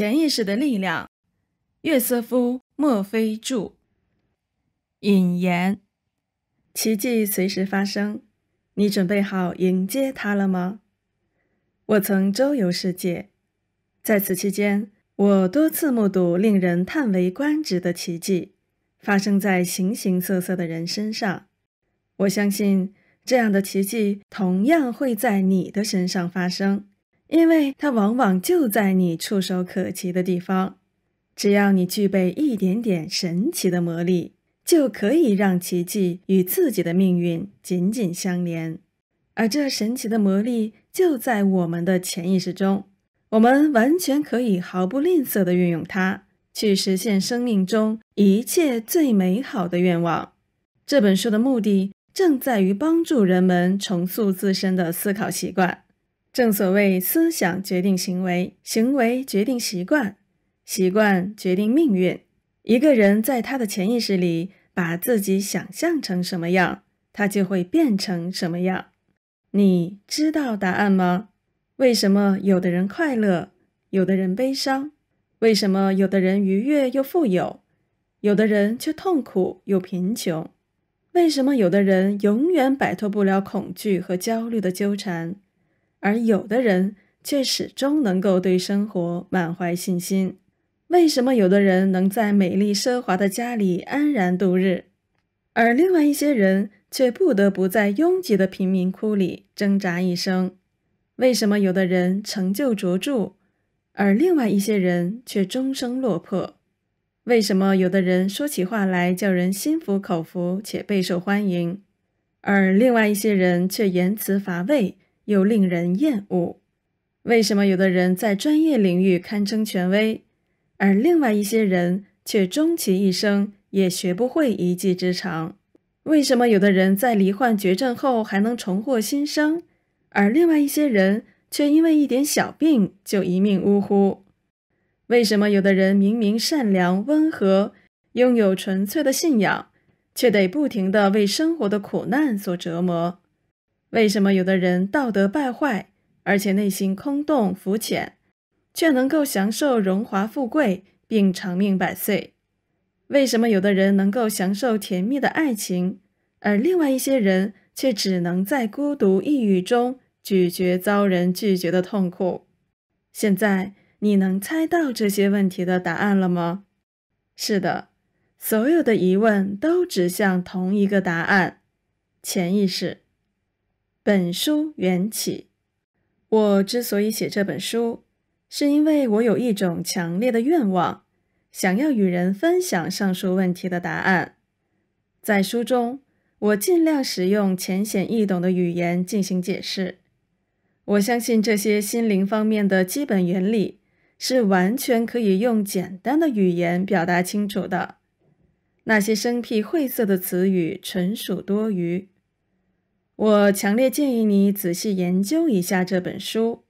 潜意识的力量，约瑟夫·墨菲著。引言：奇迹随时发生，你准备好迎接它了吗？我曾周游世界，在此期间，我多次目睹令人叹为观止的奇迹发生在形形色色的人身上。我相信，这样的奇迹同样会在你的身上发生。因为它往往就在你触手可及的地方，只要你具备一点点神奇的魔力，就可以让奇迹与自己的命运紧紧相连。而这神奇的魔力就在我们的潜意识中，我们完全可以毫不吝啬地运用它，去实现生命中一切最美好的愿望。这本书的目的正在于帮助人们重塑自身的思考习惯。正所谓，思想决定行为，行为决定习惯，习惯决定命运。一个人在他的潜意识里把自己想象成什么样，他就会变成什么样。你知道答案吗？为什么有的人快乐，有的人悲伤？为什么有的人愉悦又富有，有的人却痛苦又贫穷？为什么有的人永远摆脱不了恐惧和焦虑的纠缠？而有的人却始终能够对生活满怀信心。为什么有的人能在美丽奢华的家里安然度日，而另外一些人却不得不在拥挤的贫民窟里挣扎一生？为什么有的人成就卓著，而另外一些人却终生落魄？为什么有的人说起话来叫人心服口服且备受欢迎，而另外一些人却言辞乏味？又令人厌恶。为什么有的人在专业领域堪称权威，而另外一些人却终其一生也学不会一技之长？为什么有的人在罹患绝症后还能重获新生，而另外一些人却因为一点小病就一命呜呼？为什么有的人明明善良温和，拥有纯粹的信仰，却得不停的为生活的苦难所折磨？为什么有的人道德败坏，而且内心空洞浮浅，却能够享受荣华富贵并长命百岁？为什么有的人能够享受甜蜜的爱情，而另外一些人却只能在孤独抑郁中咀嚼遭人拒绝的痛苦？现在你能猜到这些问题的答案了吗？是的，所有的疑问都指向同一个答案：潜意识。本书缘起，我之所以写这本书，是因为我有一种强烈的愿望，想要与人分享上述问题的答案。在书中，我尽量使用浅显易懂的语言进行解释。我相信这些心灵方面的基本原理是完全可以用简单的语言表达清楚的。那些生僻晦涩的词语纯属多余。我强烈建议你仔细研究一下这本书，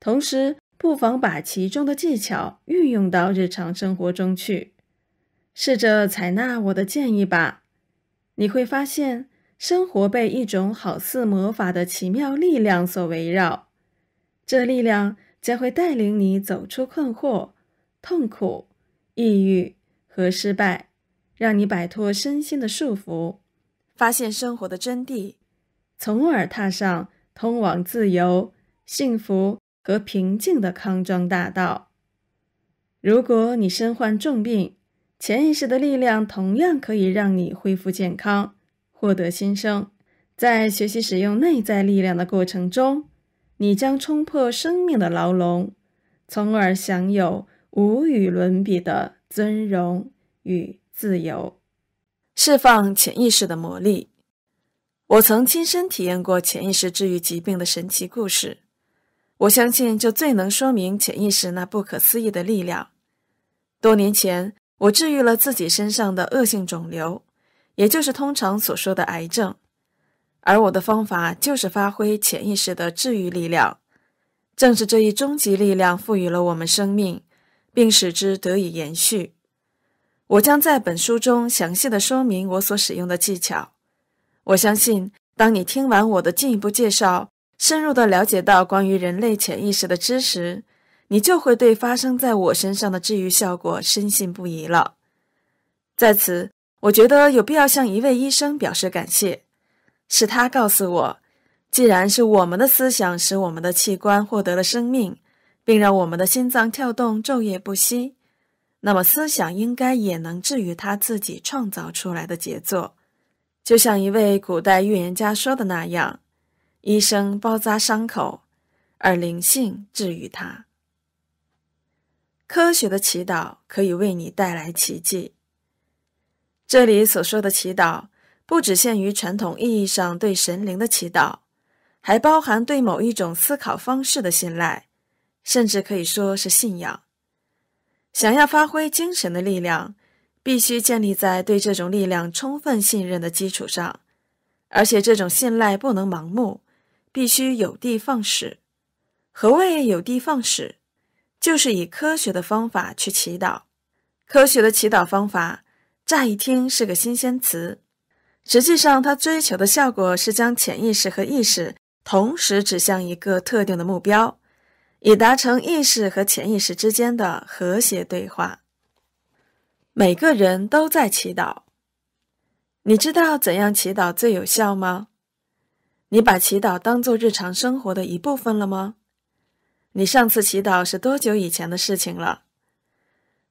同时不妨把其中的技巧运用到日常生活中去，试着采纳我的建议吧。你会发现，生活被一种好似魔法的奇妙力量所围绕，这力量将会带领你走出困惑、痛苦、抑郁和失败，让你摆脱身心的束缚，发现生活的真谛。从而踏上通往自由、幸福和平静的康庄大道。如果你身患重病，潜意识的力量同样可以让你恢复健康，获得新生。在学习使用内在力量的过程中，你将冲破生命的牢笼，从而享有无与伦比的尊荣与自由。释放潜意识的魔力。我曾亲身体验过潜意识治愈疾病的神奇故事，我相信就最能说明潜意识那不可思议的力量。多年前，我治愈了自己身上的恶性肿瘤，也就是通常所说的癌症，而我的方法就是发挥潜意识的治愈力量。正是这一终极力量赋予了我们生命，并使之得以延续。我将在本书中详细的说明我所使用的技巧。我相信，当你听完我的进一步介绍，深入的了解到关于人类潜意识的知识，你就会对发生在我身上的治愈效果深信不疑了。在此，我觉得有必要向一位医生表示感谢，是他告诉我，既然是我们的思想使我们的器官获得了生命，并让我们的心脏跳动昼夜不息，那么思想应该也能治愈他自己创造出来的杰作。就像一位古代预言家说的那样，医生包扎伤口，而灵性治愈他。科学的祈祷可以为你带来奇迹。这里所说的祈祷，不只限于传统意义上对神灵的祈祷，还包含对某一种思考方式的信赖，甚至可以说是信仰。想要发挥精神的力量。必须建立在对这种力量充分信任的基础上，而且这种信赖不能盲目，必须有的放矢。何谓有的放矢？就是以科学的方法去祈祷。科学的祈祷方法，乍一听是个新鲜词，实际上它追求的效果是将潜意识和意识同时指向一个特定的目标，以达成意识和潜意识之间的和谐对话。每个人都在祈祷。你知道怎样祈祷最有效吗？你把祈祷当做日常生活的一部分了吗？你上次祈祷是多久以前的事情了？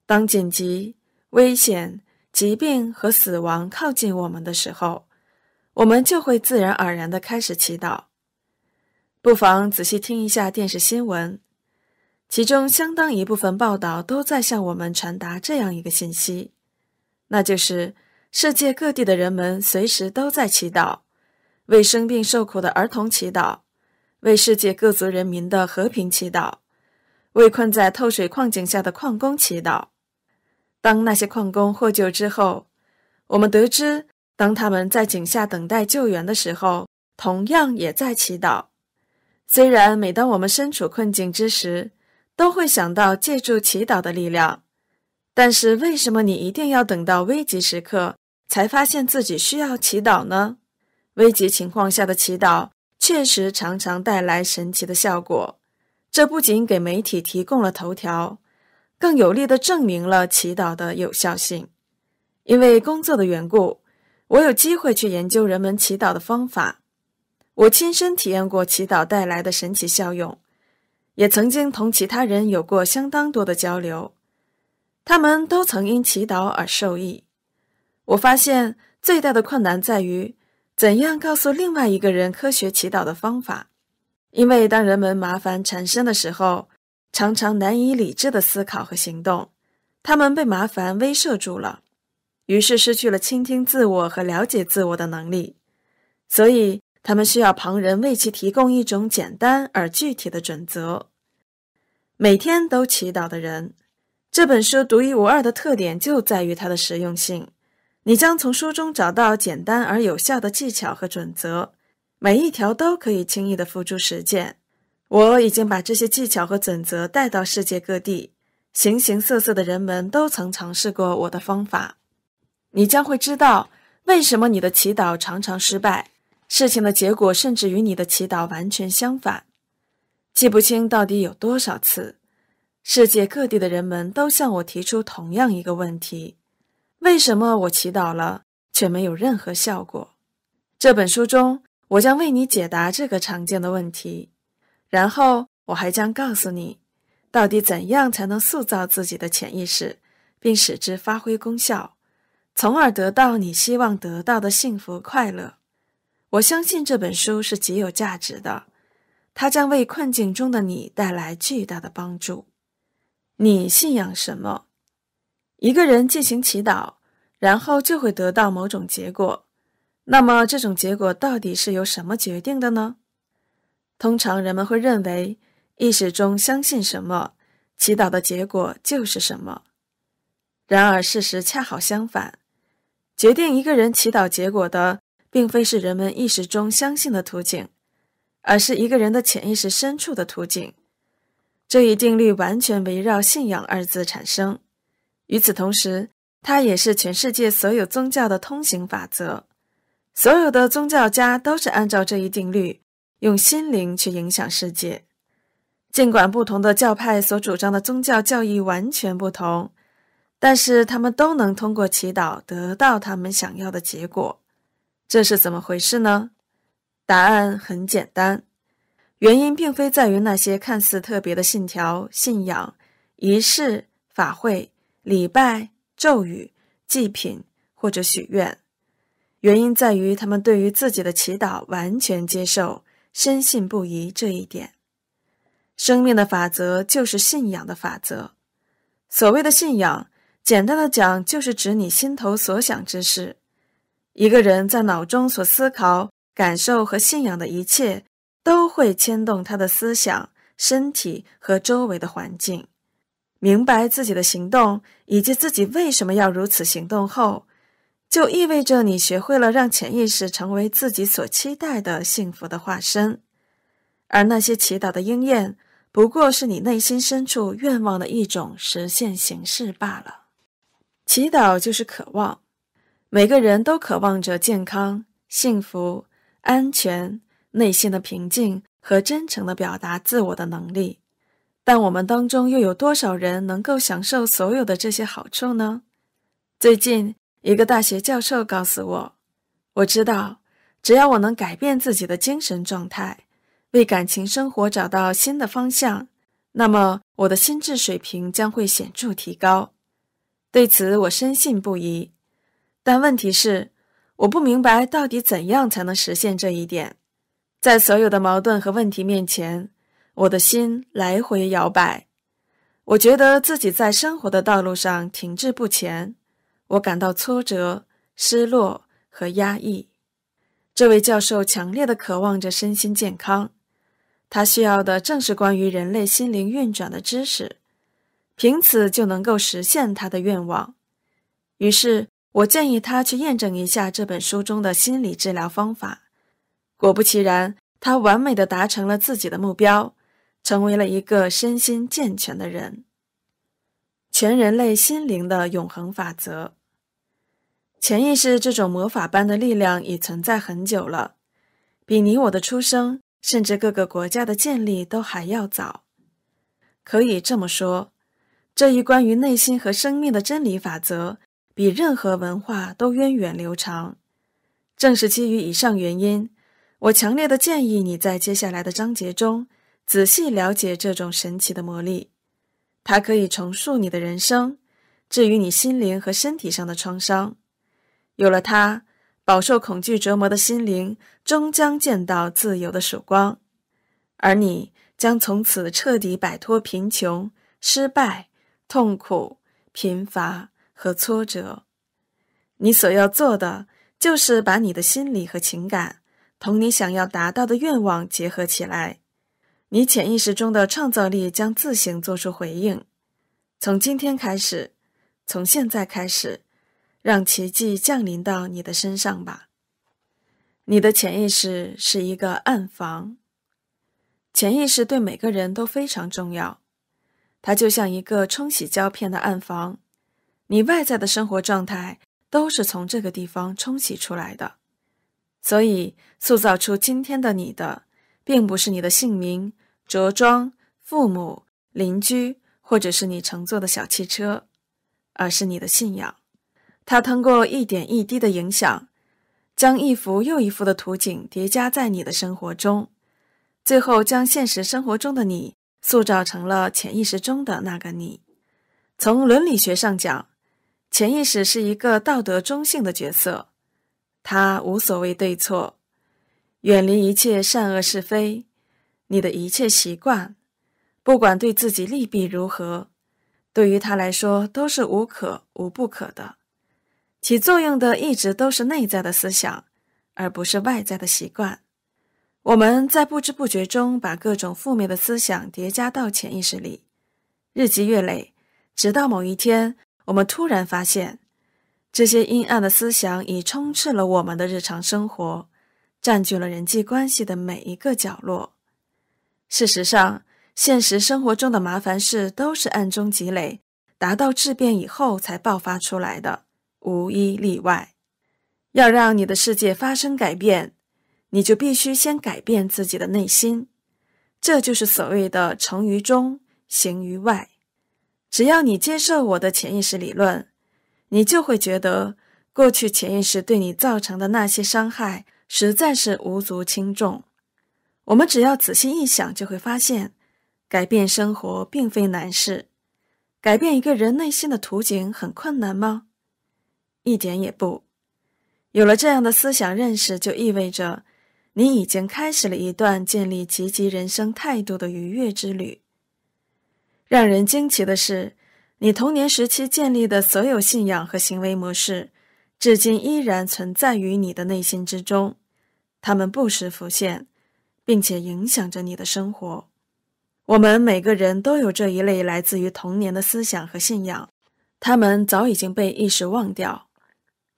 当紧急、危险、疾病和死亡靠近我们的时候，我们就会自然而然的开始祈祷。不妨仔细听一下电视新闻。其中相当一部分报道都在向我们传达这样一个信息，那就是世界各地的人们随时都在祈祷，为生病受苦的儿童祈祷，为世界各族人民的和平祈祷，为困在透水矿井下的矿工祈祷。当那些矿工获救之后，我们得知，当他们在井下等待救援的时候，同样也在祈祷。虽然每当我们身处困境之时，都会想到借助祈祷的力量，但是为什么你一定要等到危急时刻才发现自己需要祈祷呢？危急情况下的祈祷确实常常带来神奇的效果，这不仅给媒体提供了头条，更有力地证明了祈祷的有效性。因为工作的缘故，我有机会去研究人们祈祷的方法，我亲身体验过祈祷带来的神奇效用。也曾经同其他人有过相当多的交流，他们都曾因祈祷而受益。我发现最大的困难在于，怎样告诉另外一个人科学祈祷的方法。因为当人们麻烦缠身的时候，常常难以理智的思考和行动，他们被麻烦威慑住了，于是失去了倾听自我和了解自我的能力。所以。他们需要旁人为其提供一种简单而具体的准则。每天都祈祷的人，这本书独一无二的特点就在于它的实用性。你将从书中找到简单而有效的技巧和准则，每一条都可以轻易的付诸实践。我已经把这些技巧和准则带到世界各地，形形色色的人们都曾尝试过我的方法。你将会知道为什么你的祈祷常常失败。事情的结果甚至与你的祈祷完全相反，记不清到底有多少次，世界各地的人们都向我提出同样一个问题：为什么我祈祷了却没有任何效果？这本书中，我将为你解答这个常见的问题，然后我还将告诉你，到底怎样才能塑造自己的潜意识，并使之发挥功效，从而得到你希望得到的幸福快乐。我相信这本书是极有价值的，它将为困境中的你带来巨大的帮助。你信仰什么？一个人进行祈祷，然后就会得到某种结果。那么，这种结果到底是由什么决定的呢？通常人们会认为，意识中相信什么，祈祷的结果就是什么。然而，事实恰好相反，决定一个人祈祷结果的。并非是人们意识中相信的图景，而是一个人的潜意识深处的图景。这一定律完全围绕“信仰”二字产生。与此同时，它也是全世界所有宗教的通行法则。所有的宗教家都是按照这一定律，用心灵去影响世界。尽管不同的教派所主张的宗教教义完全不同，但是他们都能通过祈祷得到他们想要的结果。这是怎么回事呢？答案很简单，原因并非在于那些看似特别的信条、信仰、仪式、法会、礼拜、咒语、祭品或者许愿，原因在于他们对于自己的祈祷完全接受、深信不疑这一点。生命的法则就是信仰的法则。所谓的信仰，简单的讲，就是指你心头所想之事。一个人在脑中所思考、感受和信仰的一切，都会牵动他的思想、身体和周围的环境。明白自己的行动以及自己为什么要如此行动后，就意味着你学会了让潜意识成为自己所期待的幸福的化身。而那些祈祷的应验，不过是你内心深处愿望的一种实现形式罢了。祈祷就是渴望。每个人都渴望着健康、幸福、安全、内心的平静和真诚的表达自我的能力，但我们当中又有多少人能够享受所有的这些好处呢？最近，一个大学教授告诉我：“我知道，只要我能改变自己的精神状态，为感情生活找到新的方向，那么我的心智水平将会显著提高。”对此，我深信不疑。但问题是，我不明白到底怎样才能实现这一点。在所有的矛盾和问题面前，我的心来回摇摆。我觉得自己在生活的道路上停滞不前，我感到挫折、失落和压抑。这位教授强烈的渴望着身心健康，他需要的正是关于人类心灵运转的知识，凭此就能够实现他的愿望。于是。我建议他去验证一下这本书中的心理治疗方法。果不其然，他完美地达成了自己的目标，成为了一个身心健全的人。全人类心灵的永恒法则，潜意识这种魔法般的力量已存在很久了，比你我的出生，甚至各个国家的建立都还要早。可以这么说，这一关于内心和生命的真理法则。比任何文化都源远流长，正是基于以上原因，我强烈的建议你在接下来的章节中仔细了解这种神奇的魔力，它可以重塑你的人生，治愈你心灵和身体上的创伤。有了它，饱受恐惧折磨的心灵终将见到自由的曙光，而你将从此彻底摆脱贫穷、失败、痛苦、贫乏。和挫折，你所要做的就是把你的心理和情感同你想要达到的愿望结合起来，你潜意识中的创造力将自行做出回应。从今天开始，从现在开始，让奇迹降临到你的身上吧。你的潜意识是一个暗房，潜意识对每个人都非常重要，它就像一个冲洗胶片的暗房。你外在的生活状态都是从这个地方冲洗出来的，所以塑造出今天的你的，并不是你的姓名、着装、父母、邻居，或者是你乘坐的小汽车，而是你的信仰。它通过一点一滴的影响，将一幅又一幅的图景叠加在你的生活中，最后将现实生活中的你塑造成了潜意识中的那个你。从伦理学上讲，潜意识是一个道德中性的角色，它无所谓对错，远离一切善恶是非。你的一切习惯，不管对自己利弊如何，对于它来说都是无可无不可的。起作用的一直都是内在的思想，而不是外在的习惯。我们在不知不觉中把各种负面的思想叠加到潜意识里，日积月累，直到某一天。我们突然发现，这些阴暗的思想已充斥了我们的日常生活，占据了人际关系的每一个角落。事实上，现实生活中的麻烦事都是暗中积累，达到质变以后才爆发出来的，无一例外。要让你的世界发生改变，你就必须先改变自己的内心，这就是所谓的“成于中，行于外”。只要你接受我的潜意识理论，你就会觉得过去潜意识对你造成的那些伤害实在是无足轻重。我们只要仔细一想，就会发现，改变生活并非难事。改变一个人内心的图景很困难吗？一点也不。有了这样的思想认识，就意味着你已经开始了一段建立积极人生态度的愉悦之旅。让人惊奇的是，你童年时期建立的所有信仰和行为模式，至今依然存在于你的内心之中。它们不时浮现，并且影响着你的生活。我们每个人都有这一类来自于童年的思想和信仰，他们早已经被意识忘掉，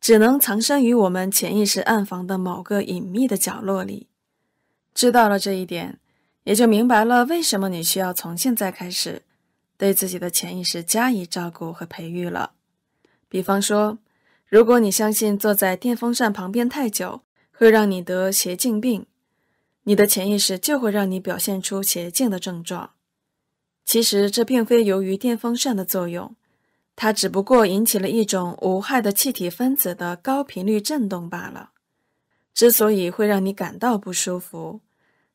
只能藏身于我们潜意识暗房的某个隐秘的角落里。知道了这一点，也就明白了为什么你需要从现在开始。对自己的潜意识加以照顾和培育了。比方说，如果你相信坐在电风扇旁边太久会让你得邪境病，你的潜意识就会让你表现出邪境的症状。其实这并非由于电风扇的作用，它只不过引起了一种无害的气体分子的高频率震动罢了。之所以会让你感到不舒服，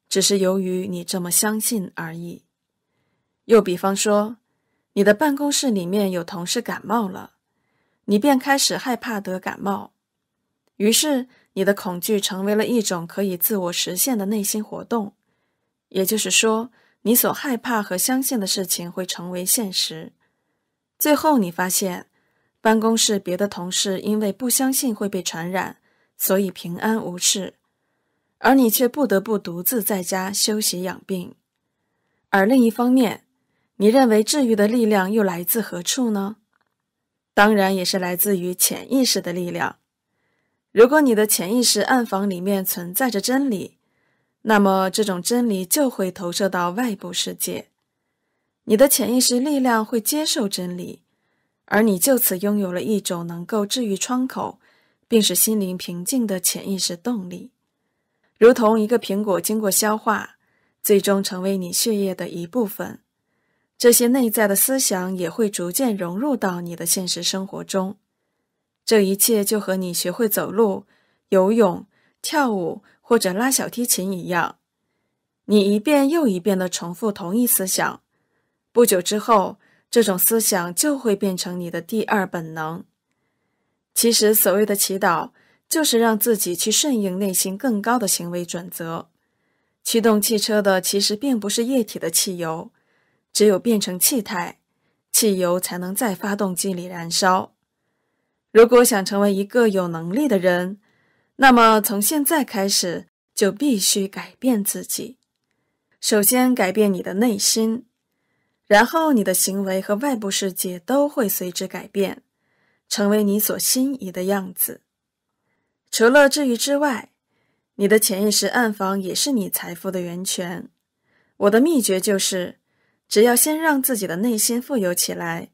只是由于你这么相信而已。又比方说，你的办公室里面有同事感冒了，你便开始害怕得感冒，于是你的恐惧成为了一种可以自我实现的内心活动，也就是说，你所害怕和相信的事情会成为现实。最后，你发现办公室别的同事因为不相信会被传染，所以平安无事，而你却不得不独自在家休息养病。而另一方面，你认为治愈的力量又来自何处呢？当然也是来自于潜意识的力量。如果你的潜意识暗房里面存在着真理，那么这种真理就会投射到外部世界。你的潜意识力量会接受真理，而你就此拥有了一种能够治愈窗口，并使心灵平静的潜意识动力，如同一个苹果经过消化，最终成为你血液的一部分。这些内在的思想也会逐渐融入到你的现实生活中，这一切就和你学会走路、游泳、跳舞或者拉小提琴一样，你一遍又一遍地重复同一思想，不久之后，这种思想就会变成你的第二本能。其实，所谓的祈祷，就是让自己去顺应内心更高的行为准则。驱动汽车的其实并不是液体的汽油。只有变成气态，汽油才能在发动机里燃烧。如果想成为一个有能力的人，那么从现在开始就必须改变自己。首先改变你的内心，然后你的行为和外部世界都会随之改变，成为你所心仪的样子。除了治愈之外，你的潜意识暗房也是你财富的源泉。我的秘诀就是。只要先让自己的内心富有起来，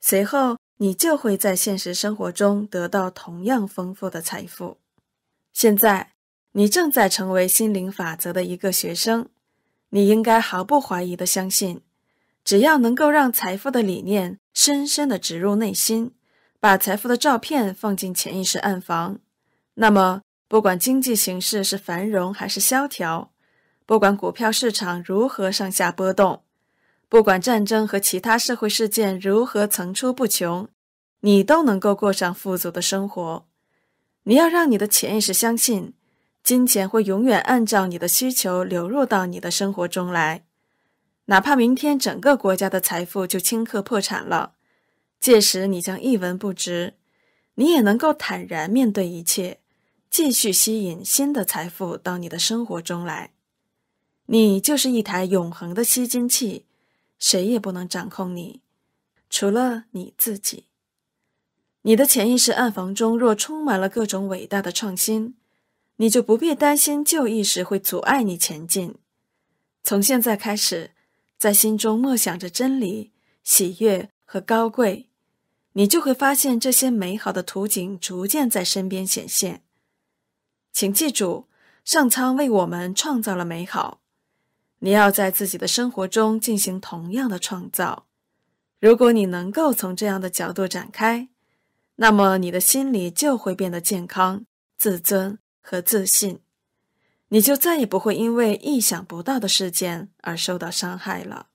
随后你就会在现实生活中得到同样丰富的财富。现在，你正在成为心灵法则的一个学生，你应该毫不怀疑的相信，只要能够让财富的理念深深的植入内心，把财富的照片放进潜意识暗房，那么不管经济形势是繁荣还是萧条，不管股票市场如何上下波动。不管战争和其他社会事件如何层出不穷，你都能够过上富足的生活。你要让你的潜意识相信，金钱会永远按照你的需求流入到你的生活中来。哪怕明天整个国家的财富就顷刻破产了，届时你将一文不值，你也能够坦然面对一切，继续吸引新的财富到你的生活中来。你就是一台永恒的吸金器。谁也不能掌控你，除了你自己。你的潜意识暗房中若充满了各种伟大的创新，你就不必担心旧意识会阻碍你前进。从现在开始，在心中默想着真理、喜悦和高贵，你就会发现这些美好的图景逐渐在身边显现。请记住，上苍为我们创造了美好。你要在自己的生活中进行同样的创造。如果你能够从这样的角度展开，那么你的心里就会变得健康、自尊和自信，你就再也不会因为意想不到的事件而受到伤害了。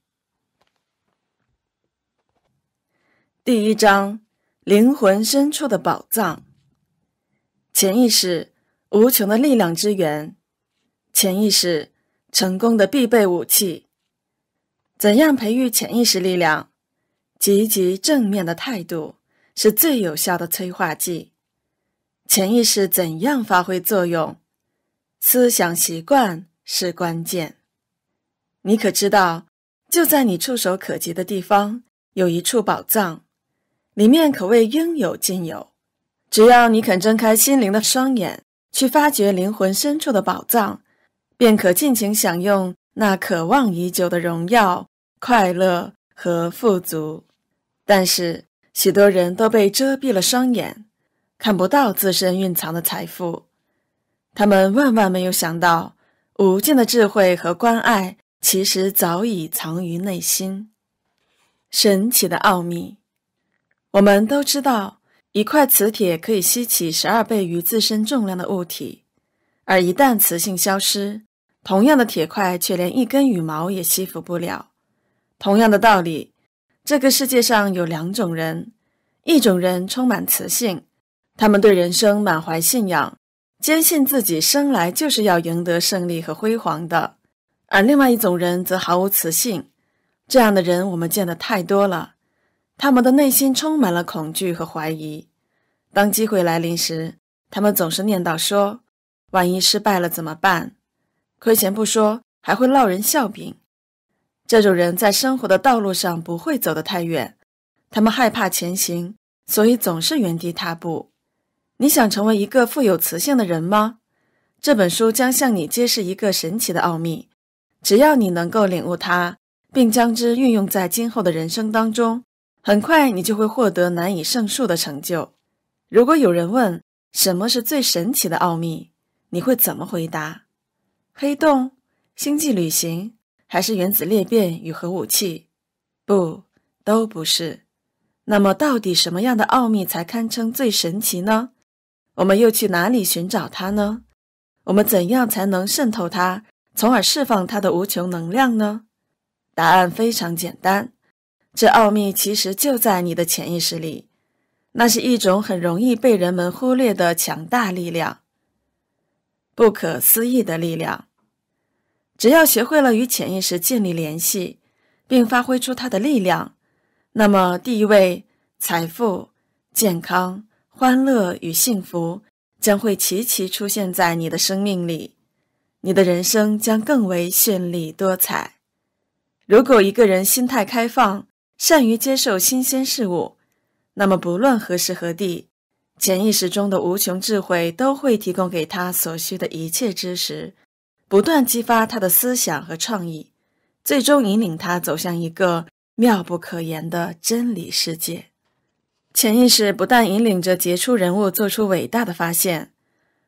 第一章：灵魂深处的宝藏。潜意识，无穷的力量之源。潜意识。成功的必备武器，怎样培育潜意识力量？积极正面的态度是最有效的催化剂。潜意识怎样发挥作用？思想习惯是关键。你可知道，就在你触手可及的地方，有一处宝藏，里面可谓应有尽有。只要你肯睁开心灵的双眼，去发掘灵魂深处的宝藏。便可尽情享用那渴望已久的荣耀、快乐和富足。但是，许多人都被遮蔽了双眼，看不到自身蕴藏的财富。他们万万没有想到，无尽的智慧和关爱其实早已藏于内心。神奇的奥秘，我们都知道，一块磁铁可以吸起十二倍于自身重量的物体，而一旦磁性消失。同样的铁块却连一根羽毛也吸附不了。同样的道理，这个世界上有两种人：一种人充满磁性，他们对人生满怀信仰，坚信自己生来就是要赢得胜利和辉煌的；而另外一种人则毫无磁性。这样的人我们见得太多了，他们的内心充满了恐惧和怀疑。当机会来临时，他们总是念叨说：“万一失败了怎么办？”亏钱不说，还会落人笑柄。这种人在生活的道路上不会走得太远，他们害怕前行，所以总是原地踏步。你想成为一个富有磁性的人吗？这本书将向你揭示一个神奇的奥秘。只要你能够领悟它，并将之运用在今后的人生当中，很快你就会获得难以胜数的成就。如果有人问什么是最神奇的奥秘，你会怎么回答？黑洞、星际旅行，还是原子裂变与核武器，不，都不是。那么，到底什么样的奥秘才堪称最神奇呢？我们又去哪里寻找它呢？我们怎样才能渗透它，从而释放它的无穷能量呢？答案非常简单，这奥秘其实就在你的潜意识里。那是一种很容易被人们忽略的强大力量。不可思议的力量，只要学会了与潜意识建立联系，并发挥出它的力量，那么地位、财富、健康、欢乐与幸福将会齐齐出现在你的生命里，你的人生将更为绚丽多彩。如果一个人心态开放，善于接受新鲜事物，那么不论何时何地。潜意识中的无穷智慧都会提供给他所需的一切知识，不断激发他的思想和创意，最终引领他走向一个妙不可言的真理世界。潜意识不但引领着杰出人物做出伟大的发现，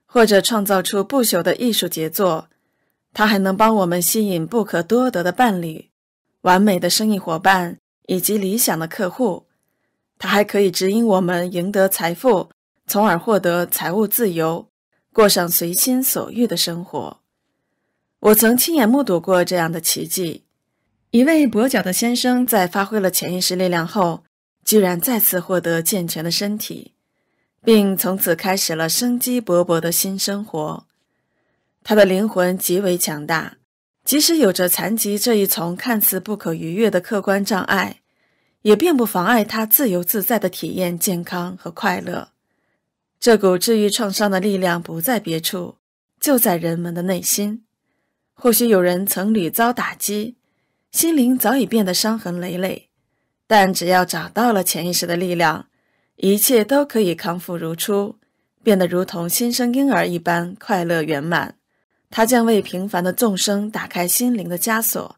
或者创造出不朽的艺术杰作，它还能帮我们吸引不可多得的伴侣、完美的生意伙伴以及理想的客户。它还可以指引我们赢得财富。从而获得财务自由，过上随心所欲的生活。我曾亲眼目睹过这样的奇迹：一位跛脚的先生在发挥了潜意识力量后，居然再次获得健全的身体，并从此开始了生机勃勃的新生活。他的灵魂极为强大，即使有着残疾这一层看似不可逾越的客观障碍，也并不妨碍他自由自在地体验健康和快乐。这股治愈创伤的力量不在别处，就在人们的内心。或许有人曾屡遭打击，心灵早已变得伤痕累累，但只要找到了潜意识的力量，一切都可以康复如初，变得如同新生婴儿一般快乐圆满。他将为平凡的众生打开心灵的枷锁，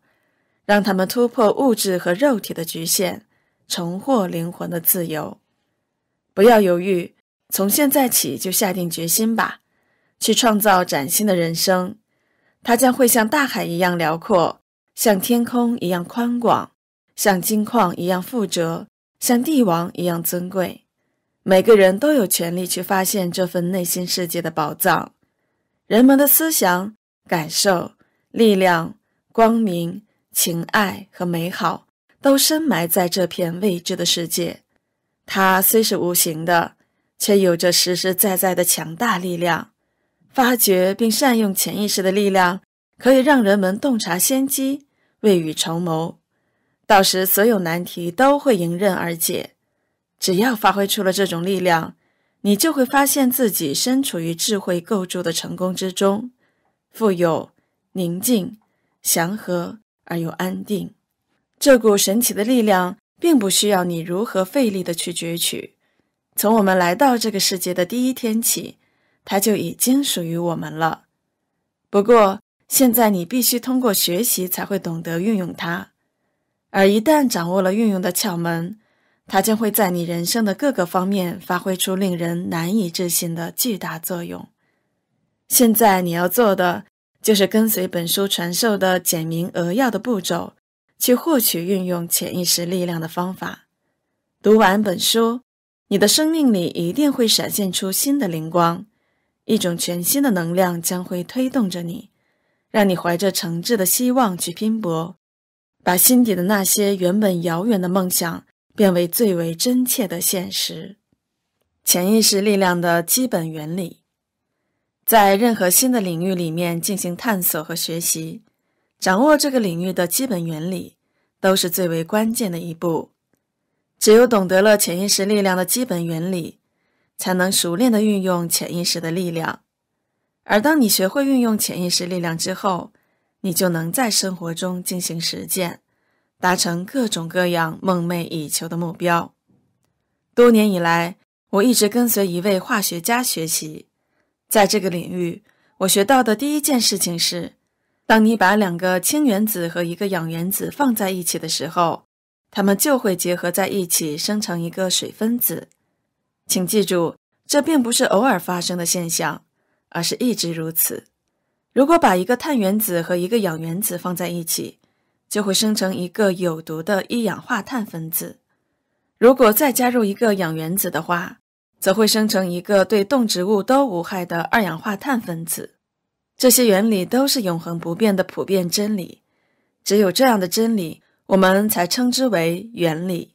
让他们突破物质和肉体的局限，重获灵魂的自由。不要犹豫。从现在起就下定决心吧，去创造崭新的人生。它将会像大海一样辽阔，像天空一样宽广，像金矿一样富庶，像帝王一样尊贵。每个人都有权利去发现这份内心世界的宝藏。人们的思想、感受、力量、光明、情爱和美好，都深埋在这片未知的世界。它虽是无形的。却有着实实在在的强大力量。发掘并善用潜意识的力量，可以让人们洞察先机，未雨绸缪。到时，所有难题都会迎刃而解。只要发挥出了这种力量，你就会发现自己身处于智慧构筑的成功之中，富有宁静、祥和而又安定。这股神奇的力量，并不需要你如何费力的去攫取。从我们来到这个世界的第一天起，它就已经属于我们了。不过，现在你必须通过学习才会懂得运用它。而一旦掌握了运用的窍门，它将会在你人生的各个方面发挥出令人难以置信的巨大作用。现在你要做的就是跟随本书传授的简明扼要的步骤，去获取运用潜意识力量的方法。读完本书。你的生命里一定会闪现出新的灵光，一种全新的能量将会推动着你，让你怀着诚挚的希望去拼搏，把心底的那些原本遥远的梦想变为最为真切的现实。潜意识力量的基本原理，在任何新的领域里面进行探索和学习，掌握这个领域的基本原理，都是最为关键的一步。只有懂得了潜意识力量的基本原理，才能熟练地运用潜意识的力量。而当你学会运用潜意识力量之后，你就能在生活中进行实践，达成各种各样梦寐以求的目标。多年以来，我一直跟随一位化学家学习。在这个领域，我学到的第一件事情是：当你把两个氢原子和一个氧原子放在一起的时候。它们就会结合在一起，生成一个水分子。请记住，这并不是偶尔发生的现象，而是一直如此。如果把一个碳原子和一个氧原子放在一起，就会生成一个有毒的一氧化碳分子；如果再加入一个氧原子的话，则会生成一个对动植物都无害的二氧化碳分子。这些原理都是永恒不变的普遍真理。只有这样的真理。我们才称之为原理。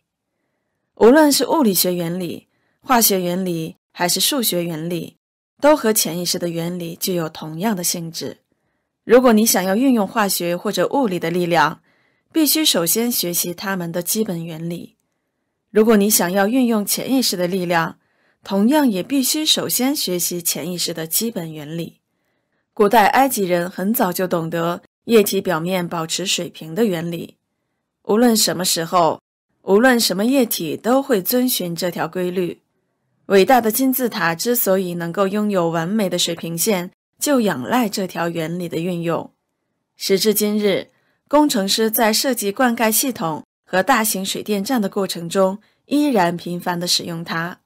无论是物理学原理、化学原理，还是数学原理，都和潜意识的原理具有同样的性质。如果你想要运用化学或者物理的力量，必须首先学习它们的基本原理。如果你想要运用潜意识的力量，同样也必须首先学习潜意识的基本原理。古代埃及人很早就懂得液体表面保持水平的原理。无论什么时候，无论什么液体，都会遵循这条规律。伟大的金字塔之所以能够拥有完美的水平线，就仰赖这条原理的运用。时至今日，工程师在设计灌溉系统和大型水电站的过程中，依然频繁地使用它。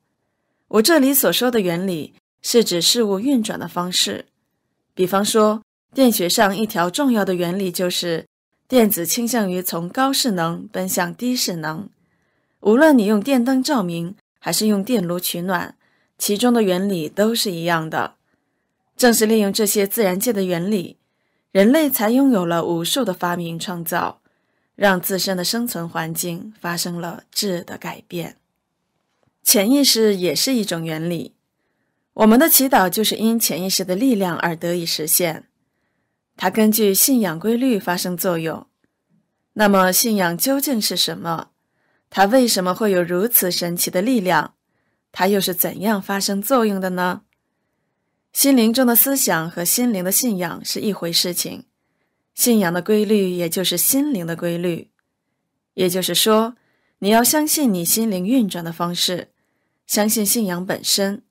我这里所说的原理，是指事物运转的方式。比方说，电学上一条重要的原理就是。电子倾向于从高势能奔向低势能。无论你用电灯照明还是用电炉取暖，其中的原理都是一样的。正是利用这些自然界的原理，人类才拥有了无数的发明创造，让自身的生存环境发生了质的改变。潜意识也是一种原理，我们的祈祷就是因潜意识的力量而得以实现。它根据信仰规律发生作用，那么信仰究竟是什么？它为什么会有如此神奇的力量？它又是怎样发生作用的呢？心灵中的思想和心灵的信仰是一回事情，信仰的规律也就是心灵的规律，也就是说，你要相信你心灵运转的方式，相信信仰本身，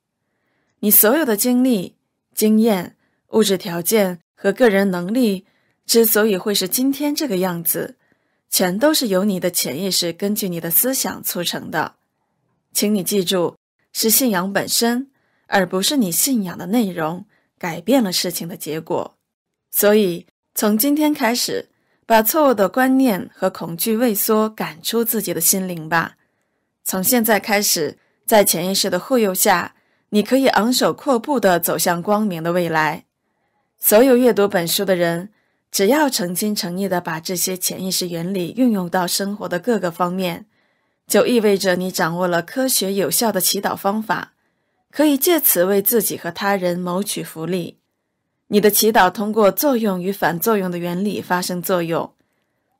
你所有的经历、经验、物质条件。和个人能力之所以会是今天这个样子，全都是由你的潜意识根据你的思想促成的。请你记住，是信仰本身，而不是你信仰的内容，改变了事情的结果。所以，从今天开始，把错误的观念和恐惧畏缩赶出自己的心灵吧。从现在开始，在潜意识的护佑下，你可以昂首阔步地走向光明的未来。所有阅读本书的人，只要诚心诚意地把这些潜意识原理运用到生活的各个方面，就意味着你掌握了科学有效的祈祷方法，可以借此为自己和他人谋取福利。你的祈祷通过作用与反作用的原理发生作用，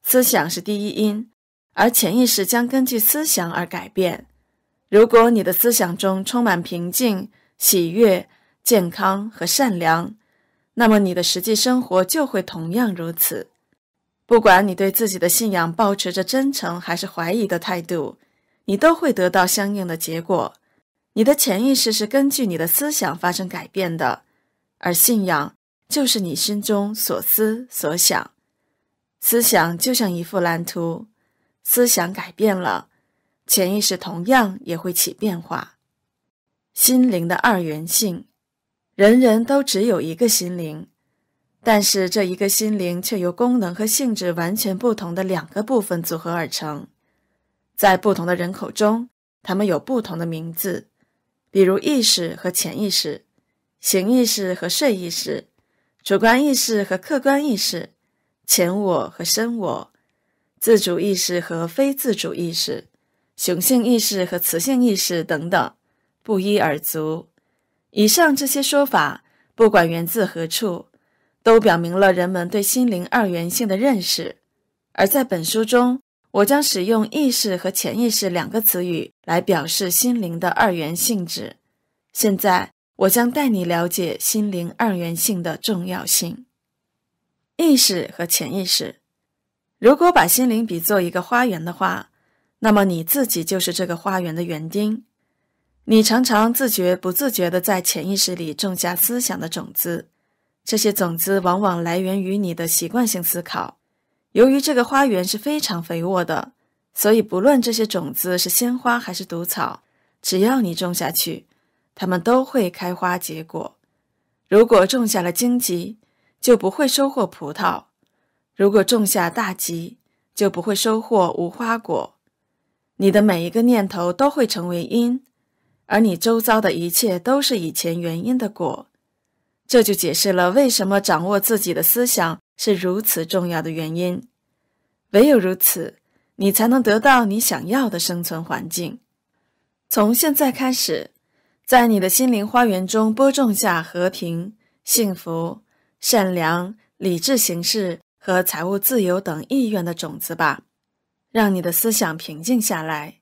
思想是第一因，而潜意识将根据思想而改变。如果你的思想中充满平静、喜悦、健康和善良，那么你的实际生活就会同样如此。不管你对自己的信仰保持着真诚还是怀疑的态度，你都会得到相应的结果。你的潜意识是根据你的思想发生改变的，而信仰就是你心中所思所想。思想就像一幅蓝图，思想改变了，潜意识同样也会起变化。心灵的二元性。人人都只有一个心灵，但是这一个心灵却由功能和性质完全不同的两个部分组合而成。在不同的人口中，他们有不同的名字，比如意识和潜意识，醒意识和睡意识，主观意识和客观意识，潜我和生我，自主意识和非自主意识，雄性意识和雌性意识等等，不一而足。以上这些说法，不管源自何处，都表明了人们对心灵二元性的认识。而在本书中，我将使用“意识”和“潜意识”两个词语来表示心灵的二元性质。现在，我将带你了解心灵二元性的重要性。意识和潜意识，如果把心灵比作一个花园的话，那么你自己就是这个花园的园丁。你常常自觉不自觉地在潜意识里种下思想的种子，这些种子往往来源于你的习惯性思考。由于这个花园是非常肥沃的，所以不论这些种子是鲜花还是毒草，只要你种下去，它们都会开花结果。如果种下了荆棘，就不会收获葡萄；如果种下大吉，就不会收获无花果。你的每一个念头都会成为因。而你周遭的一切都是以前原因的果，这就解释了为什么掌握自己的思想是如此重要的原因。唯有如此，你才能得到你想要的生存环境。从现在开始，在你的心灵花园中播种下和平、幸福、善良、理智行事和财务自由等意愿的种子吧，让你的思想平静下来，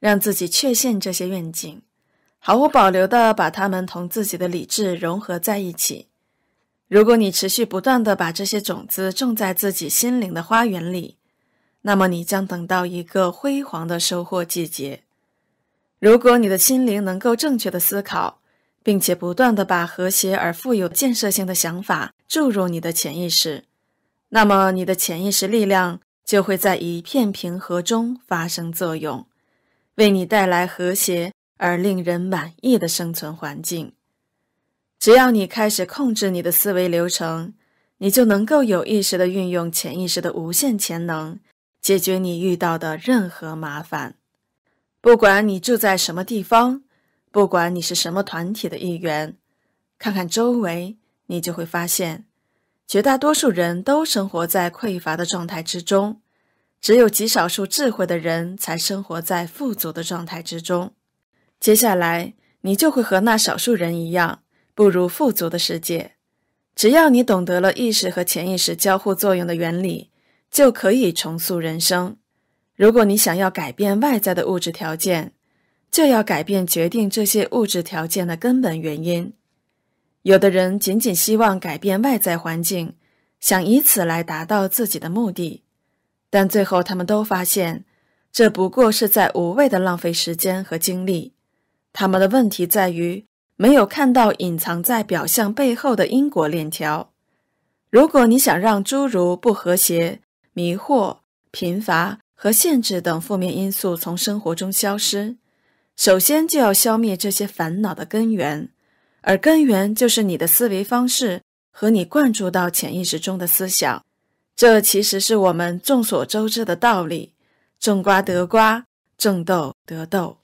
让自己确信这些愿景。毫无保留地把它们同自己的理智融合在一起。如果你持续不断地把这些种子种在自己心灵的花园里，那么你将等到一个辉煌的收获季节。如果你的心灵能够正确的思考，并且不断地把和谐而富有建设性的想法注入你的潜意识，那么你的潜意识力量就会在一片平和中发生作用，为你带来和谐。而令人满意的生存环境。只要你开始控制你的思维流程，你就能够有意识地运用潜意识的无限潜能，解决你遇到的任何麻烦。不管你住在什么地方，不管你是什么团体的一员，看看周围，你就会发现，绝大多数人都生活在匮乏的状态之中，只有极少数智慧的人才生活在富足的状态之中。接下来，你就会和那少数人一样，步入富足的世界。只要你懂得了意识和潜意识交互作用的原理，就可以重塑人生。如果你想要改变外在的物质条件，就要改变决定这些物质条件的根本原因。有的人仅仅希望改变外在环境，想以此来达到自己的目的，但最后他们都发现，这不过是在无谓的浪费时间和精力。他们的问题在于没有看到隐藏在表象背后的因果链条。如果你想让诸如不和谐、迷惑、贫乏和限制等负面因素从生活中消失，首先就要消灭这些烦恼的根源，而根源就是你的思维方式和你灌注到潜意识中的思想。这其实是我们众所周知的道理：种瓜得瓜，种豆得豆。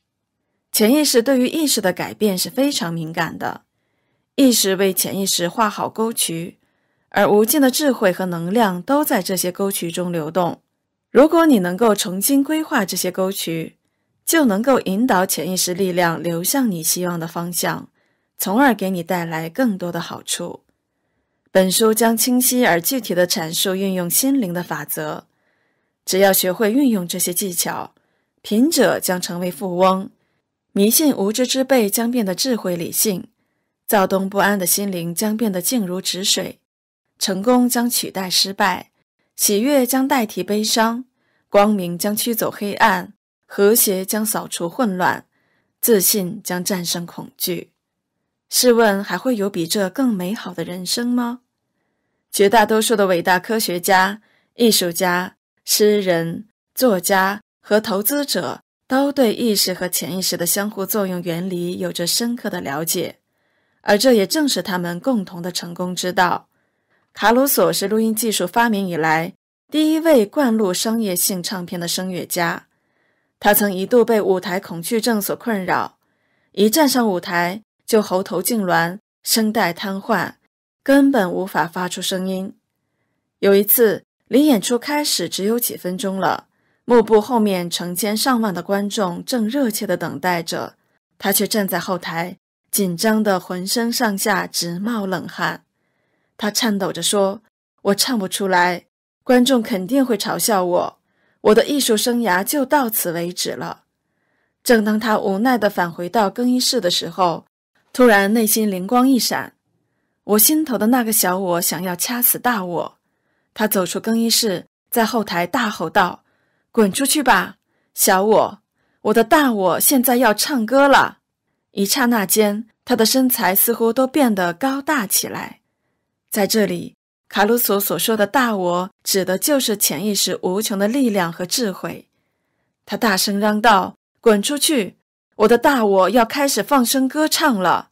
潜意识对于意识的改变是非常敏感的，意识为潜意识画好沟渠，而无尽的智慧和能量都在这些沟渠中流动。如果你能够重新规划这些沟渠，就能够引导潜意识力量流向你希望的方向，从而给你带来更多的好处。本书将清晰而具体的阐述运用心灵的法则，只要学会运用这些技巧，贫者将成为富翁。迷信无知之辈将变得智慧理性，躁动不安的心灵将变得静如止水，成功将取代失败，喜悦将代替悲伤，光明将驱走黑暗，和谐将扫除混乱，自信将战胜恐惧。试问，还会有比这更美好的人生吗？绝大多数的伟大科学家、艺术家、诗人、作家和投资者。都对意识和潜意识的相互作用原理有着深刻的了解，而这也正是他们共同的成功之道。卡鲁索是录音技术发明以来第一位灌录商业性唱片的声乐家。他曾一度被舞台恐惧症所困扰，一站上舞台就喉头痉挛、声带瘫痪，根本无法发出声音。有一次，离演出开始只有几分钟了。幕布后面，成千上万的观众正热切地等待着，他却站在后台，紧张的浑身上下直冒冷汗。他颤抖着说：“我唱不出来，观众肯定会嘲笑我，我的艺术生涯就到此为止了。”正当他无奈地返回到更衣室的时候，突然内心灵光一闪：“我心头的那个小我，想要掐死大我。”他走出更衣室，在后台大吼道。滚出去吧，小我！我的大我现在要唱歌了。一刹那间，他的身材似乎都变得高大起来。在这里，卡鲁索所说的大我，指的就是潜意识无穷的力量和智慧。他大声嚷道：“滚出去！我的大我要开始放声歌唱了。”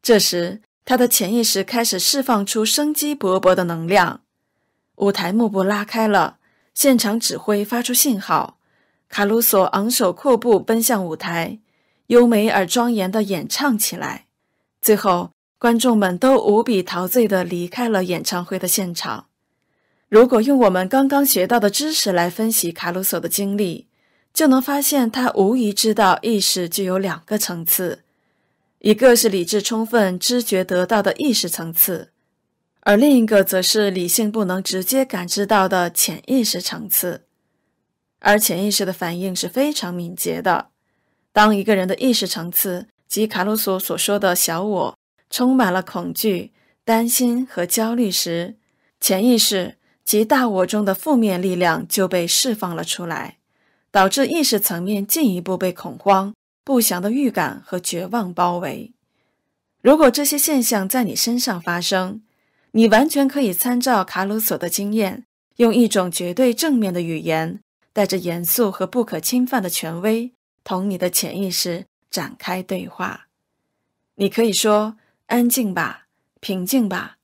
这时，他的潜意识开始释放出生机勃勃的能量。舞台幕布拉开了。现场指挥发出信号，卡鲁索昂首阔步奔向舞台，优美而庄严地演唱起来。最后，观众们都无比陶醉地离开了演唱会的现场。如果用我们刚刚学到的知识来分析卡鲁索的经历，就能发现他无疑知道意识具有两个层次，一个是理智充分知觉得到的意识层次。而另一个则是理性不能直接感知到的潜意识层次，而潜意识的反应是非常敏捷的。当一个人的意识层次及卡鲁索所说的小我充满了恐惧、担心和焦虑时，潜意识及大我中的负面力量就被释放了出来，导致意识层面进一步被恐慌、不祥的预感和绝望包围。如果这些现象在你身上发生，你完全可以参照卡鲁索的经验，用一种绝对正面的语言，带着严肃和不可侵犯的权威，同你的潜意识展开对话。你可以说：“安静吧，平静吧，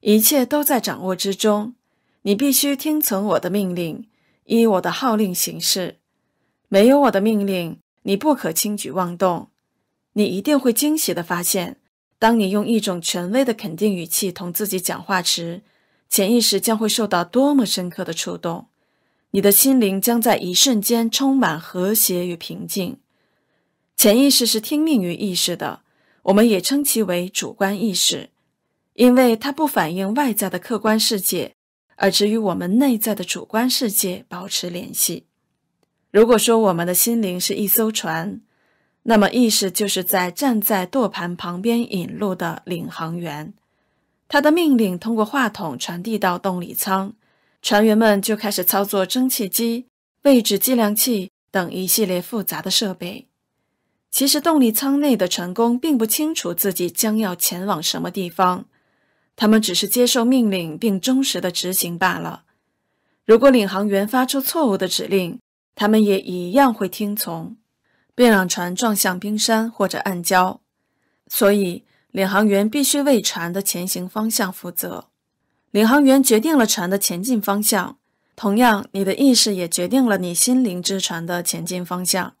一切都在掌握之中。你必须听从我的命令，依我的号令行事。没有我的命令，你不可轻举妄动。”你一定会惊喜地发现。当你用一种权威的肯定语气同自己讲话时，潜意识将会受到多么深刻的触动！你的心灵将在一瞬间充满和谐与平静。潜意识是听命于意识的，我们也称其为主观意识，因为它不反映外在的客观世界，而只与我们内在的主观世界保持联系。如果说我们的心灵是一艘船，那么，意识就是在站在舵盘旁边引路的领航员，他的命令通过话筒传递到动力舱，船员们就开始操作蒸汽机、位置计量器等一系列复杂的设备。其实，动力舱内的船工并不清楚自己将要前往什么地方，他们只是接受命令并忠实地执行罢了。如果领航员发出错误的指令，他们也一样会听从。便让船撞向冰山或者暗礁，所以领航员必须为船的前行方向负责。领航员决定了船的前进方向，同样，你的意识也决定了你心灵之船的前进方向。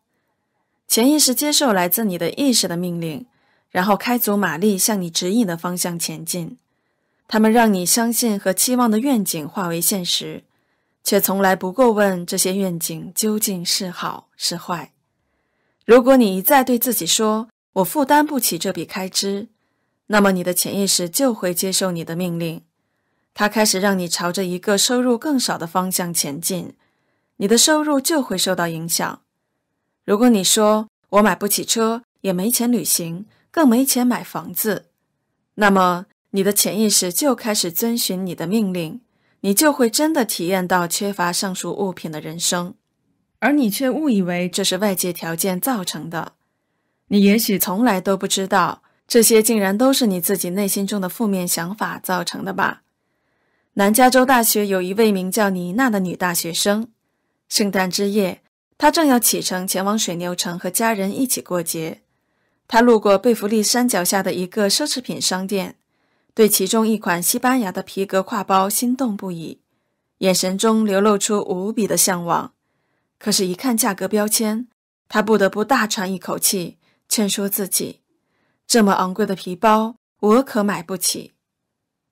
潜意识接受来自你的意识的命令，然后开足马力向你指引的方向前进。他们让你相信和期望的愿景化为现实，却从来不过问这些愿景究竟是好是坏。如果你一再对自己说“我负担不起这笔开支”，那么你的潜意识就会接受你的命令，它开始让你朝着一个收入更少的方向前进，你的收入就会受到影响。如果你说“我买不起车，也没钱旅行，更没钱买房子”，那么你的潜意识就开始遵循你的命令，你就会真的体验到缺乏上述物品的人生。而你却误以为这是外界条件造成的，你也许从来都不知道，这些竟然都是你自己内心中的负面想法造成的吧。南加州大学有一位名叫妮娜的女大学生，圣诞之夜，她正要启程前往水牛城和家人一起过节，她路过贝弗利山脚下的一个奢侈品商店，对其中一款西班牙的皮革挎包心动不已，眼神中流露出无比的向往。可是，一看价格标签，他不得不大喘一口气，劝说自己：“这么昂贵的皮包，我可买不起。”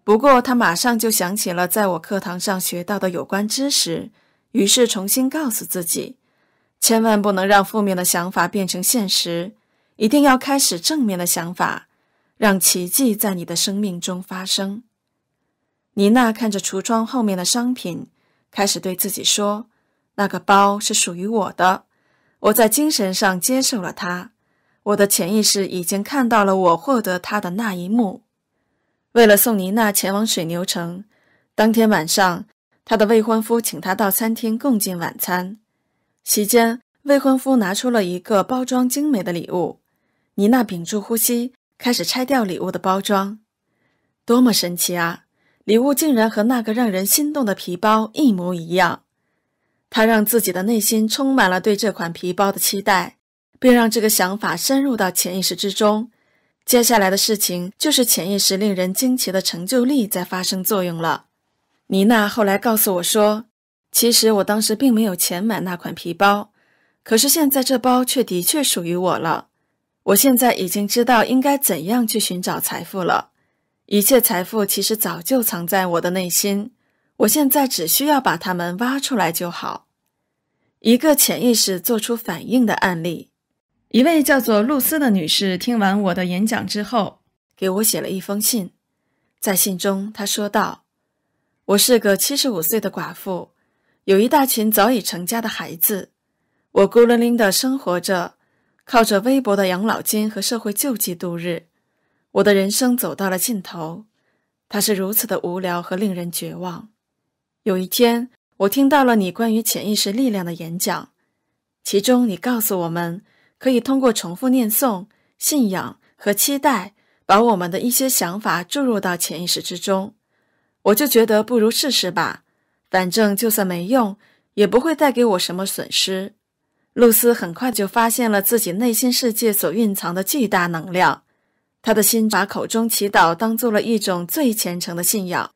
不过，他马上就想起了在我课堂上学到的有关知识，于是重新告诉自己：“千万不能让负面的想法变成现实，一定要开始正面的想法，让奇迹在你的生命中发生。”妮娜看着橱窗后面的商品，开始对自己说。那个包是属于我的，我在精神上接受了它。我的潜意识已经看到了我获得它的那一幕。为了送妮娜前往水牛城，当天晚上，她的未婚夫请她到餐厅共进晚餐。席间，未婚夫拿出了一个包装精美的礼物。妮娜屏住呼吸，开始拆掉礼物的包装。多么神奇啊！礼物竟然和那个让人心动的皮包一模一样。他让自己的内心充满了对这款皮包的期待，并让这个想法深入到潜意识之中。接下来的事情就是潜意识令人惊奇的成就力在发生作用了。妮娜后来告诉我说：“其实我当时并没有钱买那款皮包，可是现在这包却的确属于我了。我现在已经知道应该怎样去寻找财富了。一切财富其实早就藏在我的内心。”我现在只需要把它们挖出来就好。一个潜意识做出反应的案例，一位叫做露丝的女士听完我的演讲之后，给我写了一封信。在信中，她说道：“我是个七十五岁的寡妇，有一大群早已成家的孩子，我孤零零的生活着，靠着微薄的养老金和社会救济度日。我的人生走到了尽头，它是如此的无聊和令人绝望。”有一天，我听到了你关于潜意识力量的演讲，其中你告诉我们，可以通过重复念诵信仰和期待，把我们的一些想法注入到潜意识之中。我就觉得不如试试吧，反正就算没用，也不会带给我什么损失。露丝很快就发现了自己内心世界所蕴藏的巨大能量，她的心把口中祈祷当做了一种最虔诚的信仰。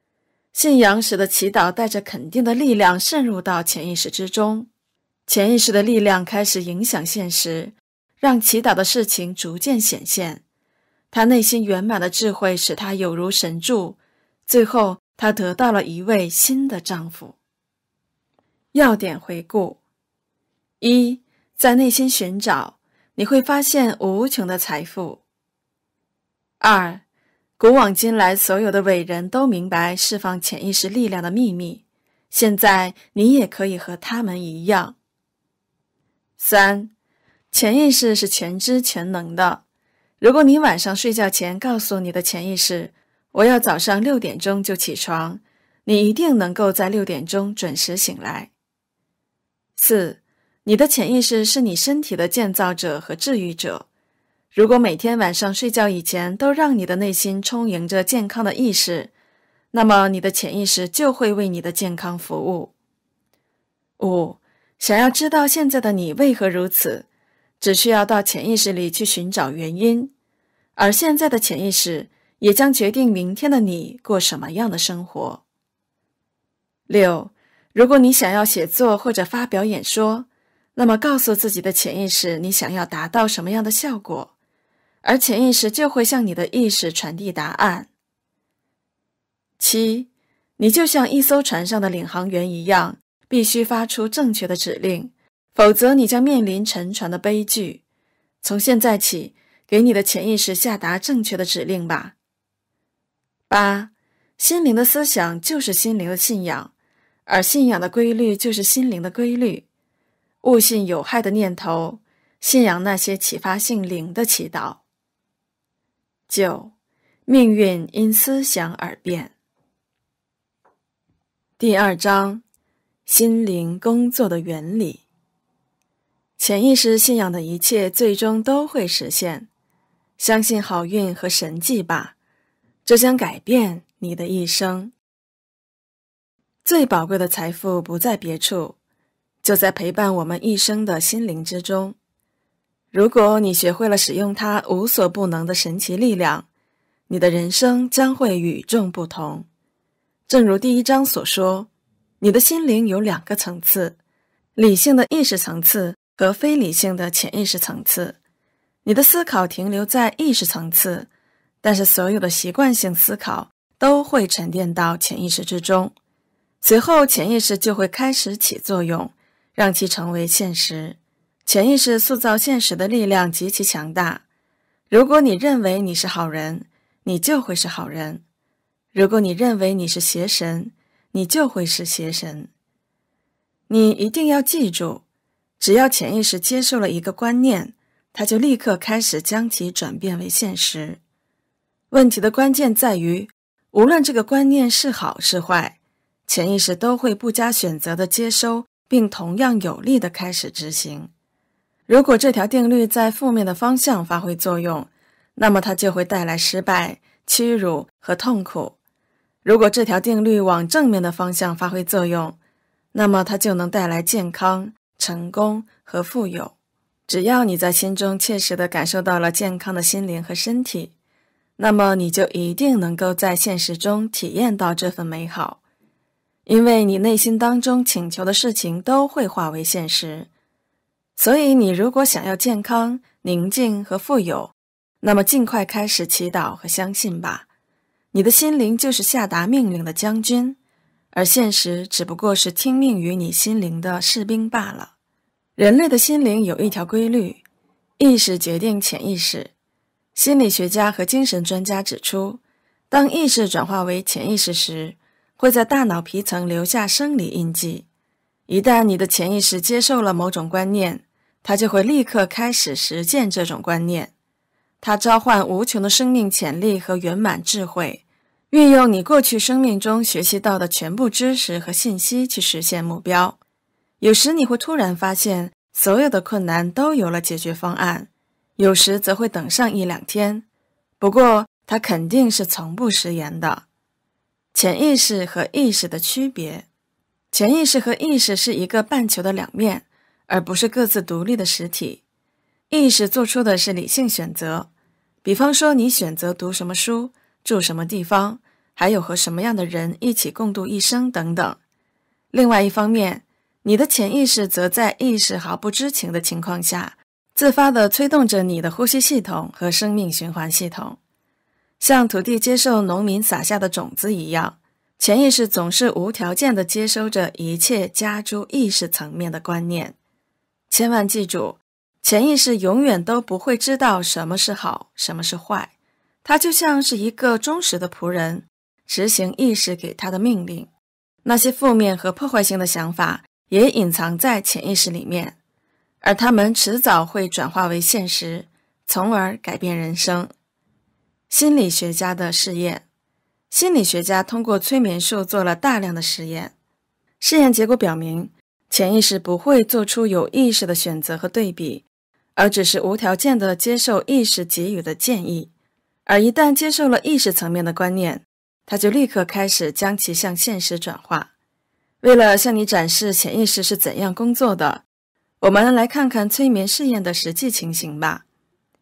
信仰使得祈祷带着肯定的力量渗入到潜意识之中，潜意识的力量开始影响现实，让祈祷的事情逐渐显现。他内心圆满的智慧使他有如神助，最后他得到了一位新的丈夫。要点回顾：一，在内心寻找，你会发现无穷的财富。二。古往今来，所有的伟人都明白释放潜意识力量的秘密。现在，你也可以和他们一样。三，潜意识是全知全能的。如果你晚上睡觉前告诉你的潜意识：“我要早上六点钟就起床”，你一定能够在六点钟准时醒来。四，你的潜意识是你身体的建造者和治愈者。如果每天晚上睡觉以前都让你的内心充盈着健康的意识，那么你的潜意识就会为你的健康服务。五，想要知道现在的你为何如此，只需要到潜意识里去寻找原因，而现在的潜意识也将决定明天的你过什么样的生活。六，如果你想要写作或者发表演说，那么告诉自己的潜意识你想要达到什么样的效果。而潜意识就会向你的意识传递答案。七，你就像一艘船上的领航员一样，必须发出正确的指令，否则你将面临沉船的悲剧。从现在起，给你的潜意识下达正确的指令吧。八，心灵的思想就是心灵的信仰，而信仰的规律就是心灵的规律。勿信有害的念头，信仰那些启发性灵的祈祷。九，命运因思想而变。第二章，心灵工作的原理。潜意识信仰的一切最终都会实现。相信好运和神迹吧，这将改变你的一生。最宝贵的财富不在别处，就在陪伴我们一生的心灵之中。如果你学会了使用它无所不能的神奇力量，你的人生将会与众不同。正如第一章所说，你的心灵有两个层次：理性的意识层次和非理性的潜意识层次。你的思考停留在意识层次，但是所有的习惯性思考都会沉淀到潜意识之中，随后潜意识就会开始起作用，让其成为现实。潜意识塑造现实的力量极其强大。如果你认为你是好人，你就会是好人；如果你认为你是邪神，你就会是邪神。你一定要记住，只要潜意识接受了一个观念，它就立刻开始将其转变为现实。问题的关键在于，无论这个观念是好是坏，潜意识都会不加选择地接收，并同样有力地开始执行。如果这条定律在负面的方向发挥作用，那么它就会带来失败、屈辱和痛苦；如果这条定律往正面的方向发挥作用，那么它就能带来健康、成功和富有。只要你在心中切实的感受到了健康的心灵和身体，那么你就一定能够在现实中体验到这份美好，因为你内心当中请求的事情都会化为现实。所以，你如果想要健康、宁静和富有，那么尽快开始祈祷和相信吧。你的心灵就是下达命令的将军，而现实只不过是听命于你心灵的士兵罢了。人类的心灵有一条规律：意识决定潜意识。心理学家和精神专家指出，当意识转化为潜意识时，会在大脑皮层留下生理印记。一旦你的潜意识接受了某种观念，他就会立刻开始实践这种观念，他召唤无穷的生命潜力和圆满智慧，运用你过去生命中学习到的全部知识和信息去实现目标。有时你会突然发现所有的困难都有了解决方案，有时则会等上一两天。不过他肯定是从不食言的。潜意识和意识的区别，潜意识和意识是一个半球的两面。而不是各自独立的实体，意识做出的是理性选择，比方说你选择读什么书、住什么地方，还有和什么样的人一起共度一生等等。另外一方面，你的潜意识则在意识毫不知情的情况下，自发地催动着你的呼吸系统和生命循环系统，像土地接受农民撒下的种子一样，潜意识总是无条件地接收着一切加诸意识层面的观念。千万记住，潜意识永远都不会知道什么是好，什么是坏，它就像是一个忠实的仆人，执行意识给他的命令。那些负面和破坏性的想法也隐藏在潜意识里面，而他们迟早会转化为现实，从而改变人生。心理学家的试验，心理学家通过催眠术做了大量的实验，试验结果表明。潜意识不会做出有意识的选择和对比，而只是无条件地接受意识给予的建议。而一旦接受了意识层面的观念，他就立刻开始将其向现实转化。为了向你展示潜意识是怎样工作的，我们来看看催眠试验的实际情形吧。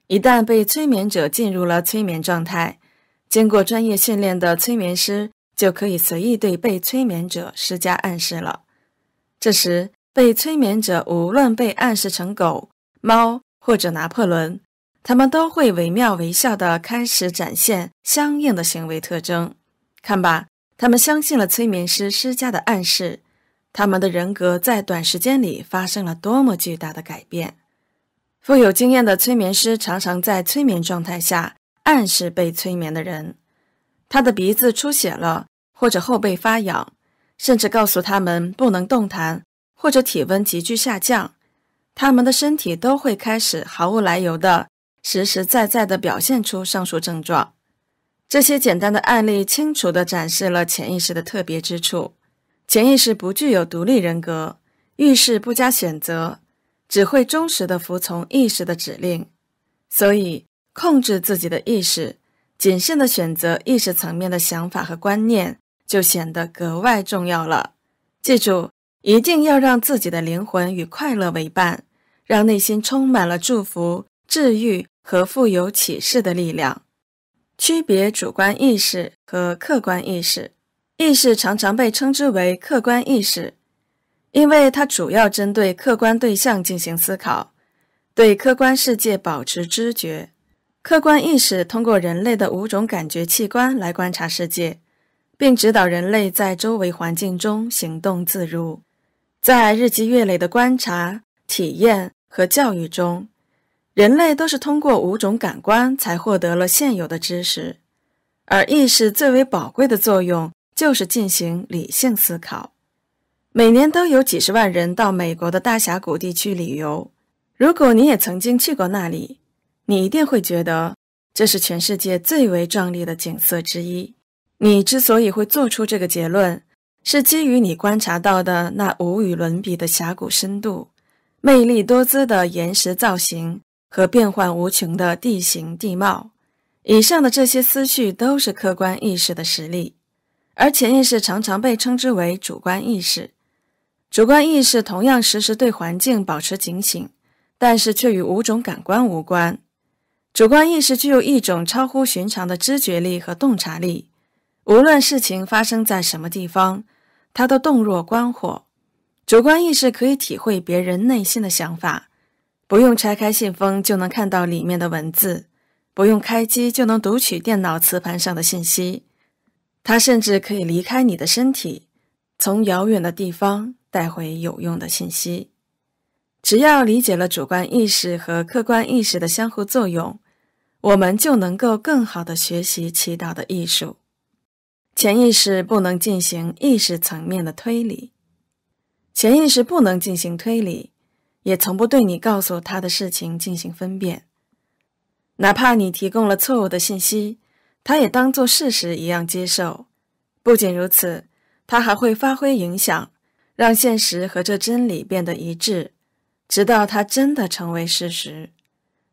一旦被催眠者进入了催眠状态，经过专业训练的催眠师就可以随意对被催眠者施加暗示了。这时，被催眠者无论被暗示成狗、猫或者拿破仑，他们都会惟妙惟肖地开始展现相应的行为特征。看吧，他们相信了催眠师施加的暗示，他们的人格在短时间里发生了多么巨大的改变。富有经验的催眠师常常在催眠状态下暗示被催眠的人，他的鼻子出血了，或者后背发痒。甚至告诉他们不能动弹，或者体温急剧下降，他们的身体都会开始毫无来由的、实实在在地表现出上述症状。这些简单的案例清楚地展示了潜意识的特别之处：潜意识不具有独立人格，遇事不加选择，只会忠实地服从意识的指令。所以，控制自己的意识，谨慎地选择意识层面的想法和观念。就显得格外重要了。记住，一定要让自己的灵魂与快乐为伴，让内心充满了祝福、治愈和富有启示的力量。区别主观意识和客观意识，意识常常被称之为客观意识，因为它主要针对客观对象进行思考，对客观世界保持知觉。客观意识通过人类的五种感觉器官来观察世界。并指导人类在周围环境中行动自如。在日积月累的观察、体验和教育中，人类都是通过五种感官才获得了现有的知识。而意识最为宝贵的作用就是进行理性思考。每年都有几十万人到美国的大峡谷地区旅游。如果你也曾经去过那里，你一定会觉得这是全世界最为壮丽的景色之一。你之所以会做出这个结论，是基于你观察到的那无与伦比的峡谷深度、魅力多姿的岩石造型和变幻无穷的地形地貌。以上的这些思绪都是客观意识的实例，而潜意识常常被称之为主观意识。主观意识同样时时对环境保持警醒，但是却与五种感官无关。主观意识具有一种超乎寻常的知觉力和洞察力。无论事情发生在什么地方，他都洞若观火。主观意识可以体会别人内心的想法，不用拆开信封就能看到里面的文字，不用开机就能读取电脑磁盘上的信息。他甚至可以离开你的身体，从遥远的地方带回有用的信息。只要理解了主观意识和客观意识的相互作用，我们就能够更好的学习祈祷的艺术。潜意识不能进行意识层面的推理，潜意识不能进行推理，也从不对你告诉他的事情进行分辨，哪怕你提供了错误的信息，他也当作事实一样接受。不仅如此，他还会发挥影响，让现实和这真理变得一致，直到它真的成为事实。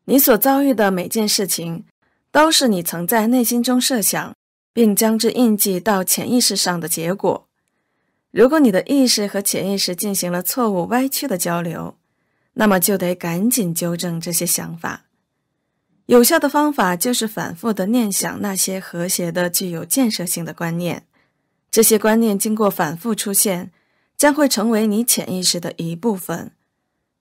你所遭遇的每件事情，都是你曾在内心中设想。并将之印记到潜意识上的结果。如果你的意识和潜意识进行了错误歪曲的交流，那么就得赶紧纠正这些想法。有效的方法就是反复的念想那些和谐的、具有建设性的观念。这些观念经过反复出现，将会成为你潜意识的一部分。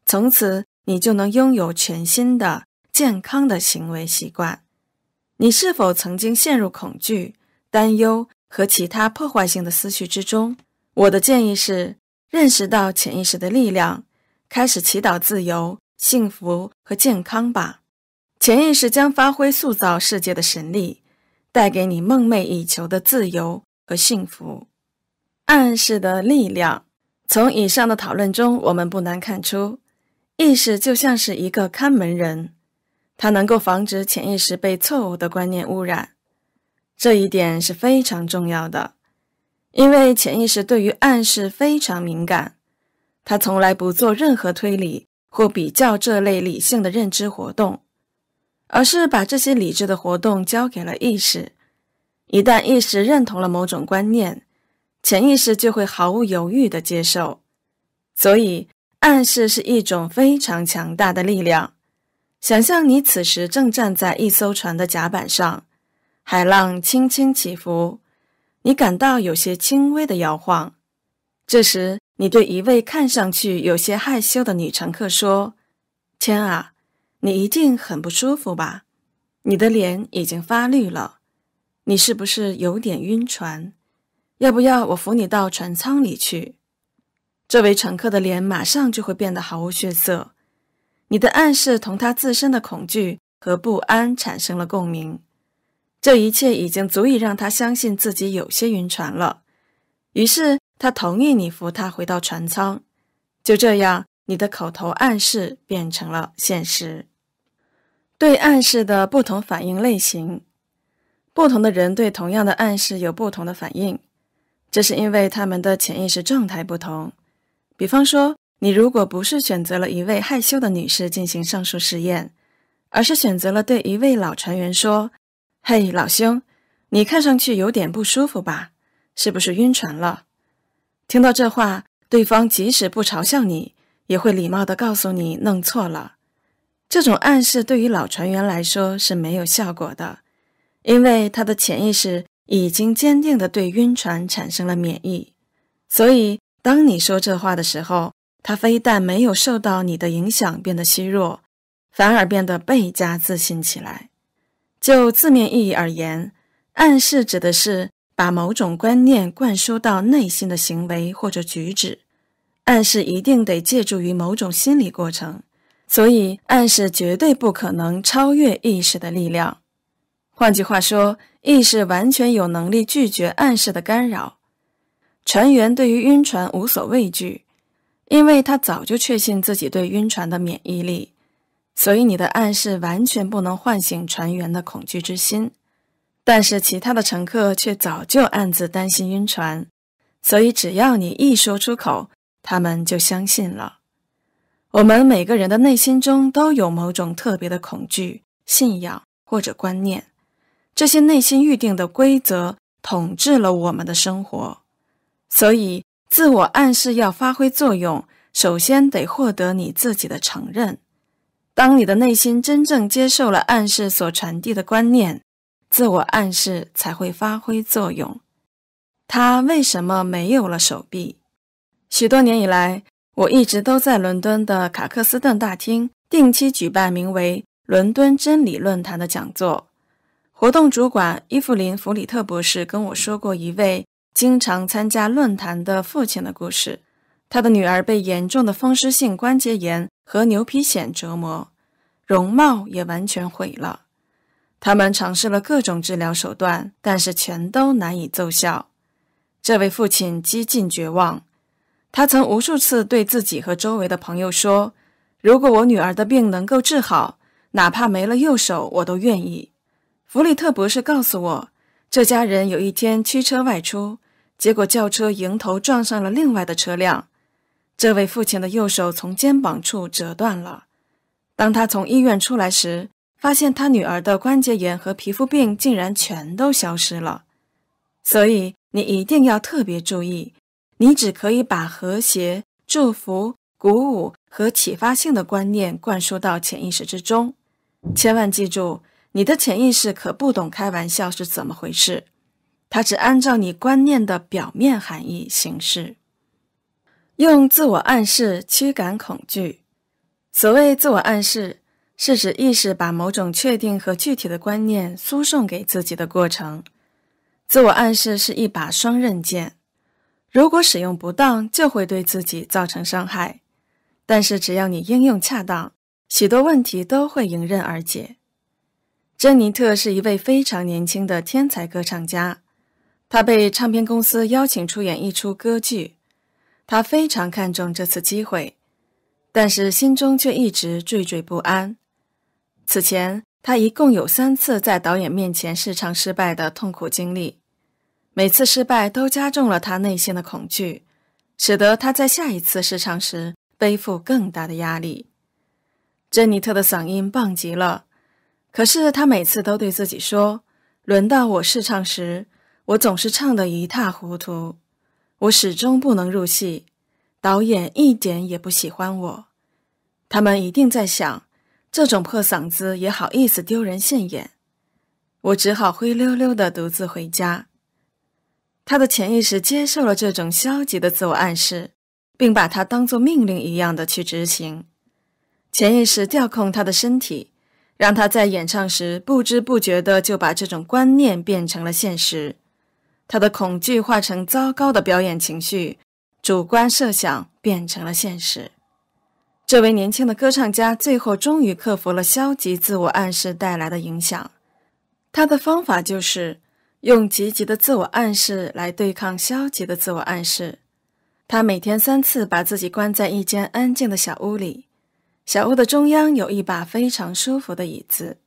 从此，你就能拥有全新的、健康的行为习惯。你是否曾经陷入恐惧？担忧和其他破坏性的思绪之中，我的建议是认识到潜意识的力量，开始祈祷自由、幸福和健康吧。潜意识将发挥塑造世界的神力，带给你梦寐以求的自由和幸福。暗示的力量，从以上的讨论中，我们不难看出，意识就像是一个看门人，它能够防止潜意识被错误的观念污染。这一点是非常重要的，因为潜意识对于暗示非常敏感，它从来不做任何推理或比较这类理性的认知活动，而是把这些理智的活动交给了意识。一旦意识认同了某种观念，潜意识就会毫不犹豫地接受。所以，暗示是一种非常强大的力量。想象你此时正站在一艘船的甲板上。海浪轻轻起伏，你感到有些轻微的摇晃。这时，你对一位看上去有些害羞的女乘客说：“天啊，你一定很不舒服吧？你的脸已经发绿了。你是不是有点晕船？要不要我扶你到船舱里去？”这位乘客的脸马上就会变得毫无血色。你的暗示同他自身的恐惧和不安产生了共鸣。这一切已经足以让他相信自己有些晕船了，于是他同意你扶他回到船舱。就这样，你的口头暗示变成了现实。对暗示的不同反应类型，不同的人对同样的暗示有不同的反应，这是因为他们的潜意识状态不同。比方说，你如果不是选择了一位害羞的女士进行上述实验，而是选择了对一位老船员说。嘿，老兄，你看上去有点不舒服吧？是不是晕船了？听到这话，对方即使不嘲笑你，也会礼貌地告诉你弄错了。这种暗示对于老船员来说是没有效果的，因为他的潜意识已经坚定地对晕船产生了免疫。所以，当你说这话的时候，他非但没有受到你的影响变得虚弱，反而变得倍加自信起来。就字面意义而言，暗示指的是把某种观念灌输到内心的行为或者举止。暗示一定得借助于某种心理过程，所以暗示绝对不可能超越意识的力量。换句话说，意识完全有能力拒绝暗示的干扰。船员对于晕船无所畏惧，因为他早就确信自己对晕船的免疫力。所以你的暗示完全不能唤醒船员的恐惧之心，但是其他的乘客却早就暗自担心晕船。所以只要你一说出口，他们就相信了。我们每个人的内心中都有某种特别的恐惧、信仰或者观念，这些内心预定的规则统治了我们的生活。所以自我暗示要发挥作用，首先得获得你自己的承认。当你的内心真正接受了暗示所传递的观念，自我暗示才会发挥作用。他为什么没有了手臂？许多年以来，我一直都在伦敦的卡克斯顿大厅定期举办名为“伦敦真理论坛”的讲座。活动主管伊芙琳·弗里特博士跟我说过一位经常参加论坛的父亲的故事。他的女儿被严重的风湿性关节炎和牛皮癣折磨。容貌也完全毁了。他们尝试了各种治疗手段，但是全都难以奏效。这位父亲几近绝望。他曾无数次对自己和周围的朋友说：“如果我女儿的病能够治好，哪怕没了右手，我都愿意。”弗里特博士告诉我，这家人有一天驱车外出，结果轿车迎头撞上了另外的车辆。这位父亲的右手从肩膀处折断了。当他从医院出来时，发现他女儿的关节炎和皮肤病竟然全都消失了。所以你一定要特别注意，你只可以把和谐、祝福、鼓舞和启发性的观念灌输到潜意识之中。千万记住，你的潜意识可不懂开玩笑是怎么回事，它只按照你观念的表面含义行事。用自我暗示驱赶恐惧。所谓自我暗示，是指意识把某种确定和具体的观念输送给自己的过程。自我暗示是一把双刃剑，如果使用不当，就会对自己造成伤害。但是只要你应用恰当，许多问题都会迎刃而解。珍妮特是一位非常年轻的天才歌唱家，她被唱片公司邀请出演一出歌剧，她非常看重这次机会。但是心中却一直惴惴不安。此前，他一共有三次在导演面前试唱失败的痛苦经历，每次失败都加重了他内心的恐惧，使得他在下一次试唱时背负更大的压力。珍妮特的嗓音棒极了，可是他每次都对自己说：“轮到我试唱时，我总是唱得一塌糊涂，我始终不能入戏。”导演一点也不喜欢我，他们一定在想，这种破嗓子也好意思丢人现眼。我只好灰溜溜的独自回家。他的潜意识接受了这种消极的自我暗示，并把它当作命令一样的去执行。潜意识调控他的身体，让他在演唱时不知不觉的就把这种观念变成了现实。他的恐惧化成糟糕的表演情绪。主观设想变成了现实。这位年轻的歌唱家最后终于克服了消极自我暗示带来的影响。他的方法就是用积极的自我暗示来对抗消极的自我暗示。他每天三次把自己关在一间安静的小屋里，小屋的中央有一把非常舒服的椅子。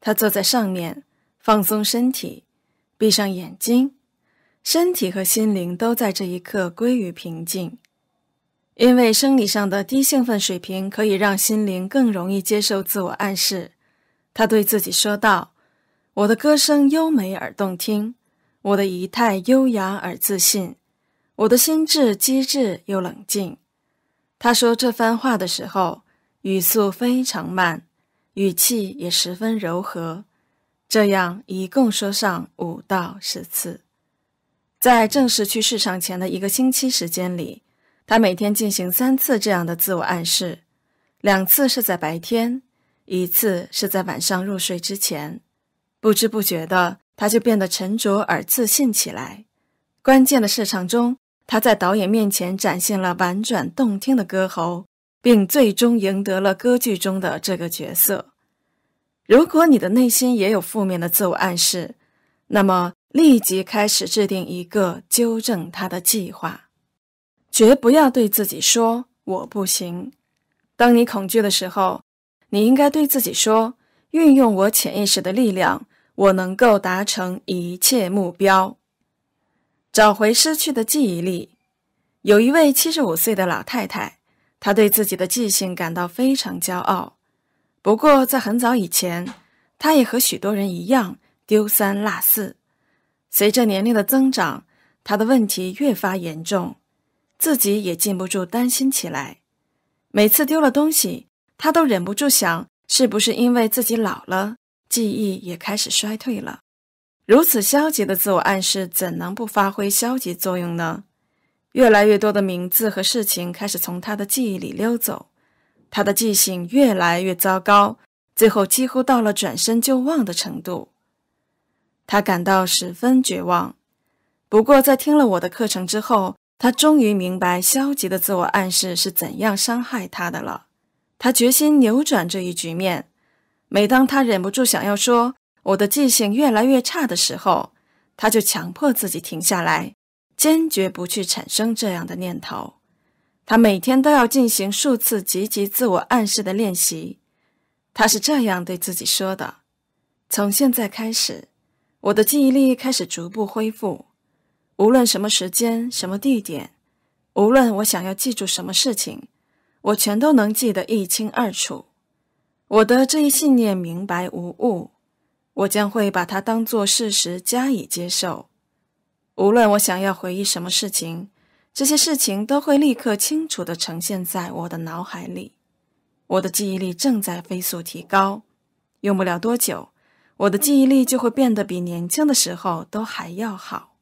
他坐在上面，放松身体，闭上眼睛。身体和心灵都在这一刻归于平静，因为生理上的低兴奋水平可以让心灵更容易接受自我暗示。他对自己说道：“我的歌声优美而动听，我的仪态优雅而自信，我的心智机智又冷静。”他说这番话的时候，语速非常慢，语气也十分柔和，这样一共说上五到十次。在正式去市场前的一个星期时间里，他每天进行三次这样的自我暗示，两次是在白天，一次是在晚上入睡之前。不知不觉的，他就变得沉着而自信起来。关键的市场中，他在导演面前展现了婉转动听的歌喉，并最终赢得了歌剧中的这个角色。如果你的内心也有负面的自我暗示，那么。立即开始制定一个纠正他的计划，绝不要对自己说“我不行”。当你恐惧的时候，你应该对自己说：“运用我潜意识的力量，我能够达成一切目标。”找回失去的记忆力。有一位七十五岁的老太太，她对自己的记性感到非常骄傲。不过，在很早以前，她也和许多人一样丢三落四。随着年龄的增长，他的问题越发严重，自己也禁不住担心起来。每次丢了东西，他都忍不住想，是不是因为自己老了，记忆也开始衰退了？如此消极的自我暗示，怎能不发挥消极作用呢？越来越多的名字和事情开始从他的记忆里溜走，他的记性越来越糟糕，最后几乎到了转身就忘的程度。他感到十分绝望，不过在听了我的课程之后，他终于明白消极的自我暗示是怎样伤害他的了。他决心扭转这一局面。每当他忍不住想要说“我的记性越来越差”的时候，他就强迫自己停下来，坚决不去产生这样的念头。他每天都要进行数次积极自我暗示的练习。他是这样对自己说的：“从现在开始。”我的记忆力开始逐步恢复。无论什么时间、什么地点，无论我想要记住什么事情，我全都能记得一清二楚。我的这一信念明白无误，我将会把它当作事实加以接受。无论我想要回忆什么事情，这些事情都会立刻清楚地呈现在我的脑海里。我的记忆力正在飞速提高，用不了多久。我的记忆力就会变得比年轻的时候都还要好。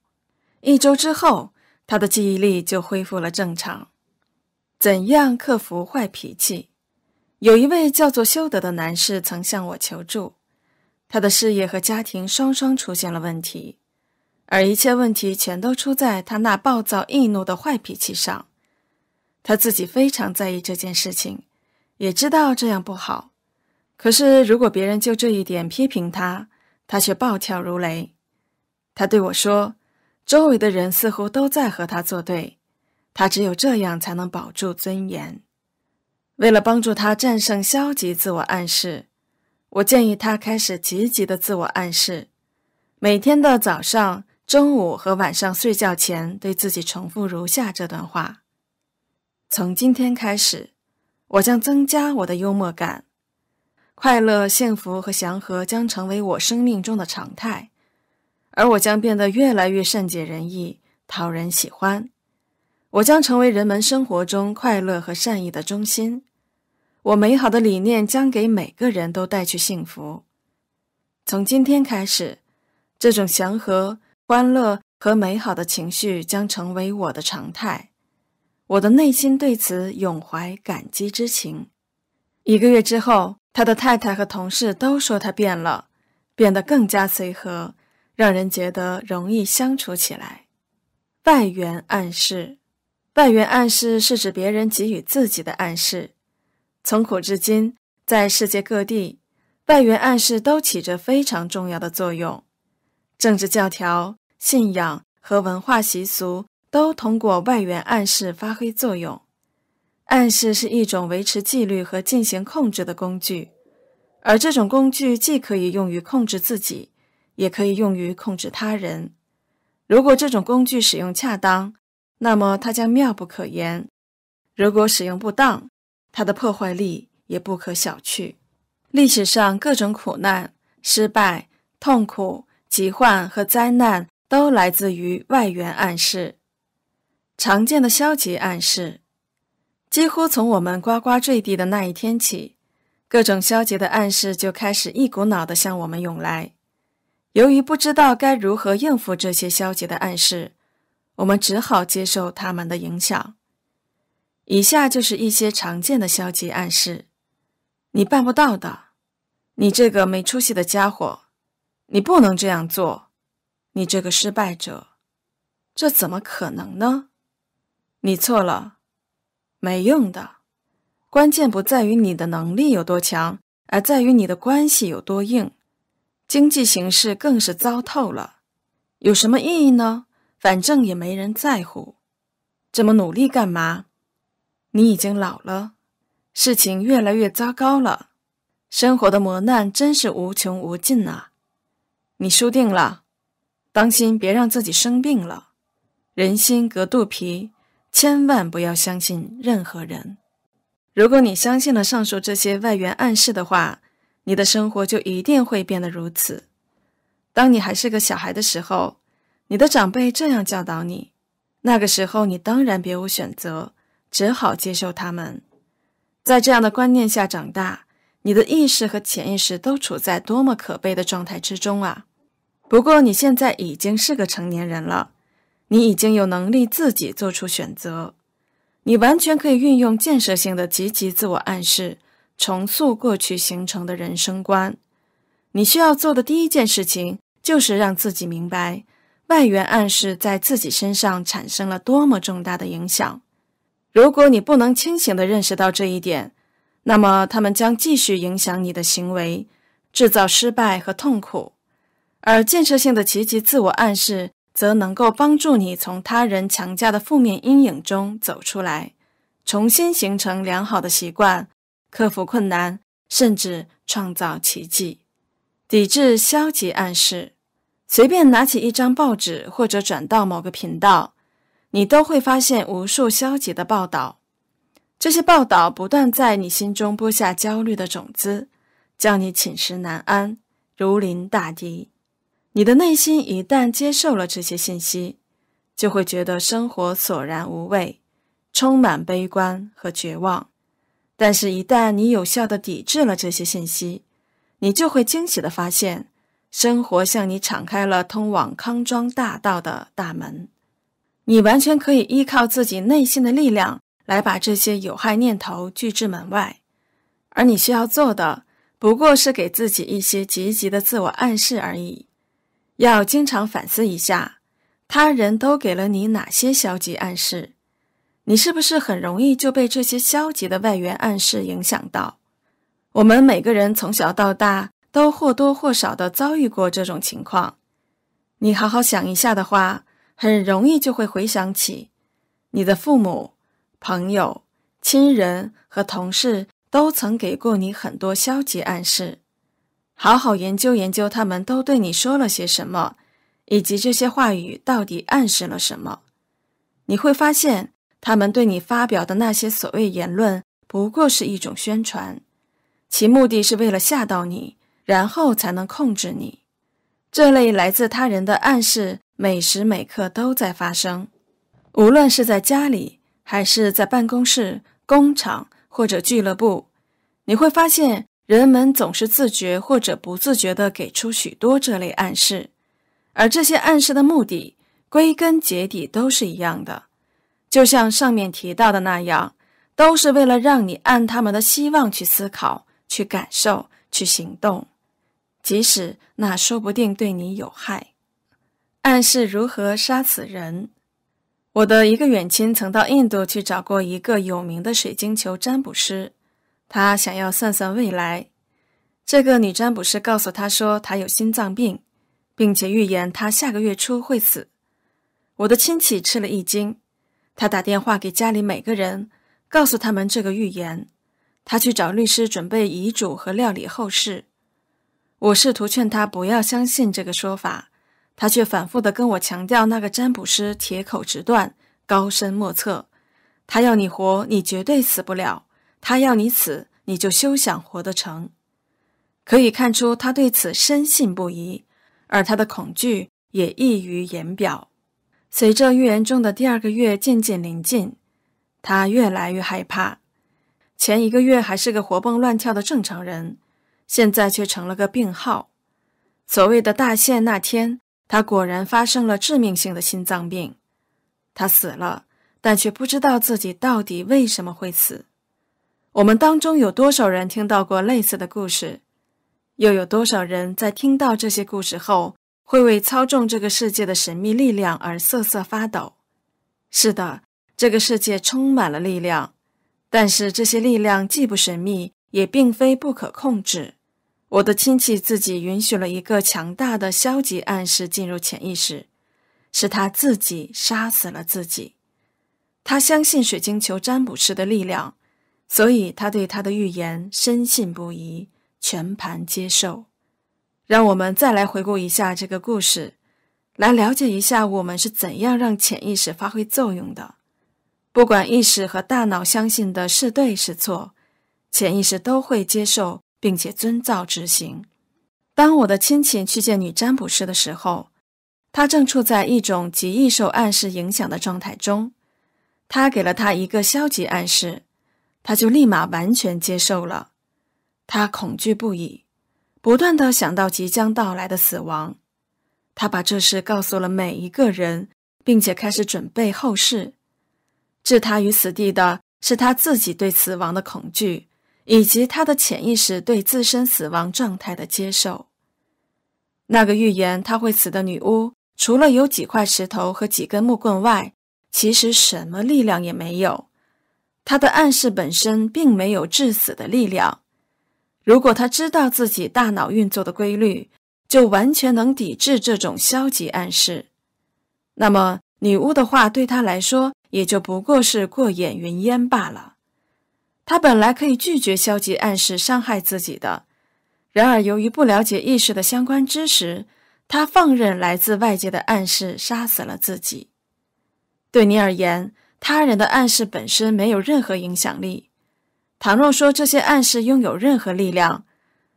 一周之后，他的记忆力就恢复了正常。怎样克服坏脾气？有一位叫做修德的男士曾向我求助，他的事业和家庭双双出现了问题，而一切问题全都出在他那暴躁易怒的坏脾气上。他自己非常在意这件事情，也知道这样不好。可是，如果别人就这一点批评他，他却暴跳如雷。他对我说：“周围的人似乎都在和他作对，他只有这样才能保住尊严。”为了帮助他战胜消极自我暗示，我建议他开始积极的自我暗示。每天的早上、中午和晚上睡觉前，对自己重复如下这段话：“从今天开始，我将增加我的幽默感。”快乐、幸福和祥和将成为我生命中的常态，而我将变得越来越善解人意、讨人喜欢。我将成为人们生活中快乐和善意的中心。我美好的理念将给每个人都带去幸福。从今天开始，这种祥和、欢乐和美好的情绪将成为我的常态。我的内心对此永怀感激之情。一个月之后。他的太太和同事都说他变了，变得更加随和，让人觉得容易相处起来。外援暗示，外援暗示是指别人给予自己的暗示。从古至今，在世界各地，外援暗示都起着非常重要的作用。政治教条、信仰和文化习俗都通过外援暗示发挥作用。暗示是一种维持纪律和进行控制的工具，而这种工具既可以用于控制自己，也可以用于控制他人。如果这种工具使用恰当，那么它将妙不可言；如果使用不当，它的破坏力也不可小觑。历史上各种苦难、失败、痛苦、疾患和灾难都来自于外源暗示。常见的消极暗示。几乎从我们呱呱坠地的那一天起，各种消极的暗示就开始一股脑地向我们涌来。由于不知道该如何应付这些消极的暗示，我们只好接受他们的影响。以下就是一些常见的消极暗示：你办不到的，你这个没出息的家伙，你不能这样做，你这个失败者，这怎么可能呢？你错了。没用的，关键不在于你的能力有多强，而在于你的关系有多硬。经济形势更是糟透了，有什么意义呢？反正也没人在乎，这么努力干嘛？你已经老了，事情越来越糟糕了，生活的磨难真是无穷无尽啊！你输定了，当心别让自己生病了。人心隔肚皮。千万不要相信任何人。如果你相信了上述这些外援暗示的话，你的生活就一定会变得如此。当你还是个小孩的时候，你的长辈这样教导你，那个时候你当然别无选择，只好接受他们。在这样的观念下长大，你的意识和潜意识都处在多么可悲的状态之中啊！不过，你现在已经是个成年人了。你已经有能力自己做出选择，你完全可以运用建设性的积极自我暗示，重塑过去形成的人生观。你需要做的第一件事情，就是让自己明白外援暗示在自己身上产生了多么重大的影响。如果你不能清醒地认识到这一点，那么他们将继续影响你的行为，制造失败和痛苦，而建设性的积极自我暗示。则能够帮助你从他人强加的负面阴影中走出来，重新形成良好的习惯，克服困难，甚至创造奇迹。抵制消极暗示。随便拿起一张报纸或者转到某个频道，你都会发现无数消极的报道。这些报道不断在你心中播下焦虑的种子，叫你寝食难安，如临大敌。你的内心一旦接受了这些信息，就会觉得生活索然无味，充满悲观和绝望。但是，一旦你有效地抵制了这些信息，你就会惊喜地发现，生活向你敞开了通往康庄大道的大门。你完全可以依靠自己内心的力量来把这些有害念头拒之门外，而你需要做的不过是给自己一些积极的自我暗示而已。要经常反思一下，他人都给了你哪些消极暗示？你是不是很容易就被这些消极的外援暗示影响到？我们每个人从小到大都或多或少的遭遇过这种情况。你好好想一下的话，很容易就会回想起，你的父母、朋友、亲人和同事都曾给过你很多消极暗示。好好研究研究，他们都对你说了些什么，以及这些话语到底暗示了什么？你会发现，他们对你发表的那些所谓言论，不过是一种宣传，其目的是为了吓到你，然后才能控制你。这类来自他人的暗示，每时每刻都在发生，无论是在家里，还是在办公室、工厂或者俱乐部，你会发现。人们总是自觉或者不自觉地给出许多这类暗示，而这些暗示的目的，归根结底都是一样的。就像上面提到的那样，都是为了让你按他们的希望去思考、去感受、去行动，即使那说不定对你有害。暗示如何杀死人？我的一个远亲曾到印度去找过一个有名的水晶球占卜师。他想要算算未来，这个女占卜师告诉他说，他有心脏病，并且预言他下个月初会死。我的亲戚吃了一惊，他打电话给家里每个人，告诉他们这个预言。他去找律师准备遗嘱和料理后事。我试图劝他不要相信这个说法，他却反复的跟我强调那个占卜师铁口直断，高深莫测。他要你活，你绝对死不了。他要你死，你就休想活得成。可以看出，他对此深信不疑，而他的恐惧也溢于言表。随着预言中的第二个月渐渐临近，他越来越害怕。前一个月还是个活蹦乱跳的正常人，现在却成了个病号。所谓的大限那天，他果然发生了致命性的心脏病。他死了，但却不知道自己到底为什么会死。我们当中有多少人听到过类似的故事？又有多少人在听到这些故事后，会为操纵这个世界的神秘力量而瑟瑟发抖？是的，这个世界充满了力量，但是这些力量既不神秘，也并非不可控制。我的亲戚自己允许了一个强大的消极暗示进入潜意识，是他自己杀死了自己。他相信水晶球占卜师的力量。所以，他对他的预言深信不疑，全盘接受。让我们再来回顾一下这个故事，来了解一下我们是怎样让潜意识发挥作用的。不管意识和大脑相信的是对是错，潜意识都会接受并且遵照执行。当我的亲戚去见女占卜师的时候，他正处在一种极易受暗示影响的状态中。他给了他一个消极暗示。他就立马完全接受了，他恐惧不已，不断的想到即将到来的死亡。他把这事告诉了每一个人，并且开始准备后事。置他于死地的是他自己对死亡的恐惧，以及他的潜意识对自身死亡状态的接受。那个预言他会死的女巫，除了有几块石头和几根木棍外，其实什么力量也没有。他的暗示本身并没有致死的力量。如果他知道自己大脑运作的规律，就完全能抵制这种消极暗示。那么，女巫的话对他来说也就不过是过眼云烟罢了。他本来可以拒绝消极暗示伤害自己的，然而由于不了解意识的相关知识，他放任来自外界的暗示杀死了自己。对你而言。他人的暗示本身没有任何影响力。倘若说这些暗示拥有任何力量，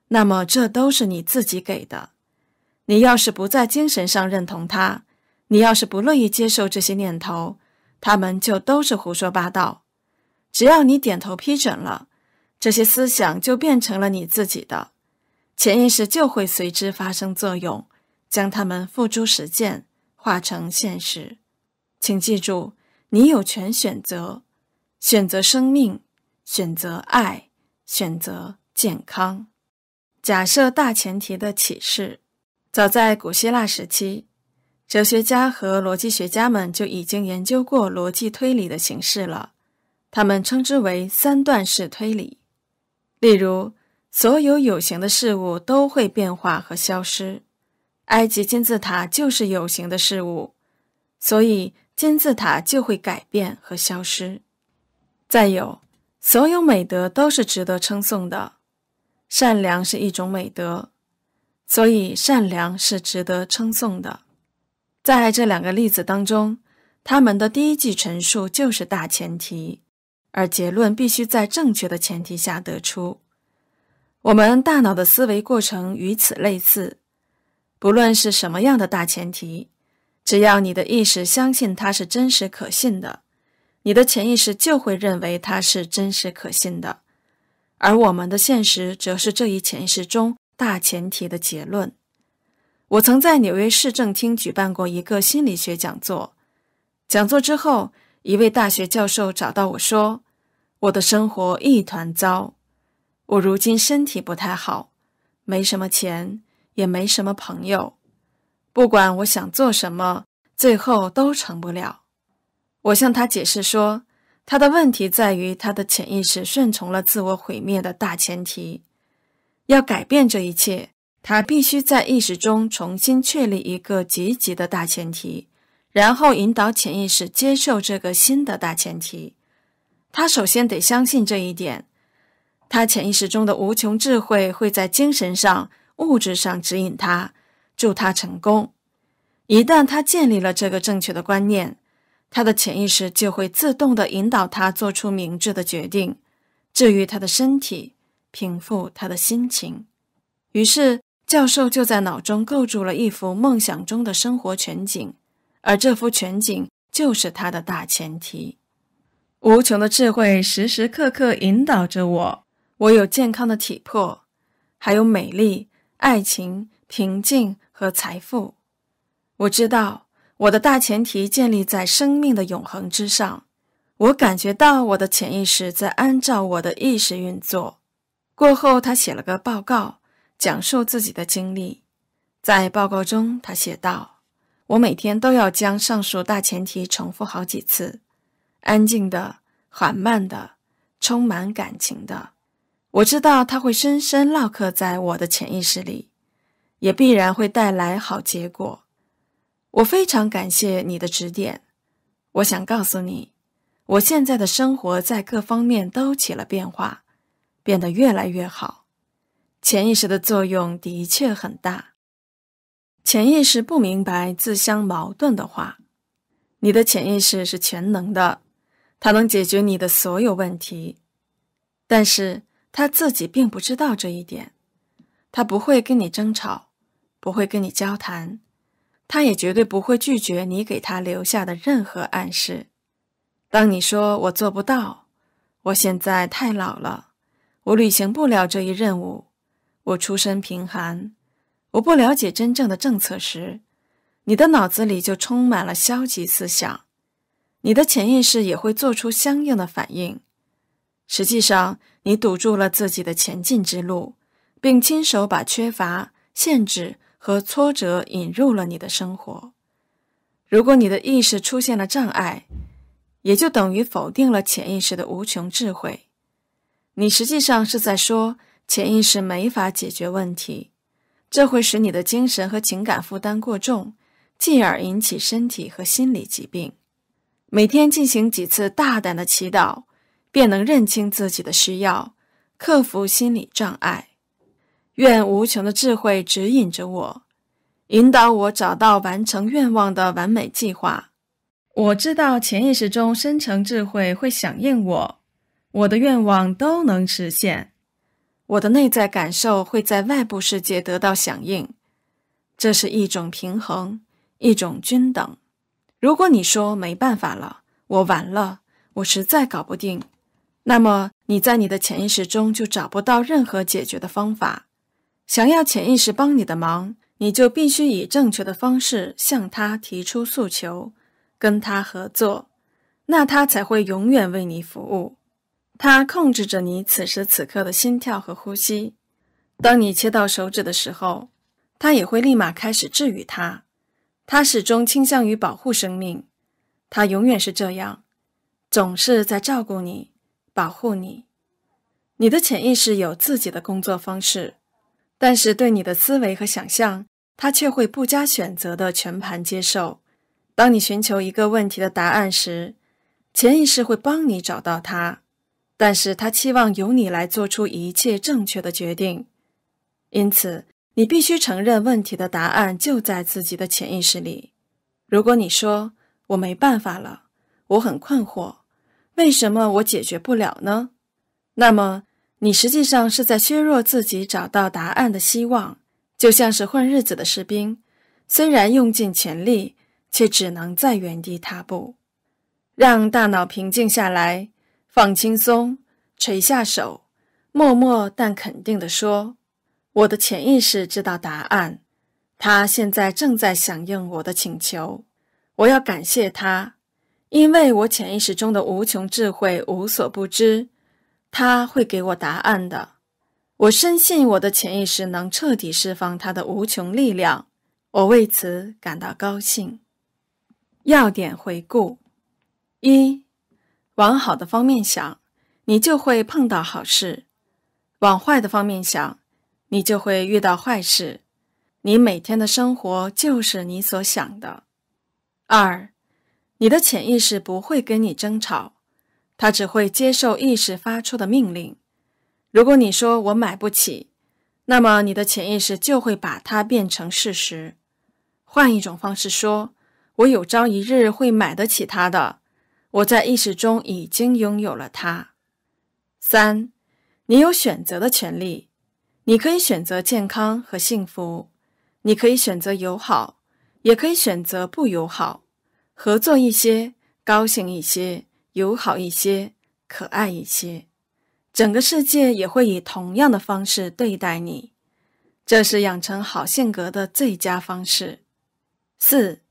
那么这都是你自己给的。你要是不在精神上认同它，你要是不乐意接受这些念头，他们就都是胡说八道。只要你点头批准了，这些思想就变成了你自己的，潜意识就会随之发生作用，将它们付诸实践，化成现实。请记住。你有权选择，选择生命，选择爱，选择健康。假设大前提的启示，早在古希腊时期，哲学家和逻辑学家们就已经研究过逻辑推理的形式了，他们称之为三段式推理。例如，所有有形的事物都会变化和消失，埃及金字塔就是有形的事物，所以。金字塔就会改变和消失。再有，所有美德都是值得称颂的。善良是一种美德，所以善良是值得称颂的。在这两个例子当中，他们的第一句陈述就是大前提，而结论必须在正确的前提下得出。我们大脑的思维过程与此类似，不论是什么样的大前提。只要你的意识相信它是真实可信的，你的潜意识就会认为它是真实可信的，而我们的现实则是这一潜意识中大前提的结论。我曾在纽约市政厅举办过一个心理学讲座，讲座之后，一位大学教授找到我说：“我的生活一团糟，我如今身体不太好，没什么钱，也没什么朋友。”不管我想做什么，最后都成不了。我向他解释说，他的问题在于他的潜意识顺从了自我毁灭的大前提。要改变这一切，他必须在意识中重新确立一个积极的大前提，然后引导潜意识接受这个新的大前提。他首先得相信这一点。他潜意识中的无穷智慧会在精神上、物质上指引他。祝他成功。一旦他建立了这个正确的观念，他的潜意识就会自动地引导他做出明智的决定。治愈他的身体，平复他的心情。于是，教授就在脑中构筑了一幅梦想中的生活全景，而这幅全景就是他的大前提。无穷的智慧时时刻刻引导着我。我有健康的体魄，还有美丽、爱情、平静。和财富，我知道我的大前提建立在生命的永恒之上。我感觉到我的潜意识在按照我的意识运作。过后，他写了个报告，讲述自己的经历。在报告中，他写道：“我每天都要将上述大前提重复好几次，安静的、缓慢的、充满感情的。我知道它会深深烙刻在我的潜意识里。”也必然会带来好结果。我非常感谢你的指点。我想告诉你，我现在的生活在各方面都起了变化，变得越来越好。潜意识的作用的确很大。潜意识不明白自相矛盾的话，你的潜意识是全能的，它能解决你的所有问题，但是它自己并不知道这一点，它不会跟你争吵。不会跟你交谈，他也绝对不会拒绝你给他留下的任何暗示。当你说“我做不到”，“我现在太老了”，“我履行不了这一任务”，“我出身贫寒”，“我不了解真正的政策”时，你的脑子里就充满了消极思想，你的潜意识也会做出相应的反应。实际上，你堵住了自己的前进之路，并亲手把缺乏限制。和挫折引入了你的生活。如果你的意识出现了障碍，也就等于否定了潜意识的无穷智慧。你实际上是在说潜意识没法解决问题，这会使你的精神和情感负担过重，进而引起身体和心理疾病。每天进行几次大胆的祈祷，便能认清自己的需要，克服心理障碍。愿无穷的智慧指引着我，引导我找到完成愿望的完美计划。我知道潜意识中深层智慧会响应我，我的愿望都能实现。我的内在感受会在外部世界得到响应，这是一种平衡，一种均等。如果你说没办法了，我完了，我实在搞不定，那么你在你的潜意识中就找不到任何解决的方法。想要潜意识帮你的忙，你就必须以正确的方式向他提出诉求，跟他合作，那他才会永远为你服务。他控制着你此时此刻的心跳和呼吸。当你切到手指的时候，他也会立马开始治愈他。他始终倾向于保护生命，他永远是这样，总是在照顾你，保护你。你的潜意识有自己的工作方式。但是对你的思维和想象，它却会不加选择的全盘接受。当你寻求一个问题的答案时，潜意识会帮你找到它。但是它期望由你来做出一切正确的决定，因此你必须承认问题的答案就在自己的潜意识里。如果你说“我没办法了，我很困惑，为什么我解决不了呢？”那么。你实际上是在削弱自己找到答案的希望，就像是混日子的士兵，虽然用尽全力，却只能在原地踏步。让大脑平静下来，放轻松，垂下手，默默但肯定地说：“我的潜意识知道答案，它现在正在响应我的请求。我要感谢它，因为我潜意识中的无穷智慧无所不知。”他会给我答案的，我深信我的潜意识能彻底释放他的无穷力量，我为此感到高兴。要点回顾：一，往好的方面想，你就会碰到好事；往坏的方面想，你就会遇到坏事。你每天的生活就是你所想的。二，你的潜意识不会跟你争吵。他只会接受意识发出的命令。如果你说“我买不起”，那么你的潜意识就会把它变成事实。换一种方式说：“我有朝一日会买得起它的。”我在意识中已经拥有了它。三，你有选择的权利。你可以选择健康和幸福，你可以选择友好，也可以选择不友好，合作一些，高兴一些。友好一些，可爱一些，整个世界也会以同样的方式对待你。这是养成好性格的最佳方式。四，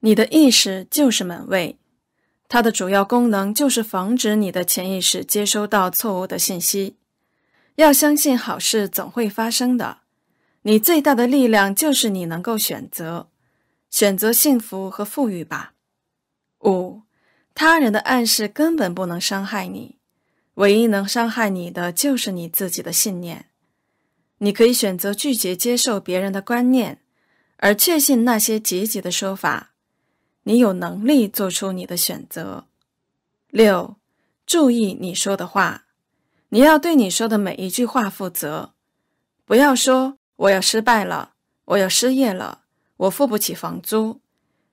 你的意识就是门卫，它的主要功能就是防止你的潜意识接收到错误的信息。要相信好事总会发生的。你最大的力量就是你能够选择，选择幸福和富裕吧。五。他人的暗示根本不能伤害你，唯一能伤害你的就是你自己的信念。你可以选择拒绝接受别人的观念，而确信那些积极的说法。你有能力做出你的选择。六，注意你说的话，你要对你说的每一句话负责。不要说我要失败了，我要失业了，我付不起房租。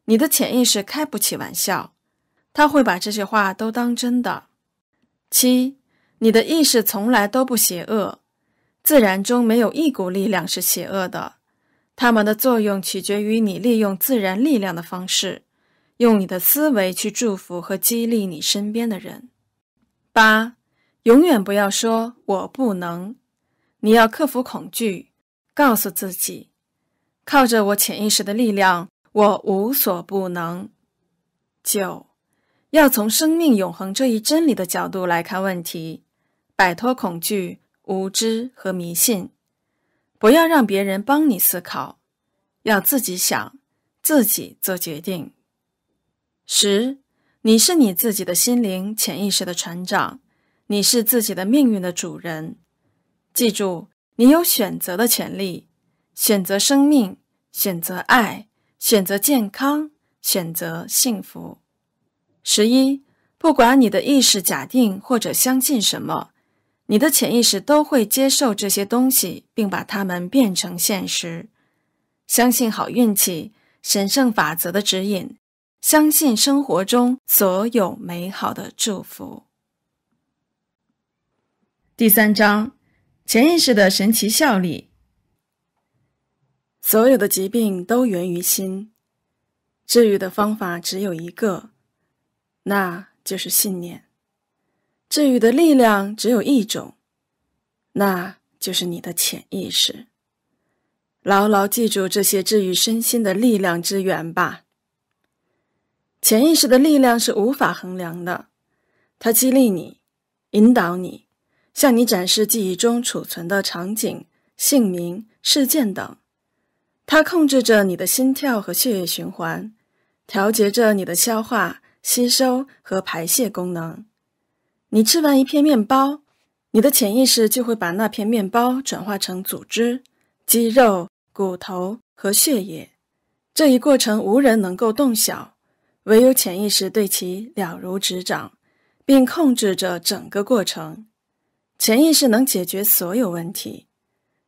你的潜意识开不起玩笑。他会把这些话都当真的。七，你的意识从来都不邪恶，自然中没有一股力量是邪恶的，它们的作用取决于你利用自然力量的方式。用你的思维去祝福和激励你身边的人。八，永远不要说我不能，你要克服恐惧，告诉自己，靠着我潜意识的力量，我无所不能。九。要从生命永恒这一真理的角度来看问题，摆脱恐惧、无知和迷信，不要让别人帮你思考，要自己想，自己做决定。十，你是你自己的心灵潜意识的船长，你是自己的命运的主人。记住，你有选择的权利：选择生命，选择爱，选择健康，选择幸福。十一，不管你的意识假定或者相信什么，你的潜意识都会接受这些东西，并把它们变成现实。相信好运气、神圣法则的指引，相信生活中所有美好的祝福。第三章，潜意识的神奇效力。所有的疾病都源于心，治愈的方法只有一个。那就是信念，治愈的力量只有一种，那就是你的潜意识。牢牢记住这些治愈身心的力量之源吧。潜意识的力量是无法衡量的，它激励你，引导你，向你展示记忆中储存的场景、姓名、事件等。它控制着你的心跳和血液循环，调节着你的消化。吸收和排泄功能。你吃完一片面包，你的潜意识就会把那片面包转化成组织、肌肉、骨头和血液。这一过程无人能够洞晓，唯有潜意识对其了如指掌，并控制着整个过程。潜意识能解决所有问题。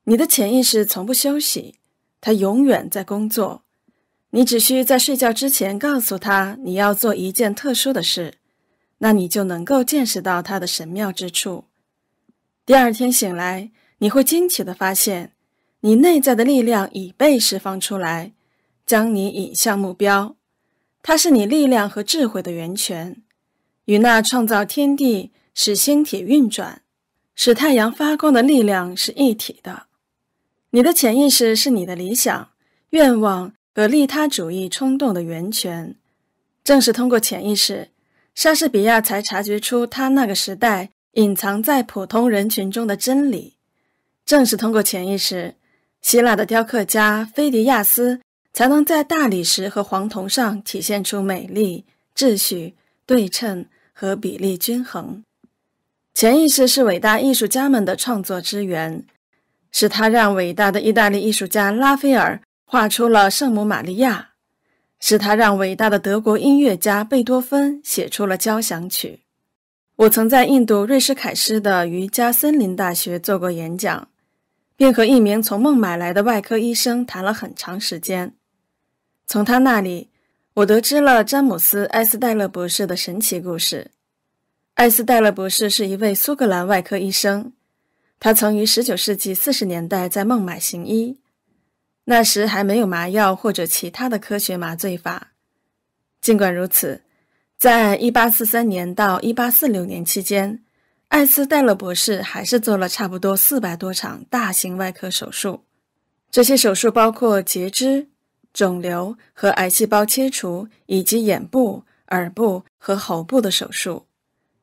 你的潜意识从不休息，它永远在工作。你只需在睡觉之前告诉他你要做一件特殊的事，那你就能够见识到它的神妙之处。第二天醒来，你会惊奇地发现，你内在的力量已被释放出来，将你引向目标。它是你力量和智慧的源泉，与那创造天地、使星体运转、使太阳发光的力量是一体的。你的潜意识是你的理想、愿望。和利他主义冲动的源泉，正是通过潜意识，莎士比亚才察觉出他那个时代隐藏在普通人群中的真理；正是通过潜意识，希腊的雕刻家菲迪亚斯才能在大理石和黄铜上体现出美丽、秩序、对称和比例均衡。潜意识是伟大艺术家们的创作之源，是他让伟大的意大利艺术家拉斐尔。画出了圣母玛利亚，是他让伟大的德国音乐家贝多芬写出了交响曲。我曾在印度瑞士凯斯的瑜伽森林大学做过演讲，并和一名从孟买来的外科医生谈了很长时间。从他那里，我得知了詹姆斯·埃斯戴勒博士的神奇故事。埃斯戴勒博士是一位苏格兰外科医生，他曾于19世纪40年代在孟买行医。那时还没有麻药或者其他的科学麻醉法。尽管如此，在1843年到1846年期间，艾斯戴勒博士还是做了差不多400多场大型外科手术。这些手术包括截肢、肿瘤和癌细胞切除，以及眼部、耳部和喉部的手术。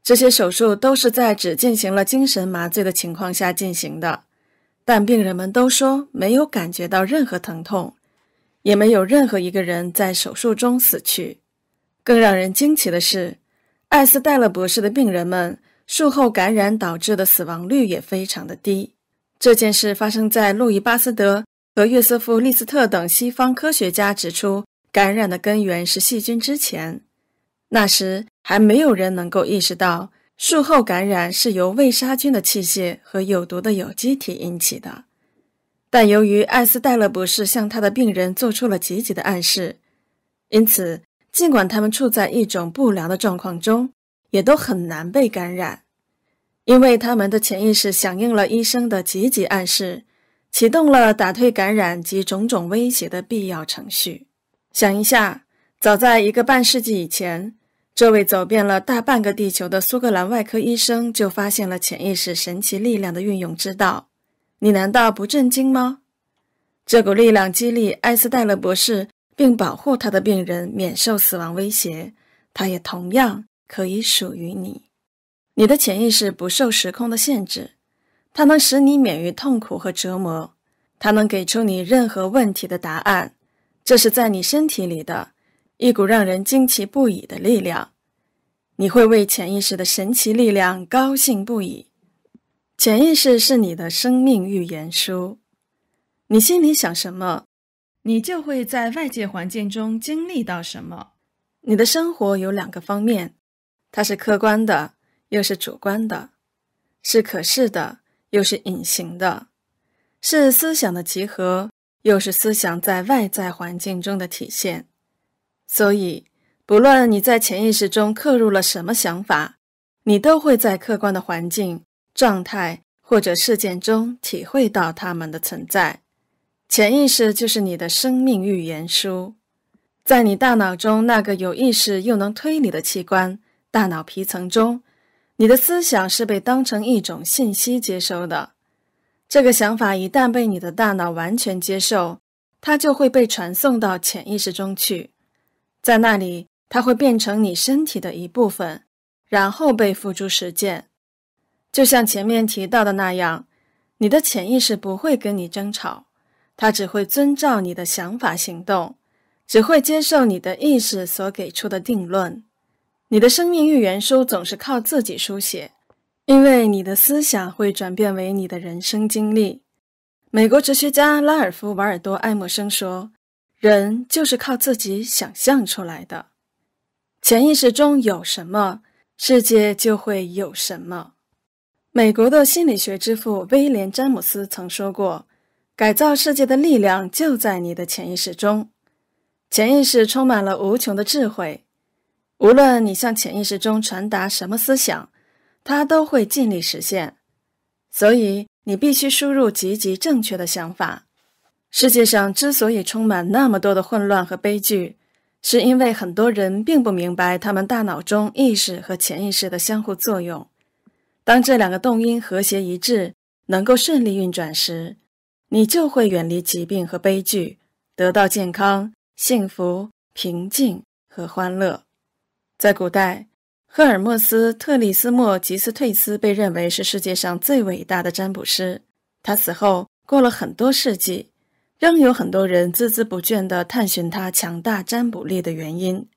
这些手术都是在只进行了精神麻醉的情况下进行的。但病人们都说没有感觉到任何疼痛，也没有任何一个人在手术中死去。更让人惊奇的是，艾斯戴勒博士的病人们术后感染导致的死亡率也非常的低。这件事发生在路易巴斯德和约瑟夫利斯特等西方科学家指出感染的根源是细菌之前，那时还没有人能够意识到。术后感染是由未杀菌的器械和有毒的有机体引起的，但由于艾斯戴勒博士向他的病人做出了积极的暗示，因此尽管他们处在一种不良的状况中，也都很难被感染，因为他们的潜意识响应了医生的积极暗示，启动了打退感染及种种威胁的必要程序。想一下，早在一个半世纪以前。这位走遍了大半个地球的苏格兰外科医生，就发现了潜意识神奇力量的运用之道。你难道不震惊吗？这股力量激励艾斯戴勒博士，并保护他的病人免受死亡威胁。他也同样可以属于你。你的潜意识不受时空的限制，它能使你免于痛苦和折磨，它能给出你任何问题的答案。这是在你身体里的。一股让人惊奇不已的力量，你会为潜意识的神奇力量高兴不已。潜意识是你的生命预言书，你心里想什么，你就会在外界环境中经历到什么。你的生活有两个方面，它是客观的，又是主观的；是可视的，又是隐形的；是思想的集合，又是思想在外在环境中的体现。所以，不论你在潜意识中刻入了什么想法，你都会在客观的环境、状态或者事件中体会到它们的存在。潜意识就是你的生命预言书，在你大脑中那个有意识又能推理的器官——大脑皮层中，你的思想是被当成一种信息接收的。这个想法一旦被你的大脑完全接受，它就会被传送到潜意识中去。在那里，它会变成你身体的一部分，然后被付诸实践。就像前面提到的那样，你的潜意识不会跟你争吵，它只会遵照你的想法行动，只会接受你的意识所给出的定论。你的生命预言书总是靠自己书写，因为你的思想会转变为你的人生经历。美国哲学家拉尔夫·瓦尔多·爱默生说。人就是靠自己想象出来的，潜意识中有什么，世界就会有什么。美国的心理学之父威廉·詹姆斯曾说过：“改造世界的力量就在你的潜意识中，潜意识充满了无穷的智慧。无论你向潜意识中传达什么思想，它都会尽力实现。所以，你必须输入积极正确的想法。”世界上之所以充满那么多的混乱和悲剧，是因为很多人并不明白他们大脑中意识和潜意识的相互作用。当这两个动因和谐一致，能够顺利运转时，你就会远离疾病和悲剧，得到健康、幸福、平静和欢乐。在古代，赫尔墨斯特里斯莫吉斯退斯被认为是世界上最伟大的占卜师。他死后过了很多世纪。仍有很多人孜孜不倦地探寻他强大占卜力的原因。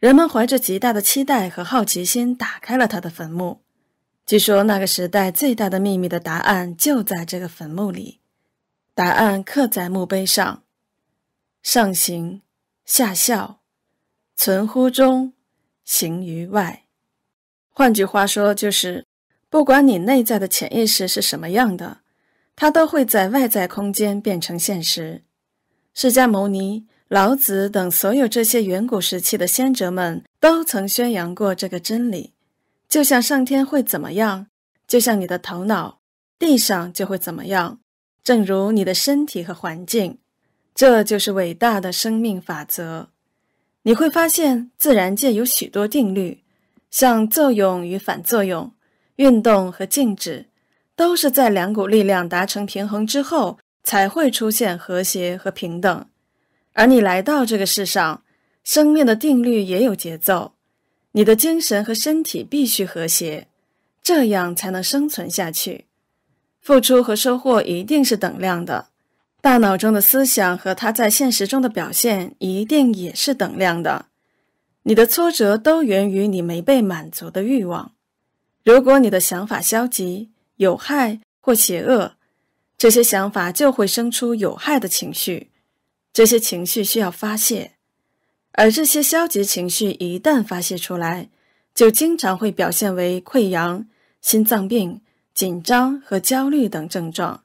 人们怀着极大的期待和好奇心打开了他的坟墓。据说那个时代最大的秘密的答案就在这个坟墓里。答案刻在墓碑上：“上行下效，存乎中，行于外。”换句话说，就是不管你内在的潜意识是什么样的。它都会在外在空间变成现实。释迦牟尼、老子等所有这些远古时期的先哲们都曾宣扬过这个真理。就像上天会怎么样，就像你的头脑，地上就会怎么样。正如你的身体和环境，这就是伟大的生命法则。你会发现自然界有许多定律，像作用与反作用、运动和静止。都是在两股力量达成平衡之后，才会出现和谐和平等。而你来到这个世上，生命的定律也有节奏，你的精神和身体必须和谐，这样才能生存下去。付出和收获一定是等量的，大脑中的思想和它在现实中的表现一定也是等量的。你的挫折都源于你没被满足的欲望。如果你的想法消极，有害或邪恶，这些想法就会生出有害的情绪，这些情绪需要发泄，而这些消极情绪一旦发泄出来，就经常会表现为溃疡、心脏病、紧张和焦虑等症状。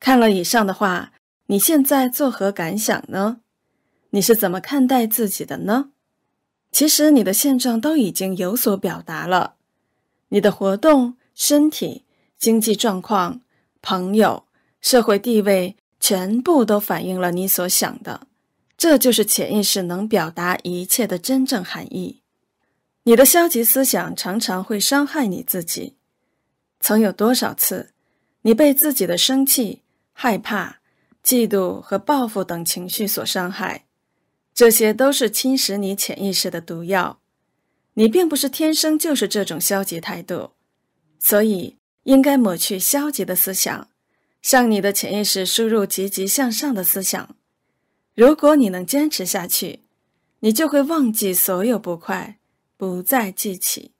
看了以上的话，你现在作何感想呢？你是怎么看待自己的呢？其实你的现状都已经有所表达了，你的活动、身体。经济状况、朋友、社会地位，全部都反映了你所想的。这就是潜意识能表达一切的真正含义。你的消极思想常常会伤害你自己。曾有多少次，你被自己的生气、害怕、嫉妒和报复等情绪所伤害？这些都是侵蚀你潜意识的毒药。你并不是天生就是这种消极态度，所以。应该抹去消极的思想，向你的潜意识输入积极向上的思想。如果你能坚持下去，你就会忘记所有不快，不再记起。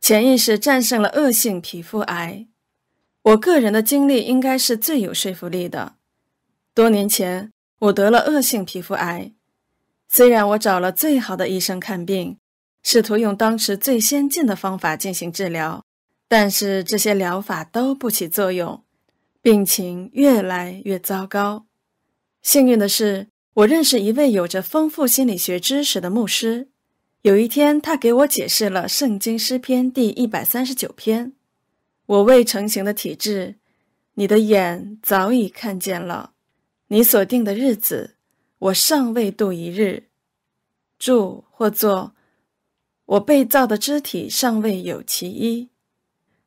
潜意识战胜了恶性皮肤癌。我个人的经历应该是最有说服力的。多年前，我得了恶性皮肤癌，虽然我找了最好的医生看病，试图用当时最先进的方法进行治疗。但是这些疗法都不起作用，病情越来越糟糕。幸运的是，我认识一位有着丰富心理学知识的牧师。有一天，他给我解释了《圣经·诗篇》第一百三十九篇：“我未成形的体质，你的眼早已看见了；你所定的日子，我尚未度一日；住或坐，我被造的肢体尚未有其一。”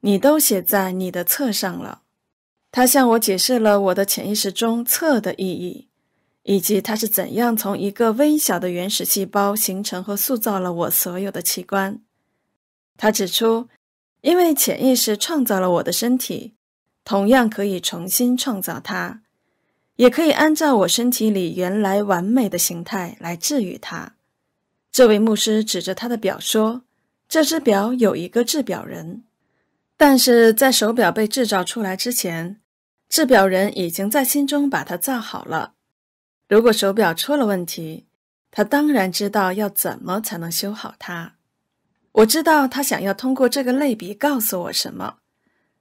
你都写在你的册上了。他向我解释了我的潜意识中册的意义，以及它是怎样从一个微小的原始细胞形成和塑造了我所有的器官。他指出，因为潜意识创造了我的身体，同样可以重新创造它，也可以按照我身体里原来完美的形态来治愈它。这位牧师指着他的表说：“这只表有一个制表人。”但是在手表被制造出来之前，制表人已经在心中把它造好了。如果手表出了问题，他当然知道要怎么才能修好它。我知道他想要通过这个类比告诉我什么：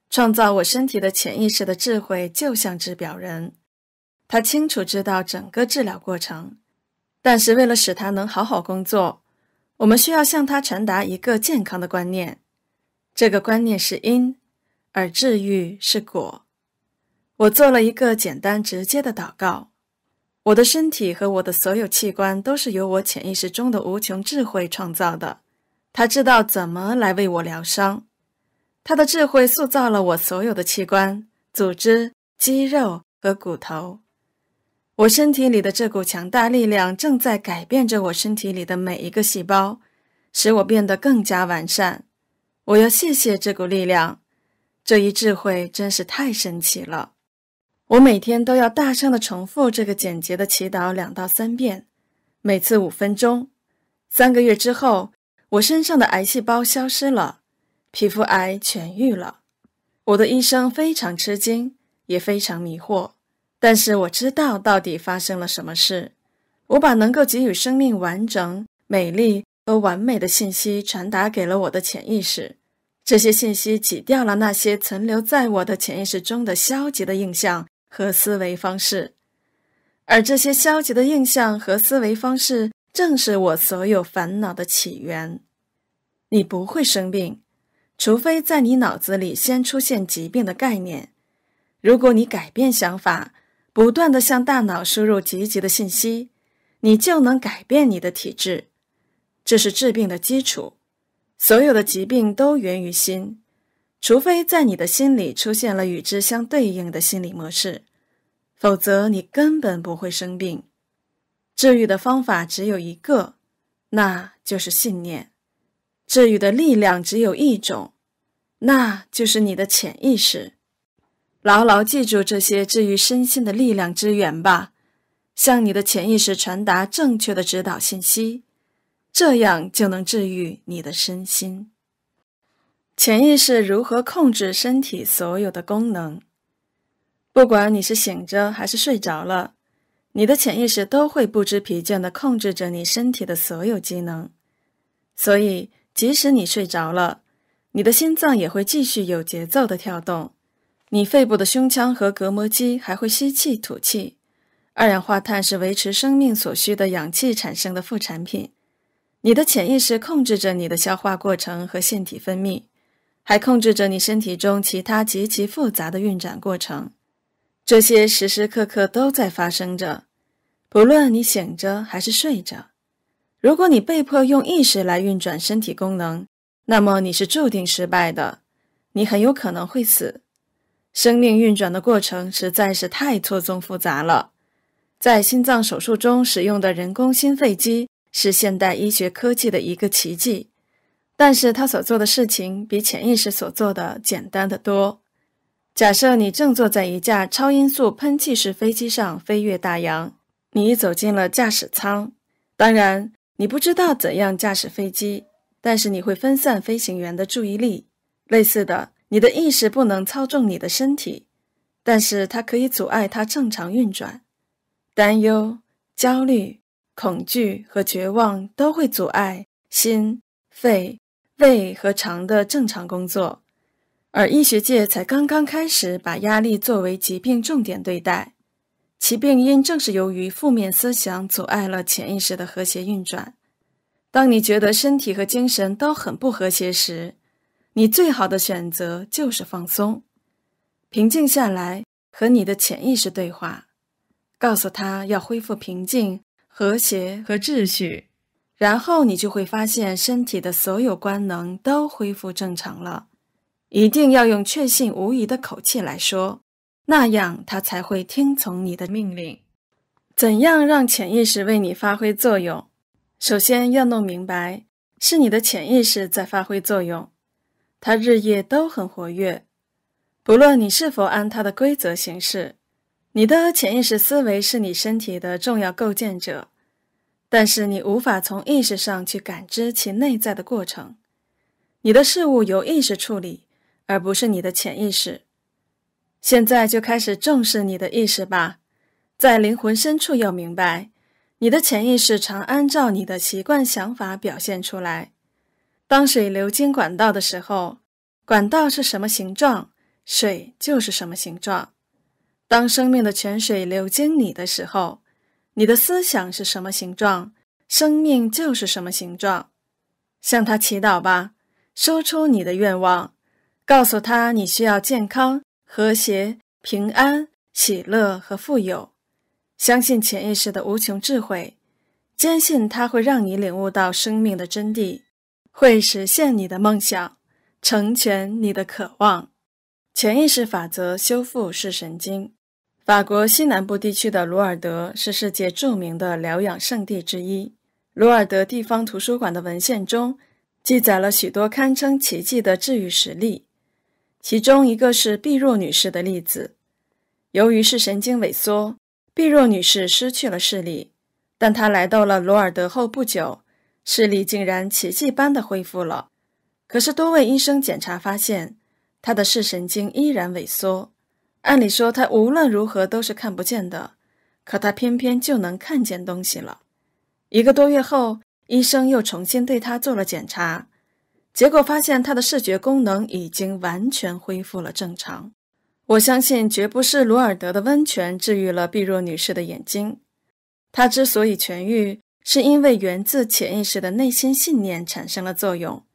创造我身体的潜意识的智慧就像制表人，他清楚知道整个治疗过程。但是为了使他能好好工作，我们需要向他传达一个健康的观念。这个观念是因，而治愈是果。我做了一个简单直接的祷告：我的身体和我的所有器官都是由我潜意识中的无穷智慧创造的。他知道怎么来为我疗伤。他的智慧塑造了我所有的器官、组织、肌肉和骨头。我身体里的这股强大力量正在改变着我身体里的每一个细胞，使我变得更加完善。我要谢谢这股力量，这一智慧真是太神奇了。我每天都要大声的重复这个简洁的祈祷两到三遍，每次五分钟。三个月之后，我身上的癌细胞消失了，皮肤癌痊愈了。我的医生非常吃惊，也非常迷惑，但是我知道到底发生了什么事。我把能够给予生命完整、美丽。和完美的信息传达给了我的潜意识，这些信息挤掉了那些存留在我的潜意识中的消极的印象和思维方式，而这些消极的印象和思维方式正是我所有烦恼的起源。你不会生病，除非在你脑子里先出现疾病的概念。如果你改变想法，不断的向大脑输入积极的信息，你就能改变你的体质。这是治病的基础，所有的疾病都源于心，除非在你的心里出现了与之相对应的心理模式，否则你根本不会生病。治愈的方法只有一个，那就是信念。治愈的力量只有一种，那就是你的潜意识。牢牢记住这些治愈身心的力量之源吧，向你的潜意识传达正确的指导信息。这样就能治愈你的身心。潜意识如何控制身体所有的功能？不管你是醒着还是睡着了，你的潜意识都会不知疲倦地控制着你身体的所有机能。所以，即使你睡着了，你的心脏也会继续有节奏的跳动，你肺部的胸腔和隔膜肌还会吸气、吐气。二氧化碳是维持生命所需的氧气产生的副产品。你的潜意识控制着你的消化过程和腺体分泌，还控制着你身体中其他极其复杂的运转过程，这些时时刻刻都在发生着，不论你醒着还是睡着。如果你被迫用意识来运转身体功能，那么你是注定失败的，你很有可能会死。生命运转的过程实在是太错综复杂了，在心脏手术中使用的人工心肺机。是现代医学科技的一个奇迹，但是他所做的事情比潜意识所做的简单的多。假设你正坐在一架超音速喷气式飞机上飞越大洋，你走进了驾驶舱，当然你不知道怎样驾驶飞机，但是你会分散飞行员的注意力。类似的，你的意识不能操纵你的身体，但是它可以阻碍它正常运转。担忧、焦虑。恐惧和绝望都会阻碍心、肺、胃和肠的正常工作，而医学界才刚刚开始把压力作为疾病重点对待，其病因正是由于负面思想阻碍了潜意识的和谐运转。当你觉得身体和精神都很不和谐时，你最好的选择就是放松，平静下来，和你的潜意识对话，告诉他要恢复平静。和谐和秩序，然后你就会发现身体的所有官能都恢复正常了。一定要用确信无疑的口气来说，那样他才会听从你的命令。怎样让潜意识为你发挥作用？首先要弄明白是你的潜意识在发挥作用，它日夜都很活跃，不论你是否按它的规则行事。你的潜意识思维是你身体的重要构建者，但是你无法从意识上去感知其内在的过程。你的事物由意识处理，而不是你的潜意识。现在就开始重视你的意识吧，在灵魂深处要明白，你的潜意识常按照你的习惯想法表现出来。当水流经管道的时候，管道是什么形状，水就是什么形状。当生命的泉水流经你的时候，你的思想是什么形状，生命就是什么形状。向他祈祷吧，说出你的愿望，告诉他你需要健康、和谐、平安、喜乐和富有。相信潜意识的无穷智慧，坚信它会让你领悟到生命的真谛，会实现你的梦想，成全你的渴望。潜意识法则修复视神经。法国西南部地区的鲁尔德是世界著名的疗养圣地之一。鲁尔德地方图书馆的文献中记载了许多堪称奇迹的治愈实例，其中一个是碧若女士的例子。由于视神经萎缩，碧若女士失去了视力，但她来到了鲁尔德后不久，视力竟然奇迹般的恢复了。可是，多位医生检查发现，她的视神经依然萎缩。按理说，他无论如何都是看不见的，可他偏偏就能看见东西了。一个多月后，医生又重新对他做了检查，结果发现他的视觉功能已经完全恢复了正常。我相信，绝不是罗尔德的温泉治愈了碧若女士的眼睛，她之所以痊愈，是因为源自潜意识的内心信念产生了作用。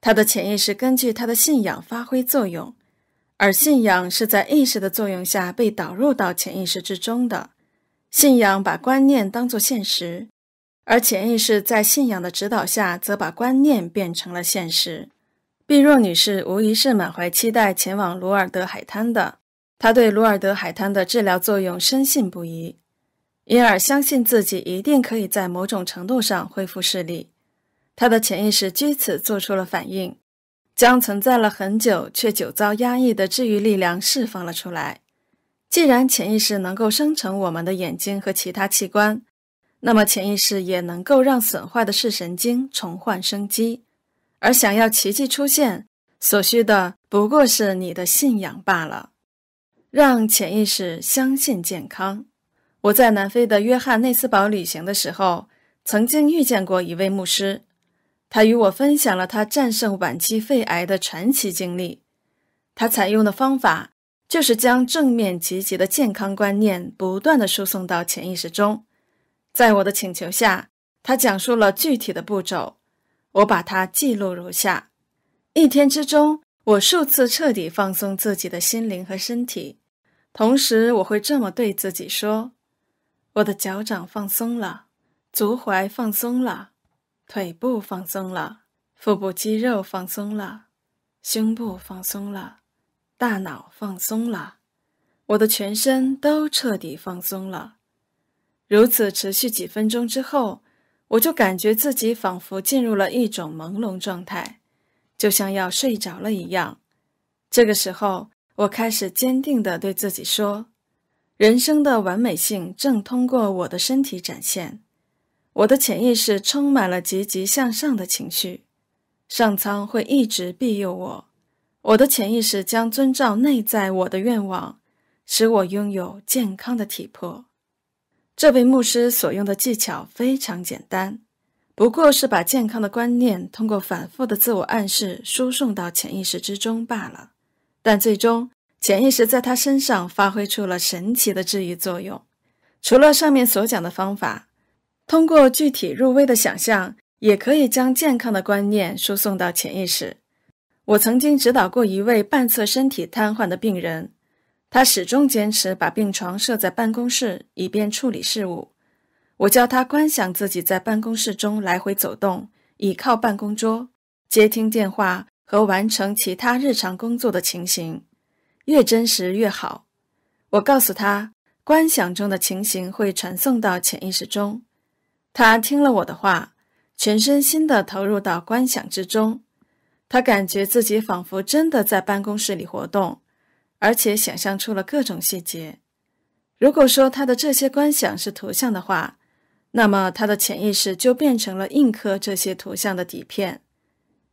她的潜意识根据她的信仰发挥作用。而信仰是在意识的作用下被导入到潜意识之中的。信仰把观念当作现实，而潜意识在信仰的指导下，则把观念变成了现实。碧若女士无疑是满怀期待前往鲁尔德海滩的，她对鲁尔德海滩的治疗作用深信不疑，因而相信自己一定可以在某种程度上恢复视力。她的潜意识据此做出了反应。将存在了很久却久遭压抑的治愈力量释放了出来。既然潜意识能够生成我们的眼睛和其他器官，那么潜意识也能够让损坏的视神经重焕生机。而想要奇迹出现，所需的不过是你的信仰罢了。让潜意识相信健康。我在南非的约翰内斯堡旅行的时候，曾经遇见过一位牧师。他与我分享了他战胜晚期肺癌的传奇经历。他采用的方法就是将正面积极的健康观念不断的输送到潜意识中。在我的请求下，他讲述了具体的步骤，我把它记录如下：一天之中，我数次彻底放松自己的心灵和身体，同时我会这么对自己说：“我的脚掌放松了，足踝放松了。”腿部放松了，腹部肌肉放松了，胸部放松了，大脑放松了，我的全身都彻底放松了。如此持续几分钟之后，我就感觉自己仿佛进入了一种朦胧状态，就像要睡着了一样。这个时候，我开始坚定地对自己说：“人生的完美性正通过我的身体展现。”我的潜意识充满了积极向上的情绪，上苍会一直庇佑我。我的潜意识将遵照内在我的愿望，使我拥有健康的体魄。这位牧师所用的技巧非常简单，不过是把健康的观念通过反复的自我暗示输送到潜意识之中罢了。但最终，潜意识在他身上发挥出了神奇的治愈作用。除了上面所讲的方法。通过具体入微的想象，也可以将健康的观念输送到潜意识。我曾经指导过一位半侧身体瘫痪的病人，他始终坚持把病床设在办公室，以便处理事务。我教他观想自己在办公室中来回走动，倚靠办公桌，接听电话和完成其他日常工作的情形，越真实越好。我告诉他，观想中的情形会传送到潜意识中。他听了我的话，全身心地投入到观想之中。他感觉自己仿佛真的在办公室里活动，而且想象出了各种细节。如果说他的这些观想是图像的话，那么他的潜意识就变成了印刻这些图像的底片。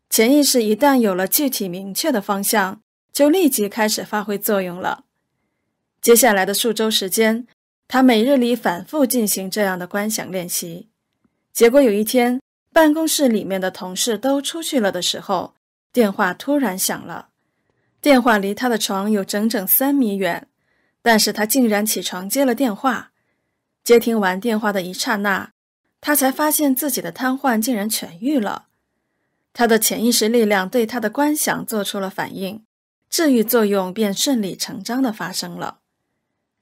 潜意识一旦有了具体明确的方向，就立即开始发挥作用了。接下来的数周时间。他每日里反复进行这样的观想练习，结果有一天，办公室里面的同事都出去了的时候，电话突然响了。电话离他的床有整整三米远，但是他竟然起床接了电话。接听完电话的一刹那，他才发现自己的瘫痪竟然痊愈了。他的潜意识力量对他的观想做出了反应，治愈作用便顺理成章地发生了。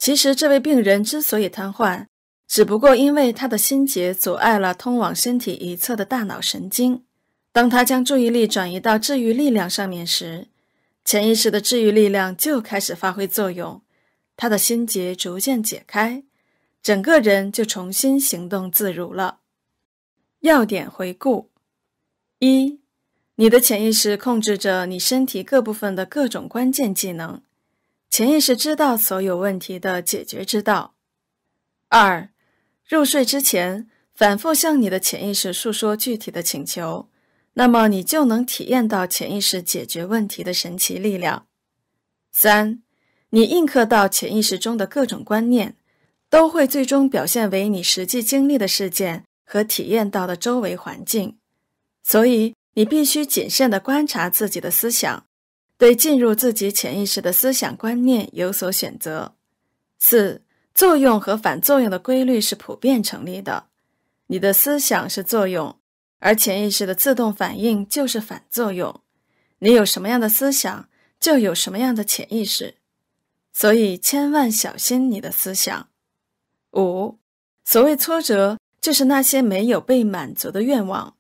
其实，这位病人之所以瘫痪，只不过因为他的心结阻碍了通往身体一侧的大脑神经。当他将注意力转移到治愈力量上面时，潜意识的治愈力量就开始发挥作用，他的心结逐渐解开，整个人就重新行动自如了。要点回顾：一、你的潜意识控制着你身体各部分的各种关键技能。潜意识知道所有问题的解决之道。二、入睡之前，反复向你的潜意识诉说具体的请求，那么你就能体验到潜意识解决问题的神奇力量。三、你印刻到潜意识中的各种观念，都会最终表现为你实际经历的事件和体验到的周围环境，所以你必须谨慎的观察自己的思想。对进入自己潜意识的思想观念有所选择。四、作用和反作用的规律是普遍成立的。你的思想是作用，而潜意识的自动反应就是反作用。你有什么样的思想，就有什么样的潜意识。所以千万小心你的思想。五、所谓挫折，就是那些没有被满足的愿望。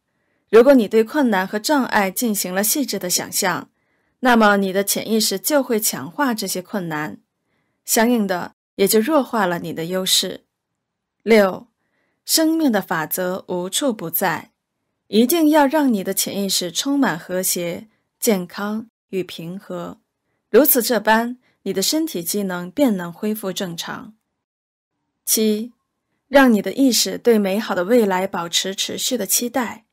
如果你对困难和障碍进行了细致的想象。那么你的潜意识就会强化这些困难，相应的也就弱化了你的优势。六，生命的法则无处不在，一定要让你的潜意识充满和谐、健康与平和。如此这般，你的身体机能便能恢复正常。七，让你的意识对美好的未来保持持续的期待。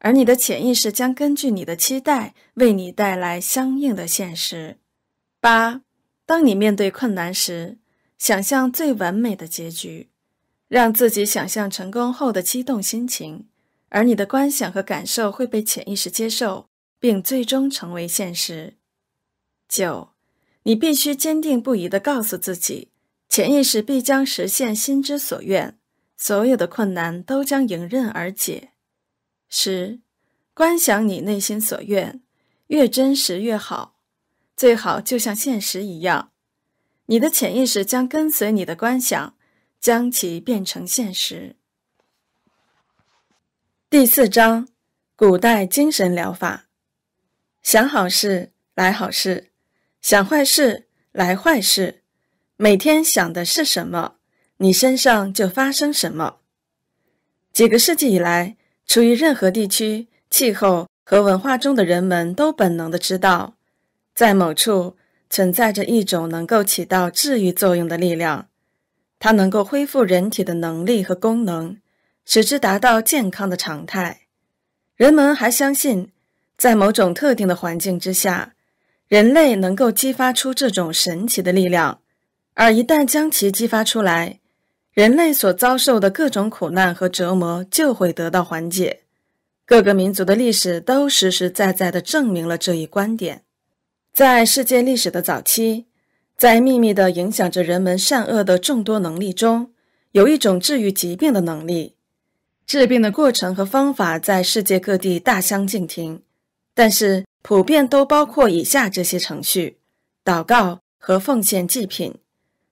而你的潜意识将根据你的期待为你带来相应的现实。八，当你面对困难时，想象最完美的结局，让自己想象成功后的激动心情，而你的观想和感受会被潜意识接受，并最终成为现实。九，你必须坚定不移地告诉自己，潜意识必将实现心之所愿，所有的困难都将迎刃而解。十，观想你内心所愿，越真实越好，最好就像现实一样。你的潜意识将跟随你的观想，将其变成现实。第四章，古代精神疗法：想好事来好事，想坏事来坏事。每天想的是什么，你身上就发生什么。几个世纪以来。处于任何地区、气候和文化中的人们，都本能的知道，在某处存在着一种能够起到治愈作用的力量，它能够恢复人体的能力和功能，使之达到健康的常态。人们还相信，在某种特定的环境之下，人类能够激发出这种神奇的力量，而一旦将其激发出来。人类所遭受的各种苦难和折磨就会得到缓解。各个民族的历史都实实在在地证明了这一观点。在世界历史的早期，在秘密地影响着人们善恶的众多能力中，有一种治愈疾病的能力。治病的过程和方法在世界各地大相径庭，但是普遍都包括以下这些程序：祷告和奉献祭品。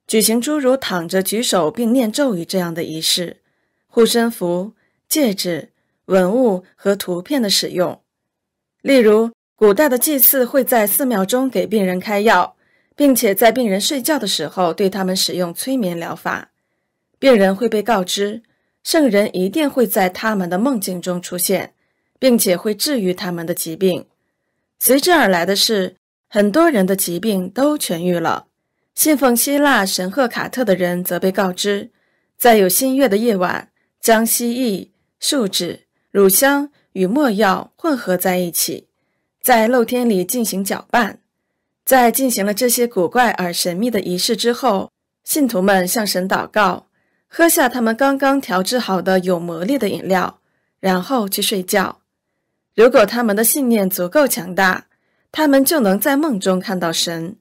举行诸如躺着举手并念咒语这样的仪式，护身符、戒指、文物和图片的使用。例如，古代的祭祀会在寺庙中给病人开药，并且在病人睡觉的时候对他们使用催眠疗法。病人会被告知，圣人一定会在他们的梦境中出现，并且会治愈他们的疾病。随之而来的是，很多人的疾病都痊愈了。信奉希腊神赫卡特的人则被告知，在有新月的夜晚，将蜥蜴、树脂、乳香与墨药混合在一起，在露天里进行搅拌。在进行了这些古怪而神秘的仪式之后，信徒们向神祷告，喝下他们刚刚调制好的有魔力的饮料，然后去睡觉。如果他们的信念足够强大，他们就能在梦中看到神。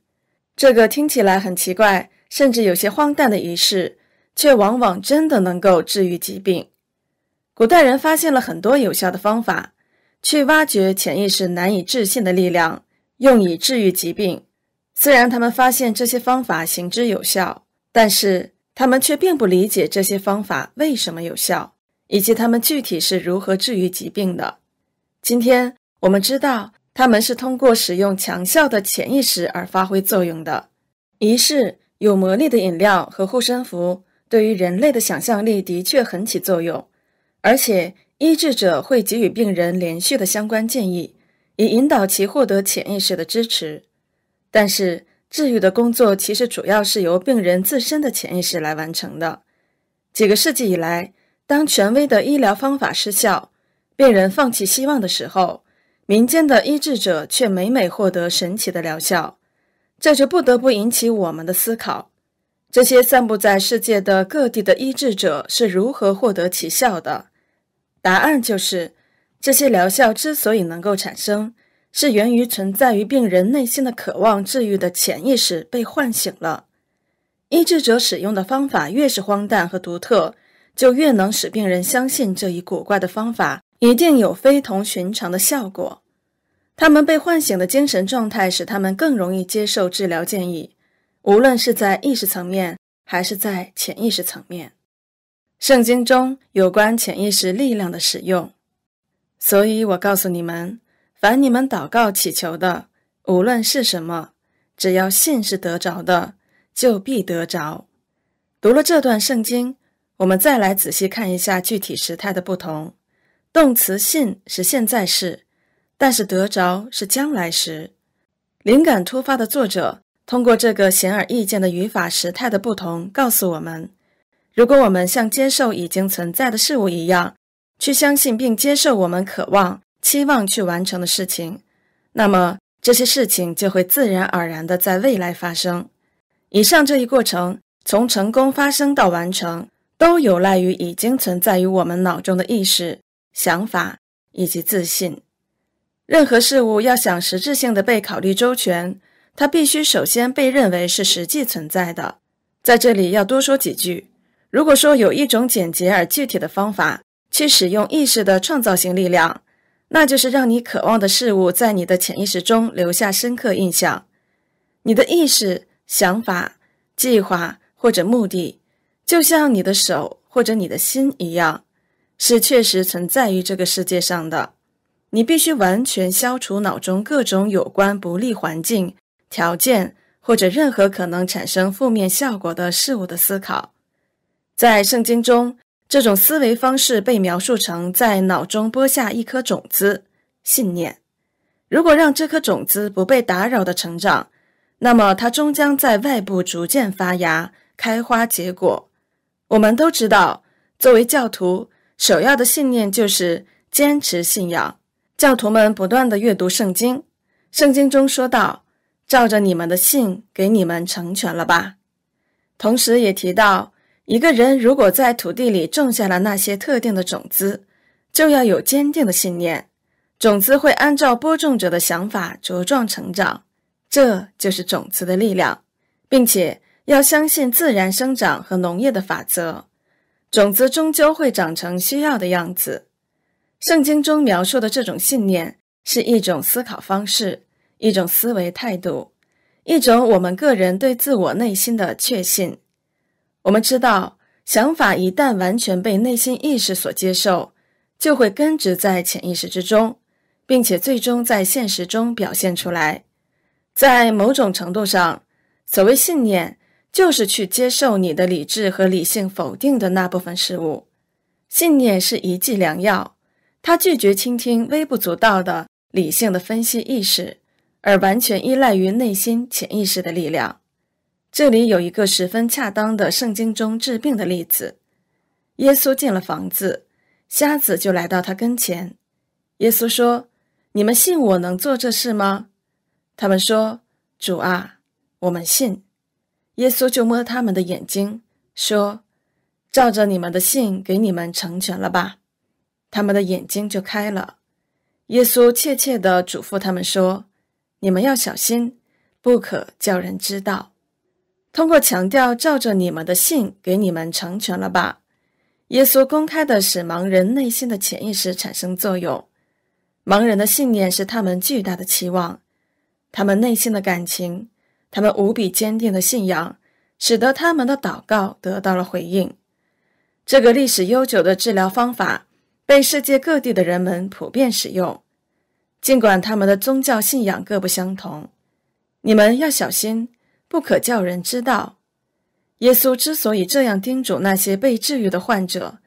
这个听起来很奇怪，甚至有些荒诞的仪式，却往往真的能够治愈疾病。古代人发现了很多有效的方法，去挖掘潜意识难以置信的力量，用以治愈疾病。虽然他们发现这些方法行之有效，但是他们却并不理解这些方法为什么有效，以及他们具体是如何治愈疾病的。今天，我们知道。他们是通过使用强效的潜意识而发挥作用的。仪是，有魔力的饮料和护身符对于人类的想象力的确很起作用，而且医治者会给予病人连续的相关建议，以引导其获得潜意识的支持。但是，治愈的工作其实主要是由病人自身的潜意识来完成的。几个世纪以来，当权威的医疗方法失效，病人放弃希望的时候。民间的医治者却每每获得神奇的疗效，这就不得不引起我们的思考：这些散布在世界的各地的医治者是如何获得奇效的？答案就是，这些疗效之所以能够产生，是源于存在于病人内心的渴望治愈的潜意识被唤醒了。医治者使用的方法越是荒诞和独特，就越能使病人相信这一古怪的方法。一定有非同寻常的效果。他们被唤醒的精神状态使他们更容易接受治疗建议，无论是在意识层面还是在潜意识层面。圣经中有关潜意识力量的使用，所以我告诉你们，凡你们祷告祈求的，无论是什么，只要信是得着的，就必得着。读了这段圣经，我们再来仔细看一下具体时态的不同。动词“信”是现在时，但是“得着”是将来时。灵感突发的作者通过这个显而易见的语法时态的不同，告诉我们：如果我们像接受已经存在的事物一样，去相信并接受我们渴望、期望去完成的事情，那么这些事情就会自然而然地在未来发生。以上这一过程，从成功发生到完成，都有赖于已经存在于我们脑中的意识。想法以及自信。任何事物要想实质性的被考虑周全，它必须首先被认为是实际存在的。在这里要多说几句：如果说有一种简洁而具体的方法去使用意识的创造性力量，那就是让你渴望的事物在你的潜意识中留下深刻印象。你的意识、想法、计划或者目的，就像你的手或者你的心一样。是确实存在于这个世界上的。你必须完全消除脑中各种有关不利环境条件或者任何可能产生负面效果的事物的思考。在圣经中，这种思维方式被描述成在脑中播下一颗种子——信念。如果让这颗种子不被打扰的成长，那么它终将在外部逐渐发芽、开花、结果。我们都知道，作为教徒。首要的信念就是坚持信仰。教徒们不断地阅读圣经，圣经中说到：“照着你们的信，给你们成全了吧。”同时也提到，一个人如果在土地里种下了那些特定的种子，就要有坚定的信念，种子会按照播种者的想法茁壮成长。这就是种子的力量，并且要相信自然生长和农业的法则。种子终究会长成需要的样子。圣经中描述的这种信念是一种思考方式，一种思维态度，一种我们个人对自我内心的确信。我们知道，想法一旦完全被内心意识所接受，就会根植在潜意识之中，并且最终在现实中表现出来。在某种程度上，所谓信念。就是去接受你的理智和理性否定的那部分事物，信念是一剂良药。他拒绝倾听微不足道的理性的分析意识，而完全依赖于内心潜意识的力量。这里有一个十分恰当的圣经中治病的例子：耶稣进了房子，瞎子就来到他跟前。耶稣说：“你们信我能做这事吗？”他们说：“主啊，我们信。”耶稣就摸他们的眼睛，说：“照着你们的信，给你们成全了吧。”他们的眼睛就开了。耶稣切切地嘱咐他们说：“你们要小心，不可叫人知道。”通过强调“照着你们的信，给你们成全了吧”，耶稣公开地使盲人内心的潜意识产生作用。盲人的信念是他们巨大的期望，他们内心的感情。他们无比坚定的信仰，使得他们的祷告得到了回应。这个历史悠久的治疗方法被世界各地的人们普遍使用，尽管他们的宗教信仰各不相同。你们要小心，不可叫人知道。耶稣之所以这样叮嘱那些被治愈的患者，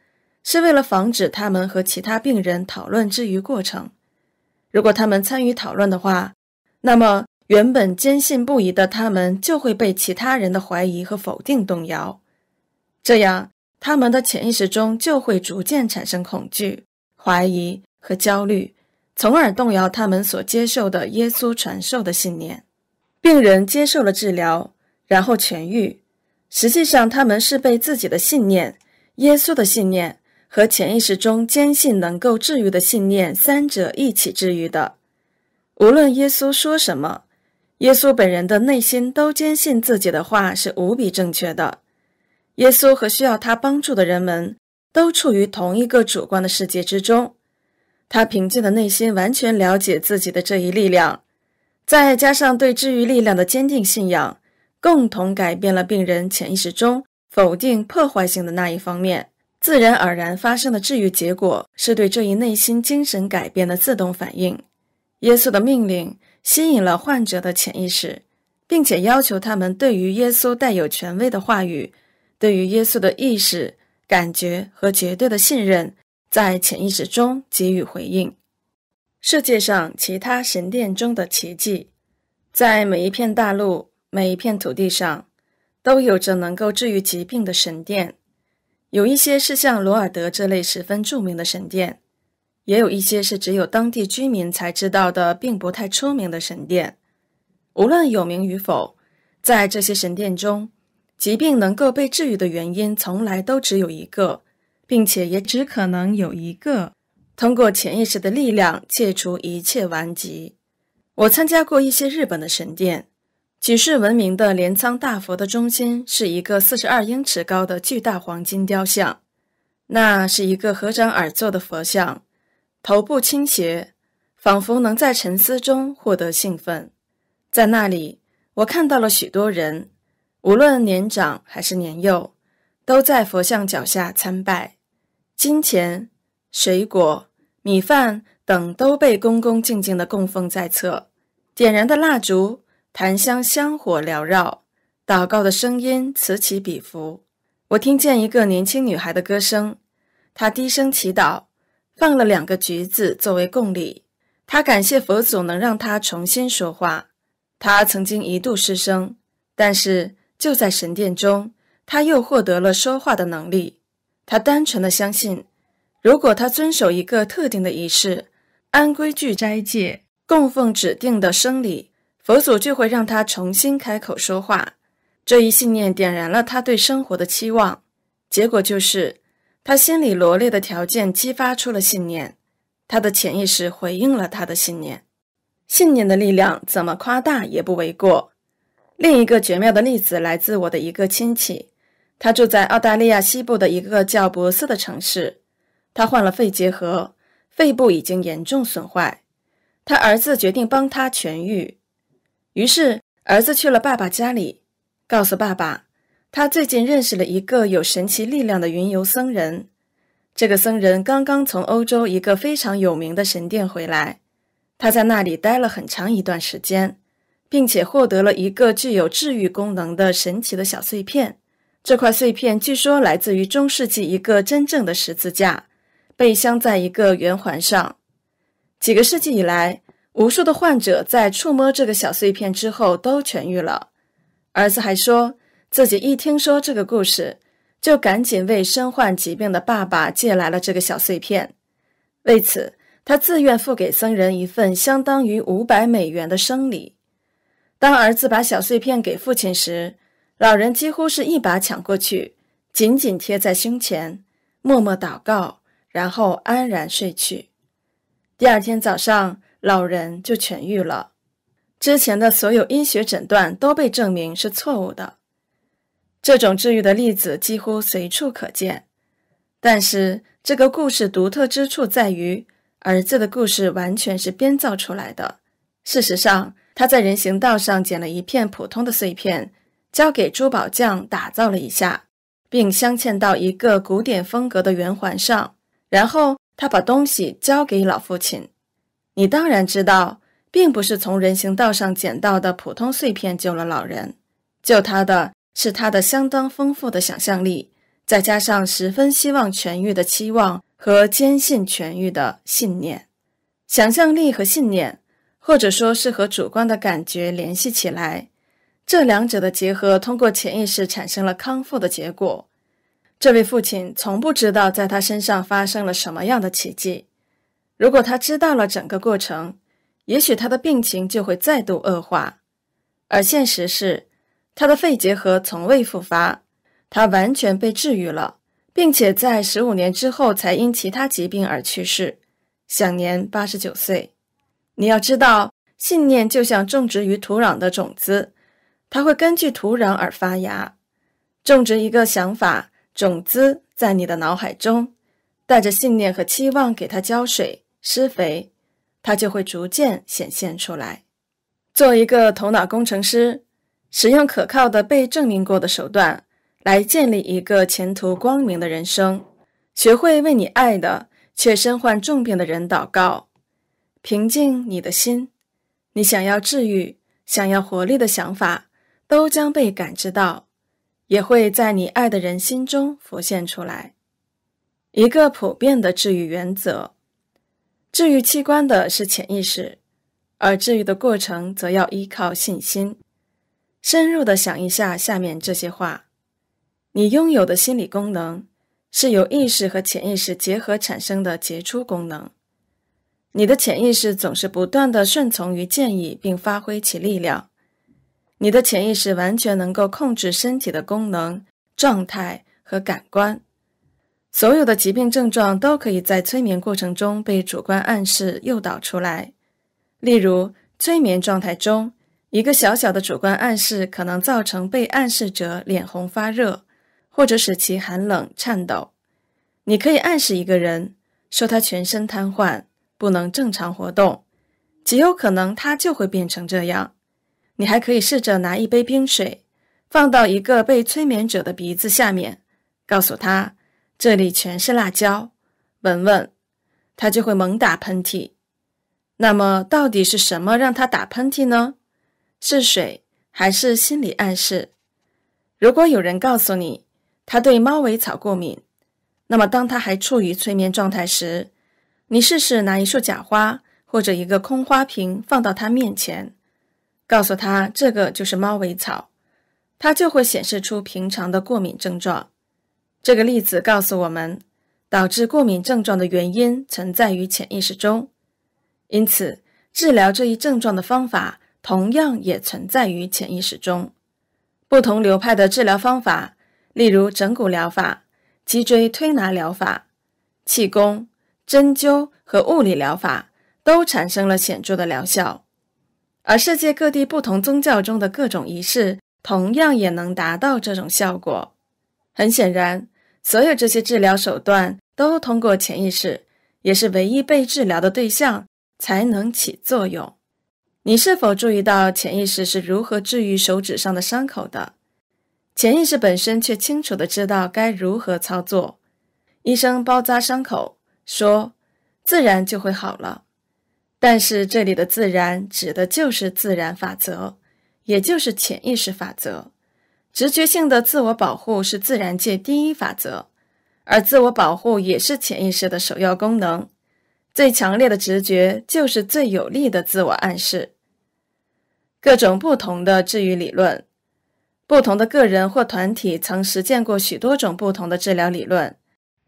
是为了防止他们和其他病人讨论治愈过程。如果他们参与讨论的话，那么。原本坚信不疑的他们就会被其他人的怀疑和否定动摇，这样他们的潜意识中就会逐渐产生恐惧、怀疑和焦虑，从而动摇他们所接受的耶稣传授的信念。病人接受了治疗，然后痊愈。实际上，他们是被自己的信念、耶稣的信念和潜意识中坚信能够治愈的信念三者一起治愈的。无论耶稣说什么。耶稣本人的内心都坚信自己的话是无比正确的。耶稣和需要他帮助的人们都处于同一个主观的世界之中，他平静的内心完全了解自己的这一力量，再加上对治愈力量的坚定信仰，共同改变了病人潜意识中否定破坏性的那一方面。自然而然发生的治愈结果是对这一内心精神改变的自动反应。耶稣的命令。吸引了患者的潜意识，并且要求他们对于耶稣带有权威的话语、对于耶稣的意识、感觉和绝对的信任，在潜意识中给予回应。世界上其他神殿中的奇迹，在每一片大陆、每一片土地上，都有着能够治愈疾病的神殿，有一些是像罗尔德这类十分著名的神殿。也有一些是只有当地居民才知道的，并不太出名的神殿。无论有名与否，在这些神殿中，疾病能够被治愈的原因从来都只有一个，并且也只可能有一个：通过潜意识的力量，戒除一切顽疾。我参加过一些日本的神殿，举世闻名的镰仓大佛的中心是一个四十二英尺高的巨大黄金雕像，那是一个合掌而坐的佛像。头部倾斜，仿佛能在沉思中获得兴奋。在那里，我看到了许多人，无论年长还是年幼，都在佛像脚下参拜。金钱、水果、米饭等都被恭恭敬敬的供奉在侧。点燃的蜡烛、檀香香火缭绕，祷告的声音此起彼伏。我听见一个年轻女孩的歌声，她低声祈祷。放了两个橘子作为供礼，他感谢佛祖能让他重新说话。他曾经一度失声，但是就在神殿中，他又获得了说话的能力。他单纯的相信，如果他遵守一个特定的仪式，按规矩斋戒，供奉指定的生礼，佛祖就会让他重新开口说话。这一信念点燃了他对生活的期望，结果就是。他心里罗列的条件激发出了信念，他的潜意识回应了他的信念。信念的力量怎么夸大也不为过。另一个绝妙的例子来自我的一个亲戚，他住在澳大利亚西部的一个叫博斯的城市。他患了肺结核，肺部已经严重损坏。他儿子决定帮他痊愈，于是儿子去了爸爸家里，告诉爸爸。他最近认识了一个有神奇力量的云游僧人，这个僧人刚刚从欧洲一个非常有名的神殿回来，他在那里待了很长一段时间，并且获得了一个具有治愈功能的神奇的小碎片。这块碎片据说来自于中世纪一个真正的十字架，被镶在一个圆环上。几个世纪以来，无数的患者在触摸这个小碎片之后都痊愈了。儿子还说。自己一听说这个故事，就赶紧为身患疾病的爸爸借来了这个小碎片。为此，他自愿付给僧人一份相当于五百美元的生礼。当儿子把小碎片给父亲时，老人几乎是一把抢过去，紧紧贴在胸前，默默祷告，然后安然睡去。第二天早上，老人就痊愈了。之前的所有医学诊断都被证明是错误的。这种治愈的例子几乎随处可见，但是这个故事独特之处在于，儿子的故事完全是编造出来的。事实上，他在人行道上捡了一片普通的碎片，交给珠宝匠打造了一下，并镶嵌到一个古典风格的圆环上，然后他把东西交给老父亲。你当然知道，并不是从人行道上捡到的普通碎片救了老人，救他的。是他的相当丰富的想象力，再加上十分希望痊愈的期望和坚信痊愈的信念。想象力和信念，或者说，是和主观的感觉联系起来。这两者的结合，通过潜意识产生了康复的结果。这位父亲从不知道在他身上发生了什么样的奇迹。如果他知道了整个过程，也许他的病情就会再度恶化。而现实是。他的肺结核从未复发，他完全被治愈了，并且在十五年之后才因其他疾病而去世，享年八十九岁。你要知道，信念就像种植于土壤的种子，它会根据土壤而发芽。种植一个想法，种子在你的脑海中，带着信念和期望给它浇水、施肥，它就会逐渐显现出来。做一个头脑工程师。使用可靠的、被证明过的手段来建立一个前途光明的人生。学会为你爱的却身患重病的人祷告，平静你的心。你想要治愈、想要活力的想法都将被感知到，也会在你爱的人心中浮现出来。一个普遍的治愈原则：治愈器官的是潜意识，而治愈的过程则要依靠信心。深入的想一下下面这些话：你拥有的心理功能是由意识和潜意识结合产生的杰出功能。你的潜意识总是不断地顺从于建议，并发挥其力量。你的潜意识完全能够控制身体的功能、状态和感官。所有的疾病症状都可以在催眠过程中被主观暗示诱导出来，例如催眠状态中。一个小小的主观暗示可能造成被暗示者脸红发热，或者使其寒冷颤抖。你可以暗示一个人，说他全身瘫痪，不能正常活动，极有可能他就会变成这样。你还可以试着拿一杯冰水，放到一个被催眠者的鼻子下面，告诉他这里全是辣椒，闻闻，他就会猛打喷嚏。那么，到底是什么让他打喷嚏呢？治水还是心理暗示？如果有人告诉你他对猫尾草过敏，那么当他还处于催眠状态时，你试试拿一束假花或者一个空花瓶放到他面前，告诉他这个就是猫尾草，他就会显示出平常的过敏症状。这个例子告诉我们，导致过敏症状的原因存在于潜意识中，因此治疗这一症状的方法。同样也存在于潜意识中。不同流派的治疗方法，例如整骨疗法、脊椎推拿疗法、气功、针灸和物理疗法，都产生了显著的疗效。而世界各地不同宗教中的各种仪式，同样也能达到这种效果。很显然，所有这些治疗手段都通过潜意识，也是唯一被治疗的对象，才能起作用。你是否注意到潜意识是如何治愈手指上的伤口的？潜意识本身却清楚的知道该如何操作。医生包扎伤口，说：“自然就会好了。”但是这里的“自然”指的就是自然法则，也就是潜意识法则。直觉性的自我保护是自然界第一法则，而自我保护也是潜意识的首要功能。最强烈的直觉就是最有力的自我暗示。各种不同的治愈理论，不同的个人或团体曾实践过许多种不同的治疗理论，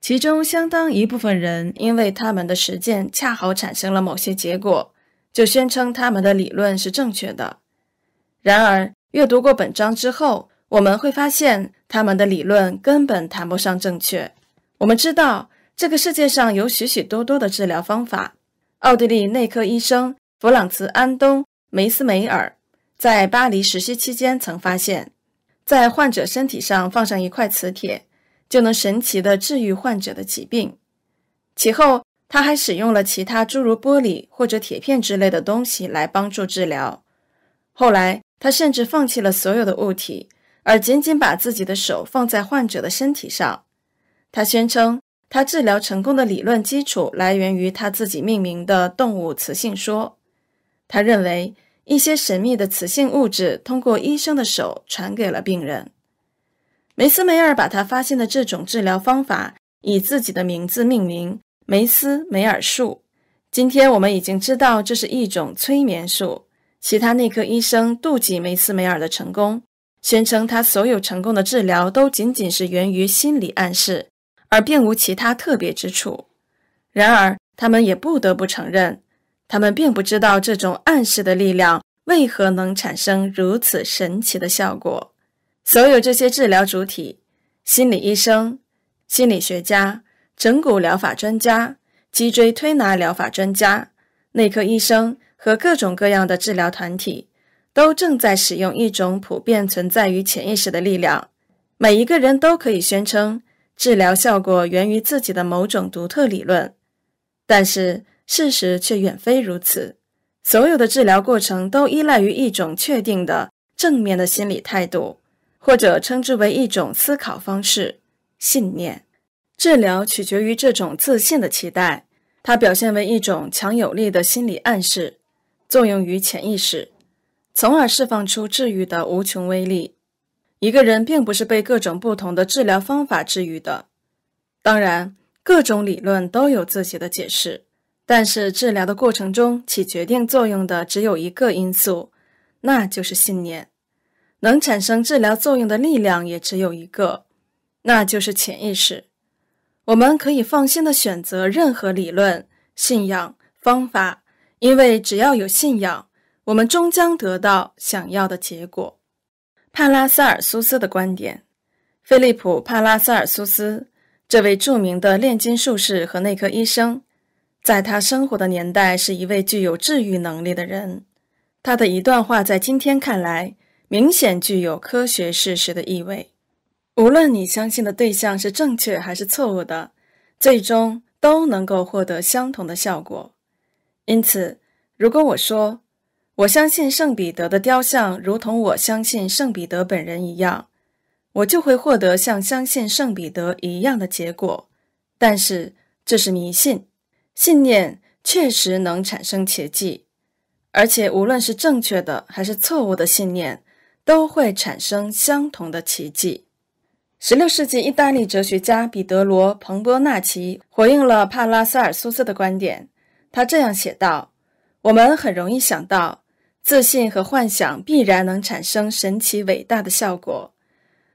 其中相当一部分人因为他们的实践恰好产生了某些结果，就宣称他们的理论是正确的。然而，阅读过本章之后，我们会发现他们的理论根本谈不上正确。我们知道。这个世界上有许许多多的治疗方法。奥地利内科医生弗朗茨·安东·梅斯梅尔在巴黎实习期间曾发现，在患者身体上放上一块磁铁，就能神奇地治愈患者的疾病。其后，他还使用了其他诸如玻璃或者铁片之类的东西来帮助治疗。后来，他甚至放弃了所有的物体，而仅仅把自己的手放在患者的身体上。他宣称。他治疗成功的理论基础来源于他自己命名的“动物雌性说”。他认为一些神秘的雌性物质通过医生的手传给了病人。梅斯梅尔把他发现的这种治疗方法以自己的名字命名——梅斯梅尔术。今天我们已经知道这是一种催眠术。其他内科医生妒忌梅斯梅尔的成功，宣称他所有成功的治疗都仅仅是源于心理暗示。而并无其他特别之处。然而，他们也不得不承认，他们并不知道这种暗示的力量为何能产生如此神奇的效果。所有这些治疗主体——心理医生、心理学家、整骨疗法专家、脊椎推拿疗法专家、内科医生和各种各样的治疗团体，都正在使用一种普遍存在于潜意识的力量。每一个人都可以宣称。治疗效果源于自己的某种独特理论，但是事实却远非如此。所有的治疗过程都依赖于一种确定的正面的心理态度，或者称之为一种思考方式、信念。治疗取决于这种自信的期待，它表现为一种强有力的心理暗示，作用于潜意识，从而释放出治愈的无穷威力。一个人并不是被各种不同的治疗方法治愈的，当然，各种理论都有自己的解释，但是治疗的过程中起决定作用的只有一个因素，那就是信念。能产生治疗作用的力量也只有一个，那就是潜意识。我们可以放心的选择任何理论、信仰、方法，因为只要有信仰，我们终将得到想要的结果。帕拉塞尔苏斯的观点，菲利普·帕拉塞尔苏斯这位著名的炼金术士和内科医生，在他生活的年代是一位具有治愈能力的人。他的一段话在今天看来，明显具有科学事实的意味。无论你相信的对象是正确还是错误的，最终都能够获得相同的效果。因此，如果我说，我相信圣彼得的雕像，如同我相信圣彼得本人一样，我就会获得像相信圣彼得一样的结果。但是这是迷信，信念确实能产生奇迹，而且无论是正确的还是错误的信念，都会产生相同的奇迹。十六世纪意大利哲学家彼得罗·彭波纳奇回应了帕拉塞尔苏斯的观点，他这样写道：“我们很容易想到。”自信和幻想必然能产生神奇伟大的效果，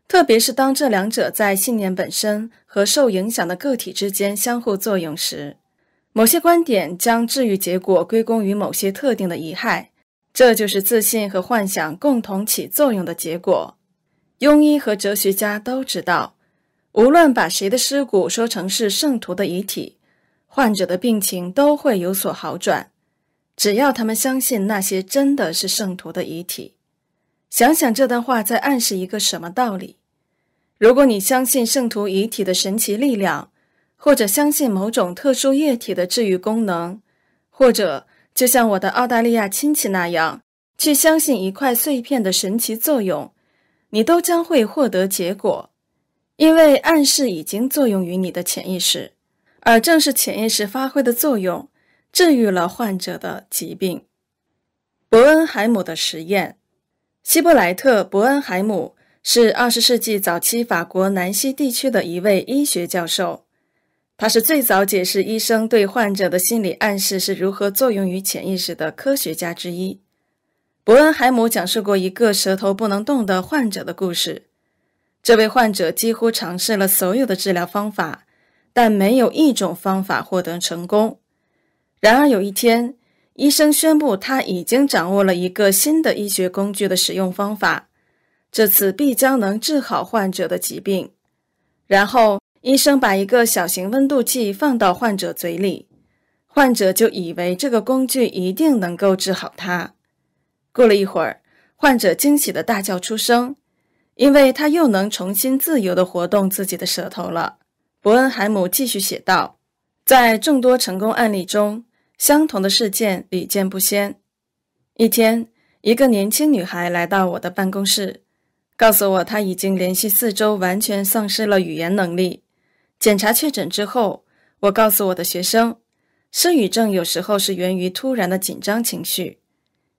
特别是当这两者在信念本身和受影响的个体之间相互作用时。某些观点将治愈结果归功于某些特定的遗骸，这就是自信和幻想共同起作用的结果。庸医和哲学家都知道，无论把谁的尸骨说成是圣徒的遗体，患者的病情都会有所好转。只要他们相信那些真的是圣徒的遗体，想想这段话在暗示一个什么道理？如果你相信圣徒遗体的神奇力量，或者相信某种特殊液体的治愈功能，或者就像我的澳大利亚亲戚那样去相信一块碎片的神奇作用，你都将会获得结果，因为暗示已经作用于你的潜意识，而正是潜意识发挥的作用。治愈了患者的疾病。伯恩海姆的实验，希伯莱特·伯恩海姆是二十世纪早期法国南西地区的一位医学教授。他是最早解释医生对患者的心理暗示是如何作用于潜意识的科学家之一。伯恩海姆讲述过一个舌头不能动的患者的故事。这位患者几乎尝试了所有的治疗方法，但没有一种方法获得成功。然而有一天，医生宣布他已经掌握了一个新的医学工具的使用方法，这次必将能治好患者的疾病。然后医生把一个小型温度计放到患者嘴里，患者就以为这个工具一定能够治好他。过了一会儿，患者惊喜的大叫出声，因为他又能重新自由地活动自己的舌头了。伯恩海姆继续写道，在众多成功案例中。相同的事件屡见不鲜。一天，一个年轻女孩来到我的办公室，告诉我她已经连续四周完全丧失了语言能力。检查确诊之后，我告诉我的学生，失语症有时候是源于突然的紧张情绪。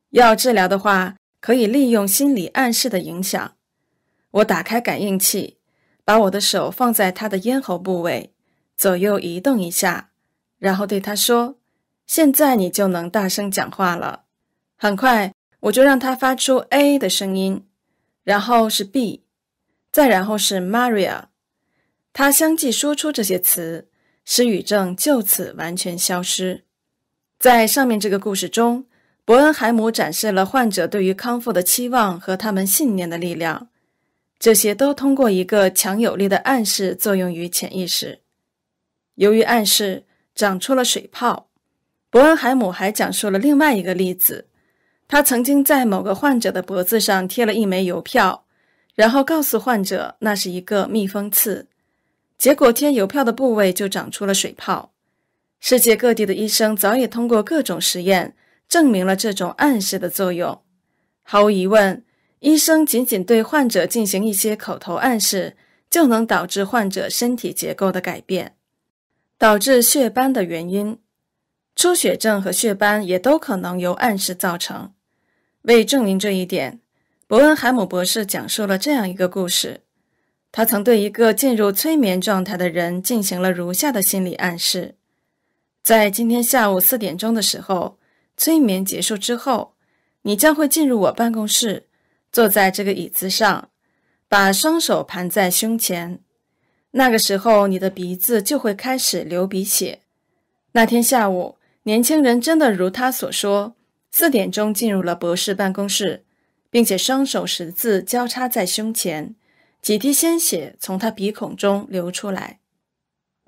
要治疗的话，可以利用心理暗示的影响。我打开感应器，把我的手放在她的咽喉部位，左右移动一下，然后对她说。现在你就能大声讲话了。很快，我就让他发出 A 的声音，然后是 B，再然后是 Maria。他相继说出这些词，失语症就此完全消失。在上面这个故事中，伯恩海姆展示了患者对于康复的期望和他们信念的力量，这些都通过一个强有力的暗示作用于潜意识。由于暗示，长出了水泡。伯恩海姆还讲述了另外一个例子，他曾经在某个患者的脖子上贴了一枚邮票，然后告诉患者那是一个密封刺，结果贴邮票的部位就长出了水泡。世界各地的医生早已通过各种实验证明了这种暗示的作用。毫无疑问，医生仅仅对患者进行一些口头暗示，就能导致患者身体结构的改变，导致血斑的原因。出血症和血斑也都可能由暗示造成。为证明这一点，伯恩海姆博士讲述了这样一个故事：他曾对一个进入催眠状态的人进行了如下的心理暗示：在今天下午四点钟的时候，催眠结束之后，你将会进入我办公室，坐在这个椅子上，把双手盘在胸前。那个时候，你的鼻子就会开始流鼻血。那天下午。年轻人真的如他所说，四点钟进入了博士办公室，并且双手十字交叉在胸前，几滴鲜血从他鼻孔中流出来。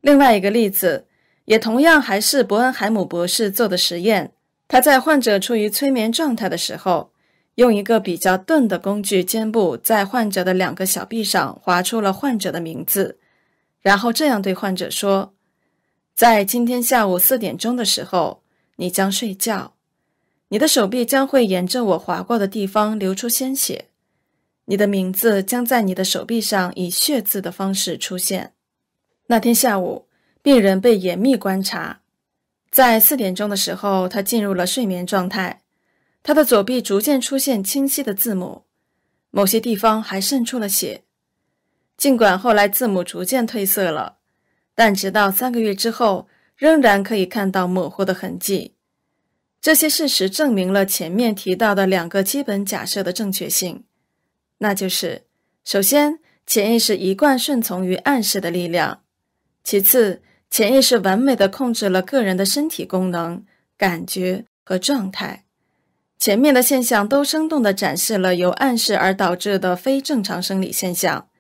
另外一个例子，也同样还是伯恩海姆博士做的实验，他在患者处于催眠状态的时候，用一个比较钝的工具肩部在患者的两个小臂上划出了患者的名字，然后这样对患者说。在今天下午四点钟的时候，你将睡觉，你的手臂将会沿着我划过的地方流出鲜血，你的名字将在你的手臂上以血字的方式出现。那天下午，病人被严密观察，在四点钟的时候，他进入了睡眠状态，他的左臂逐渐出现清晰的字母，某些地方还渗出了血，尽管后来字母逐渐褪色了。但直到三个月之后，仍然可以看到模糊的痕迹。这些事实证明了前面提到的两个基本假设的正确性，那就是：首先，潜意识一贯顺从于暗示的力量；其次，潜意识完美地控制了个人的身体功能、感觉和状态。前面的现象都生动地展示了由暗示而导致的非正常生理现象。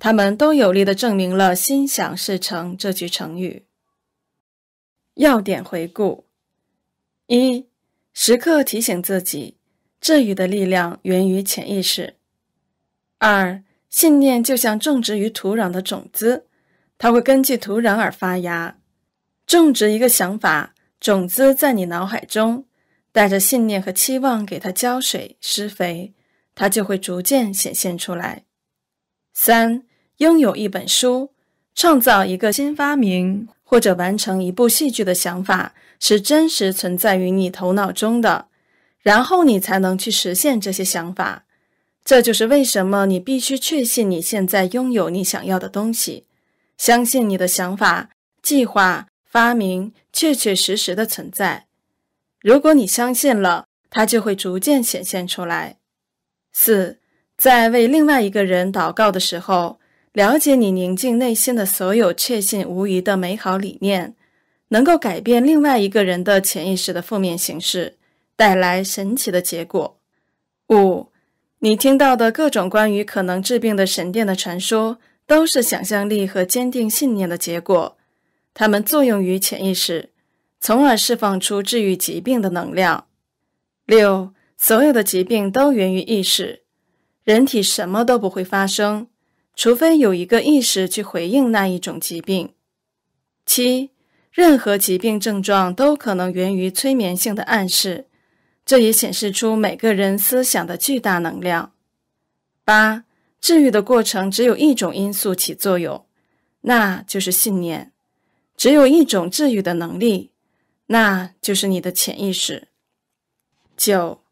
他们都有力的证明了“心想事成”这句成语。要点回顾：一、时刻提醒自己，治愈的力量源于潜意识；二、信念就像种植于土壤的种子，它会根据土壤而发芽。种植一个想法，种子在你脑海中，带着信念和期望给它浇水施肥，它就会逐渐显现出来。三。拥有一本书、创造一个新发明或者完成一部戏剧的想法是真实存在于你头脑中的，然后你才能去实现这些想法。这就是为什么你必须确信你现在拥有你想要的东西，相信你的想法、计划、发明确确实实的存在。如果你相信了，它就会逐渐显现出来。四，在为另外一个人祷告的时候。了解你宁静内心的所有确信无疑的美好理念，能够改变另外一个人的潜意识的负面形式，带来神奇的结果。五，你听到的各种关于可能治病的神殿的传说，都是想象力和坚定信念的结果，它们作用于潜意识，从而释放出治愈疾病的能量。六，所有的疾病都源于意识，人体什么都不会发生。除非有一个意识去回应那一种疾病。七，任何疾病症状都可能源于催眠性的暗示，这也显示出每个人思想的巨大能量。八，治愈的过程只有一种因素起作用，那就是信念；只有一种治愈的能力，那就是你的潜意识。九，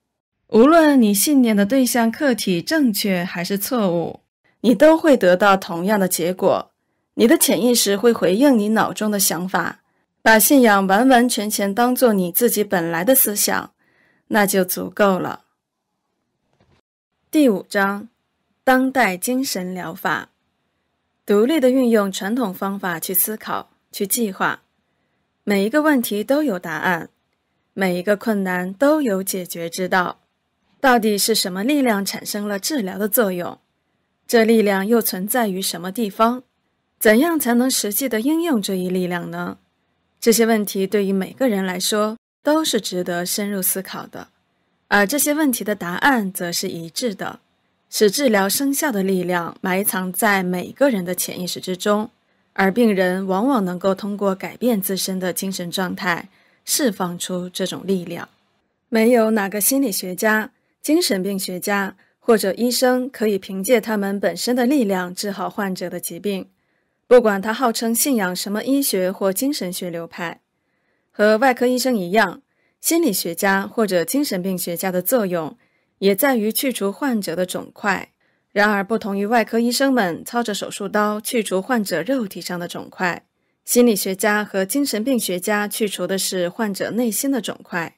无论你信念的对象客体正确还是错误。你都会得到同样的结果。你的潜意识会回应你脑中的想法，把信仰完完全全当做你自己本来的思想，那就足够了。第五章，当代精神疗法，独立的运用传统方法去思考、去计划。每一个问题都有答案，每一个困难都有解决之道。到底是什么力量产生了治疗的作用？这力量又存在于什么地方？怎样才能实际的应用这一力量呢？这些问题对于每个人来说都是值得深入思考的，而这些问题的答案则是一致的：使治疗生效的力量埋藏在每个人的潜意识之中，而病人往往能够通过改变自身的精神状态，释放出这种力量。没有哪个心理学家、精神病学家。或者医生可以凭借他们本身的力量治好患者的疾病，不管他号称信仰什么医学或精神学流派。和外科医生一样，心理学家或者精神病学家的作用也在于去除患者的肿块。然而，不同于外科医生们操着手术刀去除患者肉体上的肿块，心理学家和精神病学家去除的是患者内心的肿块。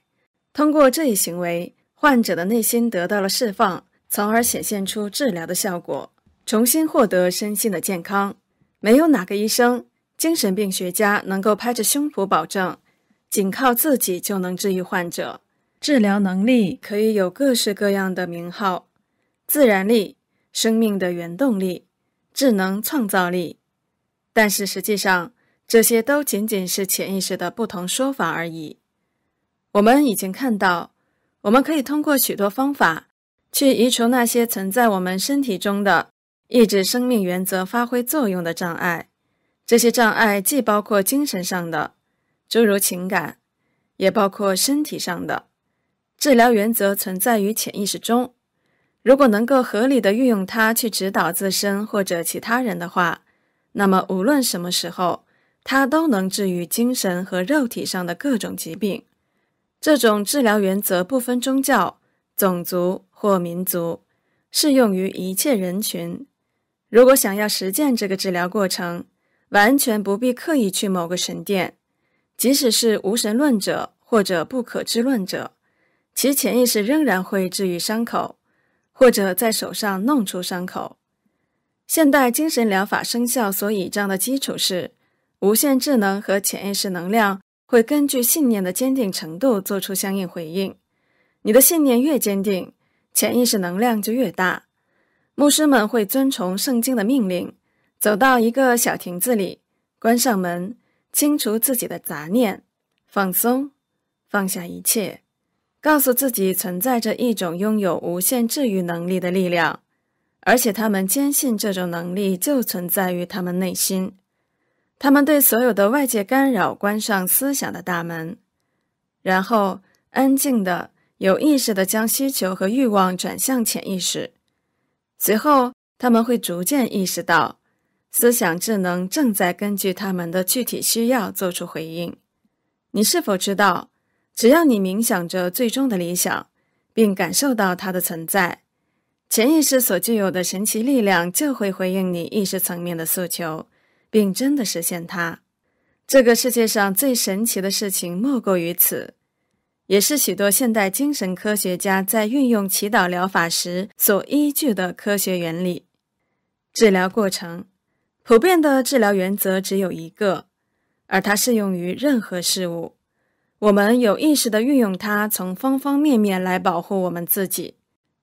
通过这一行为，患者的内心得到了释放。从而显现出治疗的效果，重新获得身心的健康。没有哪个医生、精神病学家能够拍着胸脯保证，仅靠自己就能治愈患者。治疗能力可以有各式各样的名号：自然力、生命的原动力、智能创造力。但是实际上，这些都仅仅是潜意识的不同说法而已。我们已经看到，我们可以通过许多方法。去移除那些存在我们身体中的抑制生命原则发挥作用的障碍，这些障碍既包括精神上的，诸如情感，也包括身体上的。治疗原则存在于潜意识中，如果能够合理的运用它去指导自身或者其他人的话，那么无论什么时候，它都能治愈精神和肉体上的各种疾病。这种治疗原则不分宗教、种族。或民族，适用于一切人群。如果想要实践这个治疗过程，完全不必刻意去某个神殿。即使是无神论者或者不可知论者，其潜意识仍然会治愈伤口，或者在手上弄出伤口。现代精神疗法生效所倚仗的基础是，无限智能和潜意识能量会根据信念的坚定程度做出相应回应。你的信念越坚定，潜意识能量就越大。牧师们会遵从圣经的命令，走到一个小亭子里，关上门，清除自己的杂念，放松，放下一切，告诉自己存在着一种拥有无限治愈能力的力量，而且他们坚信这种能力就存在于他们内心。他们对所有的外界干扰关上思想的大门，然后安静的。有意识的将需求和欲望转向潜意识，随后他们会逐渐意识到，思想智能正在根据他们的具体需要做出回应。你是否知道，只要你冥想着最终的理想，并感受到它的存在，潜意识所具有的神奇力量就会回应你意识层面的诉求，并真的实现它。这个世界上最神奇的事情莫过于此。也是许多现代精神科学家在运用祈祷疗法时所依据的科学原理。治疗过程普遍的治疗原则只有一个，而它适用于任何事物。我们有意识地运用它，从方方面面来保护我们自己。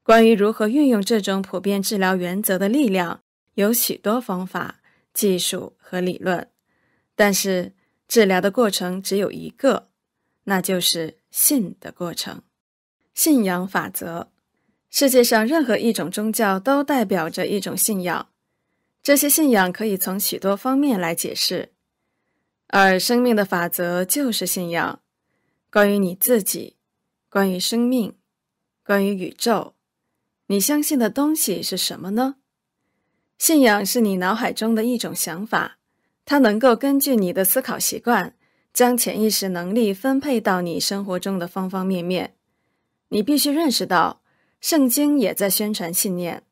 关于如何运用这种普遍治疗原则的力量，有许多方法、技术和理论，但是治疗的过程只有一个，那就是。信的过程，信仰法则。世界上任何一种宗教都代表着一种信仰，这些信仰可以从许多方面来解释。而生命的法则就是信仰。关于你自己，关于生命，关于宇宙，你相信的东西是什么呢？信仰是你脑海中的一种想法，它能够根据你的思考习惯。将潜意识能力分配到你生活中的方方面面，你必须认识到，圣经也在宣传信念，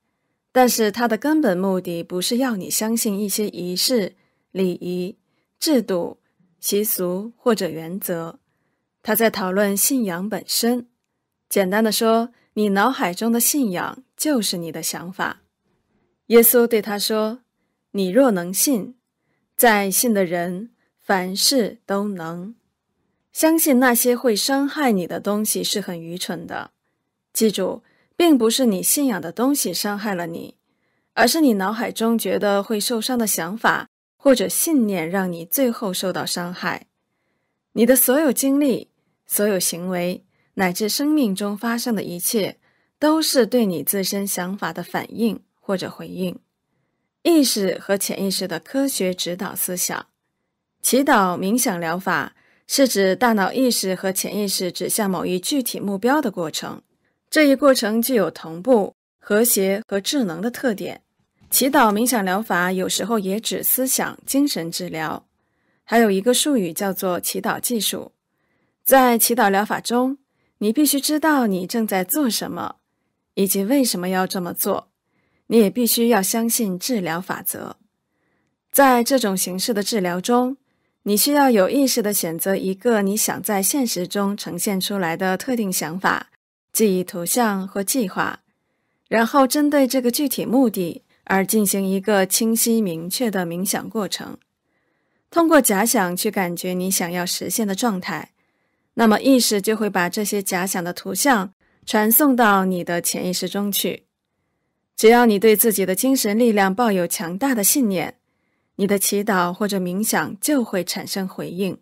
但是它的根本目的不是要你相信一些仪式、礼仪、制度、习俗或者原则，他在讨论信仰本身。简单的说，你脑海中的信仰就是你的想法。耶稣对他说：“你若能信，在信的人。”凡事都能相信那些会伤害你的东西是很愚蠢的。记住，并不是你信仰的东西伤害了你，而是你脑海中觉得会受伤的想法或者信念让你最后受到伤害。你的所有经历、所有行为乃至生命中发生的一切，都是对你自身想法的反应或者回应。意识和潜意识的科学指导思想。祈祷冥想疗法是指大脑意识和潜意识指向某一具体目标的过程。这一过程具有同步、和谐和智能的特点。祈祷冥想疗法有时候也指思想精神治疗。还有一个术语叫做祈祷技术。在祈祷疗法中，你必须知道你正在做什么以及为什么要这么做。你也必须要相信治疗法则。在这种形式的治疗中。你需要有意识的选择一个你想在现实中呈现出来的特定想法、记忆、图像或计划，然后针对这个具体目的而进行一个清晰明确的冥想过程，通过假想去感觉你想要实现的状态，那么意识就会把这些假想的图像传送到你的潜意识中去。只要你对自己的精神力量抱有强大的信念。你的祈祷或者冥想就会产生回应。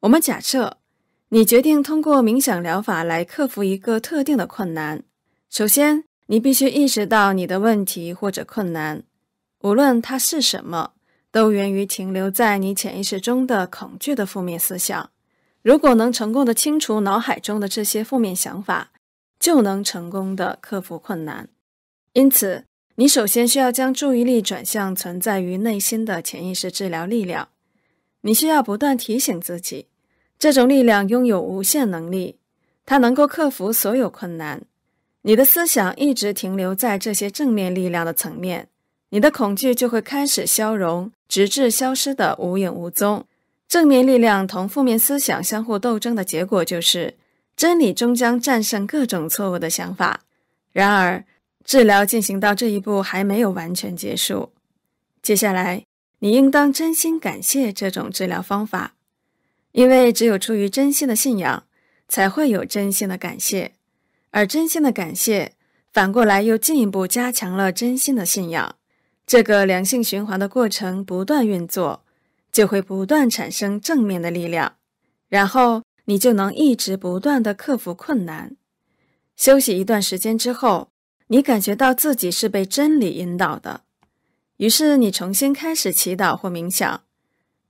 我们假设你决定通过冥想疗法来克服一个特定的困难。首先，你必须意识到你的问题或者困难，无论它是什么，都源于停留在你潜意识中的恐惧的负面思想。如果能成功的清除脑海中的这些负面想法，就能成功的克服困难。因此。你首先需要将注意力转向存在于内心的潜意识治疗力量。你需要不断提醒自己，这种力量拥有无限能力，它能够克服所有困难。你的思想一直停留在这些正面力量的层面，你的恐惧就会开始消融，直至消失得无影无踪。正面力量同负面思想相互斗争的结果就是，真理终将战胜各种错误的想法。然而，治疗进行到这一步还没有完全结束，接下来你应当真心感谢这种治疗方法，因为只有出于真心的信仰，才会有真心的感谢，而真心的感谢反过来又进一步加强了真心的信仰，这个良性循环的过程不断运作，就会不断产生正面的力量，然后你就能一直不断的克服困难。休息一段时间之后。你感觉到自己是被真理引导的，于是你重新开始祈祷或冥想。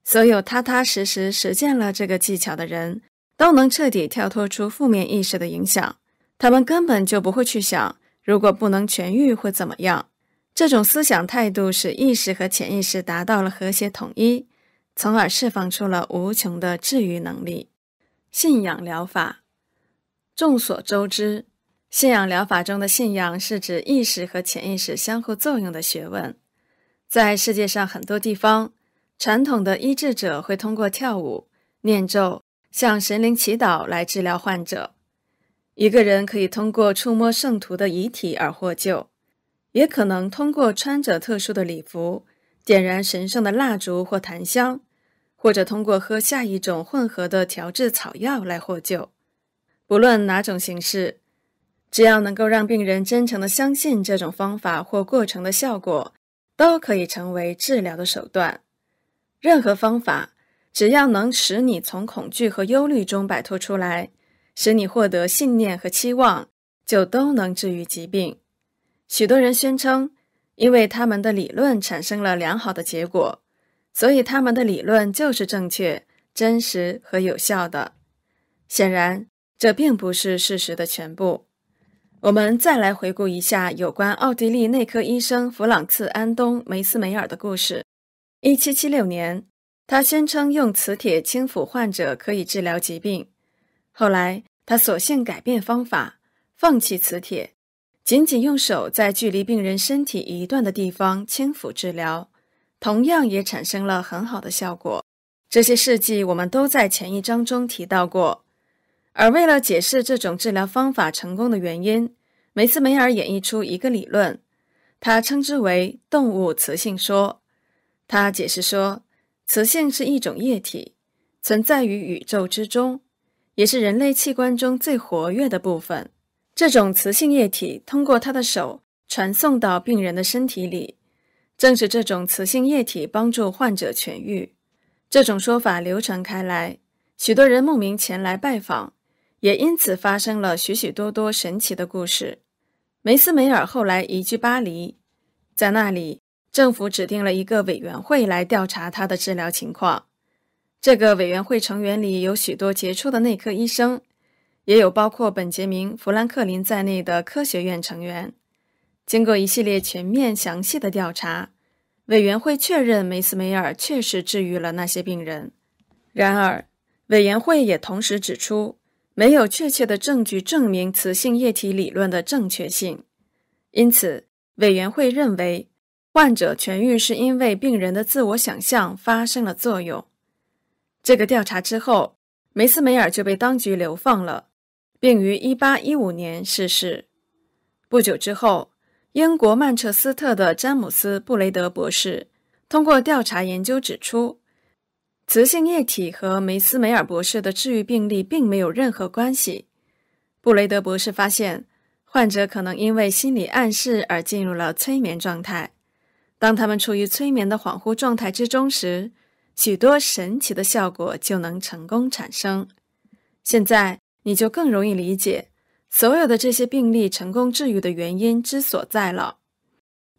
所有踏踏实实实践了这个技巧的人，都能彻底跳脱出负面意识的影响。他们根本就不会去想，如果不能痊愈会怎么样。这种思想态度使意识和潜意识达到了和谐统一，从而释放出了无穷的治愈能力。信仰疗法，众所周知。信仰疗法中的信仰是指意识和潜意识相互作用的学问。在世界上很多地方，传统的医治者会通过跳舞、念咒、向神灵祈祷来治疗患者。一个人可以通过触摸圣徒的遗体而获救，也可能通过穿着特殊的礼服、点燃神圣的蜡烛或檀香，或者通过喝下一种混合的调制草药来获救。不论哪种形式。只要能够让病人真诚地相信这种方法或过程的效果，都可以成为治疗的手段。任何方法，只要能使你从恐惧和忧虑中摆脱出来，使你获得信念和期望，就都能治愈疾病。许多人宣称，因为他们的理论产生了良好的结果，所以他们的理论就是正确、真实和有效的。显然，这并不是事实的全部。我们再来回顾一下有关奥地利内科医生弗朗茨·安东·梅斯梅尔的故事。1776年，他宣称用磁铁轻抚患者可以治疗疾病。后来，他索性改变方法，放弃磁铁，仅仅用手在距离病人身体一段的地方轻抚治疗，同样也产生了很好的效果。这些事迹我们都在前一章中提到过，而为了解释这种治疗方法成功的原因。梅斯梅尔演绎出一个理论，他称之为动物雌性说。他解释说，雌性是一种液体，存在于宇宙之中，也是人类器官中最活跃的部分。这种雌性液体通过他的手传送到病人的身体里，正是这种雌性液体帮助患者痊愈。这种说法流传开来，许多人慕名前来拜访，也因此发生了许许多多神奇的故事。梅斯梅尔后来移居巴黎，在那里，政府指定了一个委员会来调查他的治疗情况。这个委员会成员里有许多杰出的内科医生，也有包括本杰明·富兰克林在内的科学院成员。经过一系列全面详细的调查，委员会确认梅斯梅尔确实治愈了那些病人。然而，委员会也同时指出。没有确切的证据证明雌性液体理论的正确性，因此委员会认为患者痊愈是因为病人的自我想象发生了作用。这个调查之后，梅斯梅尔就被当局流放了，并于1815年逝世。不久之后，英国曼彻斯特的詹姆斯·布雷德博士通过调查研究指出。磁性液体和梅斯梅尔博士的治愈病例并没有任何关系。布雷德博士发现，患者可能因为心理暗示而进入了催眠状态。当他们处于催眠的恍惚状态之中时，许多神奇的效果就能成功产生。现在你就更容易理解所有的这些病例成功治愈的原因之所在了。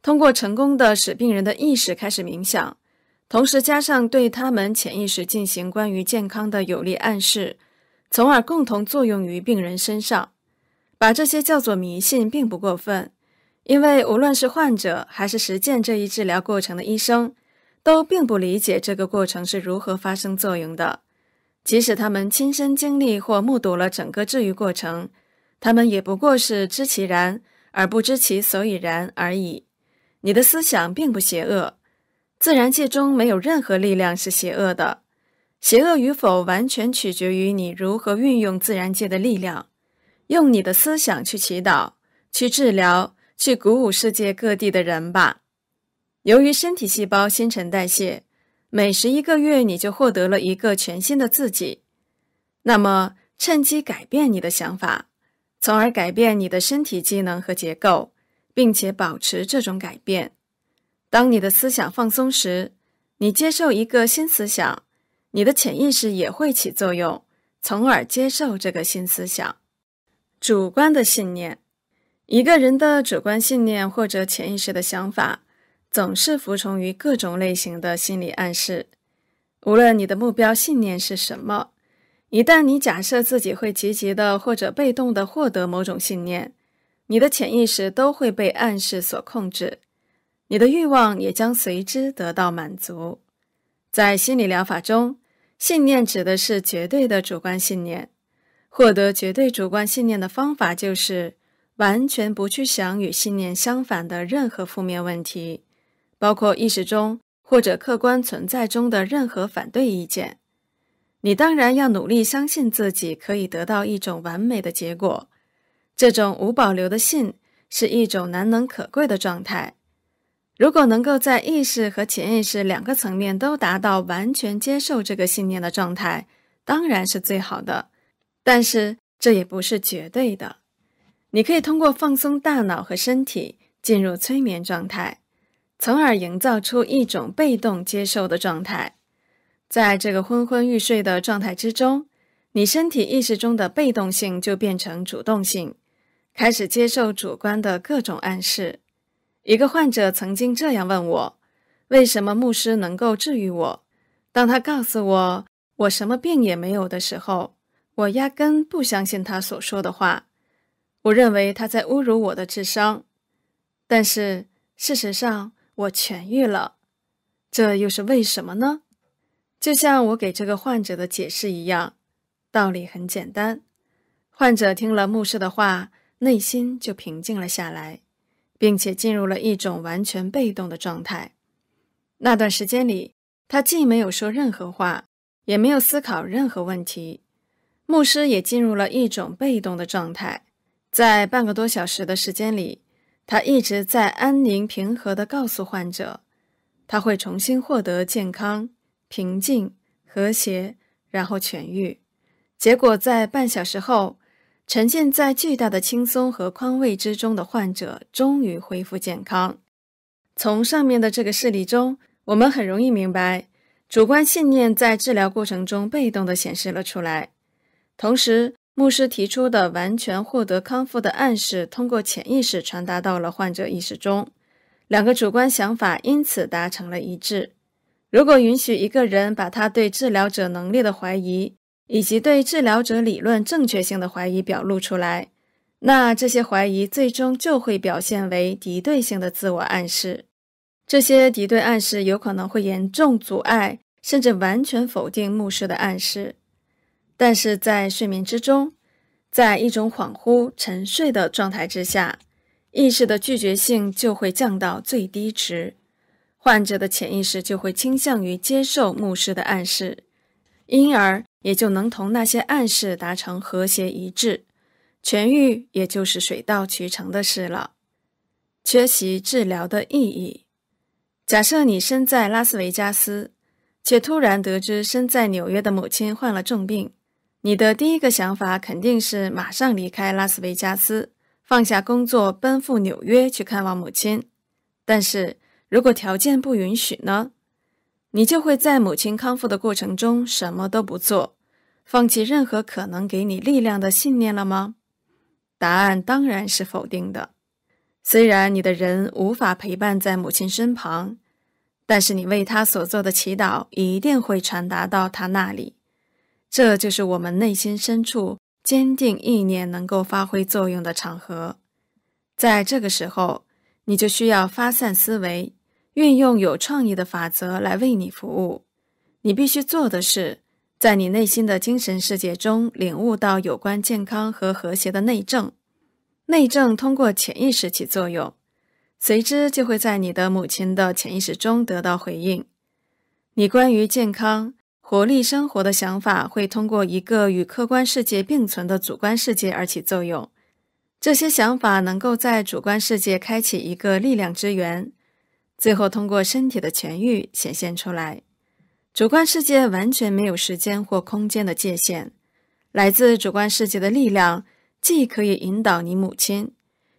通过成功的使病人的意识开始冥想。同时加上对他们潜意识进行关于健康的有力暗示，从而共同作用于病人身上，把这些叫做迷信，并不过分。因为无论是患者还是实践这一治疗过程的医生，都并不理解这个过程是如何发生作用的。即使他们亲身经历或目睹了整个治愈过程，他们也不过是知其然而不知其所以然而已。你的思想并不邪恶。自然界中没有任何力量是邪恶的，邪恶与否完全取决于你如何运用自然界的力量。用你的思想去祈祷、去治疗、去鼓舞世界各地的人吧。由于身体细胞新陈代谢，每十一个月你就获得了一个全新的自己。那么，趁机改变你的想法，从而改变你的身体机能和结构，并且保持这种改变。当你的思想放松时，你接受一个新思想，你的潜意识也会起作用，从而接受这个新思想。主观的信念，一个人的主观信念或者潜意识的想法，总是服从于各种类型的心理暗示。无论你的目标信念是什么，一旦你假设自己会积极的或者被动的获得某种信念，你的潜意识都会被暗示所控制。你的欲望也将随之得到满足。在心理疗法中，信念指的是绝对的主观信念。获得绝对主观信念的方法就是完全不去想与信念相反的任何负面问题，包括意识中或者客观存在中的任何反对意见。你当然要努力相信自己可以得到一种完美的结果。这种无保留的信是一种难能可贵的状态。如果能够在意识和潜意识两个层面都达到完全接受这个信念的状态，当然是最好的。但是这也不是绝对的。你可以通过放松大脑和身体，进入催眠状态，从而营造出一种被动接受的状态。在这个昏昏欲睡的状态之中，你身体意识中的被动性就变成主动性，开始接受主观的各种暗示。一个患者曾经这样问我：“为什么牧师能够治愈我？”当他告诉我我什么病也没有的时候，我压根不相信他所说的话，我认为他在侮辱我的智商。但是事实上，我痊愈了，这又是为什么呢？就像我给这个患者的解释一样，道理很简单：患者听了牧师的话，内心就平静了下来。并且进入了一种完全被动的状态。那段时间里，他既没有说任何话，也没有思考任何问题。牧师也进入了一种被动的状态。在半个多小时的时间里，他一直在安宁平和的告诉患者，他会重新获得健康、平静、和谐，然后痊愈。结果在半小时后。沉浸在巨大的轻松和宽慰之中的患者终于恢复健康。从上面的这个事例中，我们很容易明白，主观信念在治疗过程中被动地显示了出来。同时，牧师提出的完全获得康复的暗示，通过潜意识传达到了患者意识中，两个主观想法因此达成了一致。如果允许一个人把他对治疗者能力的怀疑，以及对治疗者理论正确性的怀疑表露出来，那这些怀疑最终就会表现为敌对性的自我暗示。这些敌对暗示有可能会严重阻碍，甚至完全否定牧师的暗示。但是在睡眠之中，在一种恍惚沉睡的状态之下，意识的拒绝性就会降到最低值，患者的潜意识就会倾向于接受牧师的暗示，因而。也就能同那些暗示达成和谐一致，痊愈也就是水到渠成的事了。缺席治疗的意义：假设你身在拉斯维加斯，且突然得知身在纽约的母亲患了重病，你的第一个想法肯定是马上离开拉斯维加斯，放下工作，奔赴纽约去看望母亲。但是，如果条件不允许呢？你就会在母亲康复的过程中什么都不做。放弃任何可能给你力量的信念了吗？答案当然是否定的。虽然你的人无法陪伴在母亲身旁，但是你为他所做的祈祷一定会传达到他那里。这就是我们内心深处坚定意念能够发挥作用的场合。在这个时候，你就需要发散思维，运用有创意的法则来为你服务。你必须做的是。在你内心的精神世界中领悟到有关健康和和谐的内政，内政通过潜意识起作用，随之就会在你的母亲的潜意识中得到回应。你关于健康、活力生活的想法会通过一个与客观世界并存的主观世界而起作用。这些想法能够在主观世界开启一个力量之源，最后通过身体的痊愈显现出来。主观世界完全没有时间或空间的界限，来自主观世界的力量，既可以引导你母亲，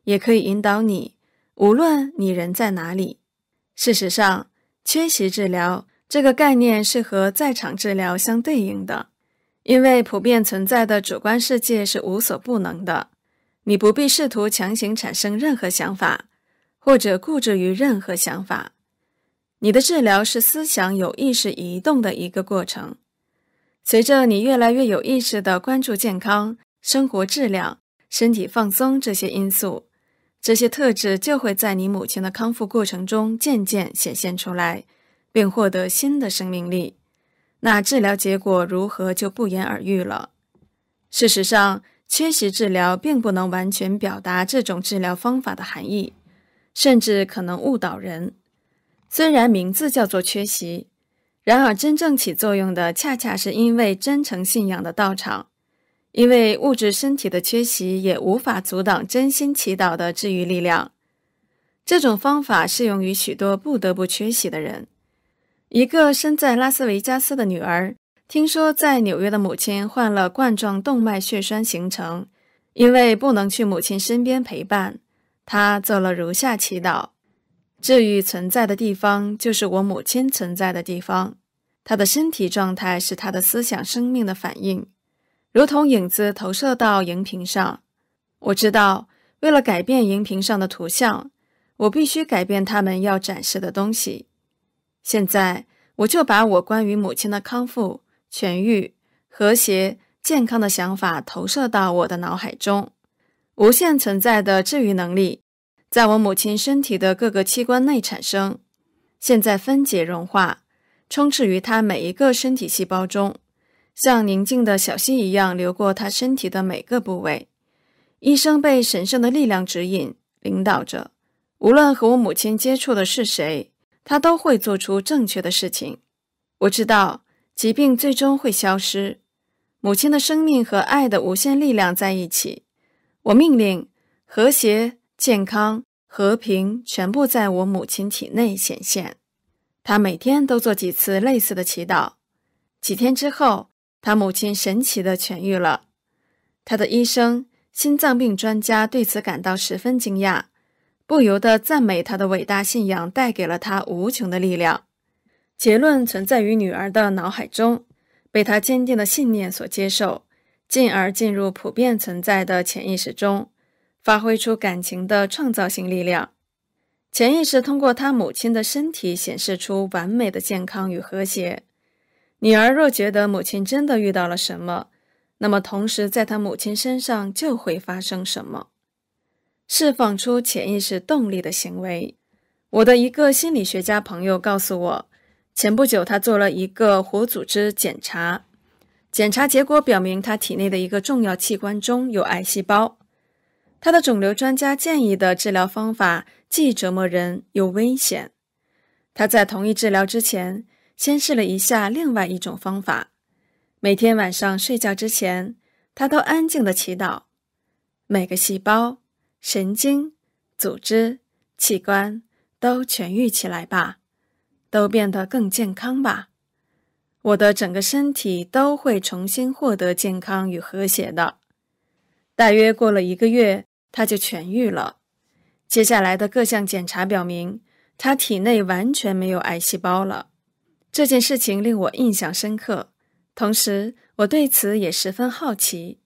也可以引导你，无论你人在哪里。事实上，缺席治疗这个概念是和在场治疗相对应的，因为普遍存在的主观世界是无所不能的，你不必试图强行产生任何想法，或者固执于任何想法。你的治疗是思想有意识移动的一个过程，随着你越来越有意识的关注健康、生活质量、身体放松这些因素，这些特质就会在你母亲的康复过程中渐渐显现出来，并获得新的生命力。那治疗结果如何就不言而喻了。事实上，缺席治疗并不能完全表达这种治疗方法的含义，甚至可能误导人。虽然名字叫做缺席，然而真正起作用的恰恰是因为真诚信仰的道场。因为物质身体的缺席也无法阻挡真心祈祷的治愈力量。这种方法适用于许多不得不缺席的人。一个身在拉斯维加斯的女儿，听说在纽约的母亲患了冠状动脉血栓形成，因为不能去母亲身边陪伴，她做了如下祈祷。治愈存在的地方就是我母亲存在的地方，她的身体状态是她的思想生命的反应，如同影子投射到荧屏上。我知道，为了改变荧屏上的图像，我必须改变他们要展示的东西。现在，我就把我关于母亲的康复、痊愈、和谐、健康的想法投射到我的脑海中，无限存在的治愈能力。在我母亲身体的各个器官内产生，现在分解融化，充斥于她每一个身体细胞中，像宁静的小溪一样流过她身体的每个部位。医生被神圣的力量指引、领导着，无论和我母亲接触的是谁，他都会做出正确的事情。我知道疾病最终会消失，母亲的生命和爱的无限力量在一起。我命令和谐。健康、和平全部在我母亲体内显现。她每天都做几次类似的祈祷。几天之后，他母亲神奇的痊愈了。他的医生、心脏病专家对此感到十分惊讶，不由得赞美他的伟大信仰带给了他无穷的力量。结论存在于女儿的脑海中，被她坚定的信念所接受，进而进入普遍存在的潜意识中。发挥出感情的创造性力量，潜意识通过他母亲的身体显示出完美的健康与和谐。女儿若觉得母亲真的遇到了什么，那么同时在她母亲身上就会发生什么，释放出潜意识动力的行为。我的一个心理学家朋友告诉我，前不久他做了一个活组织检查，检查结果表明他体内的一个重要器官中有癌细胞。他的肿瘤专家建议的治疗方法既折磨人又危险。他在同意治疗之前，先试了一下另外一种方法。每天晚上睡觉之前，他都安静的祈祷：每个细胞、神经、组织、器官都痊愈起来吧，都变得更健康吧。我的整个身体都会重新获得健康与和谐的。大约过了一个月。他就痊愈了。接下来的各项检查表明，他体内完全没有癌细胞了。这件事情令我印象深刻，同时我对此也十分好奇。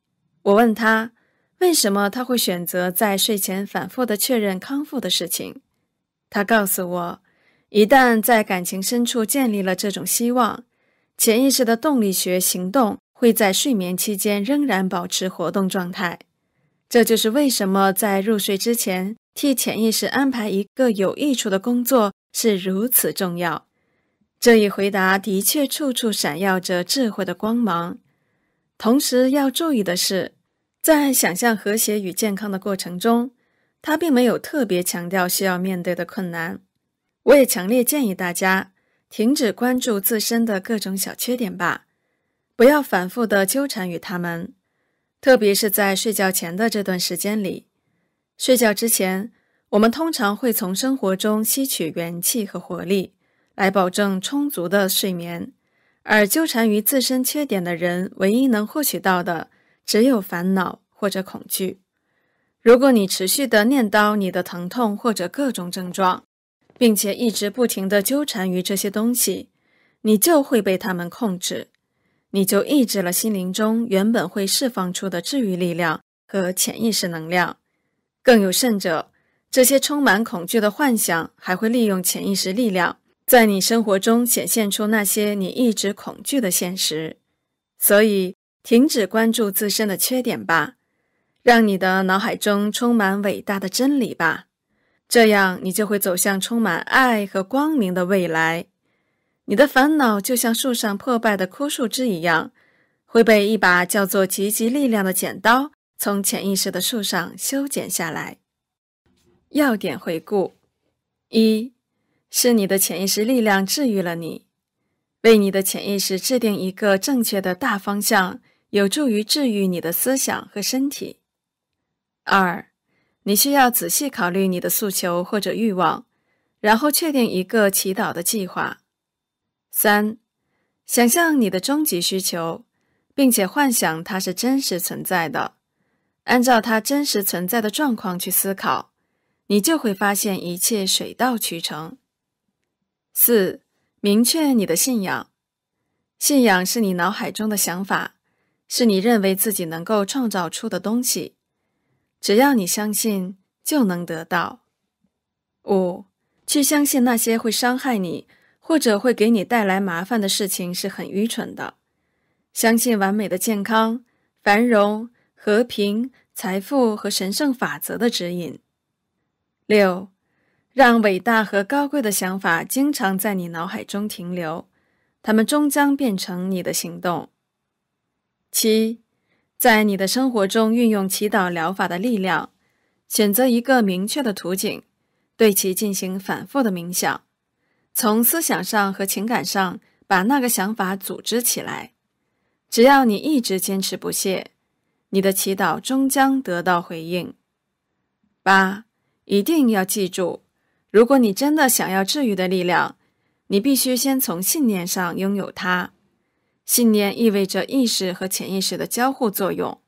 我问他，为什么他会选择在睡前反复的确认康复的事情？他告诉我，一旦在感情深处建立了这种希望，潜意识的动力学行动会在睡眠期间仍然保持活动状态。这就是为什么在入睡之前替潜意识安排一个有益处的工作是如此重要。这一回答的确处处闪耀着智慧的光芒。同时要注意的是，在想象和谐与健康的过程中，他并没有特别强调需要面对的困难。我也强烈建议大家停止关注自身的各种小缺点吧，不要反复的纠缠于他们。特别是在睡觉前的这段时间里，睡觉之前，我们通常会从生活中吸取元气和活力，来保证充足的睡眠。而纠缠于自身缺点的人，唯一能获取到的只有烦恼或者恐惧。如果你持续的念叨你的疼痛或者各种症状，并且一直不停的纠缠于这些东西，你就会被他们控制。你就抑制了心灵中原本会释放出的治愈力量和潜意识能量，更有甚者，这些充满恐惧的幻想还会利用潜意识力量，在你生活中显现出那些你一直恐惧的现实。所以，停止关注自身的缺点吧，让你的脑海中充满伟大的真理吧，这样你就会走向充满爱和光明的未来。你的烦恼就像树上破败的枯树枝一样，会被一把叫做积极力量的剪刀从潜意识的树上修剪下来。要点回顾：一，是你的潜意识力量治愈了你；为你的潜意识制定一个正确的大方向，有助于治愈你的思想和身体。二，你需要仔细考虑你的诉求或者欲望，然后确定一个祈祷的计划。三，想象你的终极需求，并且幻想它是真实存在的，按照它真实存在的状况去思考，你就会发现一切水到渠成。四，明确你的信仰，信仰是你脑海中的想法，是你认为自己能够创造出的东西，只要你相信就能得到。五，去相信那些会伤害你。或者会给你带来麻烦的事情是很愚蠢的。相信完美的健康、繁荣、和平、财富和神圣法则的指引。六，让伟大和高贵的想法经常在你脑海中停留，它们终将变成你的行动。七，在你的生活中运用祈祷疗法的力量，选择一个明确的图景，对其进行反复的冥想。从思想上和情感上把那个想法组织起来，只要你一直坚持不懈，你的祈祷终将得到回应。八，一定要记住，如果你真的想要治愈的力量，你必须先从信念上拥有它。信念意味着意识和潜意识的交互作用，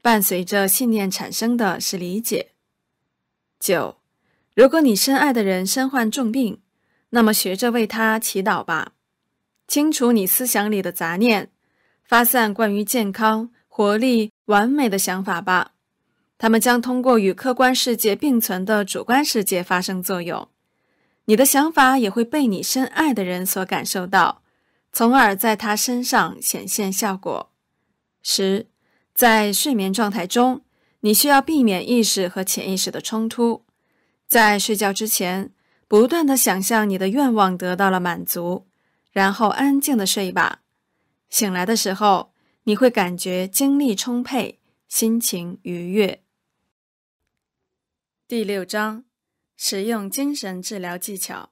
伴随着信念产生的是理解。九，如果你深爱的人身患重病，那么，学着为他祈祷吧。清除你思想里的杂念，发散关于健康、活力、完美的想法吧。他们将通过与客观世界并存的主观世界发生作用。你的想法也会被你深爱的人所感受到，从而在他身上显现效果。十，在睡眠状态中，你需要避免意识和潜意识的冲突。在睡觉之前。不断的想象你的愿望得到了满足，然后安静的睡吧。醒来的时候，你会感觉精力充沛，心情愉悦。第六章，使用精神治疗技巧。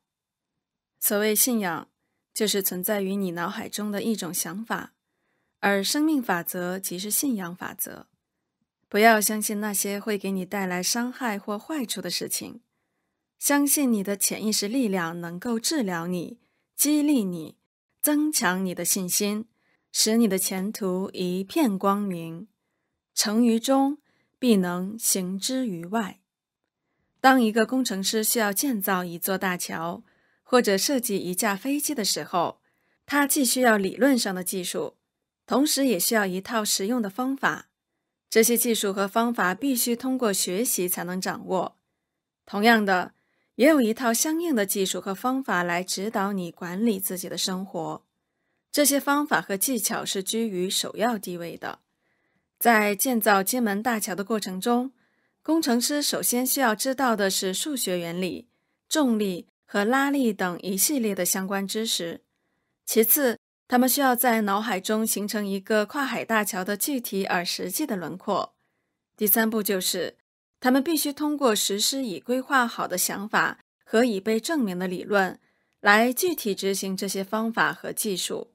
所谓信仰，就是存在于你脑海中的一种想法，而生命法则即是信仰法则。不要相信那些会给你带来伤害或坏处的事情。相信你的潜意识力量能够治疗你、激励你、增强你的信心，使你的前途一片光明。成于中，必能行之于外。当一个工程师需要建造一座大桥或者设计一架飞机的时候，他既需要理论上的技术，同时也需要一套实用的方法。这些技术和方法必须通过学习才能掌握。同样的。也有一套相应的技术和方法来指导你管理自己的生活，这些方法和技巧是居于首要地位的。在建造金门大桥的过程中，工程师首先需要知道的是数学原理、重力和拉力等一系列的相关知识。其次，他们需要在脑海中形成一个跨海大桥的具体而实际的轮廓。第三步就是。他们必须通过实施已规划好的想法和已被证明的理论，来具体执行这些方法和技术。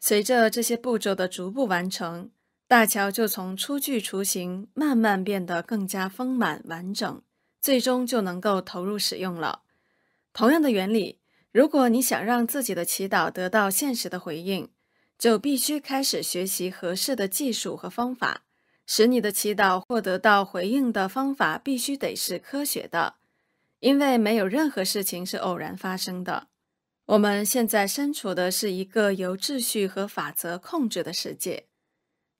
随着这些步骤的逐步完成，大桥就从初具雏形，慢慢变得更加丰满完整，最终就能够投入使用了。同样的原理，如果你想让自己的祈祷得到现实的回应，就必须开始学习合适的技术和方法。使你的祈祷获得到回应的方法必须得是科学的，因为没有任何事情是偶然发生的。我们现在身处的是一个由秩序和法则控制的世界。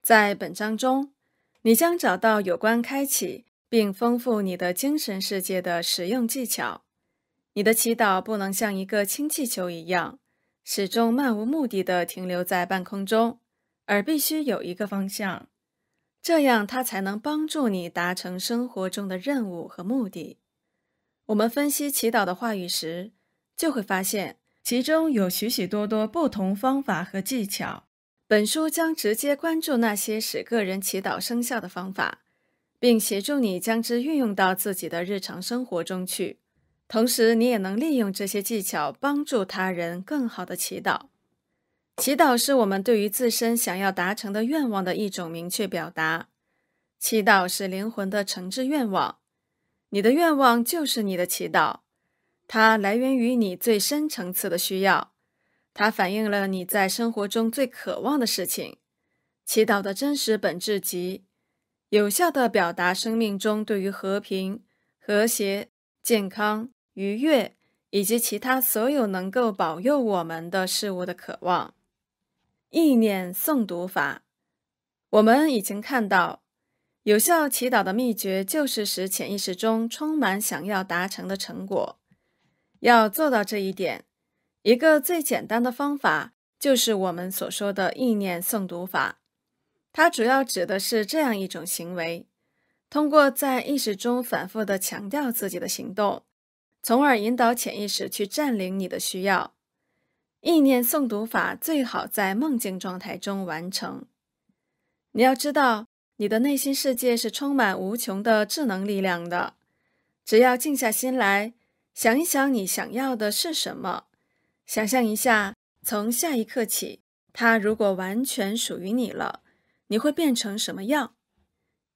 在本章中，你将找到有关开启并丰富你的精神世界的实用技巧。你的祈祷不能像一个氢气球一样，始终漫无目的地停留在半空中，而必须有一个方向。这样，它才能帮助你达成生活中的任务和目的。我们分析祈祷的话语时，就会发现其中有许许多多不同方法和技巧。本书将直接关注那些使个人祈祷生效的方法，并协助你将之运用到自己的日常生活中去。同时，你也能利用这些技巧帮助他人更好的祈祷。祈祷是我们对于自身想要达成的愿望的一种明确表达。祈祷是灵魂的诚挚愿望，你的愿望就是你的祈祷，它来源于你最深层次的需要，它反映了你在生活中最渴望的事情。祈祷的真实本质及有效的表达，生命中对于和平、和谐、健康、愉悦以及其他所有能够保佑我们的事物的渴望。意念诵读法，我们已经看到，有效祈祷的秘诀就是使潜意识中充满想要达成的成果。要做到这一点，一个最简单的方法就是我们所说的意念诵读法。它主要指的是这样一种行为：通过在意识中反复的强调自己的行动，从而引导潜意识去占领你的需要。意念诵读法最好在梦境状态中完成。你要知道，你的内心世界是充满无穷的智能力量的。只要静下心来，想一想你想要的是什么，想象一下，从下一刻起，它如果完全属于你了，你会变成什么样？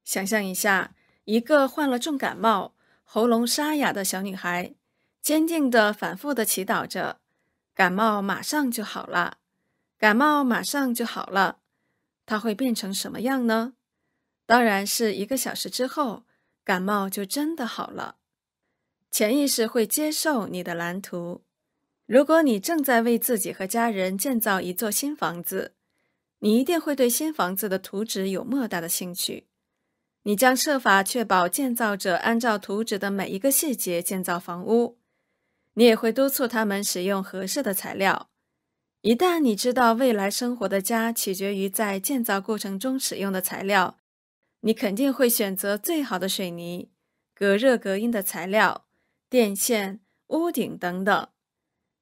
想象一下，一个患了重感冒、喉咙沙哑的小女孩，坚定的、反复的祈祷着。感冒马上就好了，感冒马上就好了，它会变成什么样呢？当然是一个小时之后，感冒就真的好了。潜意识会接受你的蓝图。如果你正在为自己和家人建造一座新房子，你一定会对新房子的图纸有莫大的兴趣。你将设法确保建造者按照图纸的每一个细节建造房屋。你也会督促他们使用合适的材料。一旦你知道未来生活的家取决于在建造过程中使用的材料，你肯定会选择最好的水泥、隔热隔音的材料、电线、屋顶等等。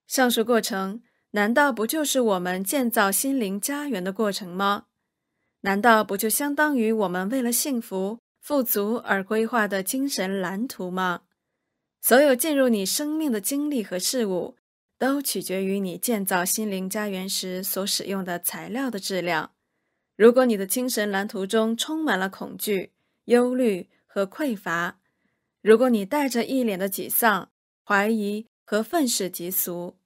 上述过程难道不就是我们建造心灵家园的过程吗？难道不就相当于我们为了幸福富足而规划的精神蓝图吗？所有进入你生命的经历和事物，都取决于你建造心灵家园时所使用的材料的质量。如果你的精神蓝图中充满了恐惧、忧虑和匮乏，如果你带着一脸的沮丧、怀疑和愤世嫉俗，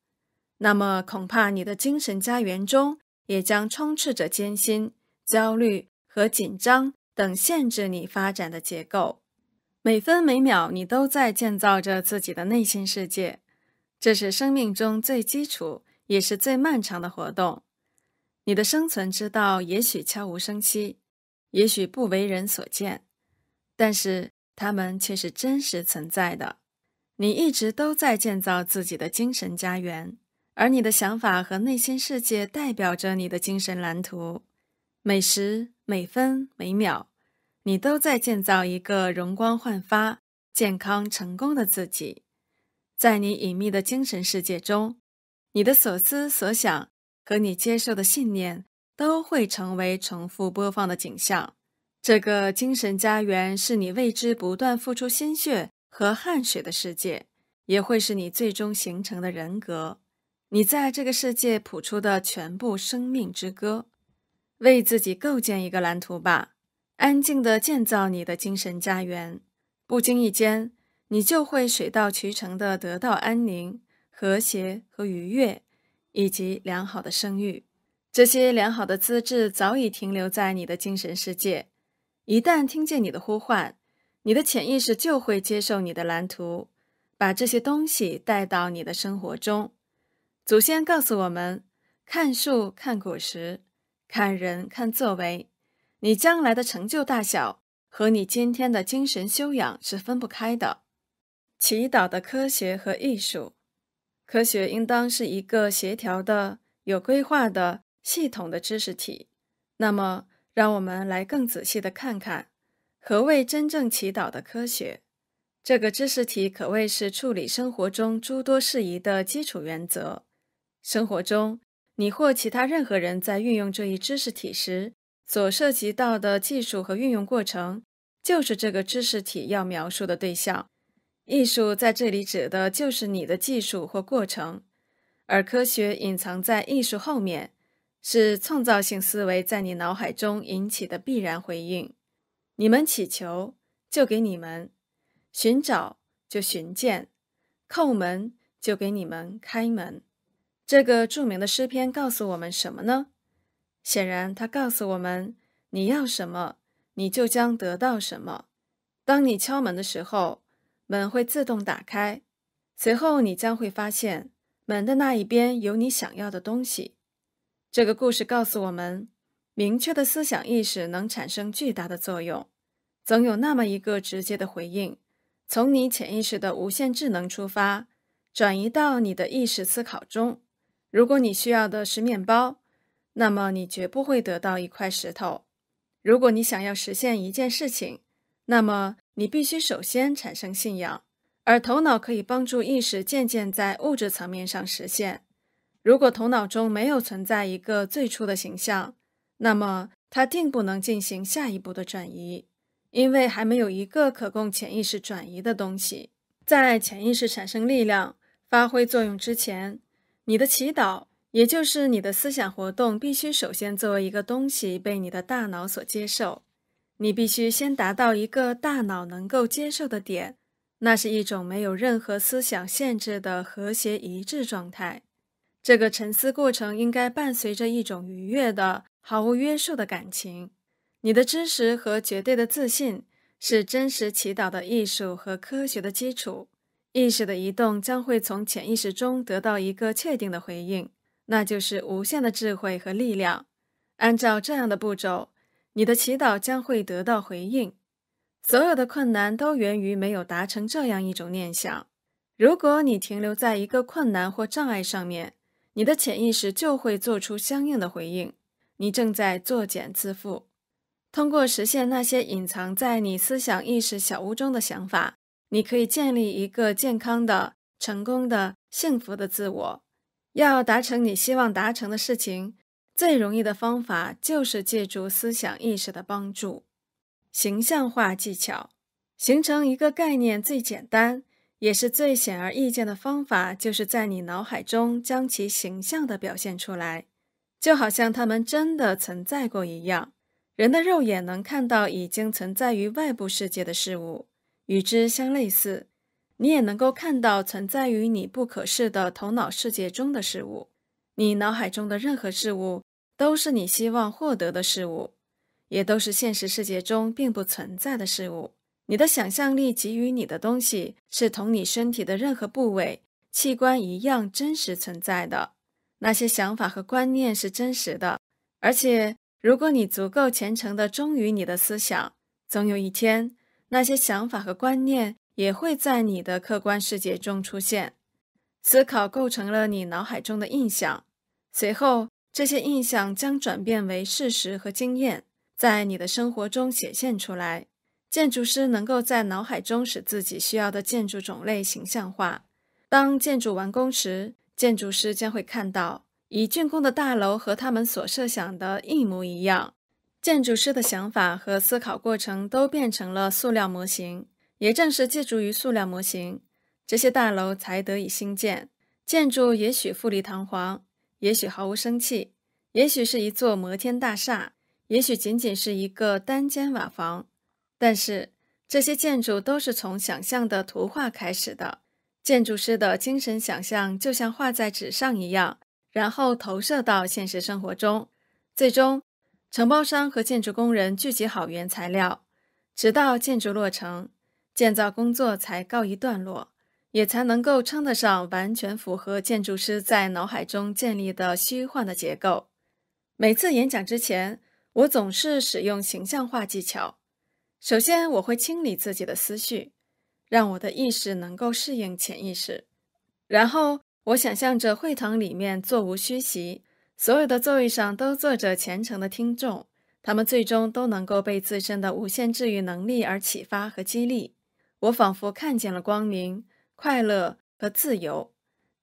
那么恐怕你的精神家园中也将充斥着艰辛、焦虑和紧张等限制你发展的结构。每分每秒，你都在建造着自己的内心世界，这是生命中最基础也是最漫长的活动。你的生存之道也许悄无声息，也许不为人所见，但是它们却是真实存在的。你一直都在建造自己的精神家园，而你的想法和内心世界代表着你的精神蓝图，每时每分每秒。你都在建造一个容光焕发、健康成功的自己。在你隐秘的精神世界中，你的所思所想和你接受的信念都会成为重复播放的景象。这个精神家园是你为之不断付出心血和汗水的世界，也会是你最终形成的人格。你在这个世界谱出的全部生命之歌，为自己构建一个蓝图吧。安静地建造你的精神家园，不经意间，你就会水到渠成地得到安宁、和谐和愉悦，以及良好的声誉。这些良好的资质早已停留在你的精神世界，一旦听见你的呼唤，你的潜意识就会接受你的蓝图，把这些东西带到你的生活中。祖先告诉我们：看树看果实，看人看作为。你将来的成就大小和你今天的精神修养是分不开的。祈祷的科学和艺术，科学应当是一个协调的、有规划的、系统的知识体。那么，让我们来更仔细的看看何谓真正祈祷的科学。这个知识体可谓是处理生活中诸多事宜的基础原则。生活中，你或其他任何人在运用这一知识体时。所涉及到的技术和运用过程，就是这个知识体要描述的对象。艺术在这里指的就是你的技术或过程，而科学隐藏在艺术后面，是创造性思维在你脑海中引起的必然回应。你们祈求，就给你们；寻找，就寻见；叩门，就给你们开门。这个著名的诗篇告诉我们什么呢？显然，他告诉我们：你要什么，你就将得到什么。当你敲门的时候，门会自动打开。随后，你将会发现门的那一边有你想要的东西。这个故事告诉我们：明确的思想意识能产生巨大的作用。总有那么一个直接的回应，从你潜意识的无限智能出发，转移到你的意识思考中。如果你需要的是面包。那么你绝不会得到一块石头。如果你想要实现一件事情，那么你必须首先产生信仰，而头脑可以帮助意识渐渐在物质层面上实现。如果头脑中没有存在一个最初的形象，那么它并不能进行下一步的转移，因为还没有一个可供潜意识转移的东西。在潜意识产生力量发挥作用之前，你的祈祷。也就是你的思想活动必须首先作为一个东西被你的大脑所接受，你必须先达到一个大脑能够接受的点，那是一种没有任何思想限制的和谐一致状态。这个沉思过程应该伴随着一种愉悦的、毫无约束的感情。你的知识和绝对的自信是真实祈祷的艺术和科学的基础。意识的移动将会从潜意识中得到一个确定的回应。那就是无限的智慧和力量。按照这样的步骤，你的祈祷将会得到回应。所有的困难都源于没有达成这样一种念想。如果你停留在一个困难或障碍上面，你的潜意识就会做出相应的回应。你正在作茧自缚。通过实现那些隐藏在你思想意识小屋中的想法，你可以建立一个健康的、成功的、幸福的自我。要达成你希望达成的事情，最容易的方法就是借助思想意识的帮助。形象化技巧，形成一个概念最简单，也是最显而易见的方法，就是在你脑海中将其形象的表现出来，就好像他们真的存在过一样。人的肉眼能看到已经存在于外部世界的事物，与之相类似。你也能够看到存在于你不可视的头脑世界中的事物。你脑海中的任何事物都是你希望获得的事物，也都是现实世界中并不存在的事物。你的想象力给予你的东西，是同你身体的任何部位、器官一样真实存在的。那些想法和观念是真实的，而且如果你足够虔诚地忠于你的思想，总有一天，那些想法和观念。也会在你的客观世界中出现。思考构成了你脑海中的印象，随后这些印象将转变为事实和经验，在你的生活中显现出来。建筑师能够在脑海中使自己需要的建筑种类形象化。当建筑完工时，建筑师将会看到已竣工的大楼和他们所设想的一模一样。建筑师的想法和思考过程都变成了塑料模型。也正是借助于塑料模型，这些大楼才得以兴建。建筑也许富丽堂皇，也许毫无生气，也许是一座摩天大厦，也许仅仅是一个单间瓦房。但是这些建筑都是从想象的图画开始的。建筑师的精神想象就像画在纸上一样，然后投射到现实生活中。最终，承包商和建筑工人聚集好原材料，直到建筑落成。建造工作才告一段落，也才能够称得上完全符合建筑师在脑海中建立的虚幻的结构。每次演讲之前，我总是使用形象化技巧。首先，我会清理自己的思绪，让我的意识能够适应潜意识。然后，我想象着会堂里面座无虚席，所有的座位上都坐着虔诚的听众，他们最终都能够被自身的无限治愈能力而启发和激励。我仿佛看见了光明、快乐和自由，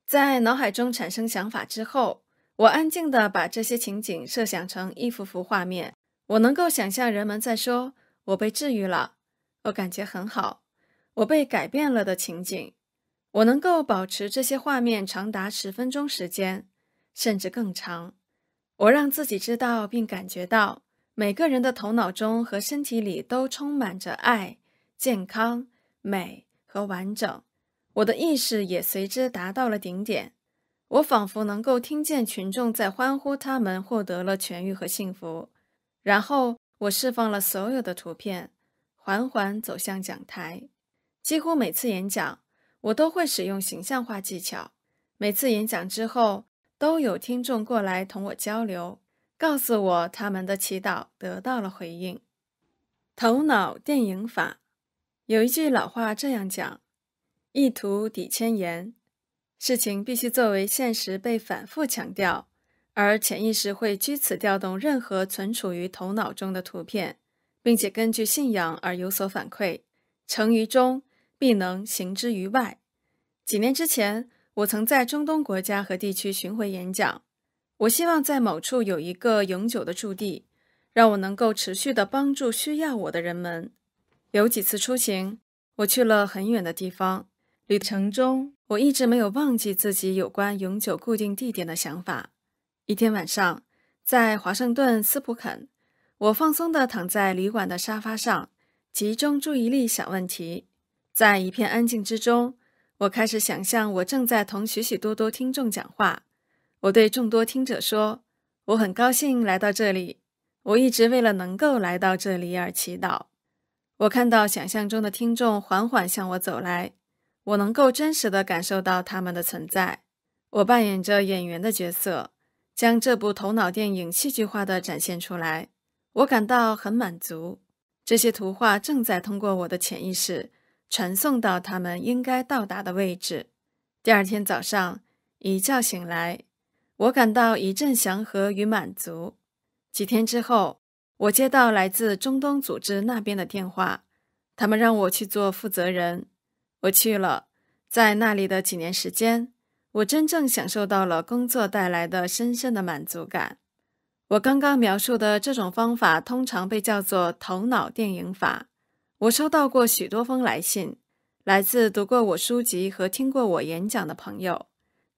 在脑海中产生想法之后，我安静地把这些情景设想成一幅幅画面。我能够想象人们在说：“我被治愈了，我感觉很好，我被改变了”的情景。我能够保持这些画面长达十分钟时间，甚至更长。我让自己知道并感觉到，每个人的头脑中和身体里都充满着爱、健康。美和完整，我的意识也随之达到了顶点。我仿佛能够听见群众在欢呼，他们获得了痊愈和幸福。然后，我释放了所有的图片，缓缓走向讲台。几乎每次演讲，我都会使用形象化技巧。每次演讲之后，都有听众过来同我交流，告诉我他们的祈祷得到了回应。头脑电影法。有一句老话这样讲：“一图抵千言。”事情必须作为现实被反复强调，而潜意识会据此调动任何存储于头脑中的图片，并且根据信仰而有所反馈。成于中，必能行之于外。几年之前，我曾在中东国家和地区巡回演讲。我希望在某处有一个永久的驻地，让我能够持续的帮助需要我的人们。有几次出行，我去了很远的地方。旅程中，我一直没有忘记自己有关永久固定地点的想法。一天晚上，在华盛顿斯普肯，我放松地躺在旅馆的沙发上，集中注意力想问题。在一片安静之中，我开始想象我正在同许许多多听众讲话。我对众多听者说：“我很高兴来到这里。我一直为了能够来到这里而祈祷。”我看到想象中的听众缓缓向我走来，我能够真实地感受到他们的存在。我扮演着演员的角色，将这部头脑电影戏剧化的展现出来。我感到很满足。这些图画正在通过我的潜意识传送到他们应该到达的位置。第二天早上一觉醒来，我感到一阵祥和与满足。几天之后。我接到来自中东组织那边的电话，他们让我去做负责人。我去了，在那里的几年时间，我真正享受到了工作带来的深深的满足感。我刚刚描述的这种方法通常被叫做头脑电影法。我收到过许多封来信，来自读过我书籍和听过我演讲的朋友。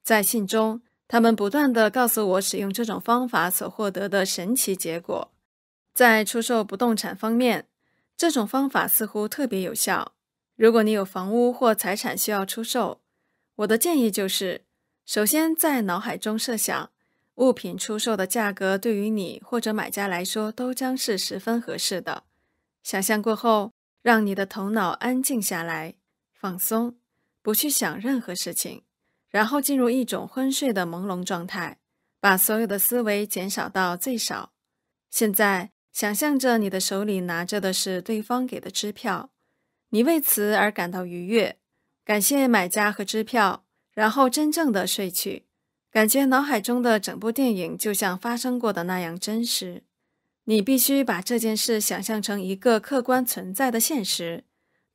在信中，他们不断的告诉我使用这种方法所获得的神奇结果。在出售不动产方面，这种方法似乎特别有效。如果你有房屋或财产需要出售，我的建议就是：首先在脑海中设想物品出售的价格，对于你或者买家来说都将是十分合适的。想象过后，让你的头脑安静下来，放松，不去想任何事情，然后进入一种昏睡的朦胧状态，把所有的思维减少到最少。现在。想象着你的手里拿着的是对方给的支票，你为此而感到愉悦，感谢买家和支票，然后真正的睡去，感觉脑海中的整部电影就像发生过的那样真实。你必须把这件事想象成一个客观存在的现实。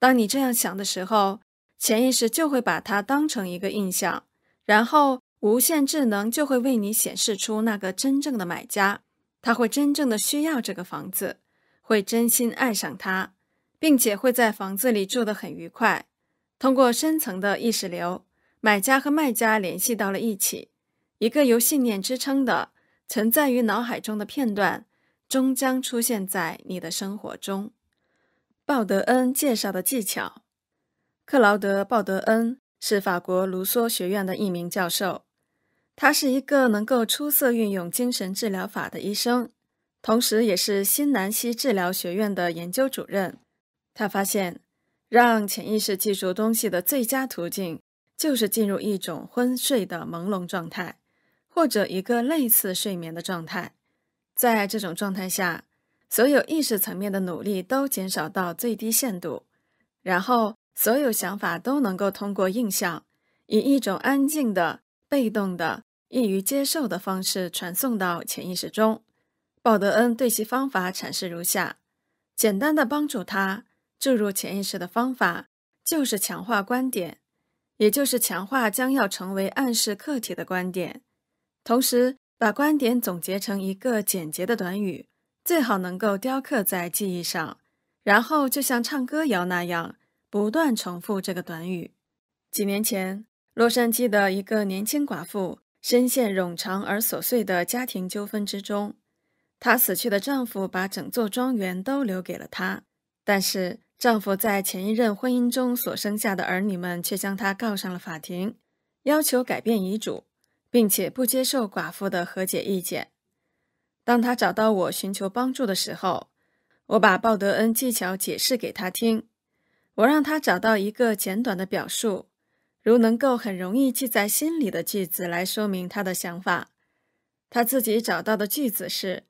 当你这样想的时候，潜意识就会把它当成一个印象，然后无限智能就会为你显示出那个真正的买家。他会真正的需要这个房子，会真心爱上它，并且会在房子里住得很愉快。通过深层的意识流，买家和卖家联系到了一起。一个由信念支撑的存在于脑海中的片段，终将出现在你的生活中。鲍德恩介绍的技巧。克劳德·鲍德恩是法国卢梭学院的一名教授。他是一个能够出色运用精神治疗法的医生，同时也是新南希治疗学院的研究主任。他发现，让潜意识记住东西的最佳途径就是进入一种昏睡的朦胧状态，或者一个类似睡眠的状态。在这种状态下，所有意识层面的努力都减少到最低限度，然后所有想法都能够通过印象，以一种安静的、被动的。易于接受的方式传送到潜意识中。鲍德恩对其方法阐释如下：简单的帮助他注入潜意识的方法就是强化观点，也就是强化将要成为暗示客体的观点，同时把观点总结成一个简洁的短语，最好能够雕刻在记忆上，然后就像唱歌谣那样不断重复这个短语。几年前，洛杉矶的一个年轻寡妇。深陷冗长而琐碎的家庭纠纷之中，她死去的丈夫把整座庄园都留给了她，但是丈夫在前一任婚姻中所生下的儿女们却将她告上了法庭，要求改变遗嘱，并且不接受寡妇的和解意见。当她找到我寻求帮助的时候，我把鲍德恩技巧解释给她听，我让她找到一个简短的表述。如能够很容易记在心里的句子来说明他的想法，他自己找到的句子是：“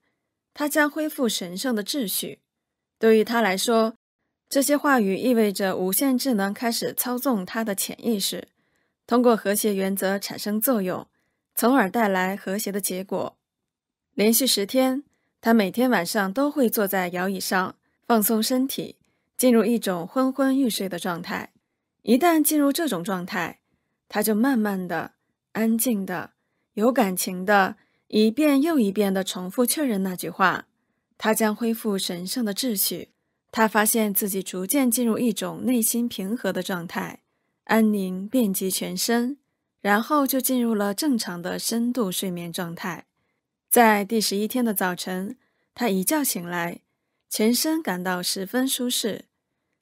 他将恢复神圣的秩序。”对于他来说，这些话语意味着无限智能开始操纵他的潜意识，通过和谐原则产生作用，从而带来和谐的结果。连续十天，他每天晚上都会坐在摇椅上放松身体，进入一种昏昏欲睡的状态。一旦进入这种状态，他就慢慢的、安静的、有感情的一遍又一遍的重复确认那句话：“他将恢复神圣的秩序。”他发现自己逐渐进入一种内心平和的状态，安宁遍及全身，然后就进入了正常的深度睡眠状态。在第十一天的早晨，他一觉醒来，全身感到十分舒适。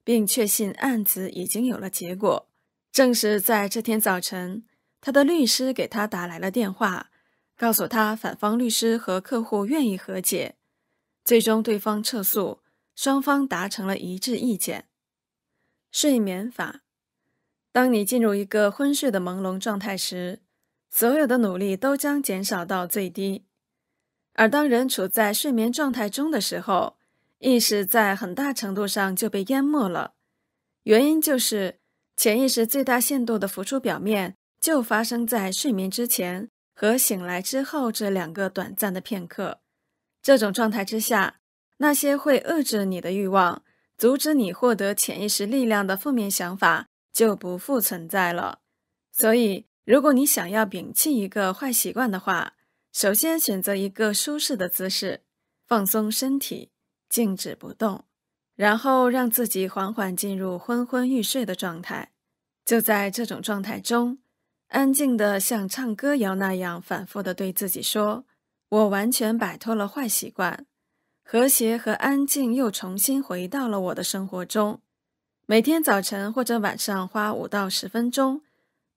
并确信案子已经有了结果。正是在这天早晨，他的律师给他打来了电话，告诉他反方律师和客户愿意和解，最终对方撤诉，双方达成了一致意见。睡眠法：当你进入一个昏睡的朦胧状态时，所有的努力都将减少到最低；而当人处在睡眠状态中的时候，意识在很大程度上就被淹没了，原因就是潜意识最大限度的浮出表面，就发生在睡眠之前和醒来之后这两个短暂的片刻。这种状态之下，那些会遏制你的欲望、阻止你获得潜意识力量的负面想法就不复存在了。所以，如果你想要摒弃一个坏习惯的话，首先选择一个舒适的姿势，放松身体。静止不动，然后让自己缓缓进入昏昏欲睡的状态。就在这种状态中，安静的像唱歌谣那样，反复的对自己说：“我完全摆脱了坏习惯，和谐和安静又重新回到了我的生活中。”每天早晨或者晚上，花五到十分钟，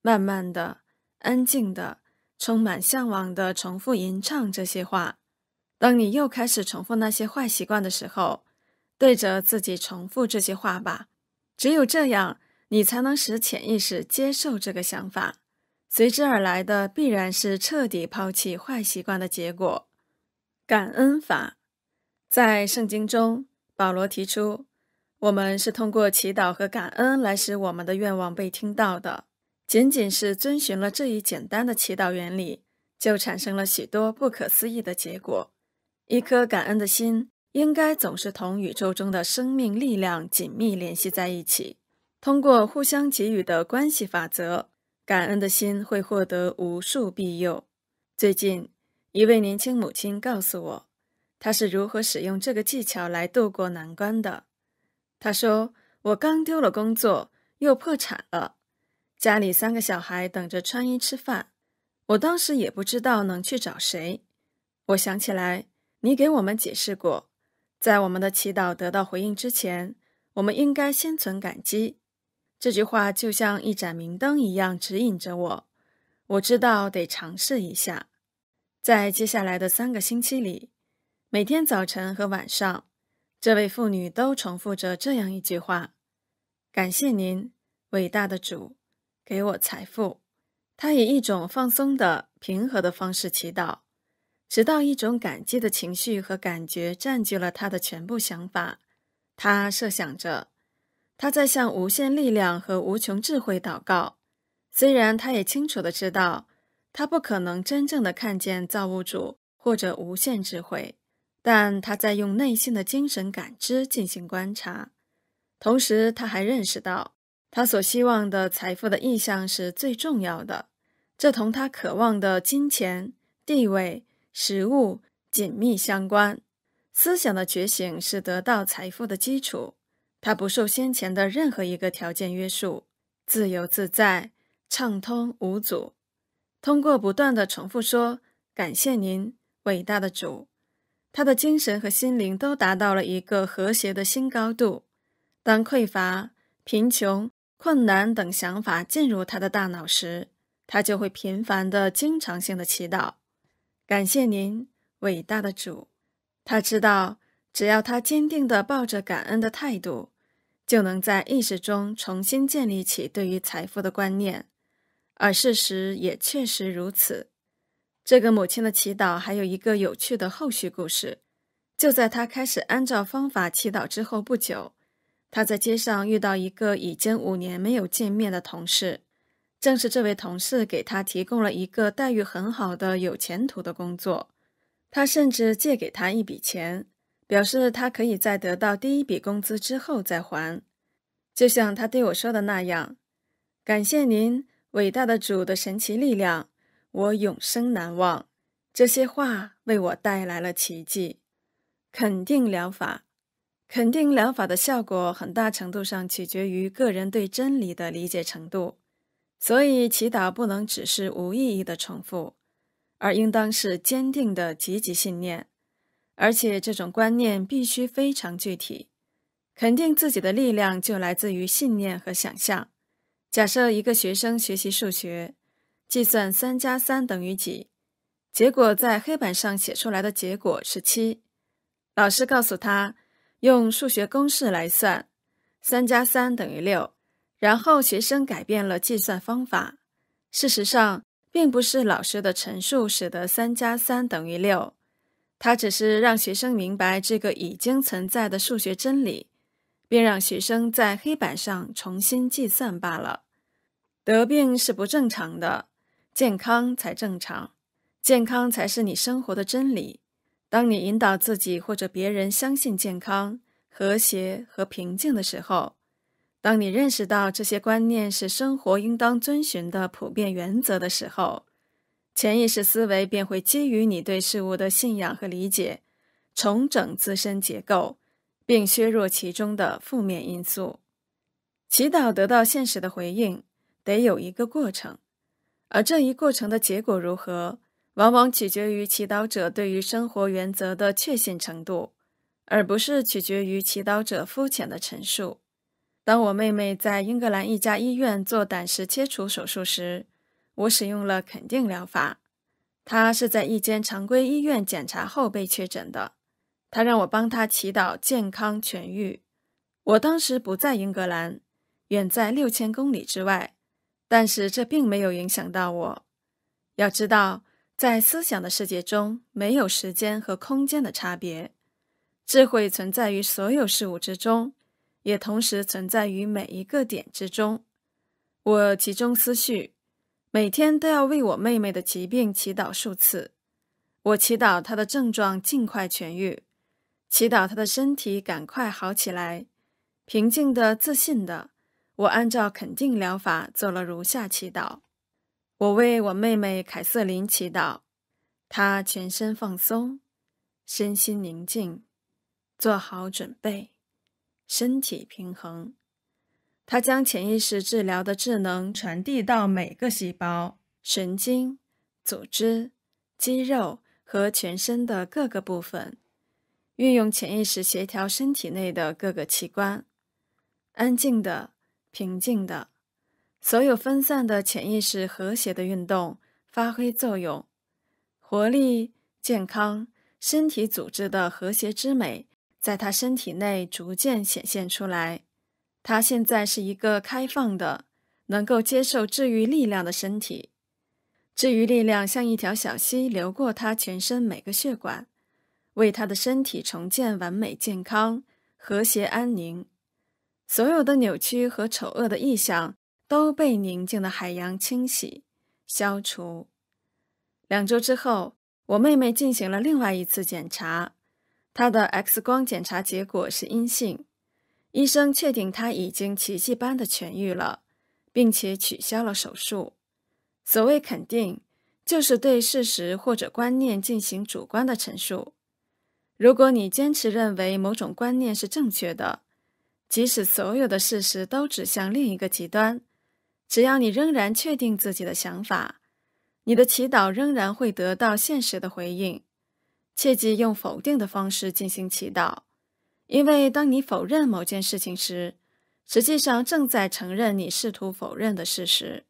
慢慢的、安静的、充满向往的重复吟唱这些话。当你又开始重复那些坏习惯的时候，对着自己重复这些话吧。只有这样，你才能使潜意识接受这个想法，随之而来的必然是彻底抛弃坏习惯的结果。感恩法，在圣经中，保罗提出，我们是通过祈祷和感恩来使我们的愿望被听到的。仅仅是遵循了这一简单的祈祷原理，就产生了许多不可思议的结果。一颗感恩的心应该总是同宇宙中的生命力量紧密联系在一起，通过互相给予的关系法则，感恩的心会获得无数庇佑。最近，一位年轻母亲告诉我，她是如何使用这个技巧来度过难关的。她说：“我刚丢了工作，又破产了，家里三个小孩等着穿衣吃饭，我当时也不知道能去找谁。我想起来。”你给我们解释过，在我们的祈祷得到回应之前，我们应该心存感激。这句话就像一盏明灯一样指引着我。我知道得尝试一下。在接下来的三个星期里，每天早晨和晚上，这位妇女都重复着这样一句话：“感谢您，伟大的主，给我财富。”她以一种放松的、平和的方式祈祷。直到一种感激的情绪和感觉占据了他的全部想法，他设想着他在向无限力量和无穷智慧祷告。虽然他也清楚的知道他不可能真正的看见造物主或者无限智慧，但他在用内心的精神感知进行观察。同时，他还认识到他所希望的财富的意向是最重要的，这同他渴望的金钱地位。食物紧密相关，思想的觉醒是得到财富的基础。它不受先前的任何一个条件约束，自由自在，畅通无阻。通过不断的重复说“感谢您，伟大的主”，他的精神和心灵都达到了一个和谐的新高度。当匮乏、贫穷、困难等想法进入他的大脑时，他就会频繁的、经常性的祈祷。感谢您，伟大的主。他知道，只要他坚定地抱着感恩的态度，就能在意识中重新建立起对于财富的观念。而事实也确实如此。这个母亲的祈祷还有一个有趣的后续故事：就在她开始按照方法祈祷之后不久，她在街上遇到一个已经五年没有见面的同事。正是这位同事给他提供了一个待遇很好的、有前途的工作，他甚至借给他一笔钱，表示他可以在得到第一笔工资之后再还。就像他对我说的那样：“感谢您，伟大的主的神奇力量，我永生难忘。”这些话为我带来了奇迹。肯定疗法，肯定疗法的效果很大程度上取决于个人对真理的理解程度。所以，祈祷不能只是无意义的重复，而应当是坚定的积极信念，而且这种观念必须非常具体。肯定自己的力量就来自于信念和想象。假设一个学生学习数学，计算三加三等于几，结果在黑板上写出来的结果是七，老师告诉他，用数学公式来算，三加三等于六。然后学生改变了计算方法。事实上，并不是老师的陈述使得三加三等于六，他只是让学生明白这个已经存在的数学真理，并让学生在黑板上重新计算罢了。得病是不正常的，健康才正常，健康才是你生活的真理。当你引导自己或者别人相信健康、和谐和平静的时候。当你认识到这些观念是生活应当遵循的普遍原则的时候，潜意识思维便会基于你对事物的信仰和理解，重整自身结构，并削弱其中的负面因素。祈祷得到现实的回应，得有一个过程，而这一过程的结果如何，往往取决于祈祷者对于生活原则的确信程度，而不是取决于祈祷者肤浅的陈述。当我妹妹在英格兰一家医院做胆石切除手术时，我使用了肯定疗法。她是在一间常规医院检查后被确诊的。她让我帮她祈祷健康痊愈。我当时不在英格兰，远在六千公里之外，但是这并没有影响到我。要知道，在思想的世界中，没有时间和空间的差别。智慧存在于所有事物之中。也同时存在于每一个点之中。我集中思绪，每天都要为我妹妹的疾病祈祷数次。我祈祷她的症状尽快痊愈，祈祷她的身体赶快好起来。平静的、自信的，我按照肯定疗法做了如下祈祷：我为我妹妹凯瑟琳祈祷，她全身放松，身心宁静，做好准备。身体平衡，它将潜意识治疗的智能传递到每个细胞、神经、组织、肌肉和全身的各个部分，运用潜意识协调身体内的各个器官，安静的、平静的，所有分散的潜意识和谐的运动发挥作用，活力、健康、身体组织的和谐之美。在他身体内逐渐显现出来。他现在是一个开放的、能够接受治愈力量的身体。治愈力量像一条小溪流过他全身每个血管，为他的身体重建完美、健康、和谐、安宁。所有的扭曲和丑恶的意象都被宁静的海洋清洗、消除。两周之后，我妹妹进行了另外一次检查。他的 X 光检查结果是阴性，医生确定他已经奇迹般的痊愈了，并且取消了手术。所谓肯定，就是对事实或者观念进行主观的陈述。如果你坚持认为某种观念是正确的，即使所有的事实都指向另一个极端，只要你仍然确定自己的想法，你的祈祷仍然会得到现实的回应。切忌用否定的方式进行祈祷，因为当你否认某件事情时，实际上正在承认你试图否认的事实。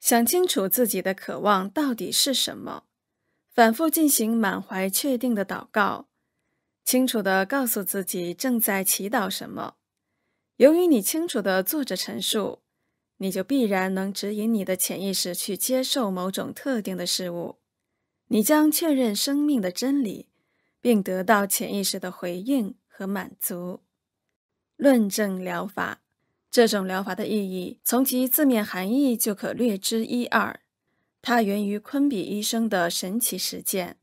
想清楚自己的渴望到底是什么，反复进行满怀确定的祷告，清楚地告诉自己正在祈祷什么。由于你清楚地做着陈述，你就必然能指引你的潜意识去接受某种特定的事物。你将确认生命的真理，并得到潜意识的回应和满足。论证疗法，这种疗法的意义，从其字面含义就可略知一二。它源于昆比医生的神奇实践。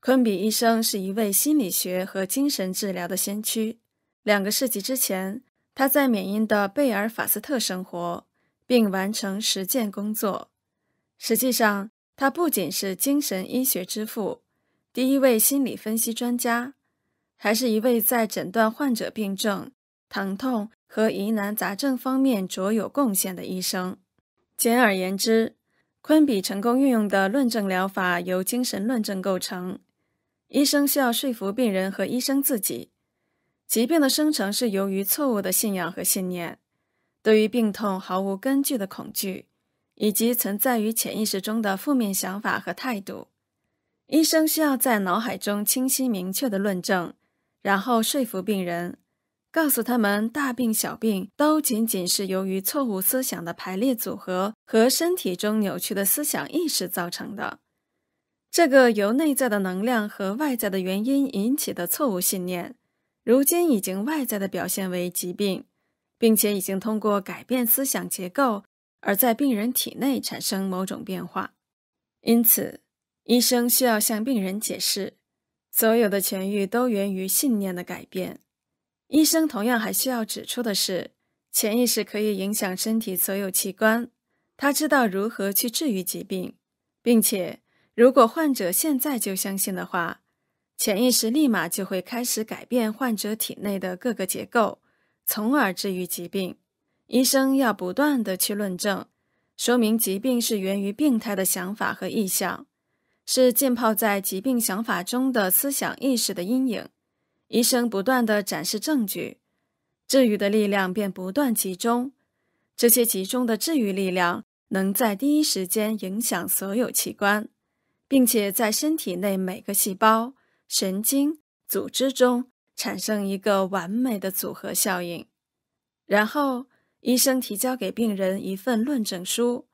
昆比医生是一位心理学和精神治疗的先驱。两个世纪之前，他在缅因的贝尔法斯特生活，并完成实践工作。实际上。他不仅是精神医学之父、第一位心理分析专家，还是一位在诊断患者病症、疼痛和疑难杂症方面卓有贡献的医生。简而言之，昆比成功运用的论证疗法由精神论证构成。医生需要说服病人和医生自己，疾病的生成是由于错误的信仰和信念，对于病痛毫无根据的恐惧。以及存在于潜意识中的负面想法和态度，医生需要在脑海中清晰明确的论证，然后说服病人，告诉他们大病小病都仅仅是由于错误思想的排列组合和身体中扭曲的思想意识造成的。这个由内在的能量和外在的原因引起的错误信念，如今已经外在的表现为疾病，并且已经通过改变思想结构。而在病人体内产生某种变化，因此医生需要向病人解释，所有的痊愈都源于信念的改变。医生同样还需要指出的是，潜意识可以影响身体所有器官，他知道如何去治愈疾病，并且如果患者现在就相信的话，潜意识立马就会开始改变患者体内的各个结构，从而治愈疾病。医生要不断的去论证，说明疾病是源于病态的想法和意向，是浸泡在疾病想法中的思想意识的阴影。医生不断的展示证据，治愈的力量便不断集中。这些集中的治愈力量能在第一时间影响所有器官，并且在身体内每个细胞、神经、组织中产生一个完美的组合效应，然后。医生提交给病人一份论证书，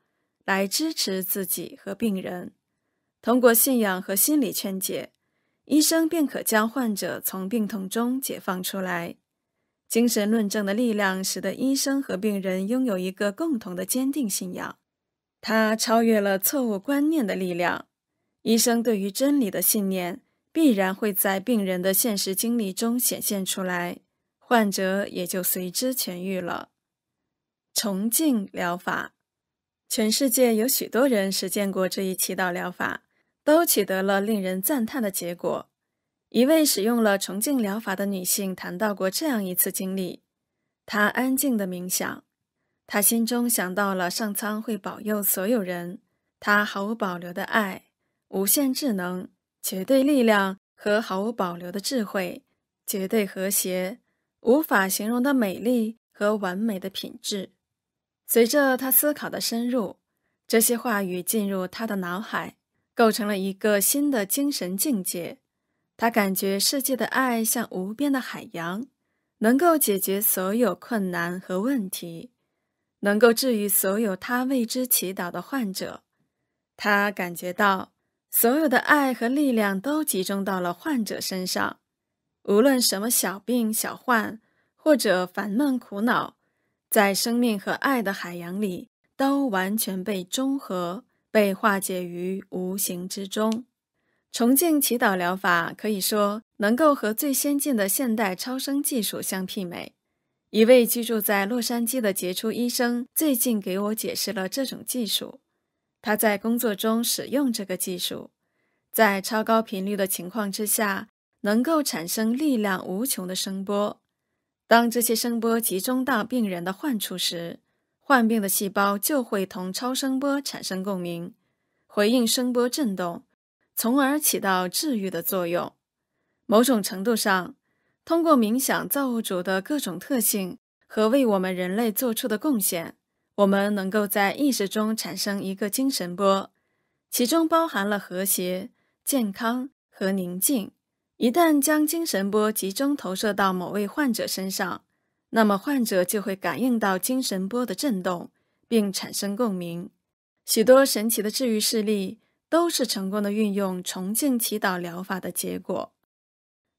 来支持自己和病人。通过信仰和心理劝解，医生便可将患者从病痛中解放出来。精神论证的力量使得医生和病人拥有一个共同的坚定信仰，它超越了错误观念的力量。医生对于真理的信念必然会在病人的现实经历中显现出来，患者也就随之痊愈了。崇敬疗法，全世界有许多人实践过这一祈祷疗法，都取得了令人赞叹的结果。一位使用了崇敬疗法的女性谈到过这样一次经历：她安静的冥想，她心中想到了上苍会保佑所有人，他毫无保留的爱，无限智能、绝对力量和毫无保留的智慧，绝对和谐、无法形容的美丽和完美的品质。随着他思考的深入，这些话语进入他的脑海，构成了一个新的精神境界。他感觉世界的爱像无边的海洋，能够解决所有困难和问题，能够治愈所有他为之祈祷的患者。他感觉到所有的爱和力量都集中到了患者身上，无论什么小病小患或者烦闷苦恼。在生命和爱的海洋里，都完全被中和，被化解于无形之中。崇敬祈祷疗法可以说能够和最先进的现代超声技术相媲美。一位居住在洛杉矶的杰出医生最近给我解释了这种技术。他在工作中使用这个技术，在超高频率的情况之下，能够产生力量无穷的声波。当这些声波集中到病人的患处时，患病的细胞就会同超声波产生共鸣，回应声波振动，从而起到治愈的作用。某种程度上，通过冥想造物主的各种特性和为我们人类做出的贡献，我们能够在意识中产生一个精神波，其中包含了和谐、健康和宁静。一旦将精神波集中投射到某位患者身上，那么患者就会感应到精神波的震动，并产生共鸣。许多神奇的治愈事例都是成功的运用重敬祈祷疗法的结果。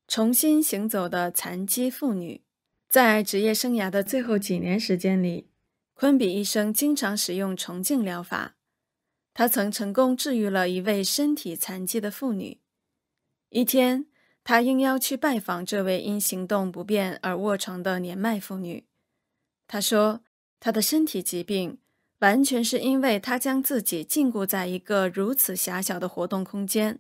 重新行走的残疾妇女，在职业生涯的最后几年时间里，昆比医生经常使用重敬疗法。他曾成功治愈了一位身体残疾的妇女。一天。他应邀去拜访这位因行动不便而卧床的年迈妇女。他说，他的身体疾病完全是因为他将自己禁锢在一个如此狭小的活动空间，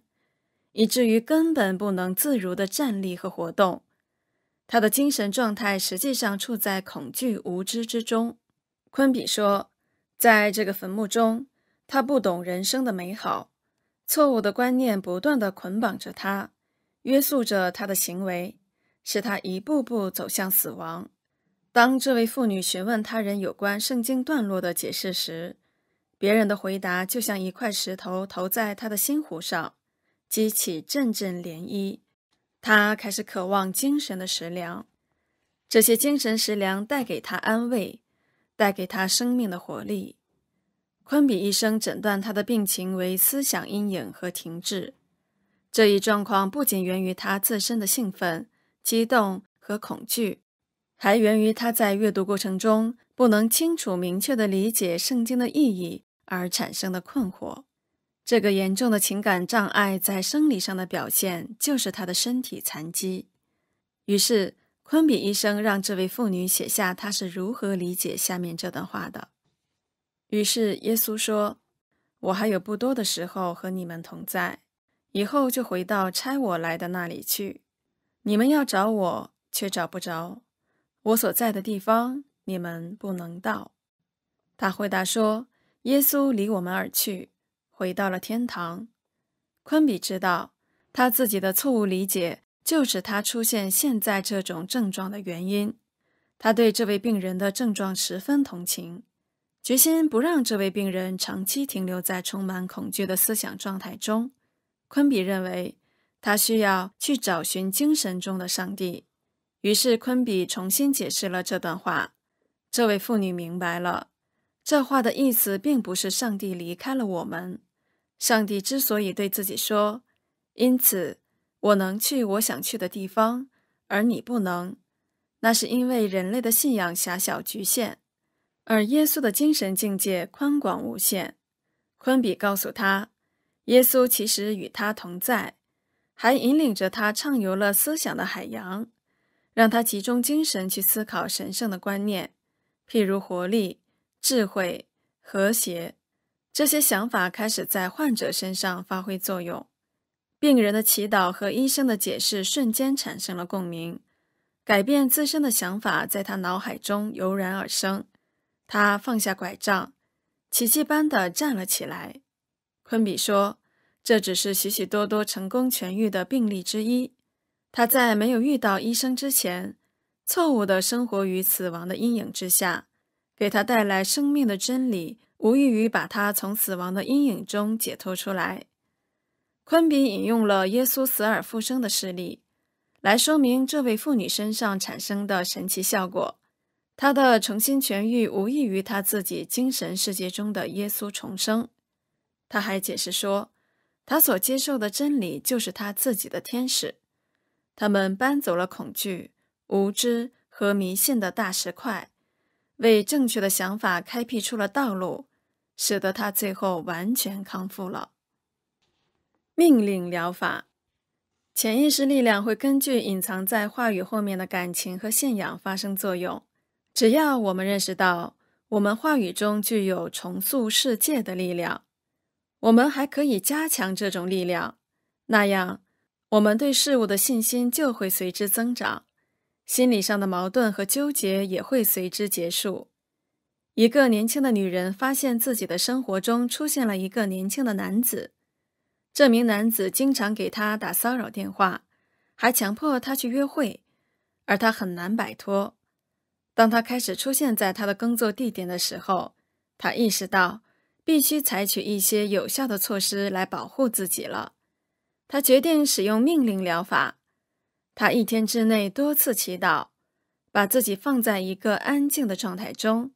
以至于根本不能自如的站立和活动。他的精神状态实际上处在恐惧无知之中。昆比说，在这个坟墓中，他不懂人生的美好，错误的观念不断地捆绑着他。约束着他的行为，使他一步步走向死亡。当这位妇女询问他人有关圣经段落的解释时，别人的回答就像一块石头投在他的心湖上，激起阵阵涟漪。他开始渴望精神的食粮，这些精神食粮带给他安慰，带给他生命的活力。昆比医生诊断他的病情为思想阴影和停滞。这一状况不仅源于他自身的兴奋、激动和恐惧，还源于他在阅读过程中不能清楚明确地理解圣经的意义而产生的困惑。这个严重的情感障碍在生理上的表现就是他的身体残疾。于是，昆比医生让这位妇女写下她是如何理解下面这段话的。于是，耶稣说：“我还有不多的时候和你们同在。”以后就回到差我来的那里去，你们要找我却找不着，我所在的地方你们不能到。他回答说：“耶稣离我们而去，回到了天堂。”昆比知道他自己的错误理解就是他出现现在这种症状的原因。他对这位病人的症状十分同情，决心不让这位病人长期停留在充满恐惧的思想状态中。昆比认为，他需要去找寻精神中的上帝。于是，昆比重新解释了这段话。这位妇女明白了，这话的意思并不是上帝离开了我们。上帝之所以对自己说：“因此，我能去我想去的地方，而你不能。”那是因为人类的信仰狭小局限，而耶稣的精神境界宽广无限。昆比告诉他。耶稣其实与他同在，还引领着他畅游了思想的海洋，让他集中精神去思考神圣的观念，譬如活力、智慧、和谐。这些想法开始在患者身上发挥作用。病人的祈祷和医生的解释瞬间产生了共鸣，改变自身的想法在他脑海中油然而生。他放下拐杖，奇迹般的站了起来。昆比说：“这只是许许多多成功痊愈的病例之一。他在没有遇到医生之前，错误地生活于死亡的阴影之下。给他带来生命的真理，无异于把他从死亡的阴影中解脱出来。”昆比引用了耶稣死而复生的事例，来说明这位妇女身上产生的神奇效果。她的重新痊愈，无异于她自己精神世界中的耶稣重生。他还解释说，他所接受的真理就是他自己的天使，他们搬走了恐惧、无知和迷信的大石块，为正确的想法开辟出了道路，使得他最后完全康复了。命令疗法，潜意识力量会根据隐藏在话语后面的感情和信仰发生作用。只要我们认识到，我们话语中具有重塑世界的力量。我们还可以加强这种力量，那样我们对事物的信心就会随之增长，心理上的矛盾和纠结也会随之结束。一个年轻的女人发现自己的生活中出现了一个年轻的男子，这名男子经常给她打骚扰电话，还强迫她去约会，而她很难摆脱。当他开始出现在他的工作地点的时候，她意识到。必须采取一些有效的措施来保护自己了。他决定使用命令疗法。他一天之内多次祈祷，把自己放在一个安静的状态中，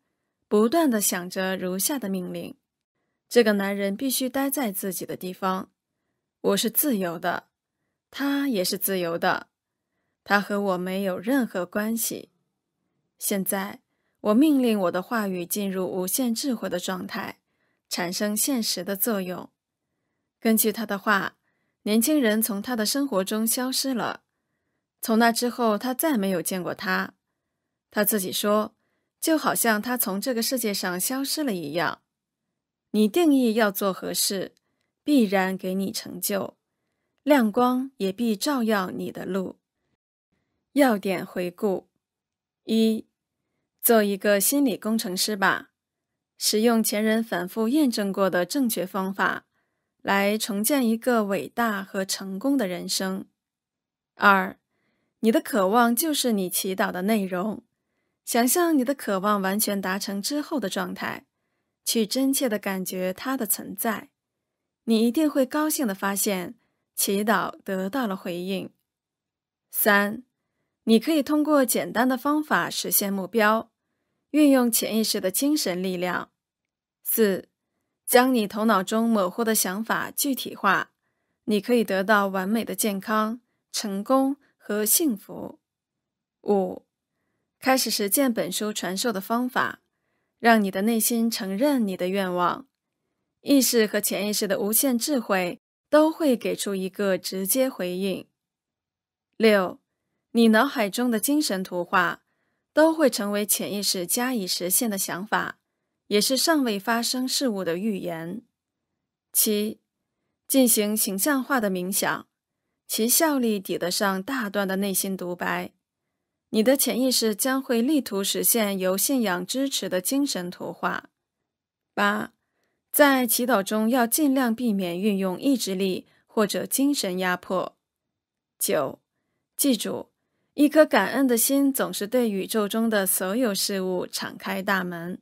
不断的想着如下的命令：这个男人必须待在自己的地方。我是自由的，他也是自由的，他和我没有任何关系。现在，我命令我的话语进入无限智慧的状态。产生现实的作用。根据他的话，年轻人从他的生活中消失了。从那之后，他再没有见过他。他自己说，就好像他从这个世界上消失了一样。你定义要做何事，必然给你成就，亮光也必照耀你的路。要点回顾：一，做一个心理工程师吧。使用前人反复验证过的正确方法，来重建一个伟大和成功的人生。二，你的渴望就是你祈祷的内容。想象你的渴望完全达成之后的状态，去真切的感觉它的存在。你一定会高兴地发现，祈祷得到了回应。三，你可以通过简单的方法实现目标，运用潜意识的精神力量。四，将你头脑中模糊的想法具体化，你可以得到完美的健康、成功和幸福。五，开始实践本书传授的方法，让你的内心承认你的愿望，意识和潜意识的无限智慧都会给出一个直接回应。六，你脑海中的精神图画都会成为潜意识加以实现的想法。也是尚未发生事物的预言。七，进行形象化的冥想，其效力抵得上大段的内心独白。你的潜意识将会力图实现由信仰支持的精神图画。八，在祈祷中要尽量避免运用意志力或者精神压迫。九，记住，一颗感恩的心总是对宇宙中的所有事物敞开大门。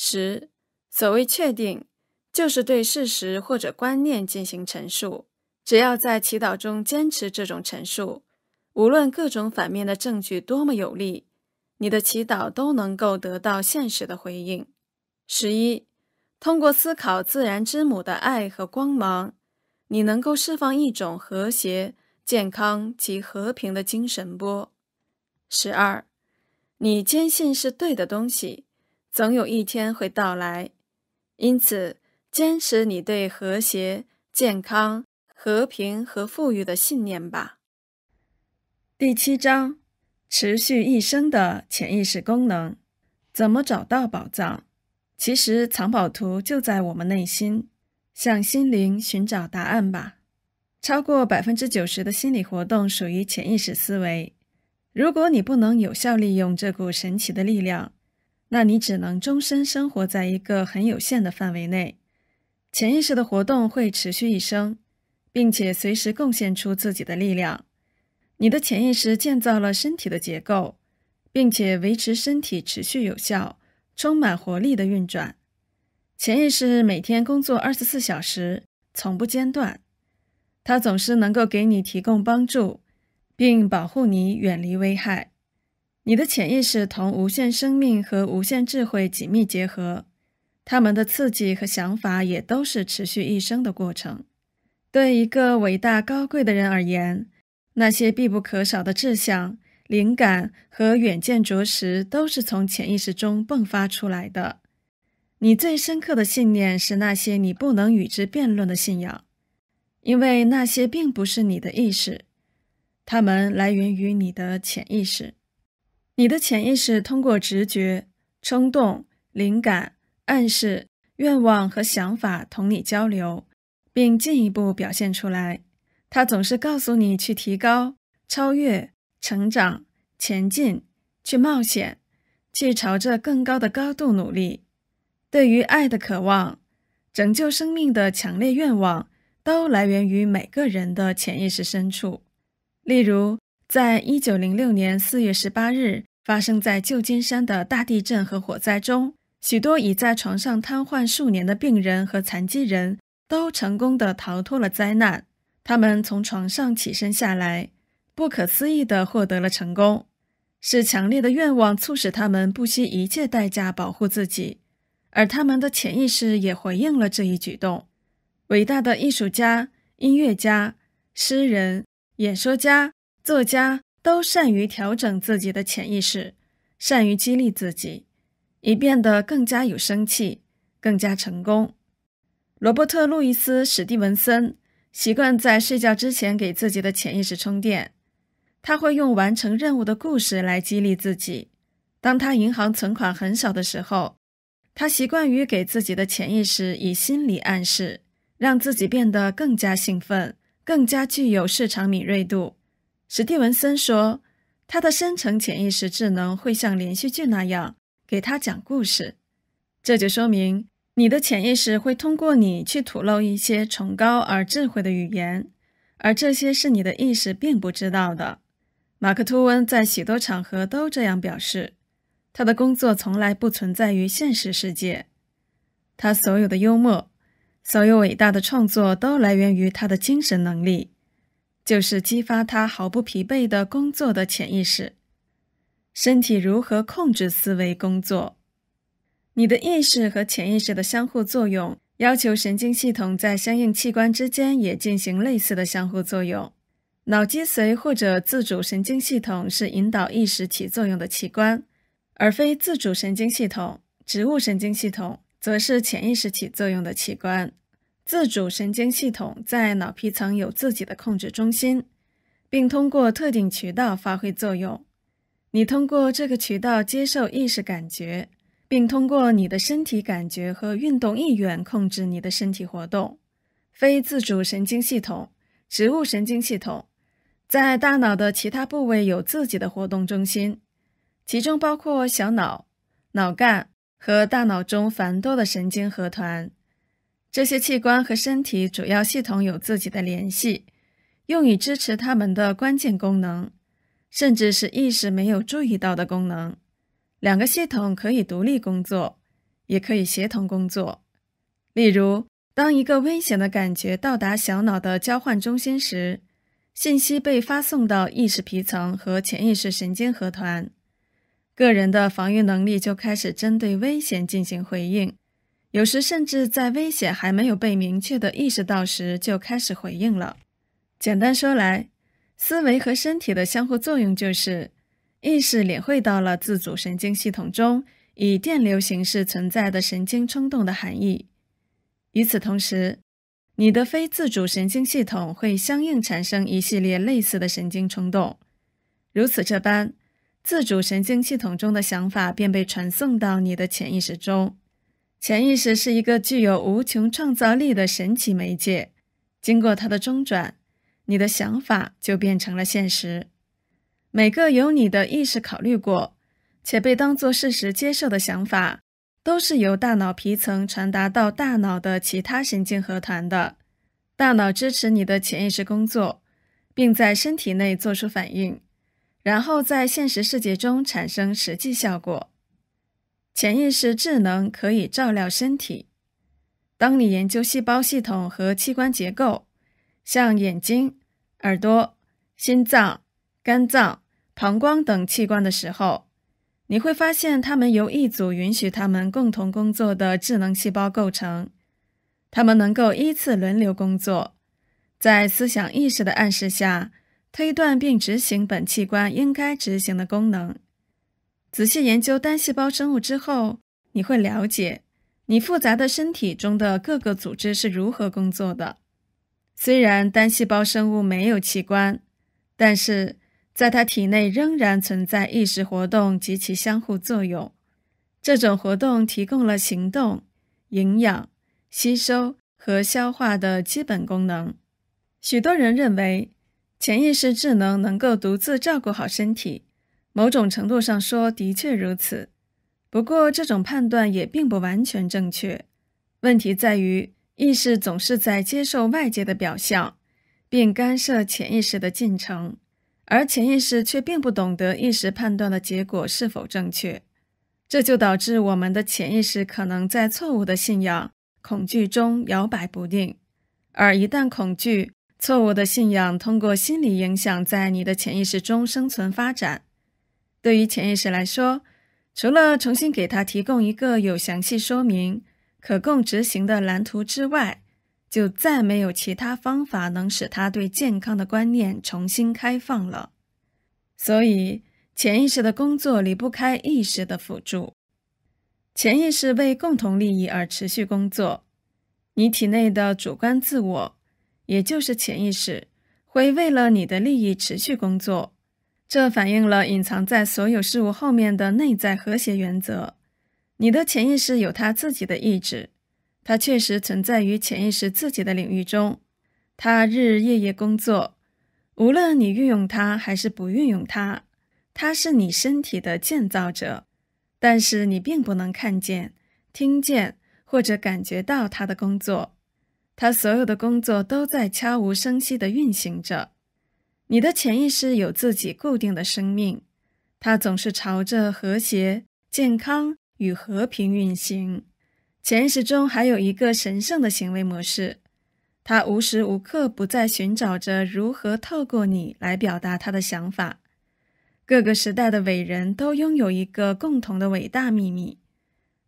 十，所谓确定，就是对事实或者观念进行陈述。只要在祈祷中坚持这种陈述，无论各种反面的证据多么有力，你的祈祷都能够得到现实的回应。十一，通过思考自然之母的爱和光芒，你能够释放一种和谐、健康及和平的精神波。十二，你坚信是对的东西。总有一天会到来，因此坚持你对和谐、健康、和平和富裕的信念吧。第七章：持续一生的潜意识功能，怎么找到宝藏？其实藏宝图就在我们内心，向心灵寻找答案吧。超过百分之九十的心理活动属于潜意识思维，如果你不能有效利用这股神奇的力量。那你只能终身生活在一个很有限的范围内，潜意识的活动会持续一生，并且随时贡献出自己的力量。你的潜意识建造了身体的结构，并且维持身体持续有效、充满活力的运转。潜意识每天工作二十四小时，从不间断。它总是能够给你提供帮助，并保护你远离危害。你的潜意识同无限生命和无限智慧紧密结合，他们的刺激和想法也都是持续一生的过程。对一个伟大高贵的人而言，那些必不可少的志向、灵感和远见，卓识，都是从潜意识中迸发出来的。你最深刻的信念是那些你不能与之辩论的信仰，因为那些并不是你的意识，它们来源于你的潜意识。你的潜意识通过直觉、冲动、灵感、暗示、愿望和想法同你交流，并进一步表现出来。它总是告诉你去提高、超越、成长、前进，去冒险，去朝着更高的高度努力。对于爱的渴望、拯救生命的强烈愿望，都来源于每个人的潜意识深处。例如，在一九零六年四月十八日。发生在旧金山的大地震和火灾中，许多已在床上瘫痪数年的病人和残疾人都成功的逃脱了灾难。他们从床上起身下来，不可思议的获得了成功。是强烈的愿望促使他们不惜一切代价保护自己，而他们的潜意识也回应了这一举动。伟大的艺术家、音乐家、诗人、演说家、作家。都善于调整自己的潜意识，善于激励自己，以变得更加有生气、更加成功。罗伯特·路易斯·史蒂文森习惯在睡觉之前给自己的潜意识充电，他会用完成任务的故事来激励自己。当他银行存款很少的时候，他习惯于给自己的潜意识以心理暗示，让自己变得更加兴奋、更加具有市场敏锐度。史蒂文森说：“他的深层潜意识智能会像连续剧那样给他讲故事。”这就说明你的潜意识会通过你去吐露一些崇高而智慧的语言，而这些是你的意识并不知道的。马克吐温在许多场合都这样表示：“他的工作从来不存在于现实世界，他所有的幽默、所有伟大的创作都来源于他的精神能力。”就是激发他毫不疲惫的工作的潜意识，身体如何控制思维工作？你的意识和潜意识的相互作用，要求神经系统在相应器官之间也进行类似的相互作用。脑脊髓或者自主神经系统是引导意识起作用的器官，而非自主神经系统、植物神经系统则是潜意识起作用的器官。自主神经系统在脑皮层有自己的控制中心，并通过特定渠道发挥作用。你通过这个渠道接受意识感觉，并通过你的身体感觉和运动意愿控制你的身体活动。非自主神经系统（植物神经系统）在大脑的其他部位有自己的活动中心，其中包括小脑、脑干和大脑中繁多的神经核团。这些器官和身体主要系统有自己的联系，用于支持它们的关键功能，甚至是意识没有注意到的功能。两个系统可以独立工作，也可以协同工作。例如，当一个危险的感觉到达小脑的交换中心时，信息被发送到意识皮层和潜意识神经核团，个人的防御能力就开始针对危险进行回应。有时甚至在危险还没有被明确地意识到时就开始回应了。简单说来，思维和身体的相互作用就是意识领会到了自主神经系统中以电流形式存在的神经冲动的含义。与此同时，你的非自主神经系统会相应产生一系列类似的神经冲动。如此这般，自主神经系统中的想法便被传送到你的潜意识中。潜意识是一个具有无穷创造力的神奇媒介，经过它的中转，你的想法就变成了现实。每个由你的意识考虑过且被当作事实接受的想法，都是由大脑皮层传达到大脑的其他神经核团的。大脑支持你的潜意识工作，并在身体内做出反应，然后在现实世界中产生实际效果。潜意识智能可以照料身体。当你研究细胞系统和器官结构，像眼睛、耳朵、心脏、肝脏、膀胱等器官的时候，你会发现它们由一组允许它们共同工作的智能细胞构成。它们能够依次轮流工作，在思想意识的暗示下推断并执行本器官应该执行的功能。仔细研究单细胞生物之后，你会了解你复杂的身体中的各个组织是如何工作的。虽然单细胞生物没有器官，但是在它体内仍然存在意识活动及其相互作用。这种活动提供了行动、营养吸收和消化的基本功能。许多人认为，潜意识智能能够独自照顾好身体。某种程度上说，的确如此。不过，这种判断也并不完全正确。问题在于，意识总是在接受外界的表象，并干涉潜意识的进程，而潜意识却并不懂得意识判断的结果是否正确。这就导致我们的潜意识可能在错误的信仰、恐惧中摇摆不定。而一旦恐惧、错误的信仰通过心理影响，在你的潜意识中生存发展。对于潜意识来说，除了重新给他提供一个有详细说明、可供执行的蓝图之外，就再没有其他方法能使他对健康的观念重新开放了。所以，潜意识的工作离不开意识的辅助。潜意识为共同利益而持续工作，你体内的主观自我，也就是潜意识，会为了你的利益持续工作。这反映了隐藏在所有事物后面的内在和谐原则。你的潜意识有它自己的意志，它确实存在于潜意识自己的领域中。它日日夜夜工作，无论你运用它还是不运用它，它是你身体的建造者。但是你并不能看见、听见或者感觉到它的工作。它所有的工作都在悄无声息地运行着。你的潜意识有自己固定的生命，它总是朝着和谐、健康与和平运行。潜意识中还有一个神圣的行为模式，它无时无刻不在寻找着如何透过你来表达它的想法。各个时代的伟人都拥有一个共同的伟大秘密，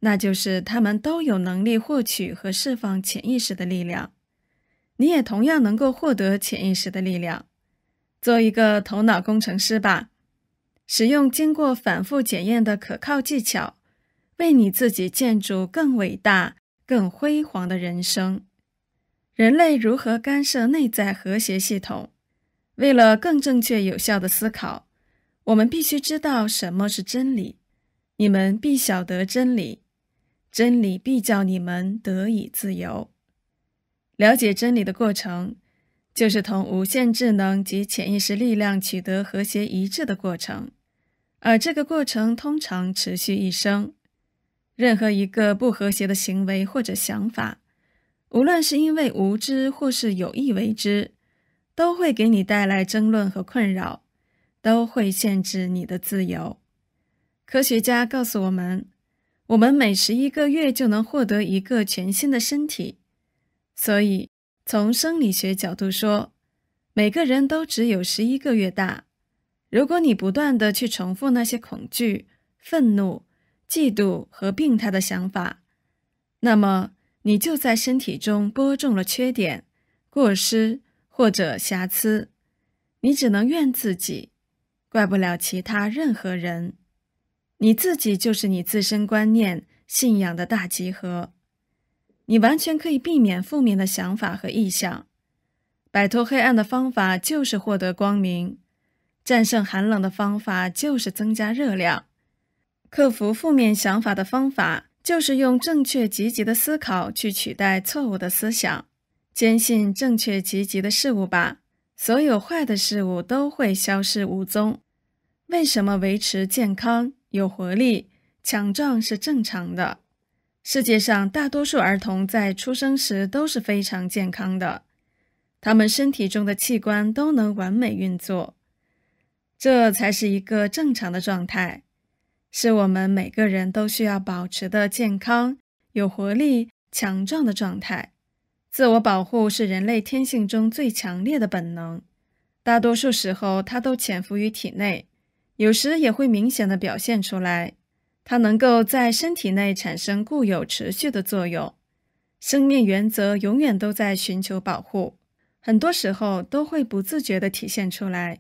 那就是他们都有能力获取和释放潜意识的力量。你也同样能够获得潜意识的力量。做一个头脑工程师吧，使用经过反复检验的可靠技巧，为你自己建筑更伟大、更辉煌的人生。人类如何干涉内在和谐系统？为了更正确、有效的思考，我们必须知道什么是真理。你们必晓得真理，真理必叫你们得以自由。了解真理的过程。就是同无限智能及潜意识力量取得和谐一致的过程，而这个过程通常持续一生。任何一个不和谐的行为或者想法，无论是因为无知或是有意为之，都会给你带来争论和困扰，都会限制你的自由。科学家告诉我们，我们每十一个月就能获得一个全新的身体，所以。从生理学角度说，每个人都只有十一个月大。如果你不断的去重复那些恐惧、愤怒、嫉妒和病态的想法，那么你就在身体中播种了缺点、过失或者瑕疵。你只能怨自己，怪不了其他任何人。你自己就是你自身观念、信仰的大集合。你完全可以避免负面的想法和意向。摆脱黑暗的方法就是获得光明。战胜寒冷的方法就是增加热量。克服负面想法的方法就是用正确积极的思考去取代错误的思想。坚信正确积极的事物吧，所有坏的事物都会消失无踪。为什么维持健康、有活力、强壮是正常的？世界上大多数儿童在出生时都是非常健康的，他们身体中的器官都能完美运作，这才是一个正常的状态，是我们每个人都需要保持的健康、有活力、强壮的状态。自我保护是人类天性中最强烈的本能，大多数时候它都潜伏于体内，有时也会明显的表现出来。它能够在身体内产生固有持续的作用。生命原则永远都在寻求保护，很多时候都会不自觉地体现出来。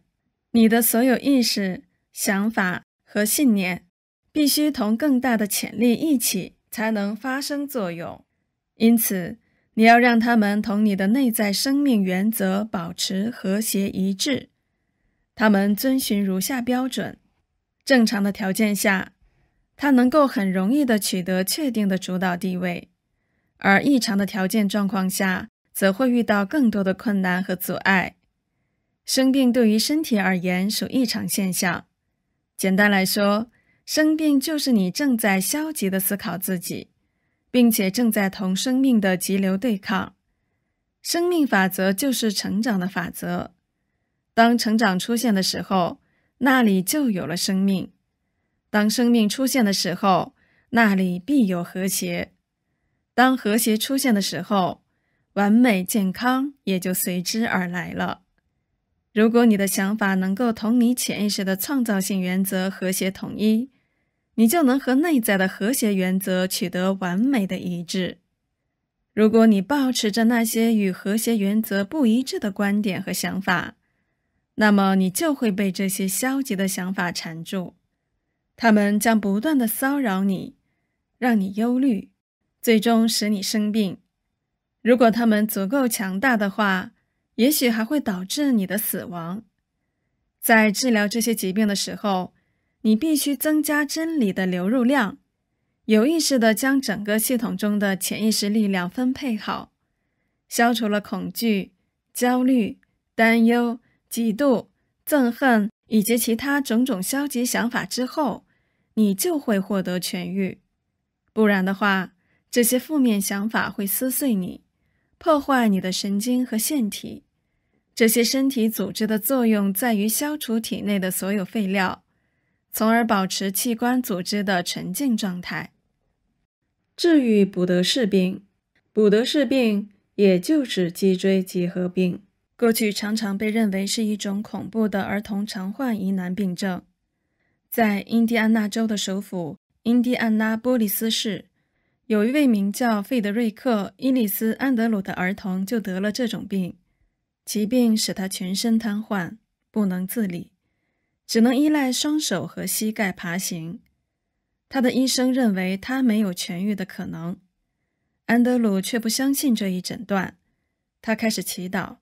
你的所有意识、想法和信念，必须同更大的潜力一起才能发生作用。因此，你要让他们同你的内在生命原则保持和谐一致。他们遵循如下标准：正常的条件下。它能够很容易地取得确定的主导地位，而异常的条件状况下，则会遇到更多的困难和阻碍。生病对于身体而言属异常现象。简单来说，生病就是你正在消极地思考自己，并且正在同生命的急流对抗。生命法则就是成长的法则。当成长出现的时候，那里就有了生命。当生命出现的时候，那里必有和谐；当和谐出现的时候，完美健康也就随之而来了。如果你的想法能够同你潜意识的创造性原则和谐统一，你就能和内在的和谐原则取得完美的一致。如果你保持着那些与和谐原则不一致的观点和想法，那么你就会被这些消极的想法缠住。他们将不断的骚扰你，让你忧虑，最终使你生病。如果他们足够强大的话，也许还会导致你的死亡。在治疗这些疾病的时候，你必须增加真理的流入量，有意识的将整个系统中的潜意识力量分配好。消除了恐惧、焦虑、担忧、嫉妒、憎恨以及其他种种消极想法之后。你就会获得痊愈，不然的话，这些负面想法会撕碎你，破坏你的神经和腺体。这些身体组织的作用在于消除体内的所有废料，从而保持器官组织的纯净状态。治愈不德氏病，不德氏病也就是脊椎结核病。过去常常被认为是一种恐怖的儿童常患疑难病症。在印第安纳州的首府印第安纳波利斯市，有一位名叫费德瑞克·伊里斯·安德鲁的儿童，就得了这种病。疾病使他全身瘫痪，不能自理，只能依赖双手和膝盖爬行。他的医生认为他没有痊愈的可能。安德鲁却不相信这一诊断，他开始祈祷。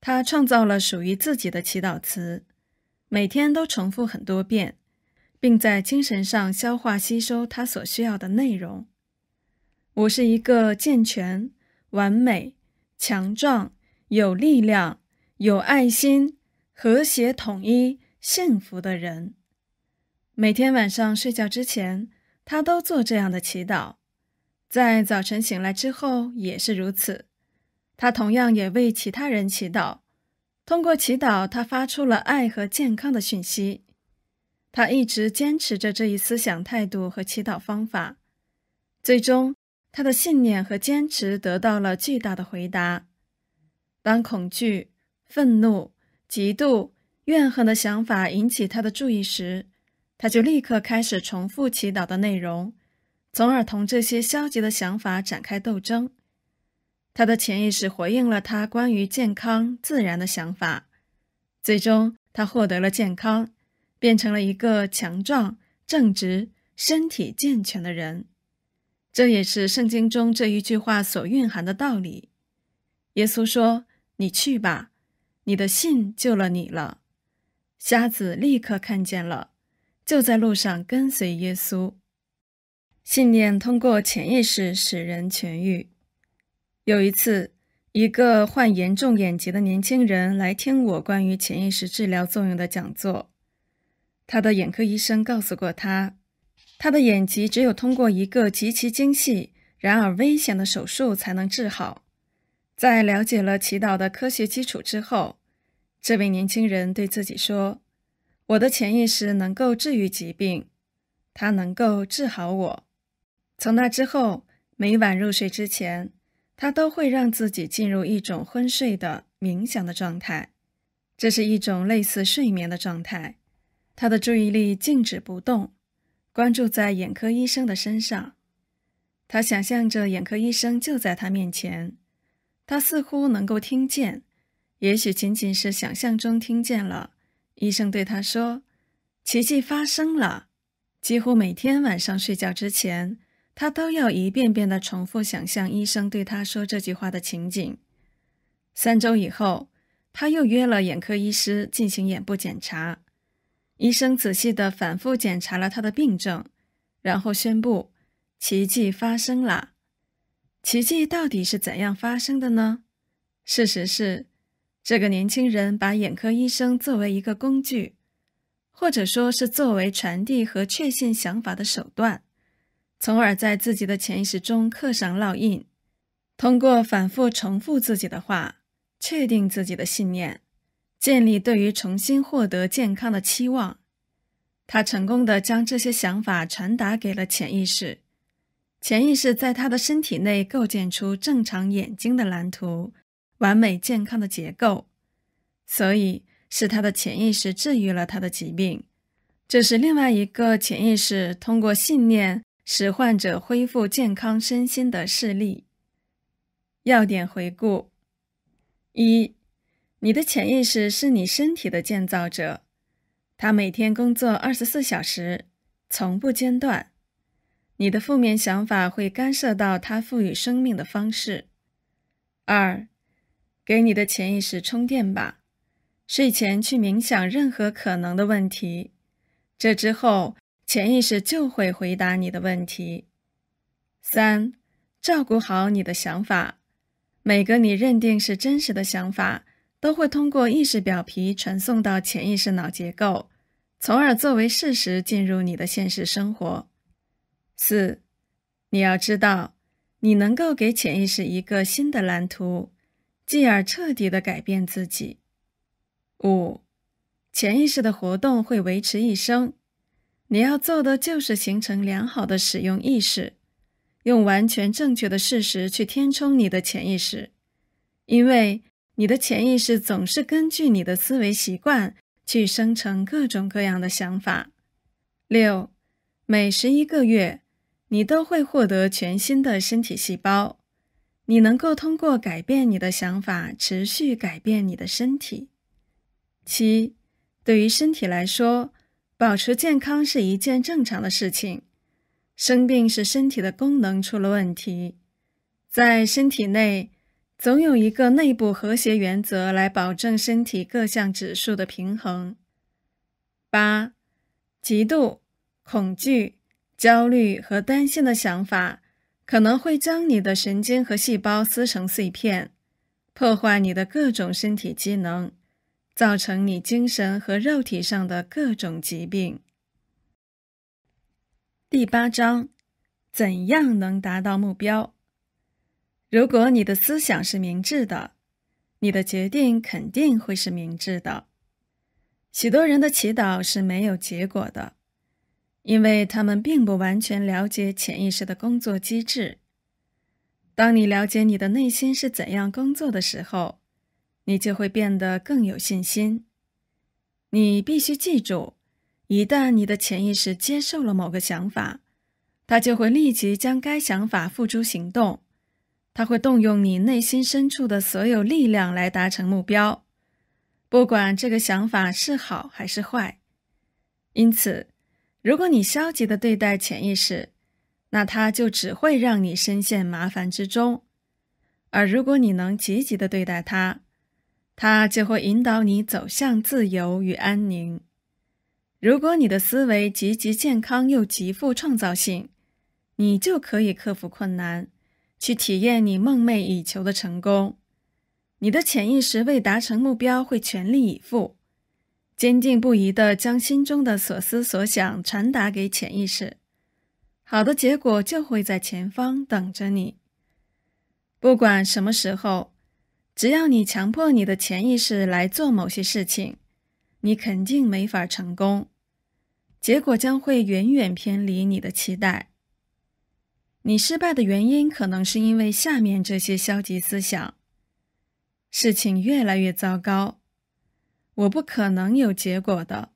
他创造了属于自己的祈祷词，每天都重复很多遍。并在精神上消化吸收他所需要的内容。我是一个健全、完美、强壮、有力量、有爱心、和谐统一、幸福的人。每天晚上睡觉之前，他都做这样的祈祷，在早晨醒来之后也是如此。他同样也为其他人祈祷。通过祈祷，他发出了爱和健康的讯息。他一直坚持着这一思想态度和祈祷方法，最终他的信念和坚持得到了巨大的回答。当恐惧、愤怒、嫉妒、怨恨的想法引起他的注意时，他就立刻开始重复祈祷的内容，从而同这些消极的想法展开斗争。他的潜意识回应了他关于健康自然的想法，最终他获得了健康。变成了一个强壮、正直、身体健全的人，这也是圣经中这一句话所蕴含的道理。耶稣说：“你去吧，你的信救了你了。”瞎子立刻看见了，就在路上跟随耶稣。信念通过潜意识使人痊愈。有一次，一个患严重眼疾的年轻人来听我关于潜意识治疗作用的讲座。他的眼科医生告诉过他，他的眼疾只有通过一个极其精细然而危险的手术才能治好。在了解了祈祷的科学基础之后，这位年轻人对自己说：“我的潜意识能够治愈疾病，它能够治好我。”从那之后，每晚入睡之前，他都会让自己进入一种昏睡的冥想的状态，这是一种类似睡眠的状态。他的注意力静止不动，关注在眼科医生的身上。他想象着眼科医生就在他面前，他似乎能够听见，也许仅仅是想象中听见了。医生对他说：“奇迹发生了。”几乎每天晚上睡觉之前，他都要一遍遍地重复想象医生对他说这句话的情景。三周以后，他又约了眼科医师进行眼部检查。医生仔细地反复检查了他的病症，然后宣布奇迹发生了。奇迹到底是怎样发生的呢？事实是，这个年轻人把眼科医生作为一个工具，或者说是作为传递和确信想法的手段，从而在自己的潜意识中刻上烙印，通过反复重复自己的话，确定自己的信念。建立对于重新获得健康的期望，他成功的将这些想法传达给了潜意识，潜意识在他的身体内构建出正常眼睛的蓝图，完美健康的结构，所以是他的潜意识治愈了他的疾病。这是另外一个潜意识通过信念使患者恢复健康身心的事例。要点回顾：一。你的潜意识是你身体的建造者，他每天工作二十四小时，从不间断。你的负面想法会干涉到他赋予生命的方式。二，给你的潜意识充电吧，睡前去冥想任何可能的问题，这之后潜意识就会回答你的问题。三，照顾好你的想法，每个你认定是真实的想法。都会通过意识表皮传送到潜意识脑结构，从而作为事实进入你的现实生活。四，你要知道，你能够给潜意识一个新的蓝图，继而彻底的改变自己。五，潜意识的活动会维持一生，你要做的就是形成良好的使用意识，用完全正确的事实去填充你的潜意识，因为。你的潜意识总是根据你的思维习惯去生成各种各样的想法。六，每十一个月，你都会获得全新的身体细胞。你能够通过改变你的想法，持续改变你的身体。七，对于身体来说，保持健康是一件正常的事情。生病是身体的功能出了问题，在身体内。总有一个内部和谐原则来保证身体各项指数的平衡。八、极度恐惧、焦虑和担心的想法可能会将你的神经和细胞撕成碎片，破坏你的各种身体机能，造成你精神和肉体上的各种疾病。第八章：怎样能达到目标？如果你的思想是明智的，你的决定肯定会是明智的。许多人的祈祷是没有结果的，因为他们并不完全了解潜意识的工作机制。当你了解你的内心是怎样工作的时候，你就会变得更有信心。你必须记住，一旦你的潜意识接受了某个想法，它就会立即将该想法付诸行动。他会动用你内心深处的所有力量来达成目标，不管这个想法是好还是坏。因此，如果你消极的对待潜意识，那它就只会让你深陷麻烦之中；而如果你能积极的对待它，它就会引导你走向自由与安宁。如果你的思维积极、健康又极富创造性，你就可以克服困难。去体验你梦寐以求的成功，你的潜意识为达成目标会全力以赴，坚定不移地将心中的所思所想传达给潜意识，好的结果就会在前方等着你。不管什么时候，只要你强迫你的潜意识来做某些事情，你肯定没法成功，结果将会远远偏离你的期待。你失败的原因可能是因为下面这些消极思想：事情越来越糟糕，我不可能有结果的，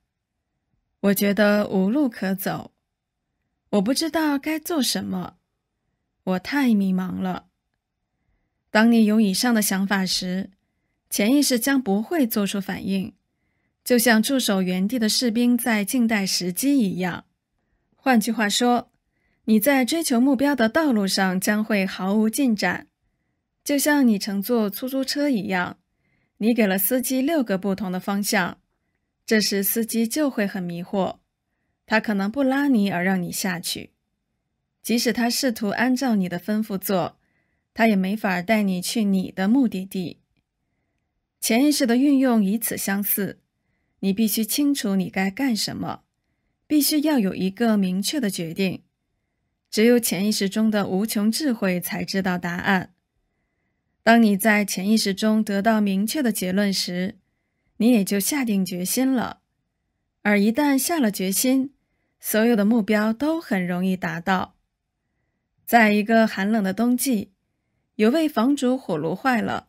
我觉得无路可走，我不知道该做什么，我太迷茫了。当你有以上的想法时，潜意识将不会做出反应，就像驻守原地的士兵在静待时机一样。换句话说。你在追求目标的道路上将会毫无进展，就像你乘坐出租车一样，你给了司机六个不同的方向，这时司机就会很迷惑，他可能不拉你而让你下去，即使他试图按照你的吩咐做，他也没法带你去你的目的地。潜意识的运用与此相似，你必须清楚你该干什么，必须要有一个明确的决定。只有潜意识中的无穷智慧才知道答案。当你在潜意识中得到明确的结论时，你也就下定决心了。而一旦下了决心，所有的目标都很容易达到。在一个寒冷的冬季，有位房主火炉坏了，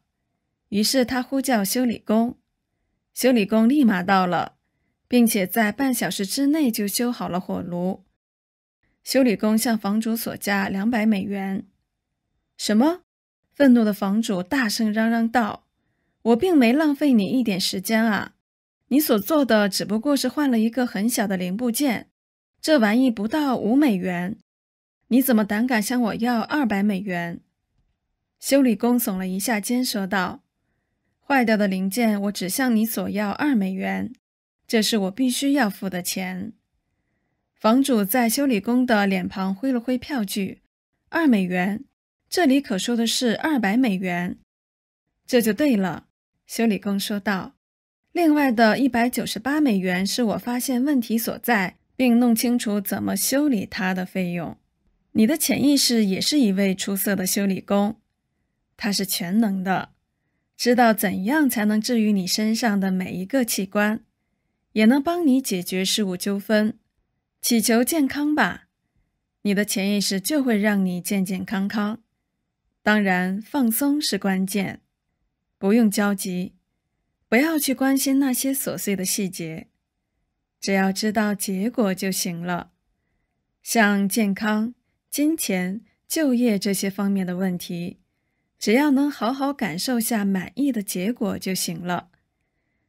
于是他呼叫修理工。修理工立马到了，并且在半小时之内就修好了火炉。修理工向房主索价两百美元。什么？愤怒的房主大声嚷嚷道：“我并没浪费你一点时间啊！你所做的只不过是换了一个很小的零部件，这玩意不到五美元。你怎么胆敢向我要二百美元？”修理工耸了一下肩，说道：“坏掉的零件，我只向你索要二美元，这是我必须要付的钱。”房主在修理工的脸庞挥了挥票据，二美元。这里可说的是二百美元，这就对了。修理工说道：“另外的一百九十八美元是我发现问题所在，并弄清楚怎么修理它的费用。你的潜意识也是一位出色的修理工，他是全能的，知道怎样才能治愈你身上的每一个器官，也能帮你解决事务纠纷。”祈求健康吧，你的潜意识就会让你健健康康。当然，放松是关键，不用焦急，不要去关心那些琐碎的细节，只要知道结果就行了。像健康、金钱、就业这些方面的问题，只要能好好感受下满意的结果就行了。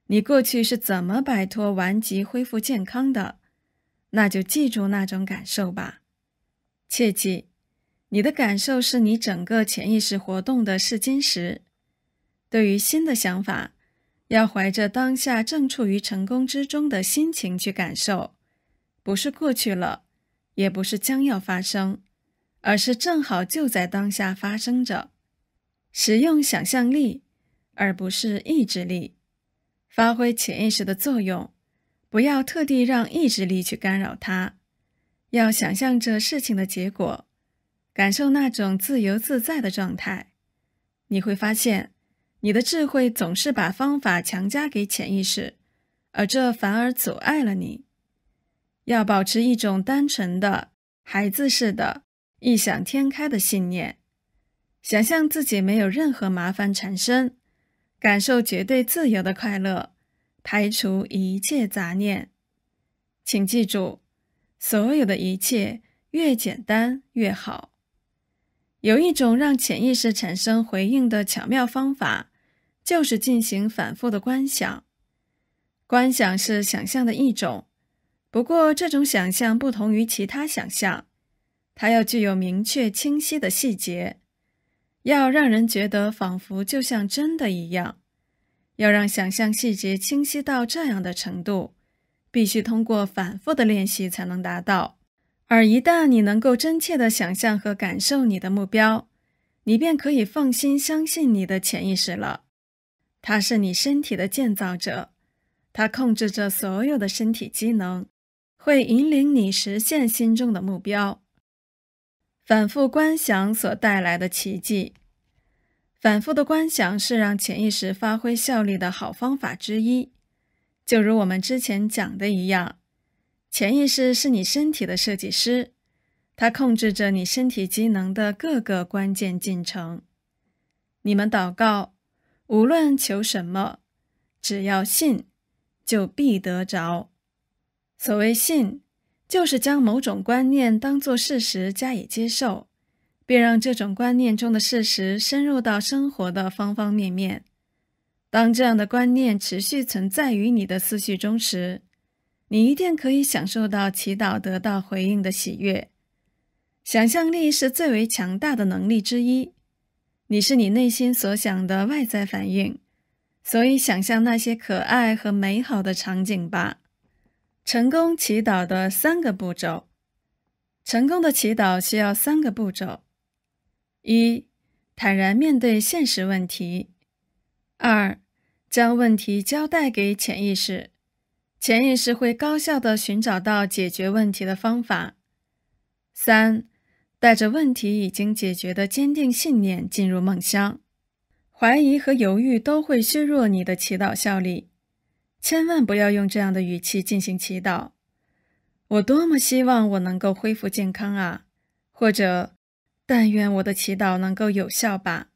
你过去是怎么摆脱顽疾、恢复健康的？那就记住那种感受吧，切记，你的感受是你整个潜意识活动的试金石。对于新的想法，要怀着当下正处于成功之中的心情去感受，不是过去了，也不是将要发生，而是正好就在当下发生着。使用想象力，而不是意志力，发挥潜意识的作用。不要特地让意志力去干扰它，要想象着事情的结果，感受那种自由自在的状态。你会发现，你的智慧总是把方法强加给潜意识，而这反而阻碍了你。要保持一种单纯的孩子似的异想天开的信念，想象自己没有任何麻烦产生，感受绝对自由的快乐。排除一切杂念，请记住，所有的一切越简单越好。有一种让潜意识产生回应的巧妙方法，就是进行反复的观想。观想是想象的一种，不过这种想象不同于其他想象，它要具有明确清晰的细节，要让人觉得仿佛就像真的一样。要让想象细节清晰到这样的程度，必须通过反复的练习才能达到。而一旦你能够真切地想象和感受你的目标，你便可以放心相信你的潜意识了。它是你身体的建造者，它控制着所有的身体机能，会引领你实现心中的目标。反复观想所带来的奇迹。反复的观想是让潜意识发挥效力的好方法之一，就如我们之前讲的一样，潜意识是你身体的设计师，它控制着你身体机能的各个关键进程。你们祷告，无论求什么，只要信，就必得着。所谓信，就是将某种观念当作事实加以接受。并让这种观念中的事实深入到生活的方方面面。当这样的观念持续存在于你的思绪中时，你一定可以享受到祈祷得到回应的喜悦。想象力是最为强大的能力之一。你是你内心所想的外在反应，所以想象那些可爱和美好的场景吧。成功祈祷的三个步骤。成功的祈祷需要三个步骤。一、坦然面对现实问题；二、将问题交代给潜意识，潜意识会高效的寻找到解决问题的方法；三、带着问题已经解决的坚定信念进入梦乡。怀疑和犹豫都会削弱你的祈祷效力，千万不要用这样的语气进行祈祷。我多么希望我能够恢复健康啊，或者。但愿我的祈祷能够有效吧。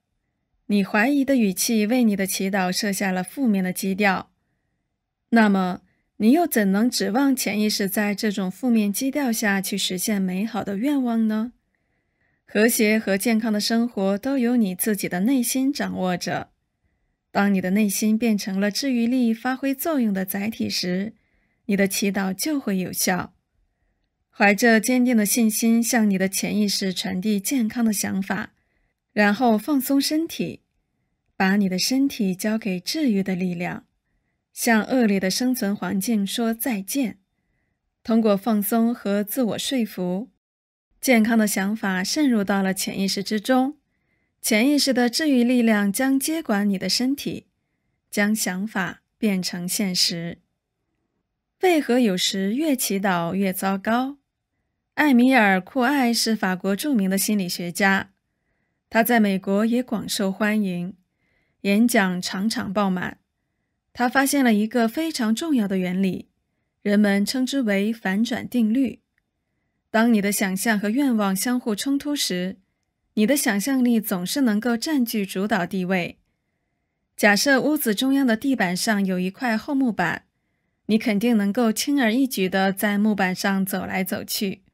你怀疑的语气为你的祈祷设下了负面的基调。那么，你又怎能指望潜意识在这种负面基调下去实现美好的愿望呢？和谐和健康的生活都由你自己的内心掌握着。当你的内心变成了治愈力发挥作用的载体时，你的祈祷就会有效。怀着坚定的信心，向你的潜意识传递健康的想法，然后放松身体，把你的身体交给治愈的力量，向恶劣的生存环境说再见。通过放松和自我说服，健康的想法渗入到了潜意识之中，潜意识的治愈力量将接管你的身体，将想法变成现实。为何有时越祈祷越糟糕？艾米尔·库艾是法国著名的心理学家，他在美国也广受欢迎，演讲场场爆满。他发现了一个非常重要的原理，人们称之为“反转定律”。当你的想象和愿望相互冲突时，你的想象力总是能够占据主导地位。假设屋子中央的地板上有一块厚木板，你肯定能够轻而易举地在木板上走来走去。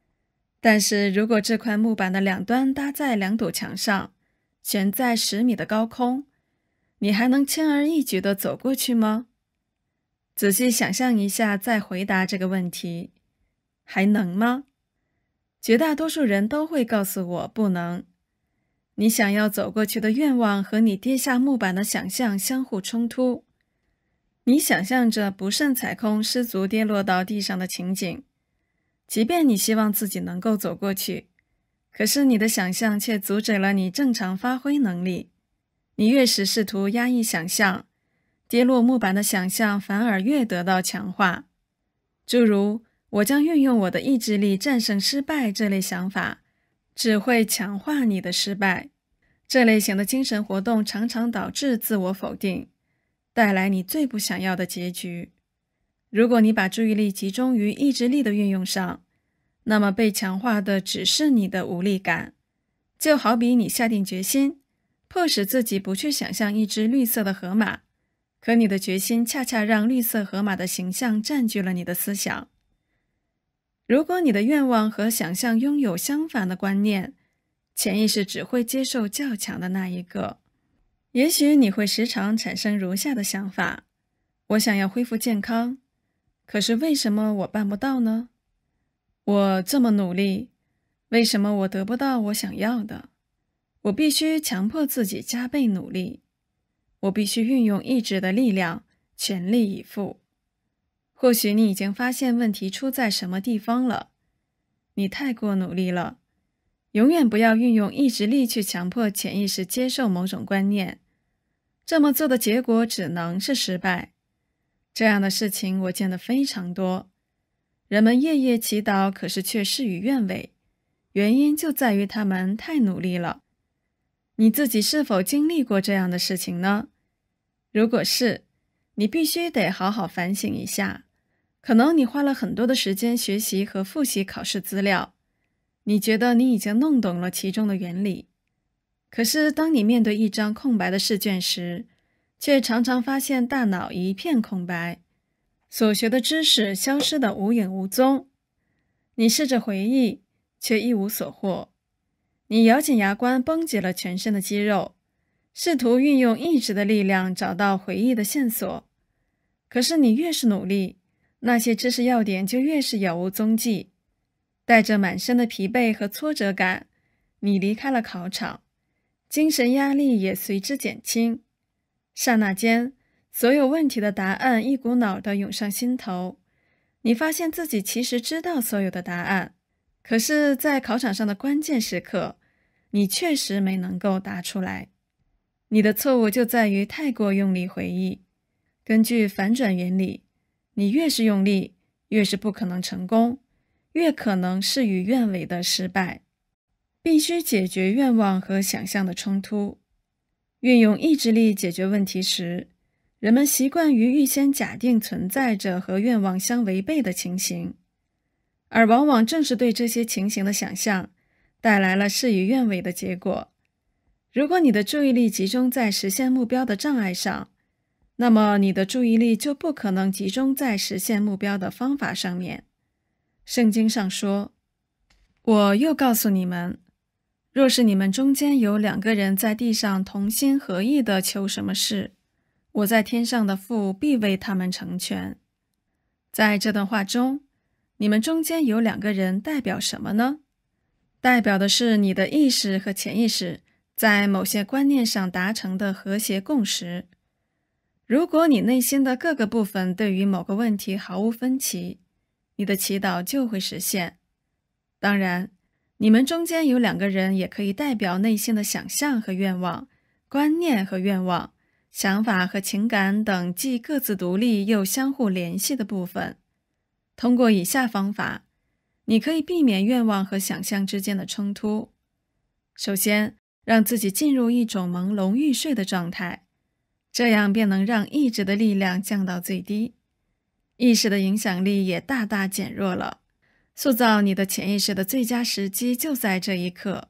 但是如果这块木板的两端搭在两堵墙上，悬在十米的高空，你还能轻而易举地走过去吗？仔细想象一下，再回答这个问题，还能吗？绝大多数人都会告诉我不能。你想要走过去的愿望和你跌下木板的想象相互冲突，你想象着不慎踩空、失足跌落到地上的情景。即便你希望自己能够走过去，可是你的想象却阻止了你正常发挥能力。你越是试图压抑想象，跌落木板的想象反而越得到强化。诸如“我将运用我的意志力战胜失败”这类想法，只会强化你的失败。这类型的精神活动常常导致自我否定，带来你最不想要的结局。如果你把注意力集中于意志力的运用上，那么被强化的只是你的无力感。就好比你下定决心，迫使自己不去想象一只绿色的河马，可你的决心恰恰让绿色河马的形象占据了你的思想。如果你的愿望和想象拥有相反的观念，潜意识只会接受较强的那一个。也许你会时常产生如下的想法：我想要恢复健康。可是为什么我办不到呢？我这么努力，为什么我得不到我想要的？我必须强迫自己加倍努力，我必须运用意志的力量全力以赴。或许你已经发现问题出在什么地方了。你太过努力了。永远不要运用意志力去强迫潜意识接受某种观念，这么做的结果只能是失败。这样的事情我见得非常多，人们夜夜祈祷，可是却事与愿违，原因就在于他们太努力了。你自己是否经历过这样的事情呢？如果是，你必须得好好反省一下。可能你花了很多的时间学习和复习考试资料，你觉得你已经弄懂了其中的原理，可是当你面对一张空白的试卷时，却常常发现大脑一片空白，所学的知识消失得无影无踪。你试着回忆，却一无所获。你咬紧牙关，绷紧了全身的肌肉，试图运用意志的力量找到回忆的线索。可是你越是努力，那些知识要点就越是杳无踪迹。带着满身的疲惫和挫折感，你离开了考场，精神压力也随之减轻。刹那间，所有问题的答案一股脑的涌上心头。你发现自己其实知道所有的答案，可是，在考场上的关键时刻，你确实没能够答出来。你的错误就在于太过用力回忆。根据反转原理，你越是用力，越是不可能成功，越可能事与愿违的失败。必须解决愿望和想象的冲突。运用意志力解决问题时，人们习惯于预先假定存在着和愿望相违背的情形，而往往正是对这些情形的想象，带来了事与愿违的结果。如果你的注意力集中在实现目标的障碍上，那么你的注意力就不可能集中在实现目标的方法上面。圣经上说：“我又告诉你们。”若是你们中间有两个人在地上同心合意的求什么事，我在天上的父必为他们成全。在这段话中，你们中间有两个人代表什么呢？代表的是你的意识和潜意识在某些观念上达成的和谐共识。如果你内心的各个部分对于某个问题毫无分歧，你的祈祷就会实现。当然。你们中间有两个人，也可以代表内心的想象和愿望、观念和愿望、想法和情感等，既各自独立又相互联系的部分。通过以下方法，你可以避免愿望和想象之间的冲突。首先，让自己进入一种朦胧欲睡的状态，这样便能让意志的力量降到最低，意识的影响力也大大减弱了。塑造你的潜意识的最佳时机就在这一刻，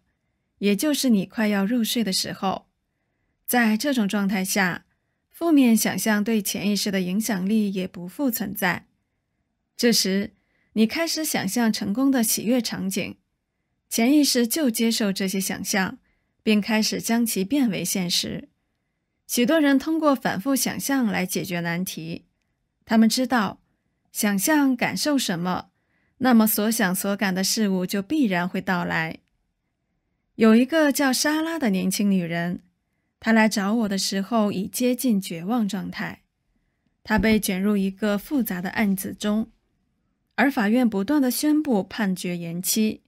也就是你快要入睡的时候。在这种状态下，负面想象对潜意识的影响力也不复存在。这时，你开始想象成功的喜悦场景，潜意识就接受这些想象，并开始将其变为现实。许多人通过反复想象来解决难题，他们知道想象感受什么。那么，所想所感的事物就必然会到来。有一个叫莎拉的年轻女人，她来找我的时候已接近绝望状态。她被卷入一个复杂的案子中，而法院不断地宣布判决延期，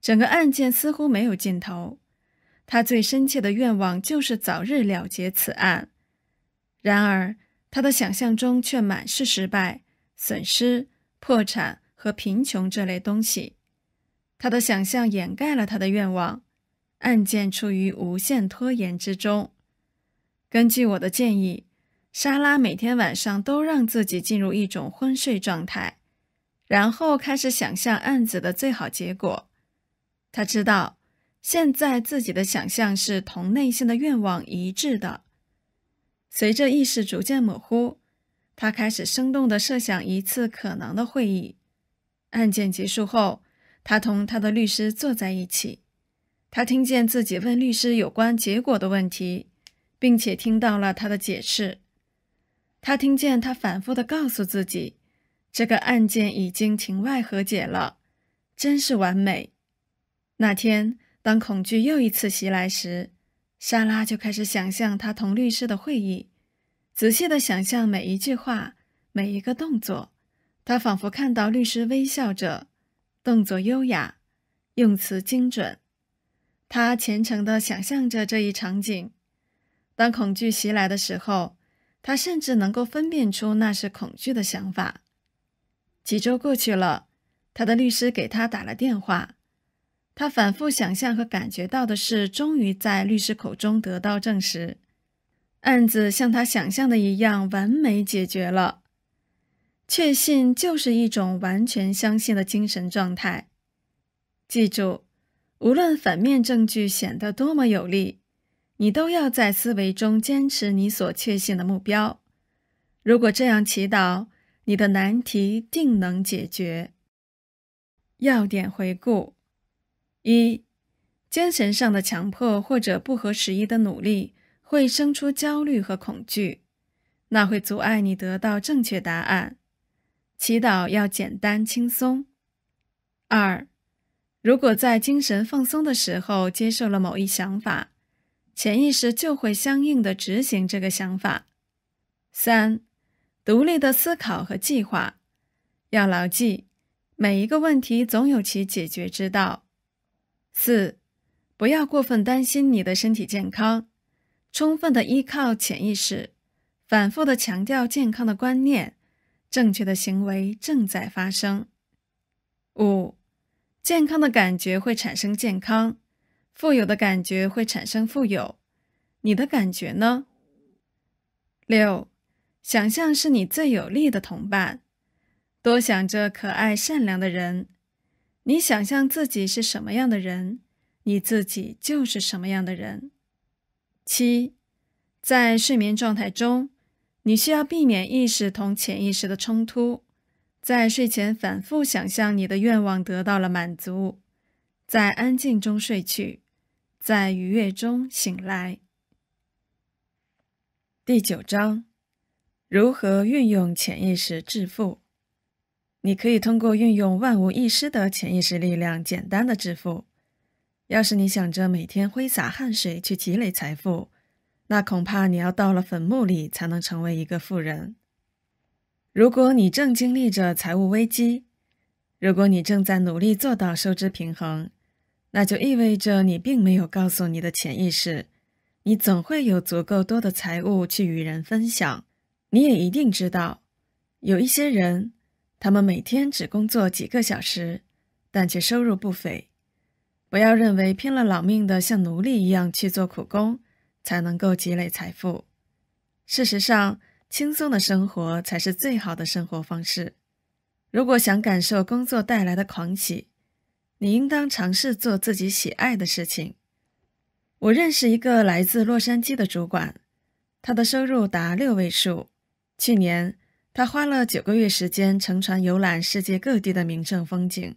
整个案件似乎没有尽头。她最深切的愿望就是早日了结此案，然而她的想象中却满是失败、损失、破产。和贫穷这类东西，他的想象掩盖了他的愿望，案件处于无限拖延之中。根据我的建议，莎拉每天晚上都让自己进入一种昏睡状态，然后开始想象案子的最好结果。他知道现在自己的想象是同内心的愿望一致的。随着意识逐渐模糊，他开始生动地设想一次可能的会议。案件结束后，他同他的律师坐在一起。他听见自己问律师有关结果的问题，并且听到了他的解释。他听见他反复地告诉自己，这个案件已经庭外和解了，真是完美。那天，当恐惧又一次袭来时，莎拉就开始想象他同律师的会议，仔细地想象每一句话、每一个动作。他仿佛看到律师微笑着，动作优雅，用词精准。他虔诚的想象着这一场景。当恐惧袭来的时候，他甚至能够分辨出那是恐惧的想法。几周过去了，他的律师给他打了电话。他反复想象和感觉到的事，终于在律师口中得到证实。案子像他想象的一样完美解决了。确信就是一种完全相信的精神状态。记住，无论反面证据显得多么有力，你都要在思维中坚持你所确信的目标。如果这样祈祷，你的难题定能解决。要点回顾：一、精神上的强迫或者不合时宜的努力会生出焦虑和恐惧，那会阻碍你得到正确答案。祈祷要简单轻松。二，如果在精神放松的时候接受了某一想法，潜意识就会相应的执行这个想法。三，独立的思考和计划，要牢记每一个问题总有其解决之道。四，不要过分担心你的身体健康，充分的依靠潜意识，反复的强调健康的观念。正确的行为正在发生。五，健康的感觉会产生健康，富有的感觉会产生富有。你的感觉呢？六，想象是你最有力的同伴。多想着可爱善良的人。你想象自己是什么样的人，你自己就是什么样的人。七，在睡眠状态中。你需要避免意识同潜意识的冲突，在睡前反复想象你的愿望得到了满足，在安静中睡去，在愉悦中醒来。第九章，如何运用潜意识致富？你可以通过运用万无一失的潜意识力量，简单的致富。要是你想着每天挥洒汗水去积累财富。那恐怕你要到了坟墓里才能成为一个富人。如果你正经历着财务危机，如果你正在努力做到收支平衡，那就意味着你并没有告诉你的潜意识，你总会有足够多的财物去与人分享。你也一定知道，有一些人，他们每天只工作几个小时，但却收入不菲。不要认为拼了老命的像奴隶一样去做苦工。才能够积累财富。事实上，轻松的生活才是最好的生活方式。如果想感受工作带来的狂喜，你应当尝试做自己喜爱的事情。我认识一个来自洛杉矶的主管，他的收入达六位数。去年，他花了九个月时间乘船游览世界各地的名胜风景。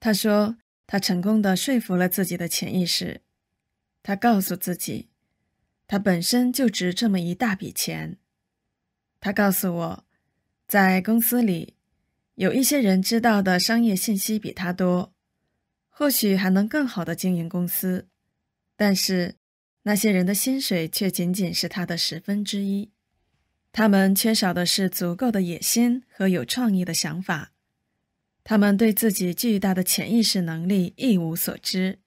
他说，他成功的说服了自己的潜意识，他告诉自己。他本身就值这么一大笔钱。他告诉我，在公司里，有一些人知道的商业信息比他多，或许还能更好的经营公司，但是那些人的薪水却仅仅是他的十分之一。他们缺少的是足够的野心和有创意的想法，他们对自己巨大的潜意识能力一无所知。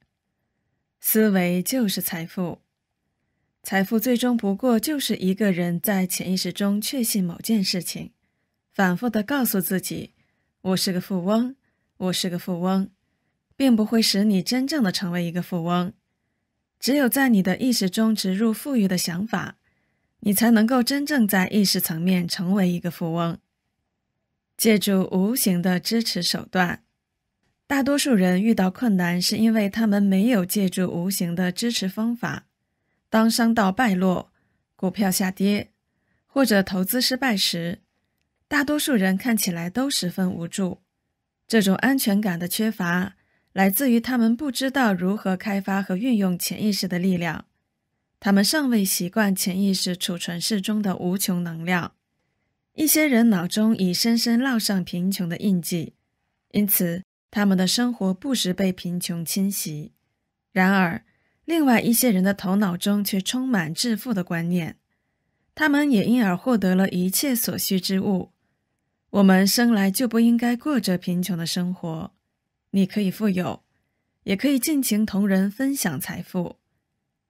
思维就是财富。财富最终不过就是一个人在潜意识中确信某件事情，反复的告诉自己“我是个富翁，我是个富翁”，并不会使你真正的成为一个富翁。只有在你的意识中植入富裕的想法，你才能够真正在意识层面成为一个富翁。借助无形的支持手段，大多数人遇到困难是因为他们没有借助无形的支持方法。当商道败落、股票下跌，或者投资失败时，大多数人看起来都十分无助。这种安全感的缺乏，来自于他们不知道如何开发和运用潜意识的力量，他们尚未习惯潜意识储存室中的无穷能量。一些人脑中已深深烙上贫穷的印记，因此他们的生活不时被贫穷侵袭。然而，另外一些人的头脑中却充满致富的观念，他们也因而获得了一切所需之物。我们生来就不应该过着贫穷的生活。你可以富有，也可以尽情同人分享财富。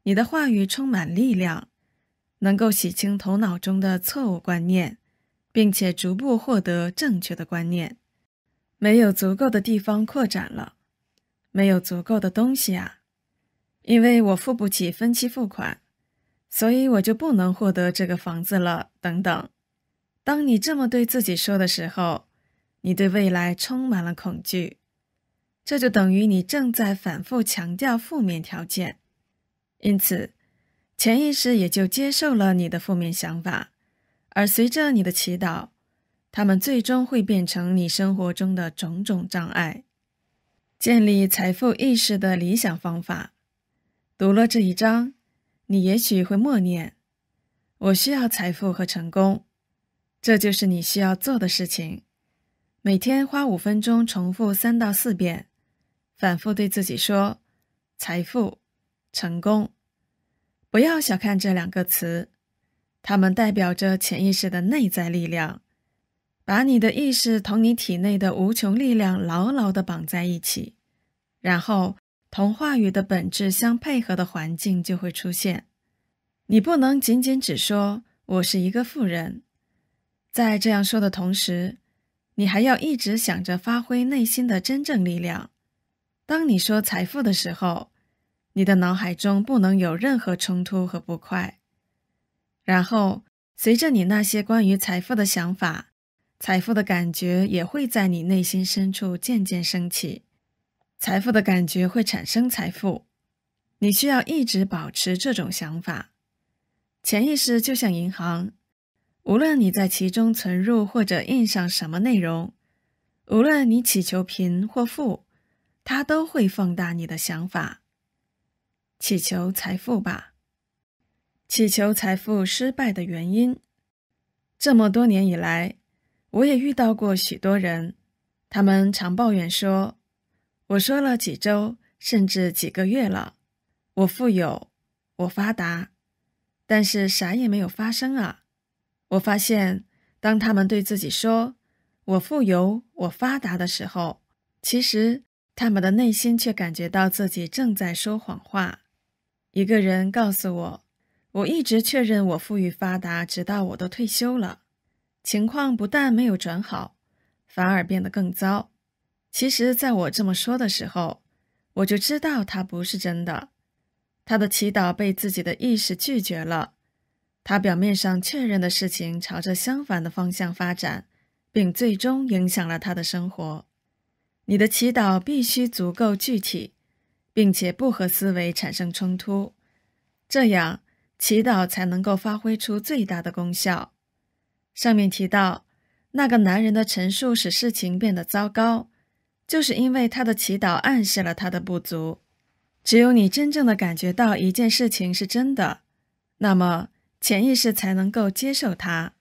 你的话语充满力量，能够洗清头脑中的错误观念，并且逐步获得正确的观念。没有足够的地方扩展了，没有足够的东西啊。因为我付不起分期付款，所以我就不能获得这个房子了。等等，当你这么对自己说的时候，你对未来充满了恐惧，这就等于你正在反复强调负面条件，因此，潜意识也就接受了你的负面想法，而随着你的祈祷，他们最终会变成你生活中的种种障碍。建立财富意识的理想方法。读了这一章，你也许会默念：“我需要财富和成功，这就是你需要做的事情。”每天花五分钟，重复三到四遍，反复对自己说：“财富，成功。”不要小看这两个词，它们代表着潜意识的内在力量，把你的意识同你体内的无穷力量牢牢地绑在一起，然后。同话语的本质相配合的环境就会出现。你不能仅仅只说我是一个富人，在这样说的同时，你还要一直想着发挥内心的真正力量。当你说财富的时候，你的脑海中不能有任何冲突和不快。然后，随着你那些关于财富的想法，财富的感觉也会在你内心深处渐渐升起。财富的感觉会产生财富，你需要一直保持这种想法。潜意识就像银行，无论你在其中存入或者印上什么内容，无论你祈求贫或富，它都会放大你的想法。祈求财富吧。祈求财富失败的原因，这么多年以来，我也遇到过许多人，他们常抱怨说。我说了几周，甚至几个月了，我富有，我发达，但是啥也没有发生啊！我发现，当他们对自己说“我富有，我发达”的时候，其实他们的内心却感觉到自己正在说谎话。一个人告诉我，我一直确认我富裕发达，直到我都退休了，情况不但没有转好，反而变得更糟。其实，在我这么说的时候，我就知道他不是真的。他的祈祷被自己的意识拒绝了。他表面上确认的事情朝着相反的方向发展，并最终影响了他的生活。你的祈祷必须足够具体，并且不和思维产生冲突，这样祈祷才能够发挥出最大的功效。上面提到那个男人的陈述使事情变得糟糕。就是因为他的祈祷暗示了他的不足，只有你真正的感觉到一件事情是真的，那么潜意识才能够接受它，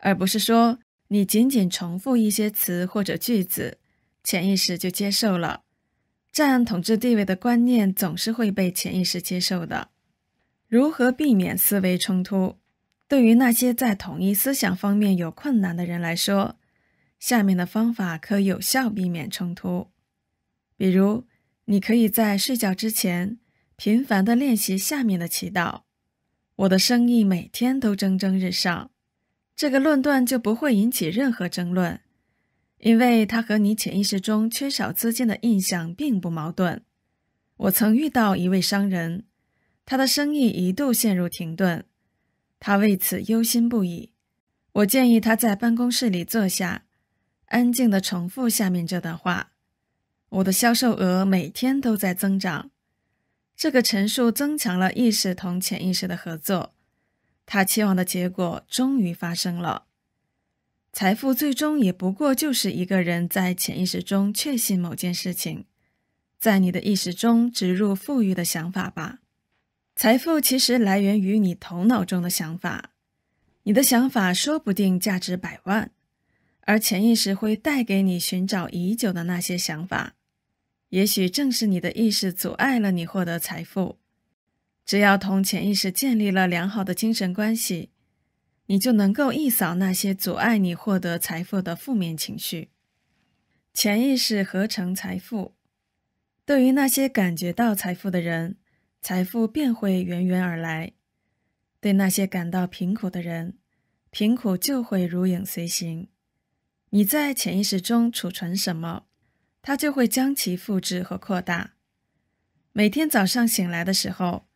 而不是说你仅仅重复一些词或者句子，潜意识就接受了。占统治地位的观念总是会被潜意识接受的。如何避免思维冲突？对于那些在统一思想方面有困难的人来说。下面的方法可有效避免冲突，比如，你可以在睡觉之前频繁地练习下面的祈祷：“我的生意每天都蒸蒸日上。”这个论断就不会引起任何争论，因为它和你潜意识中缺少资金的印象并不矛盾。我曾遇到一位商人，他的生意一度陷入停顿，他为此忧心不已。我建议他在办公室里坐下。安静的重复下面这段话：我的销售额每天都在增长。这个陈述增强了意识同潜意识的合作。他期望的结果终于发生了。财富最终也不过就是一个人在潜意识中确信某件事情，在你的意识中植入富裕的想法吧。财富其实来源于你头脑中的想法。你的想法说不定价值百万。而潜意识会带给你寻找已久的那些想法，也许正是你的意识阻碍了你获得财富。只要同潜意识建立了良好的精神关系，你就能够一扫那些阻碍你获得财富的负面情绪。潜意识合成财富，对于那些感觉到财富的人，财富便会源源而来；对那些感到贫苦的人，贫苦就会如影随形。你在潜意识中储存什么，它就会将其复制和扩大。每天早上醒来的时候，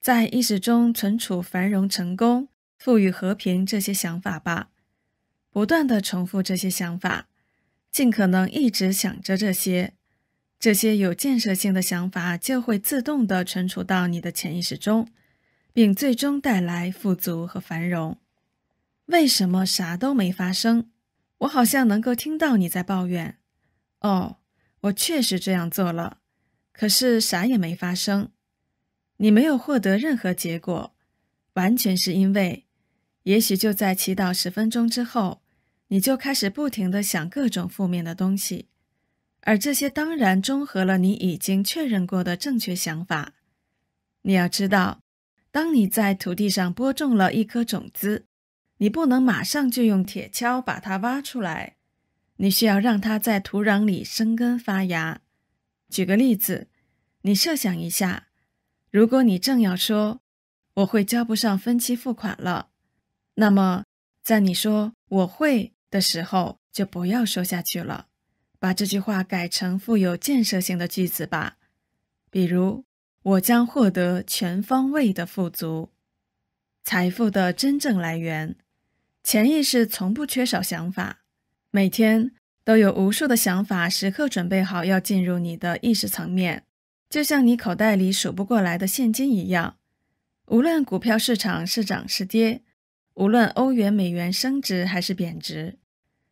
在意识中存储繁荣、成功、富裕、和平这些想法吧，不断的重复这些想法，尽可能一直想着这些，这些有建设性的想法就会自动的存储到你的潜意识中，并最终带来富足和繁荣。为什么啥都没发生？我好像能够听到你在抱怨。哦，我确实这样做了，可是啥也没发生。你没有获得任何结果，完全是因为，也许就在祈祷十分钟之后，你就开始不停地想各种负面的东西，而这些当然中和了你已经确认过的正确想法。你要知道，当你在土地上播种了一颗种子。你不能马上就用铁锹把它挖出来，你需要让它在土壤里生根发芽。举个例子，你设想一下，如果你正要说“我会交不上分期付款了”，那么在你说“我会”的时候就不要说下去了，把这句话改成富有建设性的句子吧，比如“我将获得全方位的富足，财富的真正来源。”潜意识从不缺少想法，每天都有无数的想法时刻准备好要进入你的意识层面，就像你口袋里数不过来的现金一样。无论股票市场是涨是跌，无论欧元、美元升值还是贬值，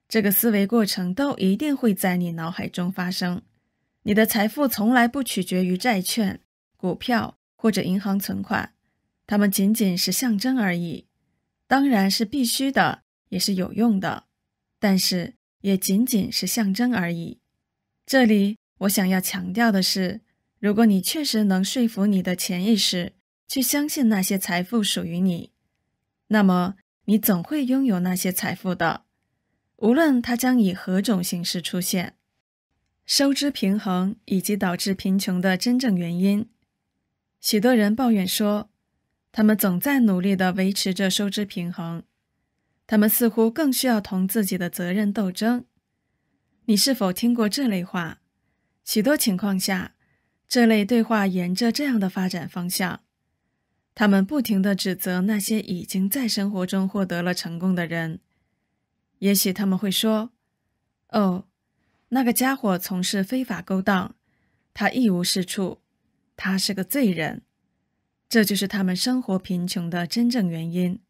这个思维过程都一定会在你脑海中发生。你的财富从来不取决于债券、股票或者银行存款，它们仅仅是象征而已。当然是必须的，也是有用的，但是也仅仅是象征而已。这里我想要强调的是，如果你确实能说服你的潜意识去相信那些财富属于你，那么你总会拥有那些财富的，无论它将以何种形式出现。收支平衡以及导致贫穷的真正原因，许多人抱怨说。他们总在努力地维持着收支平衡，他们似乎更需要同自己的责任斗争。你是否听过这类话？许多情况下，这类对话沿着这样的发展方向：他们不停地指责那些已经在生活中获得了成功的人。也许他们会说：“哦，那个家伙从事非法勾当，他一无是处，他是个罪人。”这就是他们生活贫穷的真正原因。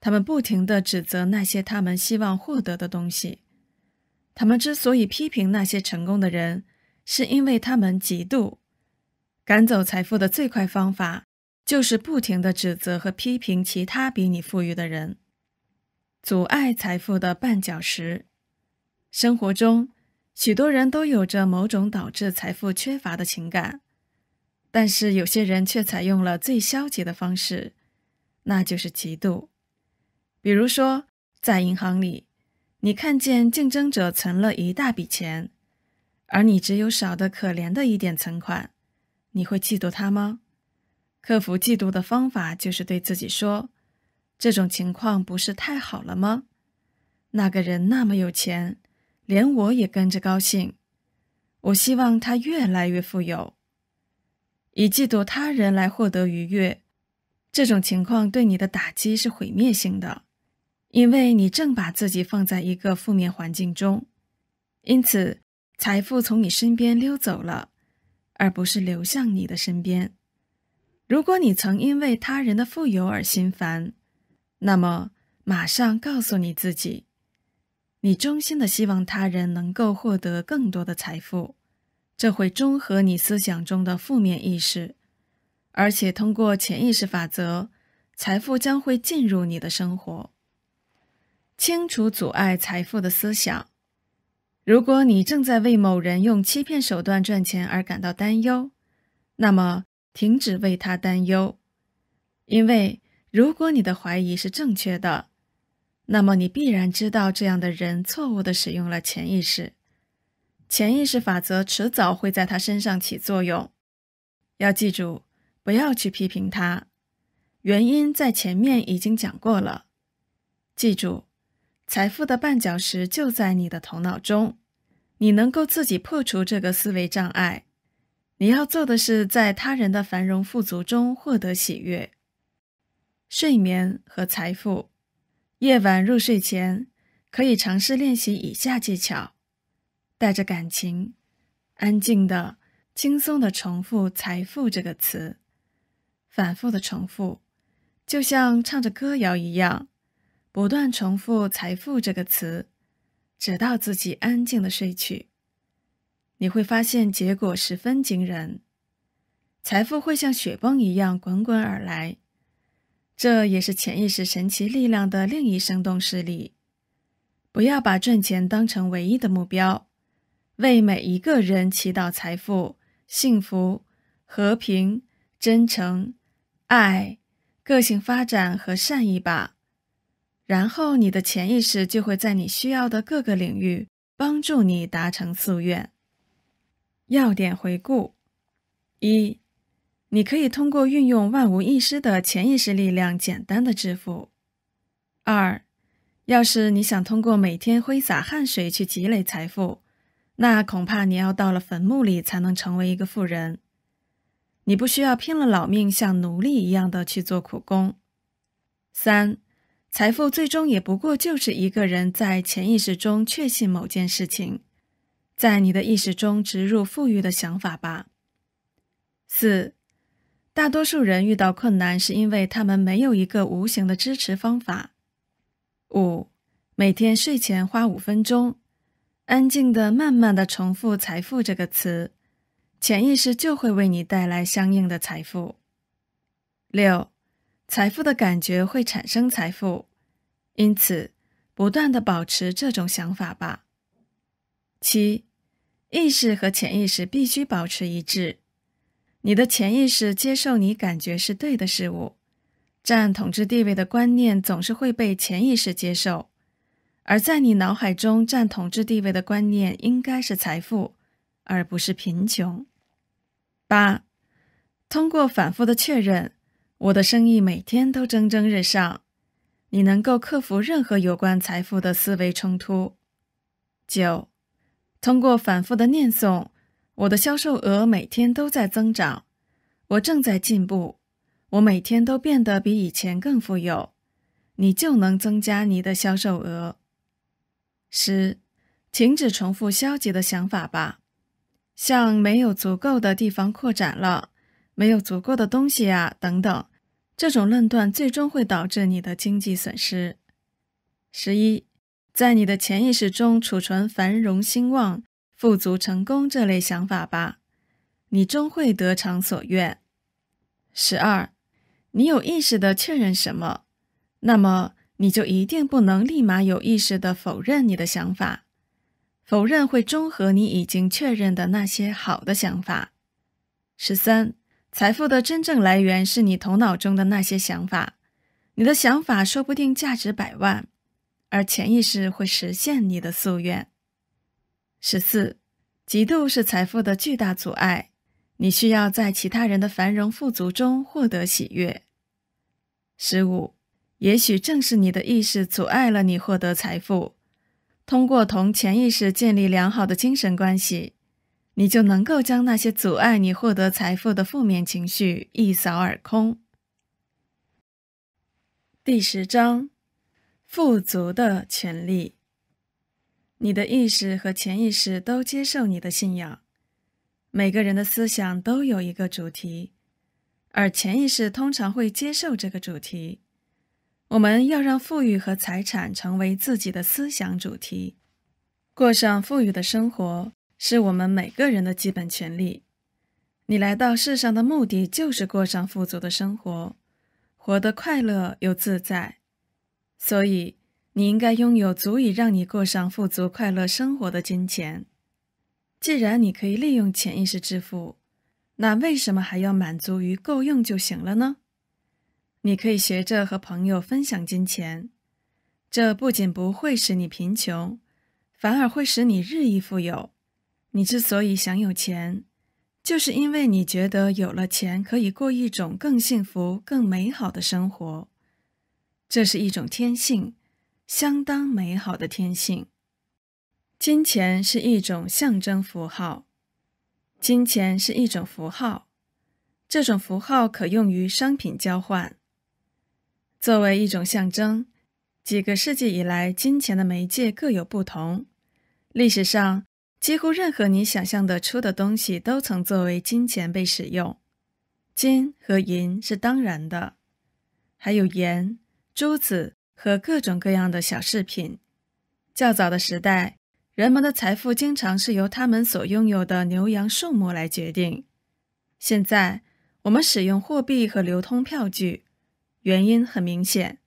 他们不停地指责那些他们希望获得的东西。他们之所以批评那些成功的人，是因为他们嫉妒。赶走财富的最快方法，就是不停地指责和批评其他比你富裕的人。阻碍财富的绊脚石。生活中，许多人都有着某种导致财富缺乏的情感。但是有些人却采用了最消极的方式，那就是嫉妒。比如说，在银行里，你看见竞争者存了一大笔钱，而你只有少得可怜的一点存款，你会嫉妒他吗？克服嫉妒的方法就是对自己说：“这种情况不是太好了吗？那个人那么有钱，连我也跟着高兴。我希望他越来越富有。”以嫉妒他人来获得愉悦，这种情况对你的打击是毁灭性的，因为你正把自己放在一个负面环境中，因此财富从你身边溜走了，而不是流向你的身边。如果你曾因为他人的富有而心烦，那么马上告诉你自己，你衷心的希望他人能够获得更多的财富。这会中和你思想中的负面意识，而且通过潜意识法则，财富将会进入你的生活。清除阻碍财富的思想。如果你正在为某人用欺骗手段赚钱而感到担忧，那么停止为他担忧，因为如果你的怀疑是正确的，那么你必然知道这样的人错误地使用了潜意识。潜意识法则迟早会在他身上起作用。要记住，不要去批评他。原因在前面已经讲过了。记住，财富的绊脚石就在你的头脑中，你能够自己破除这个思维障碍。你要做的是，在他人的繁荣富足中获得喜悦、睡眠和财富。夜晚入睡前，可以尝试练习以下技巧。带着感情，安静的、轻松的重复“财富”这个词，反复的重复，就像唱着歌谣一样，不断重复“财富”这个词，直到自己安静的睡去。你会发现结果十分惊人，财富会像雪崩一样滚滚而来。这也是潜意识神奇力量的另一生动事例。不要把赚钱当成唯一的目标。为每一个人祈祷财富、幸福、和平、真诚、爱、个性发展和善意吧。然后你的潜意识就会在你需要的各个领域帮助你达成夙愿。要点回顾：一、你可以通过运用万无一失的潜意识力量，简单的致富；二、要是你想通过每天挥洒汗水去积累财富。那恐怕你要到了坟墓里才能成为一个富人。你不需要拼了老命像奴隶一样的去做苦工。三，财富最终也不过就是一个人在潜意识中确信某件事情，在你的意识中植入富裕的想法吧。四，大多数人遇到困难是因为他们没有一个无形的支持方法。五，每天睡前花五分钟。安静的、慢慢的重复“财富”这个词，潜意识就会为你带来相应的财富。六，财富的感觉会产生财富，因此不断的保持这种想法吧。七，意识和潜意识必须保持一致，你的潜意识接受你感觉是对的事物，占统治地位的观念总是会被潜意识接受。而在你脑海中占统治地位的观念应该是财富，而不是贫穷。八，通过反复的确认，我的生意每天都蒸蒸日上。你能够克服任何有关财富的思维冲突。九，通过反复的念诵，我的销售额每天都在增长。我正在进步。我每天都变得比以前更富有。你就能增加你的销售额。十，停止重复消极的想法吧，向没有足够的地方扩展了，没有足够的东西啊，等等，这种论断最终会导致你的经济损失。十一，在你的潜意识中储存繁荣、兴旺、富足、成功这类想法吧，你终会得偿所愿。十二，你有意识的确认什么？那么。你就一定不能立马有意识地否认你的想法，否认会中和你已经确认的那些好的想法。十三，财富的真正来源是你头脑中的那些想法，你的想法说不定价值百万，而潜意识会实现你的夙愿。十四，嫉妒是财富的巨大阻碍，你需要在其他人的繁荣富足中获得喜悦。十五。也许正是你的意识阻碍了你获得财富。通过同潜意识建立良好的精神关系，你就能够将那些阻碍你获得财富的负面情绪一扫而空。第十章，富足的权利。你的意识和潜意识都接受你的信仰。每个人的思想都有一个主题，而潜意识通常会接受这个主题。我们要让富裕和财产成为自己的思想主题。过上富裕的生活是我们每个人的基本权利。你来到世上的目的就是过上富足的生活，活得快乐又自在。所以，你应该拥有足以让你过上富足快乐生活的金钱。既然你可以利用潜意识致富，那为什么还要满足于够用就行了呢？你可以学着和朋友分享金钱，这不仅不会使你贫穷，反而会使你日益富有。你之所以想有钱，就是因为你觉得有了钱可以过一种更幸福、更美好的生活。这是一种天性，相当美好的天性。金钱是一种象征符号，金钱是一种符号，这种符号可用于商品交换。作为一种象征，几个世纪以来，金钱的媒介各有不同。历史上，几乎任何你想象得出的东西都曾作为金钱被使用。金和银是当然的，还有盐、珠子和各种各样的小饰品。较早的时代，人们的财富经常是由他们所拥有的牛羊、树木来决定。现在，我们使用货币和流通票据。原因很明显，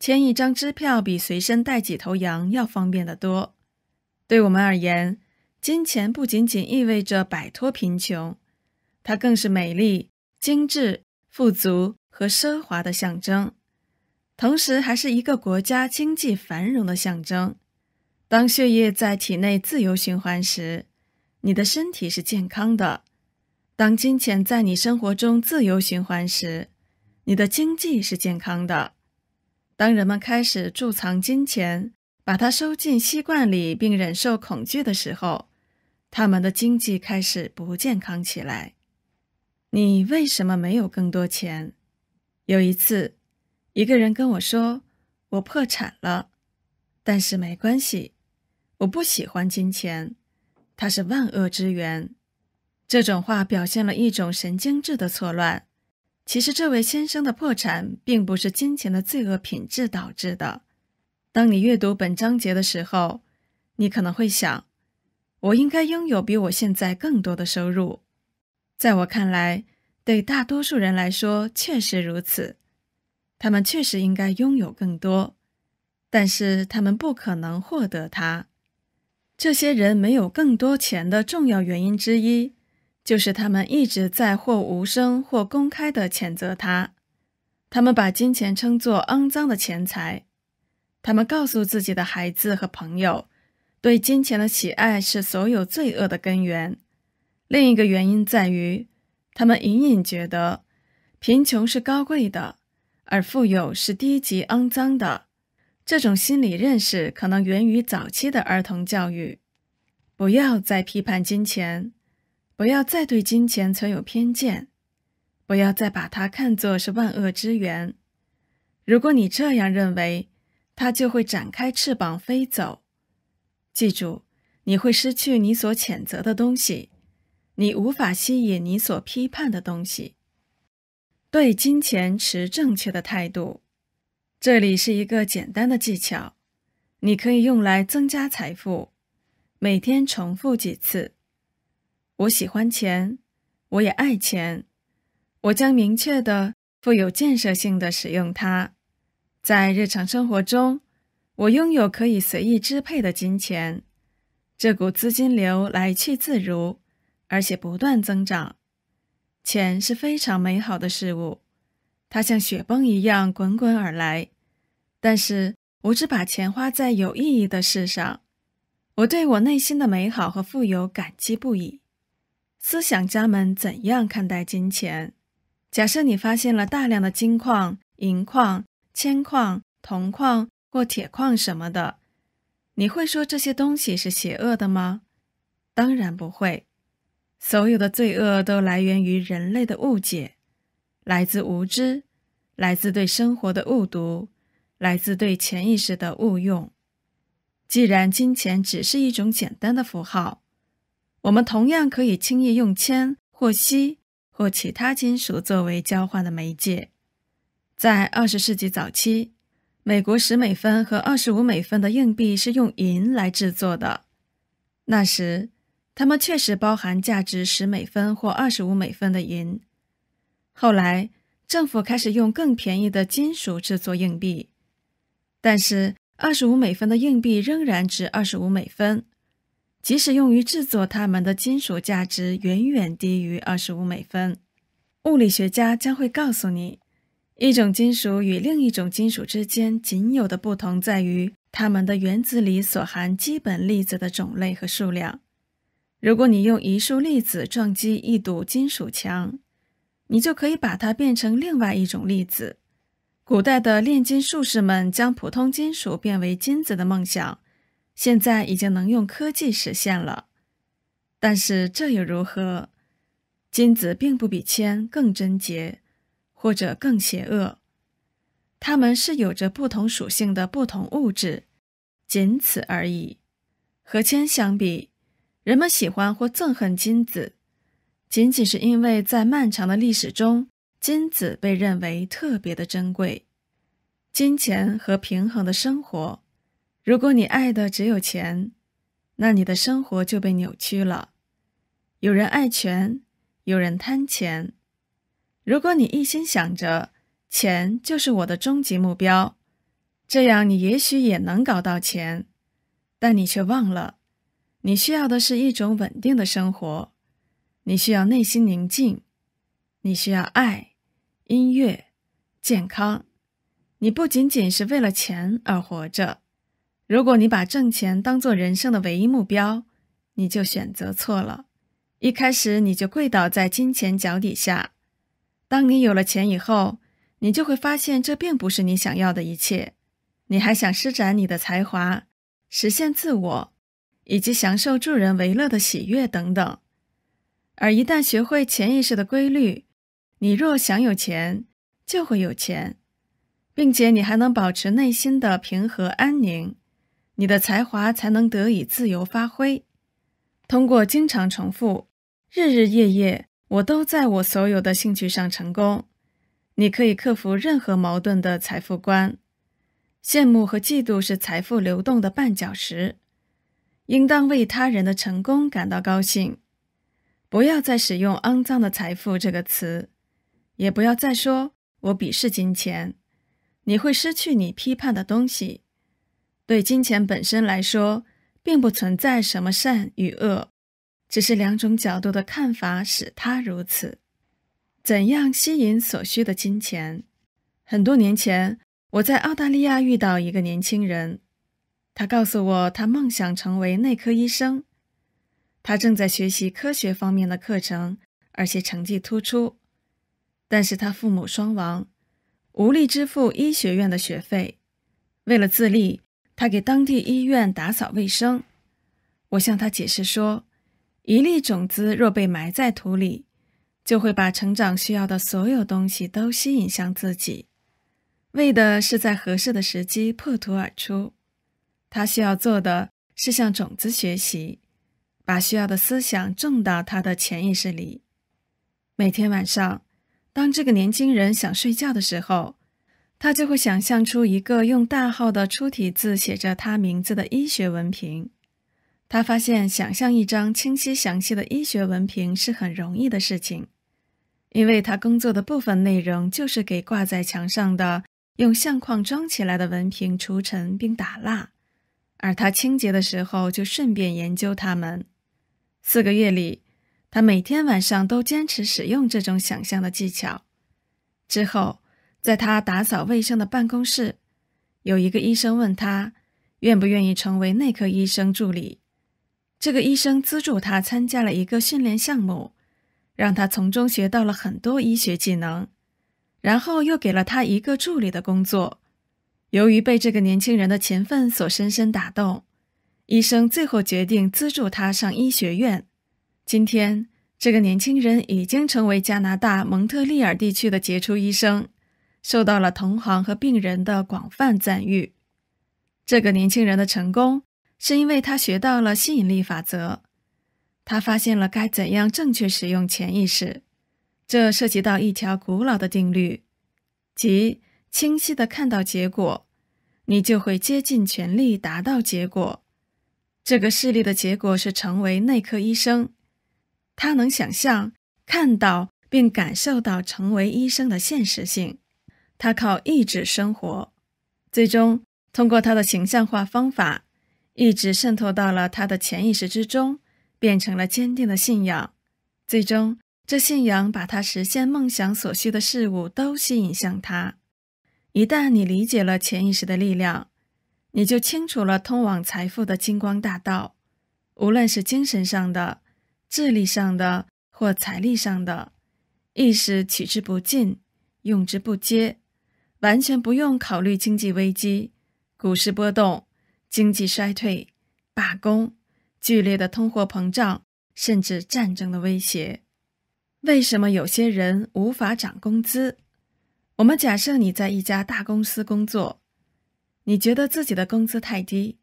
签一张支票比随身带几头羊要方便得多。对我们而言，金钱不仅仅意味着摆脱贫穷，它更是美丽、精致、富足和奢华的象征，同时还是一个国家经济繁荣的象征。当血液在体内自由循环时，你的身体是健康的；当金钱在你生活中自由循环时，你的经济是健康的。当人们开始贮藏金钱，把它收进吸罐里，并忍受恐惧的时候，他们的经济开始不健康起来。你为什么没有更多钱？有一次，一个人跟我说：“我破产了，但是没关系，我不喜欢金钱，它是万恶之源。”这种话表现了一种神经质的错乱。其实，这位先生的破产并不是金钱的罪恶品质导致的。当你阅读本章节的时候，你可能会想：我应该拥有比我现在更多的收入。在我看来，对大多数人来说确实如此，他们确实应该拥有更多，但是他们不可能获得它。这些人没有更多钱的重要原因之一。就是他们一直在或无声或公开的谴责他。他们把金钱称作肮脏的钱财。他们告诉自己的孩子和朋友，对金钱的喜爱是所有罪恶的根源。另一个原因在于，他们隐隐觉得，贫穷是高贵的，而富有是低级肮脏的。这种心理认识可能源于早期的儿童教育。不要再批判金钱。不要再对金钱存有偏见，不要再把它看作是万恶之源。如果你这样认为，它就会展开翅膀飞走。记住，你会失去你所谴责的东西，你无法吸引你所批判的东西。对金钱持正确的态度。这里是一个简单的技巧，你可以用来增加财富。每天重复几次。我喜欢钱，我也爱钱，我将明确的、富有建设性的使用它。在日常生活中，我拥有可以随意支配的金钱，这股资金流来去自如，而且不断增长。钱是非常美好的事物，它像雪崩一样滚滚而来，但是我只把钱花在有意义的事上。我对我内心的美好和富有感激不已。思想家们怎样看待金钱？假设你发现了大量的金矿、银矿、铅矿、铜矿或铁矿什么的，你会说这些东西是邪恶的吗？当然不会。所有的罪恶都来源于人类的误解，来自无知，来自对生活的误读，来自对潜意识的误用。既然金钱只是一种简单的符号。我们同样可以轻易用铅或锡或其他金属作为交换的媒介。在二十世纪早期，美国十美分和二十五美分的硬币是用银来制作的。那时，它们确实包含价值十美分或二十五美分的银。后来，政府开始用更便宜的金属制作硬币，但是二十五美分的硬币仍然值二十五美分。即使用于制作它们的金属价值远远低于二十五美分。物理学家将会告诉你，一种金属与另一种金属之间仅有的不同在于它们的原子里所含基本粒子的种类和数量。如果你用一束粒子撞击一堵金属墙，你就可以把它变成另外一种粒子。古代的炼金术士们将普通金属变为金子的梦想。现在已经能用科技实现了，但是这又如何？金子并不比铅更贞洁，或者更邪恶。它们是有着不同属性的不同物质，仅此而已。和铅相比，人们喜欢或憎恨金子，仅仅是因为在漫长的历史中，金子被认为特别的珍贵。金钱和平衡的生活。如果你爱的只有钱，那你的生活就被扭曲了。有人爱钱，有人贪钱。如果你一心想着钱就是我的终极目标，这样你也许也能搞到钱，但你却忘了，你需要的是一种稳定的生活，你需要内心宁静，你需要爱、音乐、健康。你不仅仅是为了钱而活着。如果你把挣钱当做人生的唯一目标，你就选择错了。一开始你就跪倒在金钱脚底下。当你有了钱以后，你就会发现这并不是你想要的一切。你还想施展你的才华，实现自我，以及享受助人为乐的喜悦等等。而一旦学会潜意识的规律，你若想有钱，就会有钱，并且你还能保持内心的平和安宁。你的才华才能得以自由发挥。通过经常重复，日日夜夜，我都在我所有的兴趣上成功。你可以克服任何矛盾的财富观。羡慕和嫉妒是财富流动的绊脚石。应当为他人的成功感到高兴。不要再使用“肮脏的财富”这个词，也不要再说“我鄙视金钱”。你会失去你批判的东西。对金钱本身来说，并不存在什么善与恶，只是两种角度的看法使他如此。怎样吸引所需的金钱？很多年前，我在澳大利亚遇到一个年轻人，他告诉我他梦想成为内科医生，他正在学习科学方面的课程，而且成绩突出。但是他父母双亡，无力支付医学院的学费，为了自立。他给当地医院打扫卫生。我向他解释说，一粒种子若被埋在土里，就会把成长需要的所有东西都吸引向自己，为的是在合适的时机破土而出。他需要做的是向种子学习，把需要的思想种到他的潜意识里。每天晚上，当这个年轻人想睡觉的时候。他就会想象出一个用大号的粗体字写着他名字的医学文凭。他发现想象一张清晰详细的医学文凭是很容易的事情，因为他工作的部分内容就是给挂在墙上的用相框装起来的文凭除尘并打蜡，而他清洁的时候就顺便研究它们。四个月里，他每天晚上都坚持使用这种想象的技巧。之后。在他打扫卫生的办公室，有一个医生问他愿不愿意成为内科医生助理。这个医生资助他参加了一个训练项目，让他从中学到了很多医学技能，然后又给了他一个助理的工作。由于被这个年轻人的勤奋所深深打动，医生最后决定资助他上医学院。今天，这个年轻人已经成为加拿大蒙特利尔地区的杰出医生。受到了同行和病人的广泛赞誉。这个年轻人的成功是因为他学到了吸引力法则，他发现了该怎样正确使用潜意识。这涉及到一条古老的定律，即清晰的看到结果，你就会竭尽全力达到结果。这个事例的结果是成为内科医生。他能想象、看到并感受到成为医生的现实性。他靠意志生活，最终通过他的形象化方法，意志渗透到了他的潜意识之中，变成了坚定的信仰。最终，这信仰把他实现梦想所需的事物都吸引向他。一旦你理解了潜意识的力量，你就清楚了通往财富的金光大道。无论是精神上的、智力上的或财力上的，意识取之不尽，用之不竭。完全不用考虑经济危机、股市波动、经济衰退、罢工、剧烈的通货膨胀，甚至战争的威胁。为什么有些人无法涨工资？我们假设你在一家大公司工作，你觉得自己的工资太低，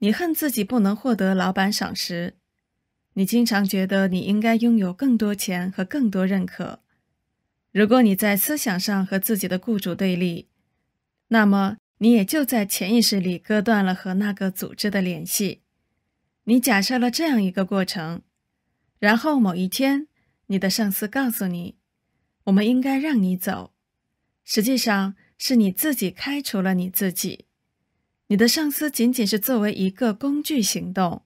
你恨自己不能获得老板赏识，你经常觉得你应该拥有更多钱和更多认可。如果你在思想上和自己的雇主对立，那么你也就在潜意识里割断了和那个组织的联系。你假设了这样一个过程，然后某一天，你的上司告诉你：“我们应该让你走。”实际上是你自己开除了你自己。你的上司仅仅是作为一个工具行动，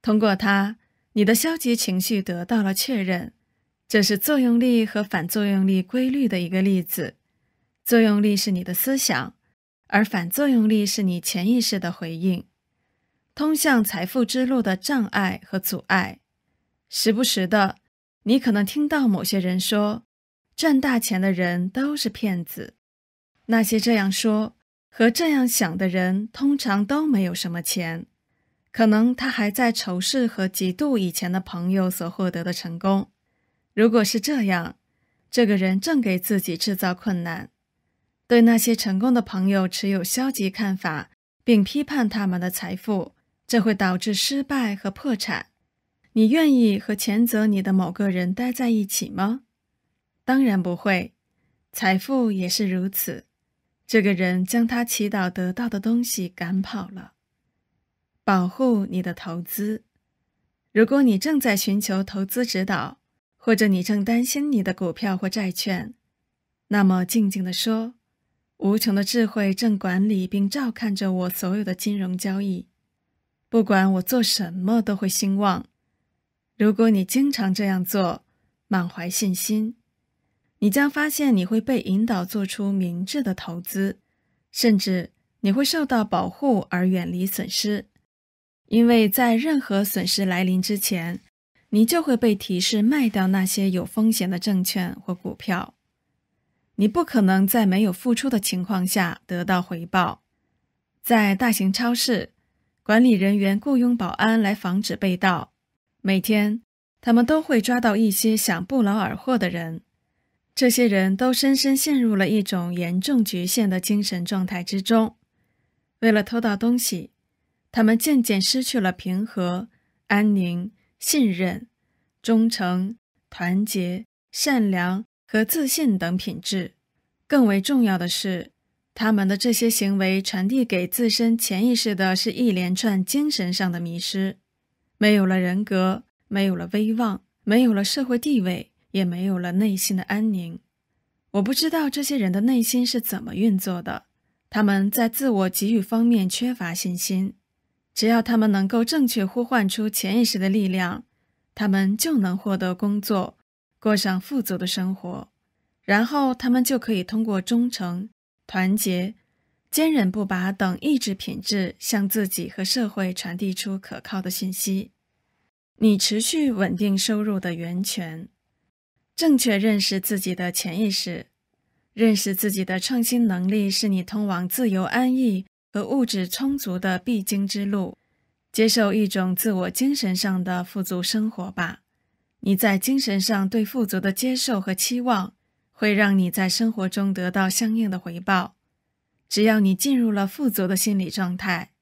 通过他，你的消极情绪得到了确认。这是作用力和反作用力规律的一个例子。作用力是你的思想，而反作用力是你潜意识的回应。通向财富之路的障碍和阻碍，时不时的，你可能听到某些人说：“赚大钱的人都是骗子。”那些这样说和这样想的人，通常都没有什么钱。可能他还在仇视和嫉妒以前的朋友所获得的成功。如果是这样，这个人正给自己制造困难，对那些成功的朋友持有消极看法，并批判他们的财富，这会导致失败和破产。你愿意和谴责你的某个人待在一起吗？当然不会。财富也是如此。这个人将他祈祷得到的东西赶跑了。保护你的投资。如果你正在寻求投资指导。或者你正担心你的股票或债券，那么静静地说，无穷的智慧正管理并照看着我所有的金融交易，不管我做什么都会兴旺。如果你经常这样做，满怀信心，你将发现你会被引导做出明智的投资，甚至你会受到保护而远离损失，因为在任何损失来临之前。你就会被提示卖掉那些有风险的证券或股票。你不可能在没有付出的情况下得到回报。在大型超市，管理人员雇佣保安来防止被盗。每天，他们都会抓到一些想不劳而获的人。这些人都深深陷入了一种严重局限的精神状态之中。为了偷到东西，他们渐渐失去了平和安宁。信任、忠诚、团结、善良和自信等品质。更为重要的是，他们的这些行为传递给自身潜意识的是一连串精神上的迷失。没有了人格，没有了威望，没有了社会地位，也没有了内心的安宁。我不知道这些人的内心是怎么运作的。他们在自我给予方面缺乏信心。只要他们能够正确呼唤出潜意识的力量，他们就能获得工作，过上富足的生活。然后，他们就可以通过忠诚、团结、坚忍不拔等意志品质，向自己和社会传递出可靠的信息。你持续稳定收入的源泉。正确认识自己的潜意识，认识自己的创新能力，是你通往自由安逸。和物质充足的必经之路，接受一种自我精神上的富足生活吧。你在精神上对富足的接受和期望，会让你在生活中得到相应的回报。只要你进入了富足的心理状态，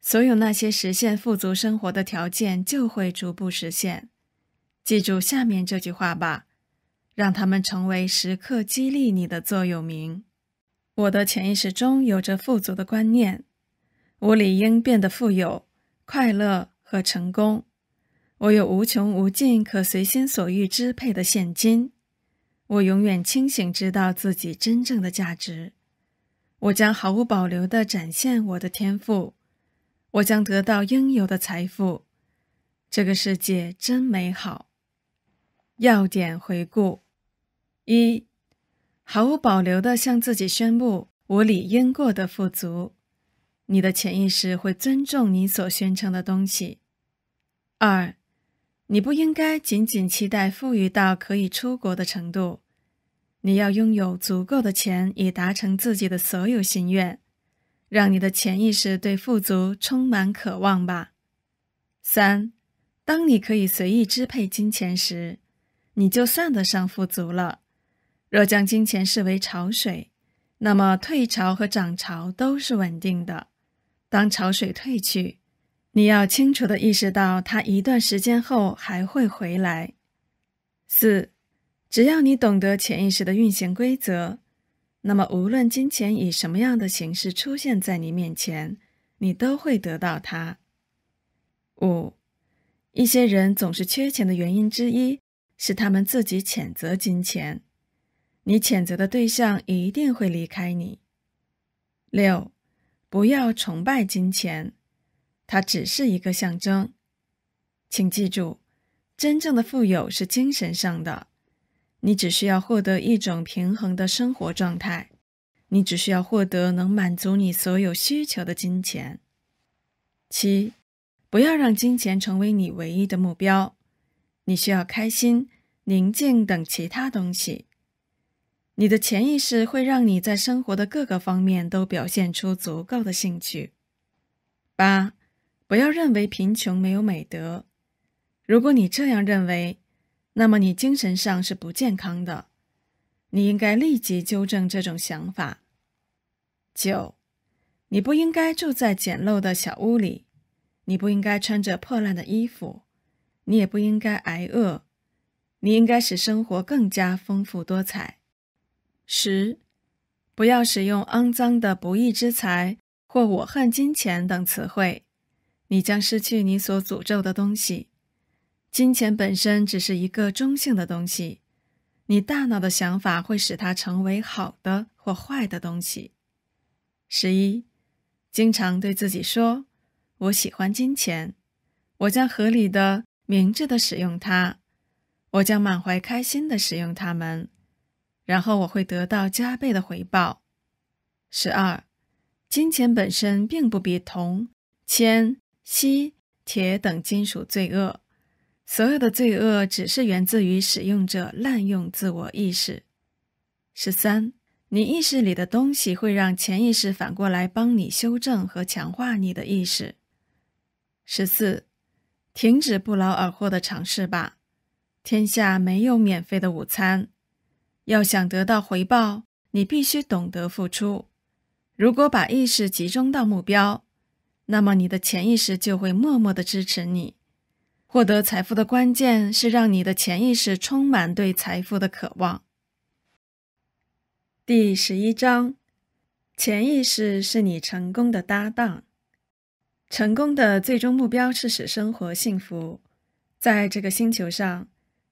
所有那些实现富足生活的条件就会逐步实现。记住下面这句话吧，让它们成为时刻激励你的座右铭。我的潜意识中有着富足的观念，我理应变得富有、快乐和成功。我有无穷无尽可随心所欲支配的现金。我永远清醒，知道自己真正的价值。我将毫无保留地展现我的天赋。我将得到应有的财富。这个世界真美好。要点回顾：一。毫无保留地向自己宣布：“我理应过得富足。”你的潜意识会尊重你所宣称的东西。二，你不应该仅仅期待富裕到可以出国的程度，你要拥有足够的钱以达成自己的所有心愿，让你的潜意识对富足充满渴望吧。三，当你可以随意支配金钱时，你就算得上富足了。若将金钱视为潮水，那么退潮和涨潮都是稳定的。当潮水退去，你要清楚地意识到它一段时间后还会回来。四，只要你懂得潜意识的运行规则，那么无论金钱以什么样的形式出现在你面前，你都会得到它。五，一些人总是缺钱的原因之一是他们自己谴责金钱。你谴责的对象一定会离开你。六，不要崇拜金钱，它只是一个象征。请记住，真正的富有是精神上的。你只需要获得一种平衡的生活状态。你只需要获得能满足你所有需求的金钱。七，不要让金钱成为你唯一的目标。你需要开心、宁静等其他东西。你的潜意识会让你在生活的各个方面都表现出足够的兴趣。八，不要认为贫穷没有美德。如果你这样认为，那么你精神上是不健康的。你应该立即纠正这种想法。九，你不应该住在简陋的小屋里，你不应该穿着破烂的衣服，你也不应该挨饿。你应该使生活更加丰富多彩。十，不要使用肮脏的不义之财或我恨金钱等词汇，你将失去你所诅咒的东西。金钱本身只是一个中性的东西，你大脑的想法会使它成为好的或坏的东西。十一，经常对自己说：“我喜欢金钱，我将合理的、明智的使用它，我将满怀开心的使用它们。”然后我会得到加倍的回报。十二，金钱本身并不比铜、铅、锡、铁等金属罪恶。所有的罪恶只是源自于使用者滥用自我意识。十三，你意识里的东西会让潜意识反过来帮你修正和强化你的意识。十四，停止不劳而获的尝试吧，天下没有免费的午餐。要想得到回报，你必须懂得付出。如果把意识集中到目标，那么你的潜意识就会默默的支持你。获得财富的关键是让你的潜意识充满对财富的渴望。第十一章：潜意识是你成功的搭档。成功的最终目标是使生活幸福。在这个星球上，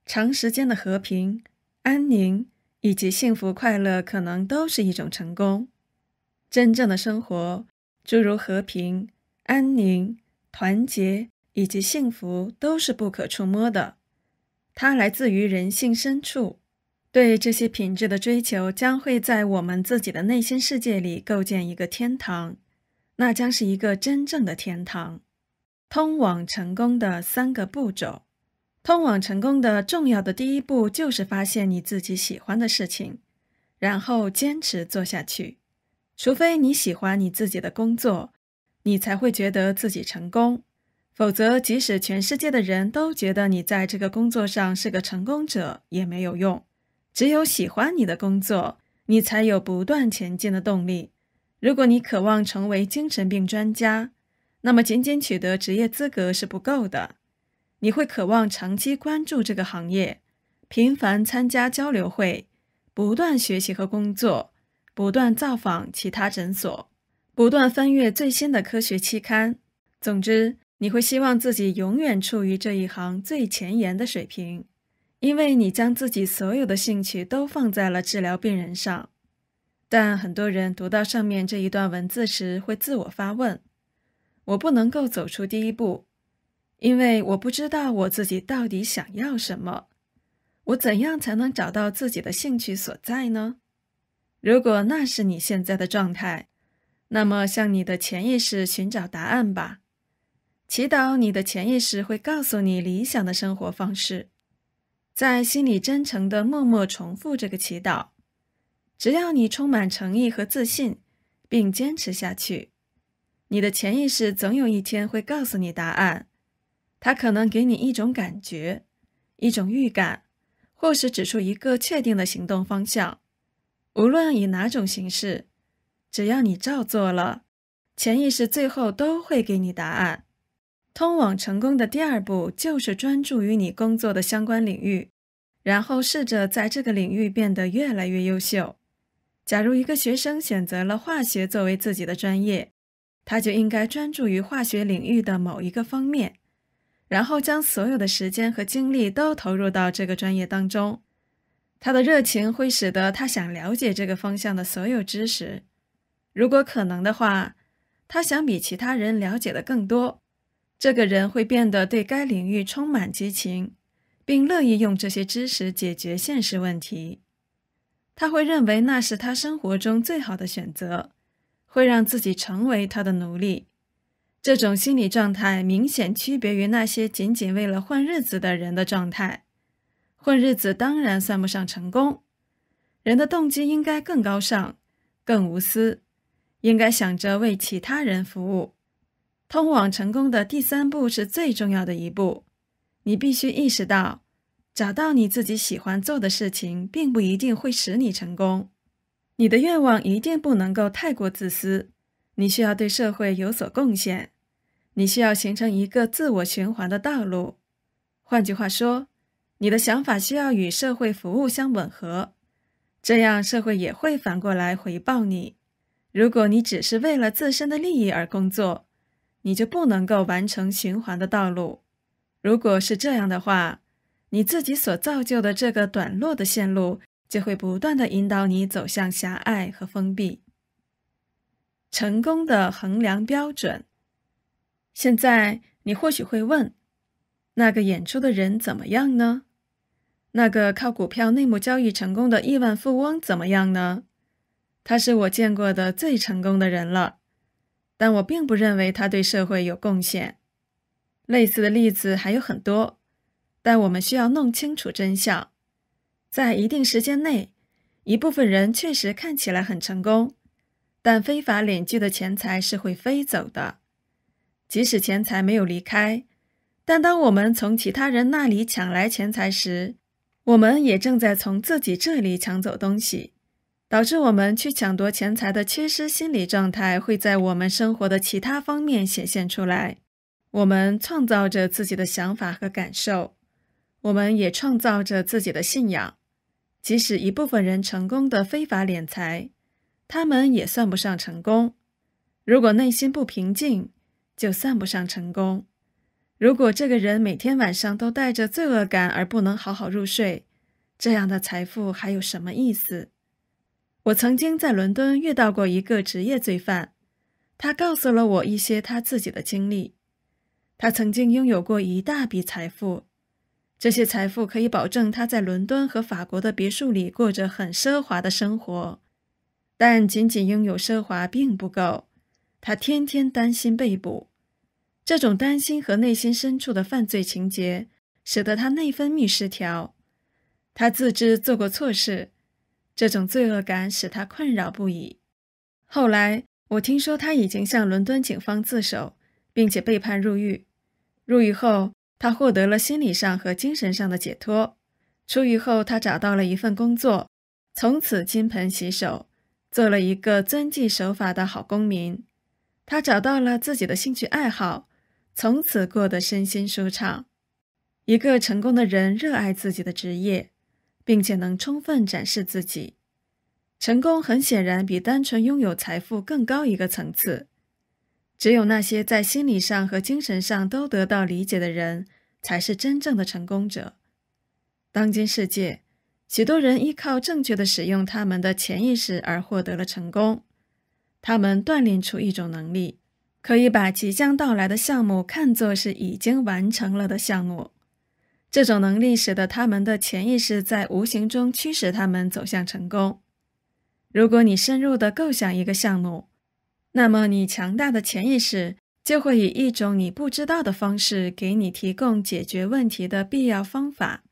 长时间的和平、安宁。以及幸福、快乐，可能都是一种成功。真正的生活，诸如和平、安宁、团结以及幸福，都是不可触摸的。它来自于人性深处。对这些品质的追求，将会在我们自己的内心世界里构建一个天堂。那将是一个真正的天堂。通往成功的三个步骤。通往成功的重要的第一步就是发现你自己喜欢的事情，然后坚持做下去。除非你喜欢你自己的工作，你才会觉得自己成功。否则，即使全世界的人都觉得你在这个工作上是个成功者，也没有用。只有喜欢你的工作，你才有不断前进的动力。如果你渴望成为精神病专家，那么仅仅取得职业资格是不够的。你会渴望长期关注这个行业，频繁参加交流会，不断学习和工作，不断造访其他诊所，不断翻阅最新的科学期刊。总之，你会希望自己永远处于这一行最前沿的水平，因为你将自己所有的兴趣都放在了治疗病人上。但很多人读到上面这一段文字时，会自我发问：我不能够走出第一步。因为我不知道我自己到底想要什么，我怎样才能找到自己的兴趣所在呢？如果那是你现在的状态，那么向你的潜意识寻找答案吧。祈祷你的潜意识会告诉你理想的生活方式，在心里真诚地默默重复这个祈祷。只要你充满诚意和自信，并坚持下去，你的潜意识总有一天会告诉你答案。它可能给你一种感觉，一种预感，或是指出一个确定的行动方向。无论以哪种形式，只要你照做了，潜意识最后都会给你答案。通往成功的第二步就是专注于你工作的相关领域，然后试着在这个领域变得越来越优秀。假如一个学生选择了化学作为自己的专业，他就应该专注于化学领域的某一个方面。然后将所有的时间和精力都投入到这个专业当中，他的热情会使得他想了解这个方向的所有知识。如果可能的话，他想比其他人了解的更多。这个人会变得对该领域充满激情，并乐意用这些知识解决现实问题。他会认为那是他生活中最好的选择，会让自己成为他的奴隶。这种心理状态明显区别于那些仅仅为了混日子的人的状态。混日子当然算不上成功，人的动机应该更高尚、更无私，应该想着为其他人服务。通往成功的第三步是最重要的一步，你必须意识到，找到你自己喜欢做的事情，并不一定会使你成功。你的愿望一定不能够太过自私。你需要对社会有所贡献，你需要形成一个自我循环的道路。换句话说，你的想法需要与社会服务相吻合，这样社会也会反过来回报你。如果你只是为了自身的利益而工作，你就不能够完成循环的道路。如果是这样的话，你自己所造就的这个短落的线路，就会不断的引导你走向狭隘和封闭。成功的衡量标准。现在你或许会问：那个演出的人怎么样呢？那个靠股票内幕交易成功的亿万富翁怎么样呢？他是我见过的最成功的人了，但我并不认为他对社会有贡献。类似的例子还有很多，但我们需要弄清楚真相。在一定时间内，一部分人确实看起来很成功。但非法敛聚的钱财是会飞走的，即使钱财没有离开，但当我们从其他人那里抢来钱财时，我们也正在从自己这里抢走东西，导致我们去抢夺钱财的缺失心理状态会在我们生活的其他方面显现出来。我们创造着自己的想法和感受，我们也创造着自己的信仰。即使一部分人成功的非法敛财。他们也算不上成功。如果内心不平静，就算不上成功。如果这个人每天晚上都带着罪恶感而不能好好入睡，这样的财富还有什么意思？我曾经在伦敦遇到过一个职业罪犯，他告诉了我一些他自己的经历。他曾经拥有过一大笔财富，这些财富可以保证他在伦敦和法国的别墅里过着很奢华的生活。但仅仅拥有奢华并不够，他天天担心被捕。这种担心和内心深处的犯罪情节，使得他内分泌失调。他自知做过错事，这种罪恶感使他困扰不已。后来，我听说他已经向伦敦警方自首，并且被判入狱。入狱后，他获得了心理上和精神上的解脱。出狱后，他找到了一份工作，从此金盆洗手。做了一个遵纪守法的好公民，他找到了自己的兴趣爱好，从此过得身心舒畅。一个成功的人热爱自己的职业，并且能充分展示自己。成功很显然比单纯拥有财富更高一个层次。只有那些在心理上和精神上都得到理解的人，才是真正的成功者。当今世界。许多人依靠正确的使用他们的潜意识而获得了成功。他们锻炼出一种能力，可以把即将到来的项目看作是已经完成了的项目。这种能力使得他们的潜意识在无形中驱使他们走向成功。如果你深入地构想一个项目，那么你强大的潜意识就会以一种你不知道的方式给你提供解决问题的必要方法。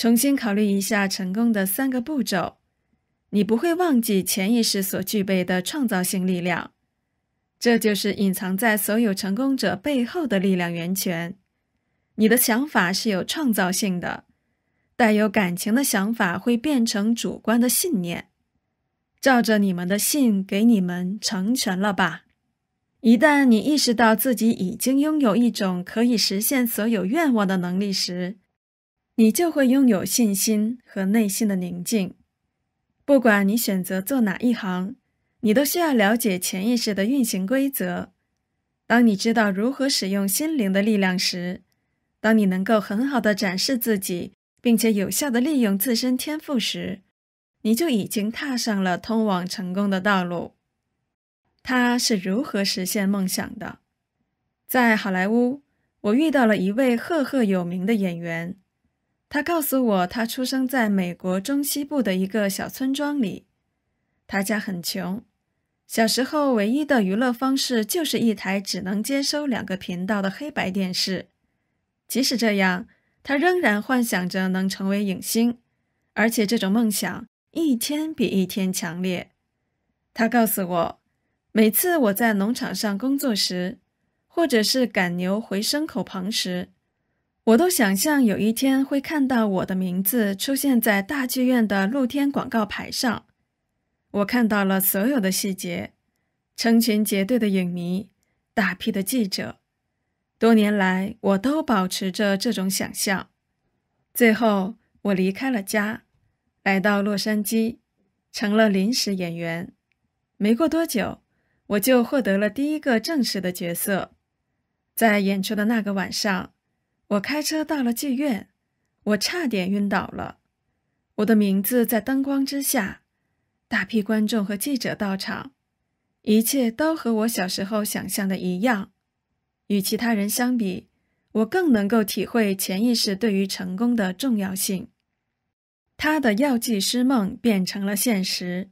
重新考虑一下成功的三个步骤，你不会忘记潜意识所具备的创造性力量，这就是隐藏在所有成功者背后的力量源泉。你的想法是有创造性的，带有感情的想法会变成主观的信念，照着你们的信给你们成全了吧。一旦你意识到自己已经拥有一种可以实现所有愿望的能力时，你就会拥有信心和内心的宁静。不管你选择做哪一行，你都需要了解潜意识的运行规则。当你知道如何使用心灵的力量时，当你能够很好的展示自己，并且有效的利用自身天赋时，你就已经踏上了通往成功的道路。他是如何实现梦想的？在好莱坞，我遇到了一位赫赫有名的演员。他告诉我，他出生在美国中西部的一个小村庄里，他家很穷，小时候唯一的娱乐方式就是一台只能接收两个频道的黑白电视。即使这样，他仍然幻想着能成为影星，而且这种梦想一天比一天强烈。他告诉我，每次我在农场上工作时，或者是赶牛回牲口棚时，我都想象有一天会看到我的名字出现在大剧院的露天广告牌上。我看到了所有的细节：成群结队的影迷，大批的记者。多年来，我都保持着这种想象。最后，我离开了家，来到洛杉矶，成了临时演员。没过多久，我就获得了第一个正式的角色。在演出的那个晚上。我开车到了剧院，我差点晕倒了。我的名字在灯光之下，大批观众和记者到场，一切都和我小时候想象的一样。与其他人相比，我更能够体会潜意识对于成功的重要性。他的药剂师梦变成了现实。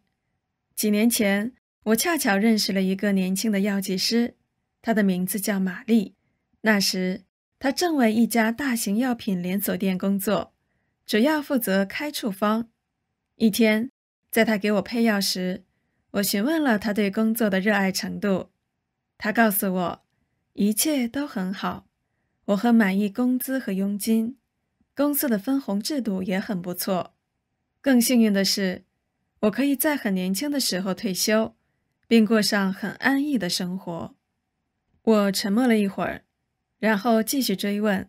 几年前，我恰巧认识了一个年轻的药剂师，他的名字叫玛丽。那时。他正为一家大型药品连锁店工作，主要负责开处方。一天，在他给我配药时，我询问了他对工作的热爱程度。他告诉我，一切都很好，我很满意工资和佣金，公司的分红制度也很不错。更幸运的是，我可以在很年轻的时候退休，并过上很安逸的生活。我沉默了一会儿。然后继续追问：“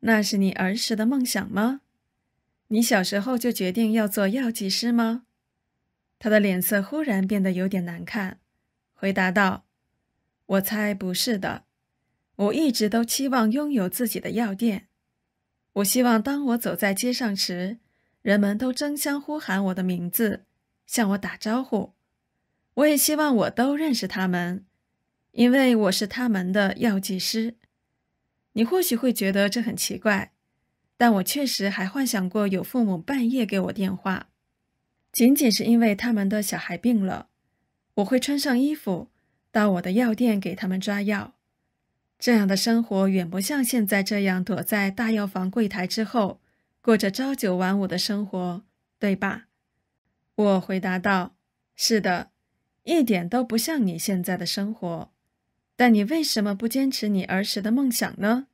那是你儿时的梦想吗？你小时候就决定要做药剂师吗？”他的脸色忽然变得有点难看，回答道：“我猜不是的。我一直都期望拥有自己的药店。我希望当我走在街上时，人们都争相呼喊我的名字，向我打招呼。我也希望我都认识他们，因为我是他们的药剂师。”你或许会觉得这很奇怪，但我确实还幻想过有父母半夜给我电话，仅仅是因为他们的小孩病了。我会穿上衣服，到我的药店给他们抓药。这样的生活远不像现在这样躲在大药房柜台之后，过着朝九晚五的生活，对吧？我回答道：“是的，一点都不像你现在的生活。”但你为什么不坚持你儿时的梦想呢？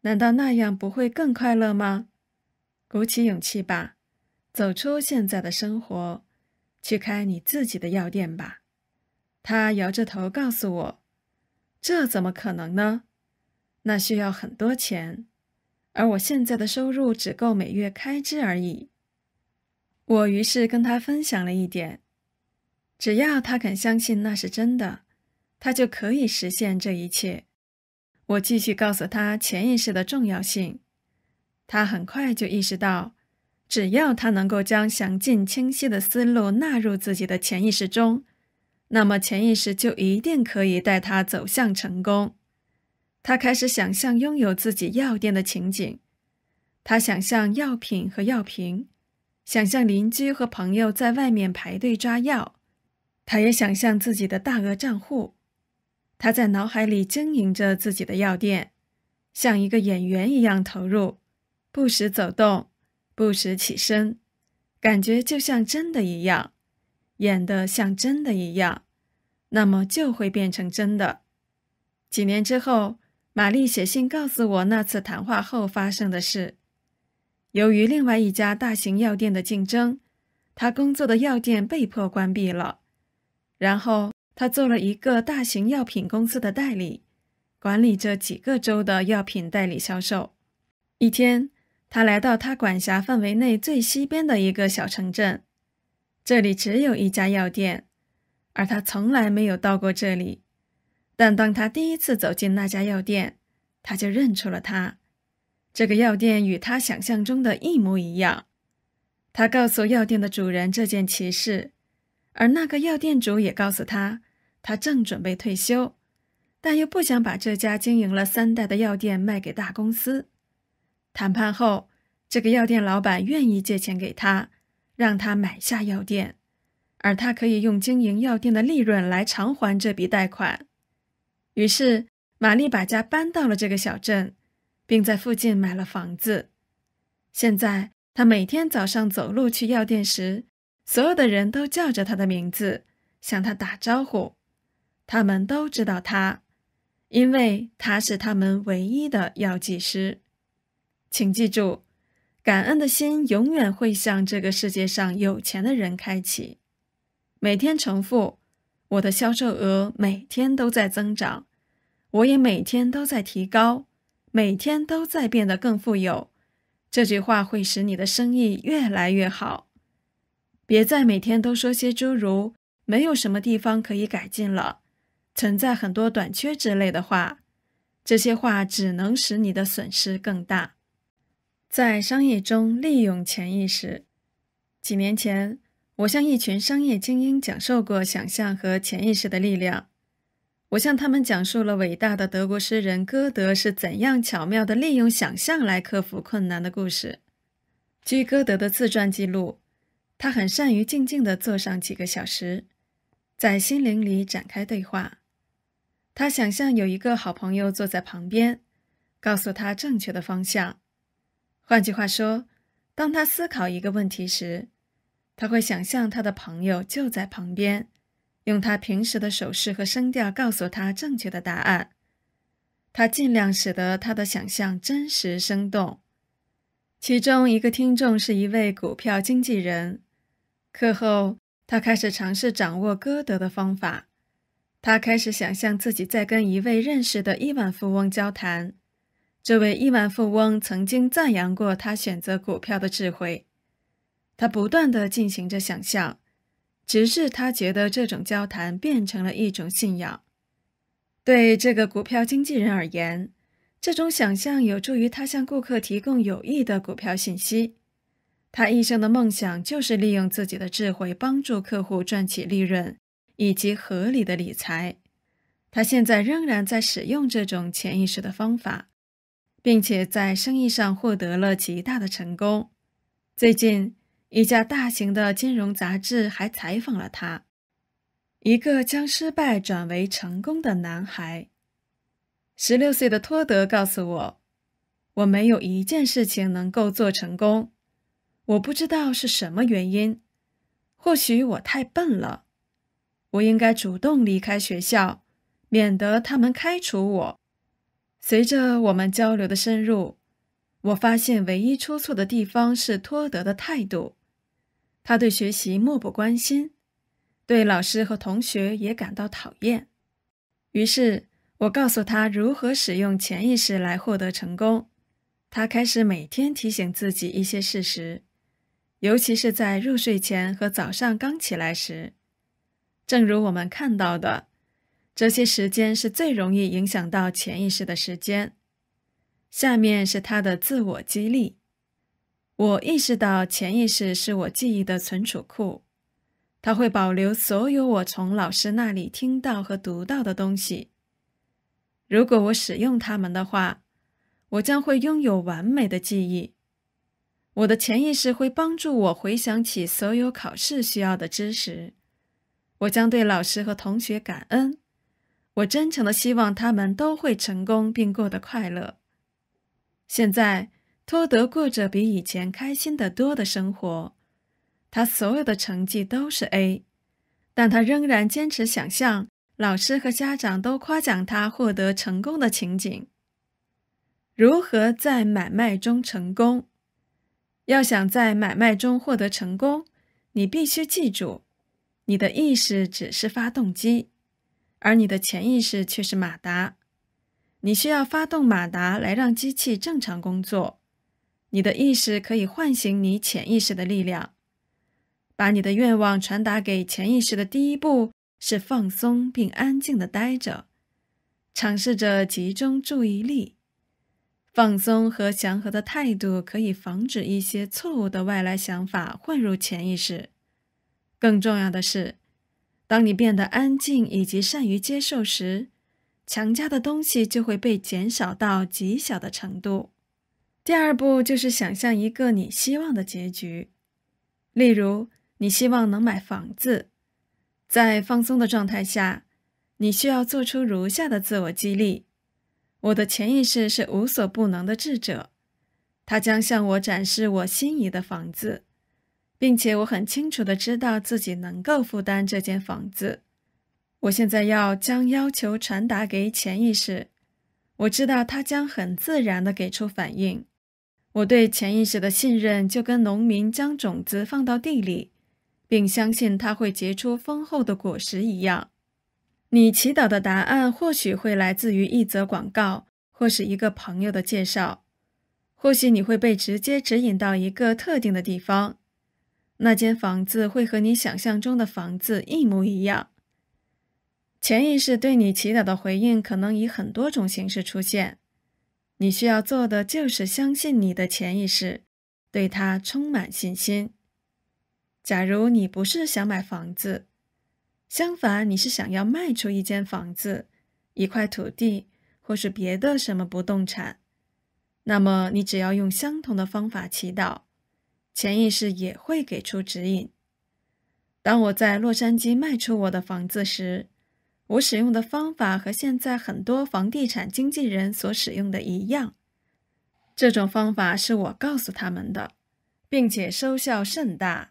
难道那样不会更快乐吗？鼓起勇气吧，走出现在的生活，去开你自己的药店吧。他摇着头告诉我：“这怎么可能呢？那需要很多钱，而我现在的收入只够每月开支而已。”我于是跟他分享了一点，只要他肯相信那是真的。他就可以实现这一切。我继续告诉他潜意识的重要性。他很快就意识到，只要他能够将详尽清晰的思路纳入自己的潜意识中，那么潜意识就一定可以带他走向成功。他开始想象拥有自己药店的情景。他想象药品和药瓶，想象邻居和朋友在外面排队抓药。他也想象自己的大额账户。他在脑海里经营着自己的药店，像一个演员一样投入，不时走动，不时起身，感觉就像真的一样，演得像真的一样，那么就会变成真的。几年之后，玛丽写信告诉我那次谈话后发生的事。由于另外一家大型药店的竞争，他工作的药店被迫关闭了，然后。他做了一个大型药品公司的代理，管理着几个州的药品代理销售。一天，他来到他管辖范围内最西边的一个小城镇，这里只有一家药店，而他从来没有到过这里。但当他第一次走进那家药店，他就认出了他。这个药店与他想象中的一模一样。他告诉药店的主人这件奇事，而那个药店主也告诉他。他正准备退休，但又不想把这家经营了三代的药店卖给大公司。谈判后，这个药店老板愿意借钱给他，让他买下药店，而他可以用经营药店的利润来偿还这笔贷款。于是，玛丽把家搬到了这个小镇，并在附近买了房子。现在，他每天早上走路去药店时，所有的人都叫着他的名字，向他打招呼。他们都知道他，因为他是他们唯一的药剂师。请记住，感恩的心永远会向这个世界上有钱的人开启。每天重复：“我的销售额每天都在增长，我也每天都在提高，每天都在变得更富有。”这句话会使你的生意越来越好。别再每天都说些诸如“没有什么地方可以改进”了。存在很多短缺之类的话，这些话只能使你的损失更大。在商业中利用潜意识。几年前，我向一群商业精英讲授过想象和潜意识的力量。我向他们讲述了伟大的德国诗人歌德是怎样巧妙地利用想象来克服困难的故事。据歌德的自传记录，他很善于静静地坐上几个小时，在心灵里展开对话。他想象有一个好朋友坐在旁边，告诉他正确的方向。换句话说，当他思考一个问题时，他会想象他的朋友就在旁边，用他平时的手势和声调告诉他正确的答案。他尽量使得他的想象真实生动。其中一个听众是一位股票经纪人。课后，他开始尝试掌握歌德的方法。他开始想象自己在跟一位认识的亿万富翁交谈，这位亿万富翁曾经赞扬过他选择股票的智慧。他不断地进行着想象，直至他觉得这种交谈变成了一种信仰。对这个股票经纪人而言，这种想象有助于他向顾客提供有益的股票信息。他一生的梦想就是利用自己的智慧帮助客户赚取利润。以及合理的理财，他现在仍然在使用这种潜意识的方法，并且在生意上获得了极大的成功。最近，一家大型的金融杂志还采访了他——一个将失败转为成功的男孩。十六岁的托德告诉我：“我没有一件事情能够做成功，我不知道是什么原因，或许我太笨了。”我应该主动离开学校，免得他们开除我。随着我们交流的深入，我发现唯一出错的地方是托德的态度。他对学习漠不关心，对老师和同学也感到讨厌。于是，我告诉他如何使用潜意识来获得成功。他开始每天提醒自己一些事实，尤其是在入睡前和早上刚起来时。正如我们看到的，这些时间是最容易影响到潜意识的时间。下面是他的自我激励：我意识到潜意识是我记忆的存储库，它会保留所有我从老师那里听到和读到的东西。如果我使用它们的话，我将会拥有完美的记忆。我的潜意识会帮助我回想起所有考试需要的知识。我将对老师和同学感恩。我真诚的希望他们都会成功，并过得快乐。现在，托德过着比以前开心得多的生活。他所有的成绩都是 A，但他仍然坚持想象老师和家长都夸奖他获得成功的情景。如何在买卖中成功？要想在买卖中获得成功，你必须记住。你的意识只是发动机，而你的潜意识却是马达。你需要发动马达来让机器正常工作。你的意识可以唤醒你潜意识的力量，把你的愿望传达给潜意识的第一步是放松并安静的待着，尝试着集中注意力。放松和祥和的态度可以防止一些错误的外来想法混入潜意识。更重要的是，当你变得安静以及善于接受时，强加的东西就会被减少到极小的程度。第二步就是想象一个你希望的结局，例如你希望能买房子。在放松的状态下，你需要做出如下的自我激励：我的潜意识是无所不能的智者，他将向我展示我心仪的房子。并且我很清楚的知道自己能够负担这间房子。我现在要将要求传达给潜意识，我知道它将很自然的给出反应。我对潜意识的信任就跟农民将种子放到地里，并相信它会结出丰厚的果实一样。你祈祷的答案或许会来自于一则广告，或是一个朋友的介绍，或许你会被直接指引到一个特定的地方。那间房子会和你想象中的房子一模一样。潜意识对你祈祷的回应可能以很多种形式出现。你需要做的就是相信你的潜意识，对它充满信心。假如你不是想买房子，相反你是想要卖出一间房子、一块土地或是别的什么不动产，那么你只要用相同的方法祈祷。潜意识也会给出指引。当我在洛杉矶卖出我的房子时，我使用的方法和现在很多房地产经纪人所使用的一样。这种方法是我告诉他们的，并且收效甚大。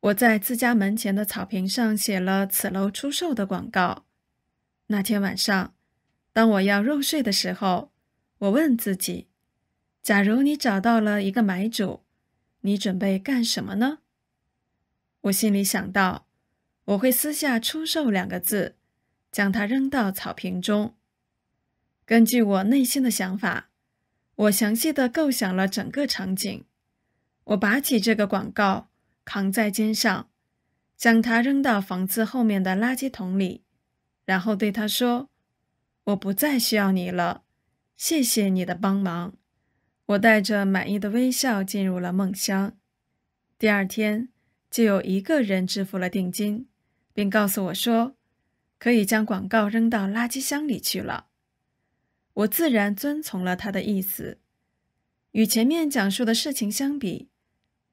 我在自家门前的草坪上写了“此楼出售”的广告。那天晚上，当我要入睡的时候，我问自己：“假如你找到了一个买主？”你准备干什么呢？我心里想到，我会私下出售两个字，将它扔到草坪中。根据我内心的想法，我详细的构想了整个场景。我拔起这个广告，扛在肩上，将它扔到房子后面的垃圾桶里，然后对他说：“我不再需要你了，谢谢你的帮忙。”我带着满意的微笑进入了梦乡。第二天，就有一个人支付了定金，并告诉我说：“可以将广告扔到垃圾箱里去了。”我自然遵从了他的意思。与前面讲述的事情相比，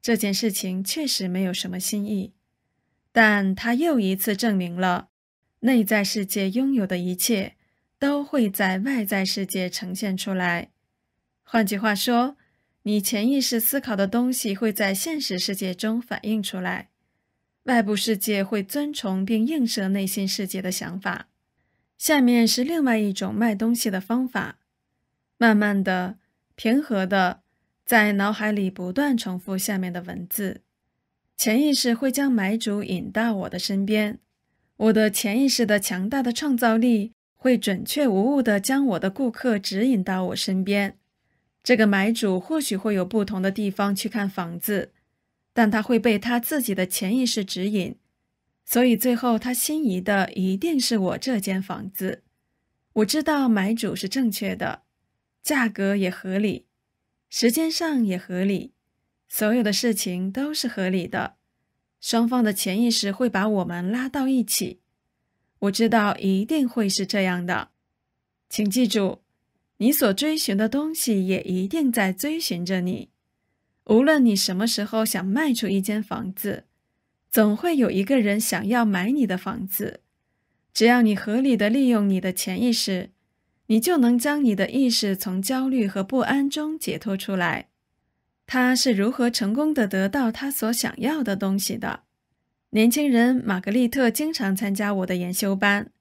这件事情确实没有什么新意，但他又一次证明了：内在世界拥有的一切，都会在外在世界呈现出来。换句话说，你潜意识思考的东西会在现实世界中反映出来，外部世界会遵从并映射内心世界的想法。下面是另外一种卖东西的方法，慢慢的、平和的，在脑海里不断重复下面的文字，潜意识会将买主引到我的身边，我的潜意识的强大的创造力会准确无误的将我的顾客指引到我身边。这个买主或许会有不同的地方去看房子，但他会被他自己的潜意识指引，所以最后他心仪的一定是我这间房子。我知道买主是正确的，价格也合理，时间上也合理，所有的事情都是合理的。双方的潜意识会把我们拉到一起，我知道一定会是这样的。请记住。你所追寻的东西也一定在追寻着你。无论你什么时候想卖出一间房子，总会有一个人想要买你的房子。只要你合理的利用你的潜意识，你就能将你的意识从焦虑和不安中解脱出来。他是如何成功的得到他所想要的东西的？年轻人玛格丽特经常参加我的研修班，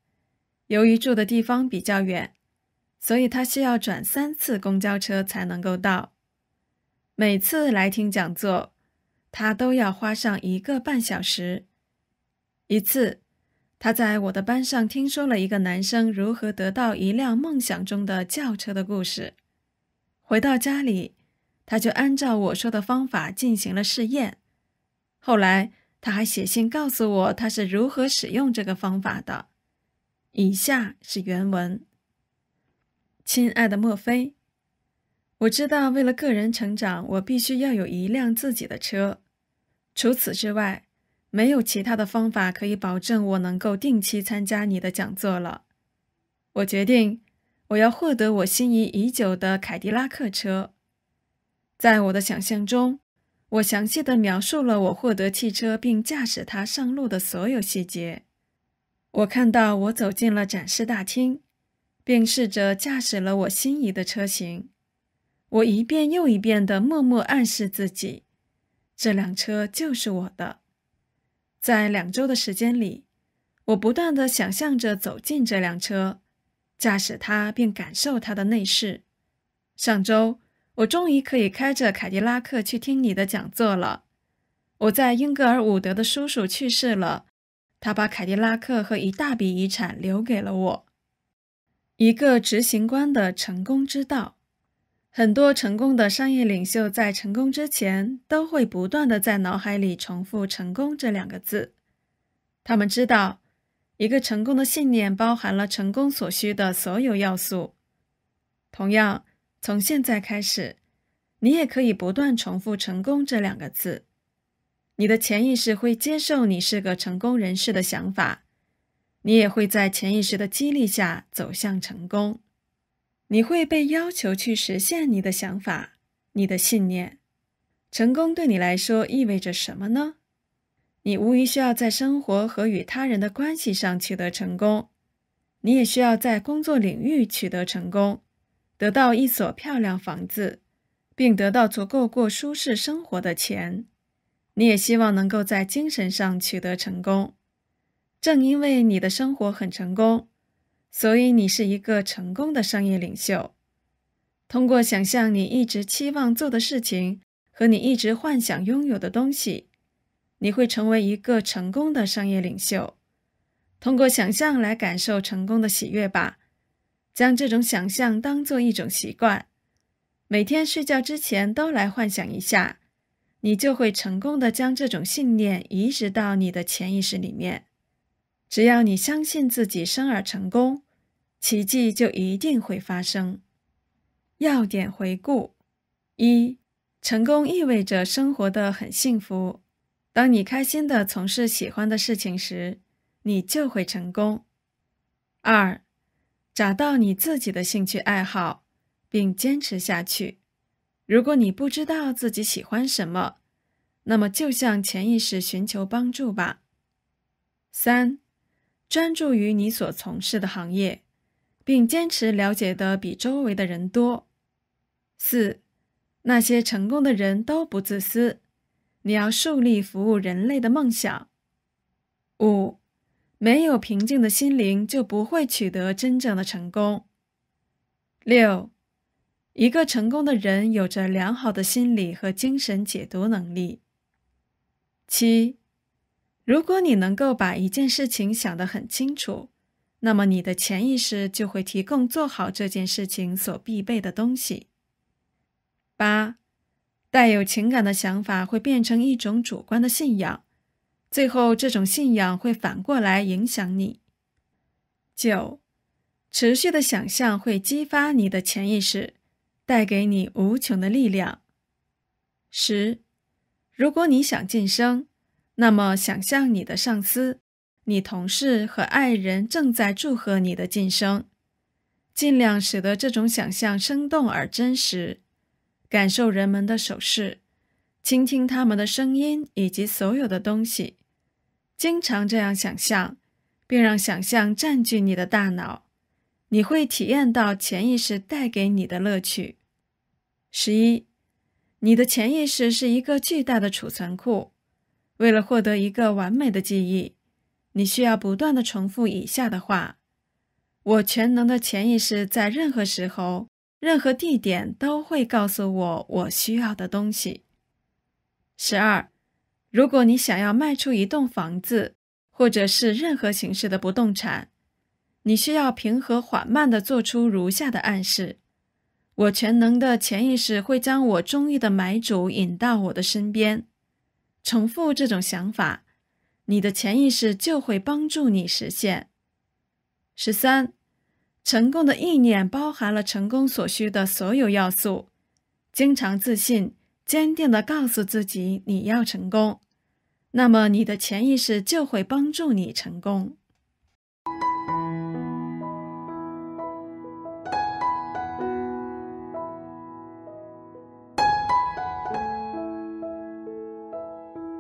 由于住的地方比较远。所以他需要转三次公交车才能够到。每次来听讲座，他都要花上一个半小时。一次，他在我的班上听说了一个男生如何得到一辆梦想中的轿车的故事。回到家里，他就按照我说的方法进行了试验。后来，他还写信告诉我他是如何使用这个方法的。以下是原文。亲爱的墨菲，我知道为了个人成长，我必须要有一辆自己的车。除此之外，没有其他的方法可以保证我能够定期参加你的讲座了。我决定，我要获得我心仪已久的凯迪拉克车。在我的想象中，我详细地描述了我获得汽车并驾驶它上路的所有细节。我看到我走进了展示大厅。并试着驾驶了我心仪的车型。我一遍又一遍地默默暗示自己，这辆车就是我的。在两周的时间里，我不断地想象着走进这辆车，驾驶它并感受它的内饰。上周，我终于可以开着凯迪拉克去听你的讲座了。我在英格尔伍德的叔叔去世了，他把凯迪拉克和一大笔遗产留给了我。一个执行官的成功之道。很多成功的商业领袖在成功之前，都会不断的在脑海里重复“成功”这两个字。他们知道，一个成功的信念包含了成功所需的所有要素。同样，从现在开始，你也可以不断重复“成功”这两个字。你的潜意识会接受你是个成功人士的想法。你也会在潜意识的激励下走向成功。你会被要求去实现你的想法、你的信念。成功对你来说意味着什么呢？你无疑需要在生活和与他人的关系上取得成功。你也需要在工作领域取得成功，得到一所漂亮房子，并得到足够过舒适生活的钱。你也希望能够在精神上取得成功。正因为你的生活很成功，所以你是一个成功的商业领袖。通过想象你一直期望做的事情和你一直幻想拥有的东西，你会成为一个成功的商业领袖。通过想象来感受成功的喜悦吧，将这种想象当做一种习惯，每天睡觉之前都来幻想一下，你就会成功的将这种信念移植到你的潜意识里面。只要你相信自己生而成功，奇迹就一定会发生。要点回顾：一、成功意味着生活的很幸福。当你开心地从事喜欢的事情时，你就会成功。二、找到你自己的兴趣爱好，并坚持下去。如果你不知道自己喜欢什么，那么就向潜意识寻求帮助吧。三。专注于你所从事的行业，并坚持了解的比周围的人多。四、那些成功的人都不自私，你要树立服务人类的梦想。五、没有平静的心灵，就不会取得真正的成功。六、一个成功的人有着良好的心理和精神解读能力。七。如果你能够把一件事情想得很清楚，那么你的潜意识就会提供做好这件事情所必备的东西。八，带有情感的想法会变成一种主观的信仰，最后这种信仰会反过来影响你。九，持续的想象会激发你的潜意识，带给你无穷的力量。十，如果你想晋升。那么，想象你的上司、你同事和爱人正在祝贺你的晋升，尽量使得这种想象生动而真实，感受人们的手势，倾听他们的声音以及所有的东西。经常这样想象，并让想象占据你的大脑，你会体验到潜意识带给你的乐趣。十一，你的潜意识是一个巨大的储存库。为了获得一个完美的记忆，你需要不断的重复以下的话：我全能的潜意识在任何时候、任何地点都会告诉我我需要的东西。十二，如果你想要卖出一栋房子或者是任何形式的不动产，你需要平和缓慢地做出如下的暗示：我全能的潜意识会将我中意的买主引到我的身边。重复这种想法，你的潜意识就会帮助你实现。十三，成功的意念包含了成功所需的所有要素。经常自信、坚定的告诉自己你要成功，那么你的潜意识就会帮助你成功。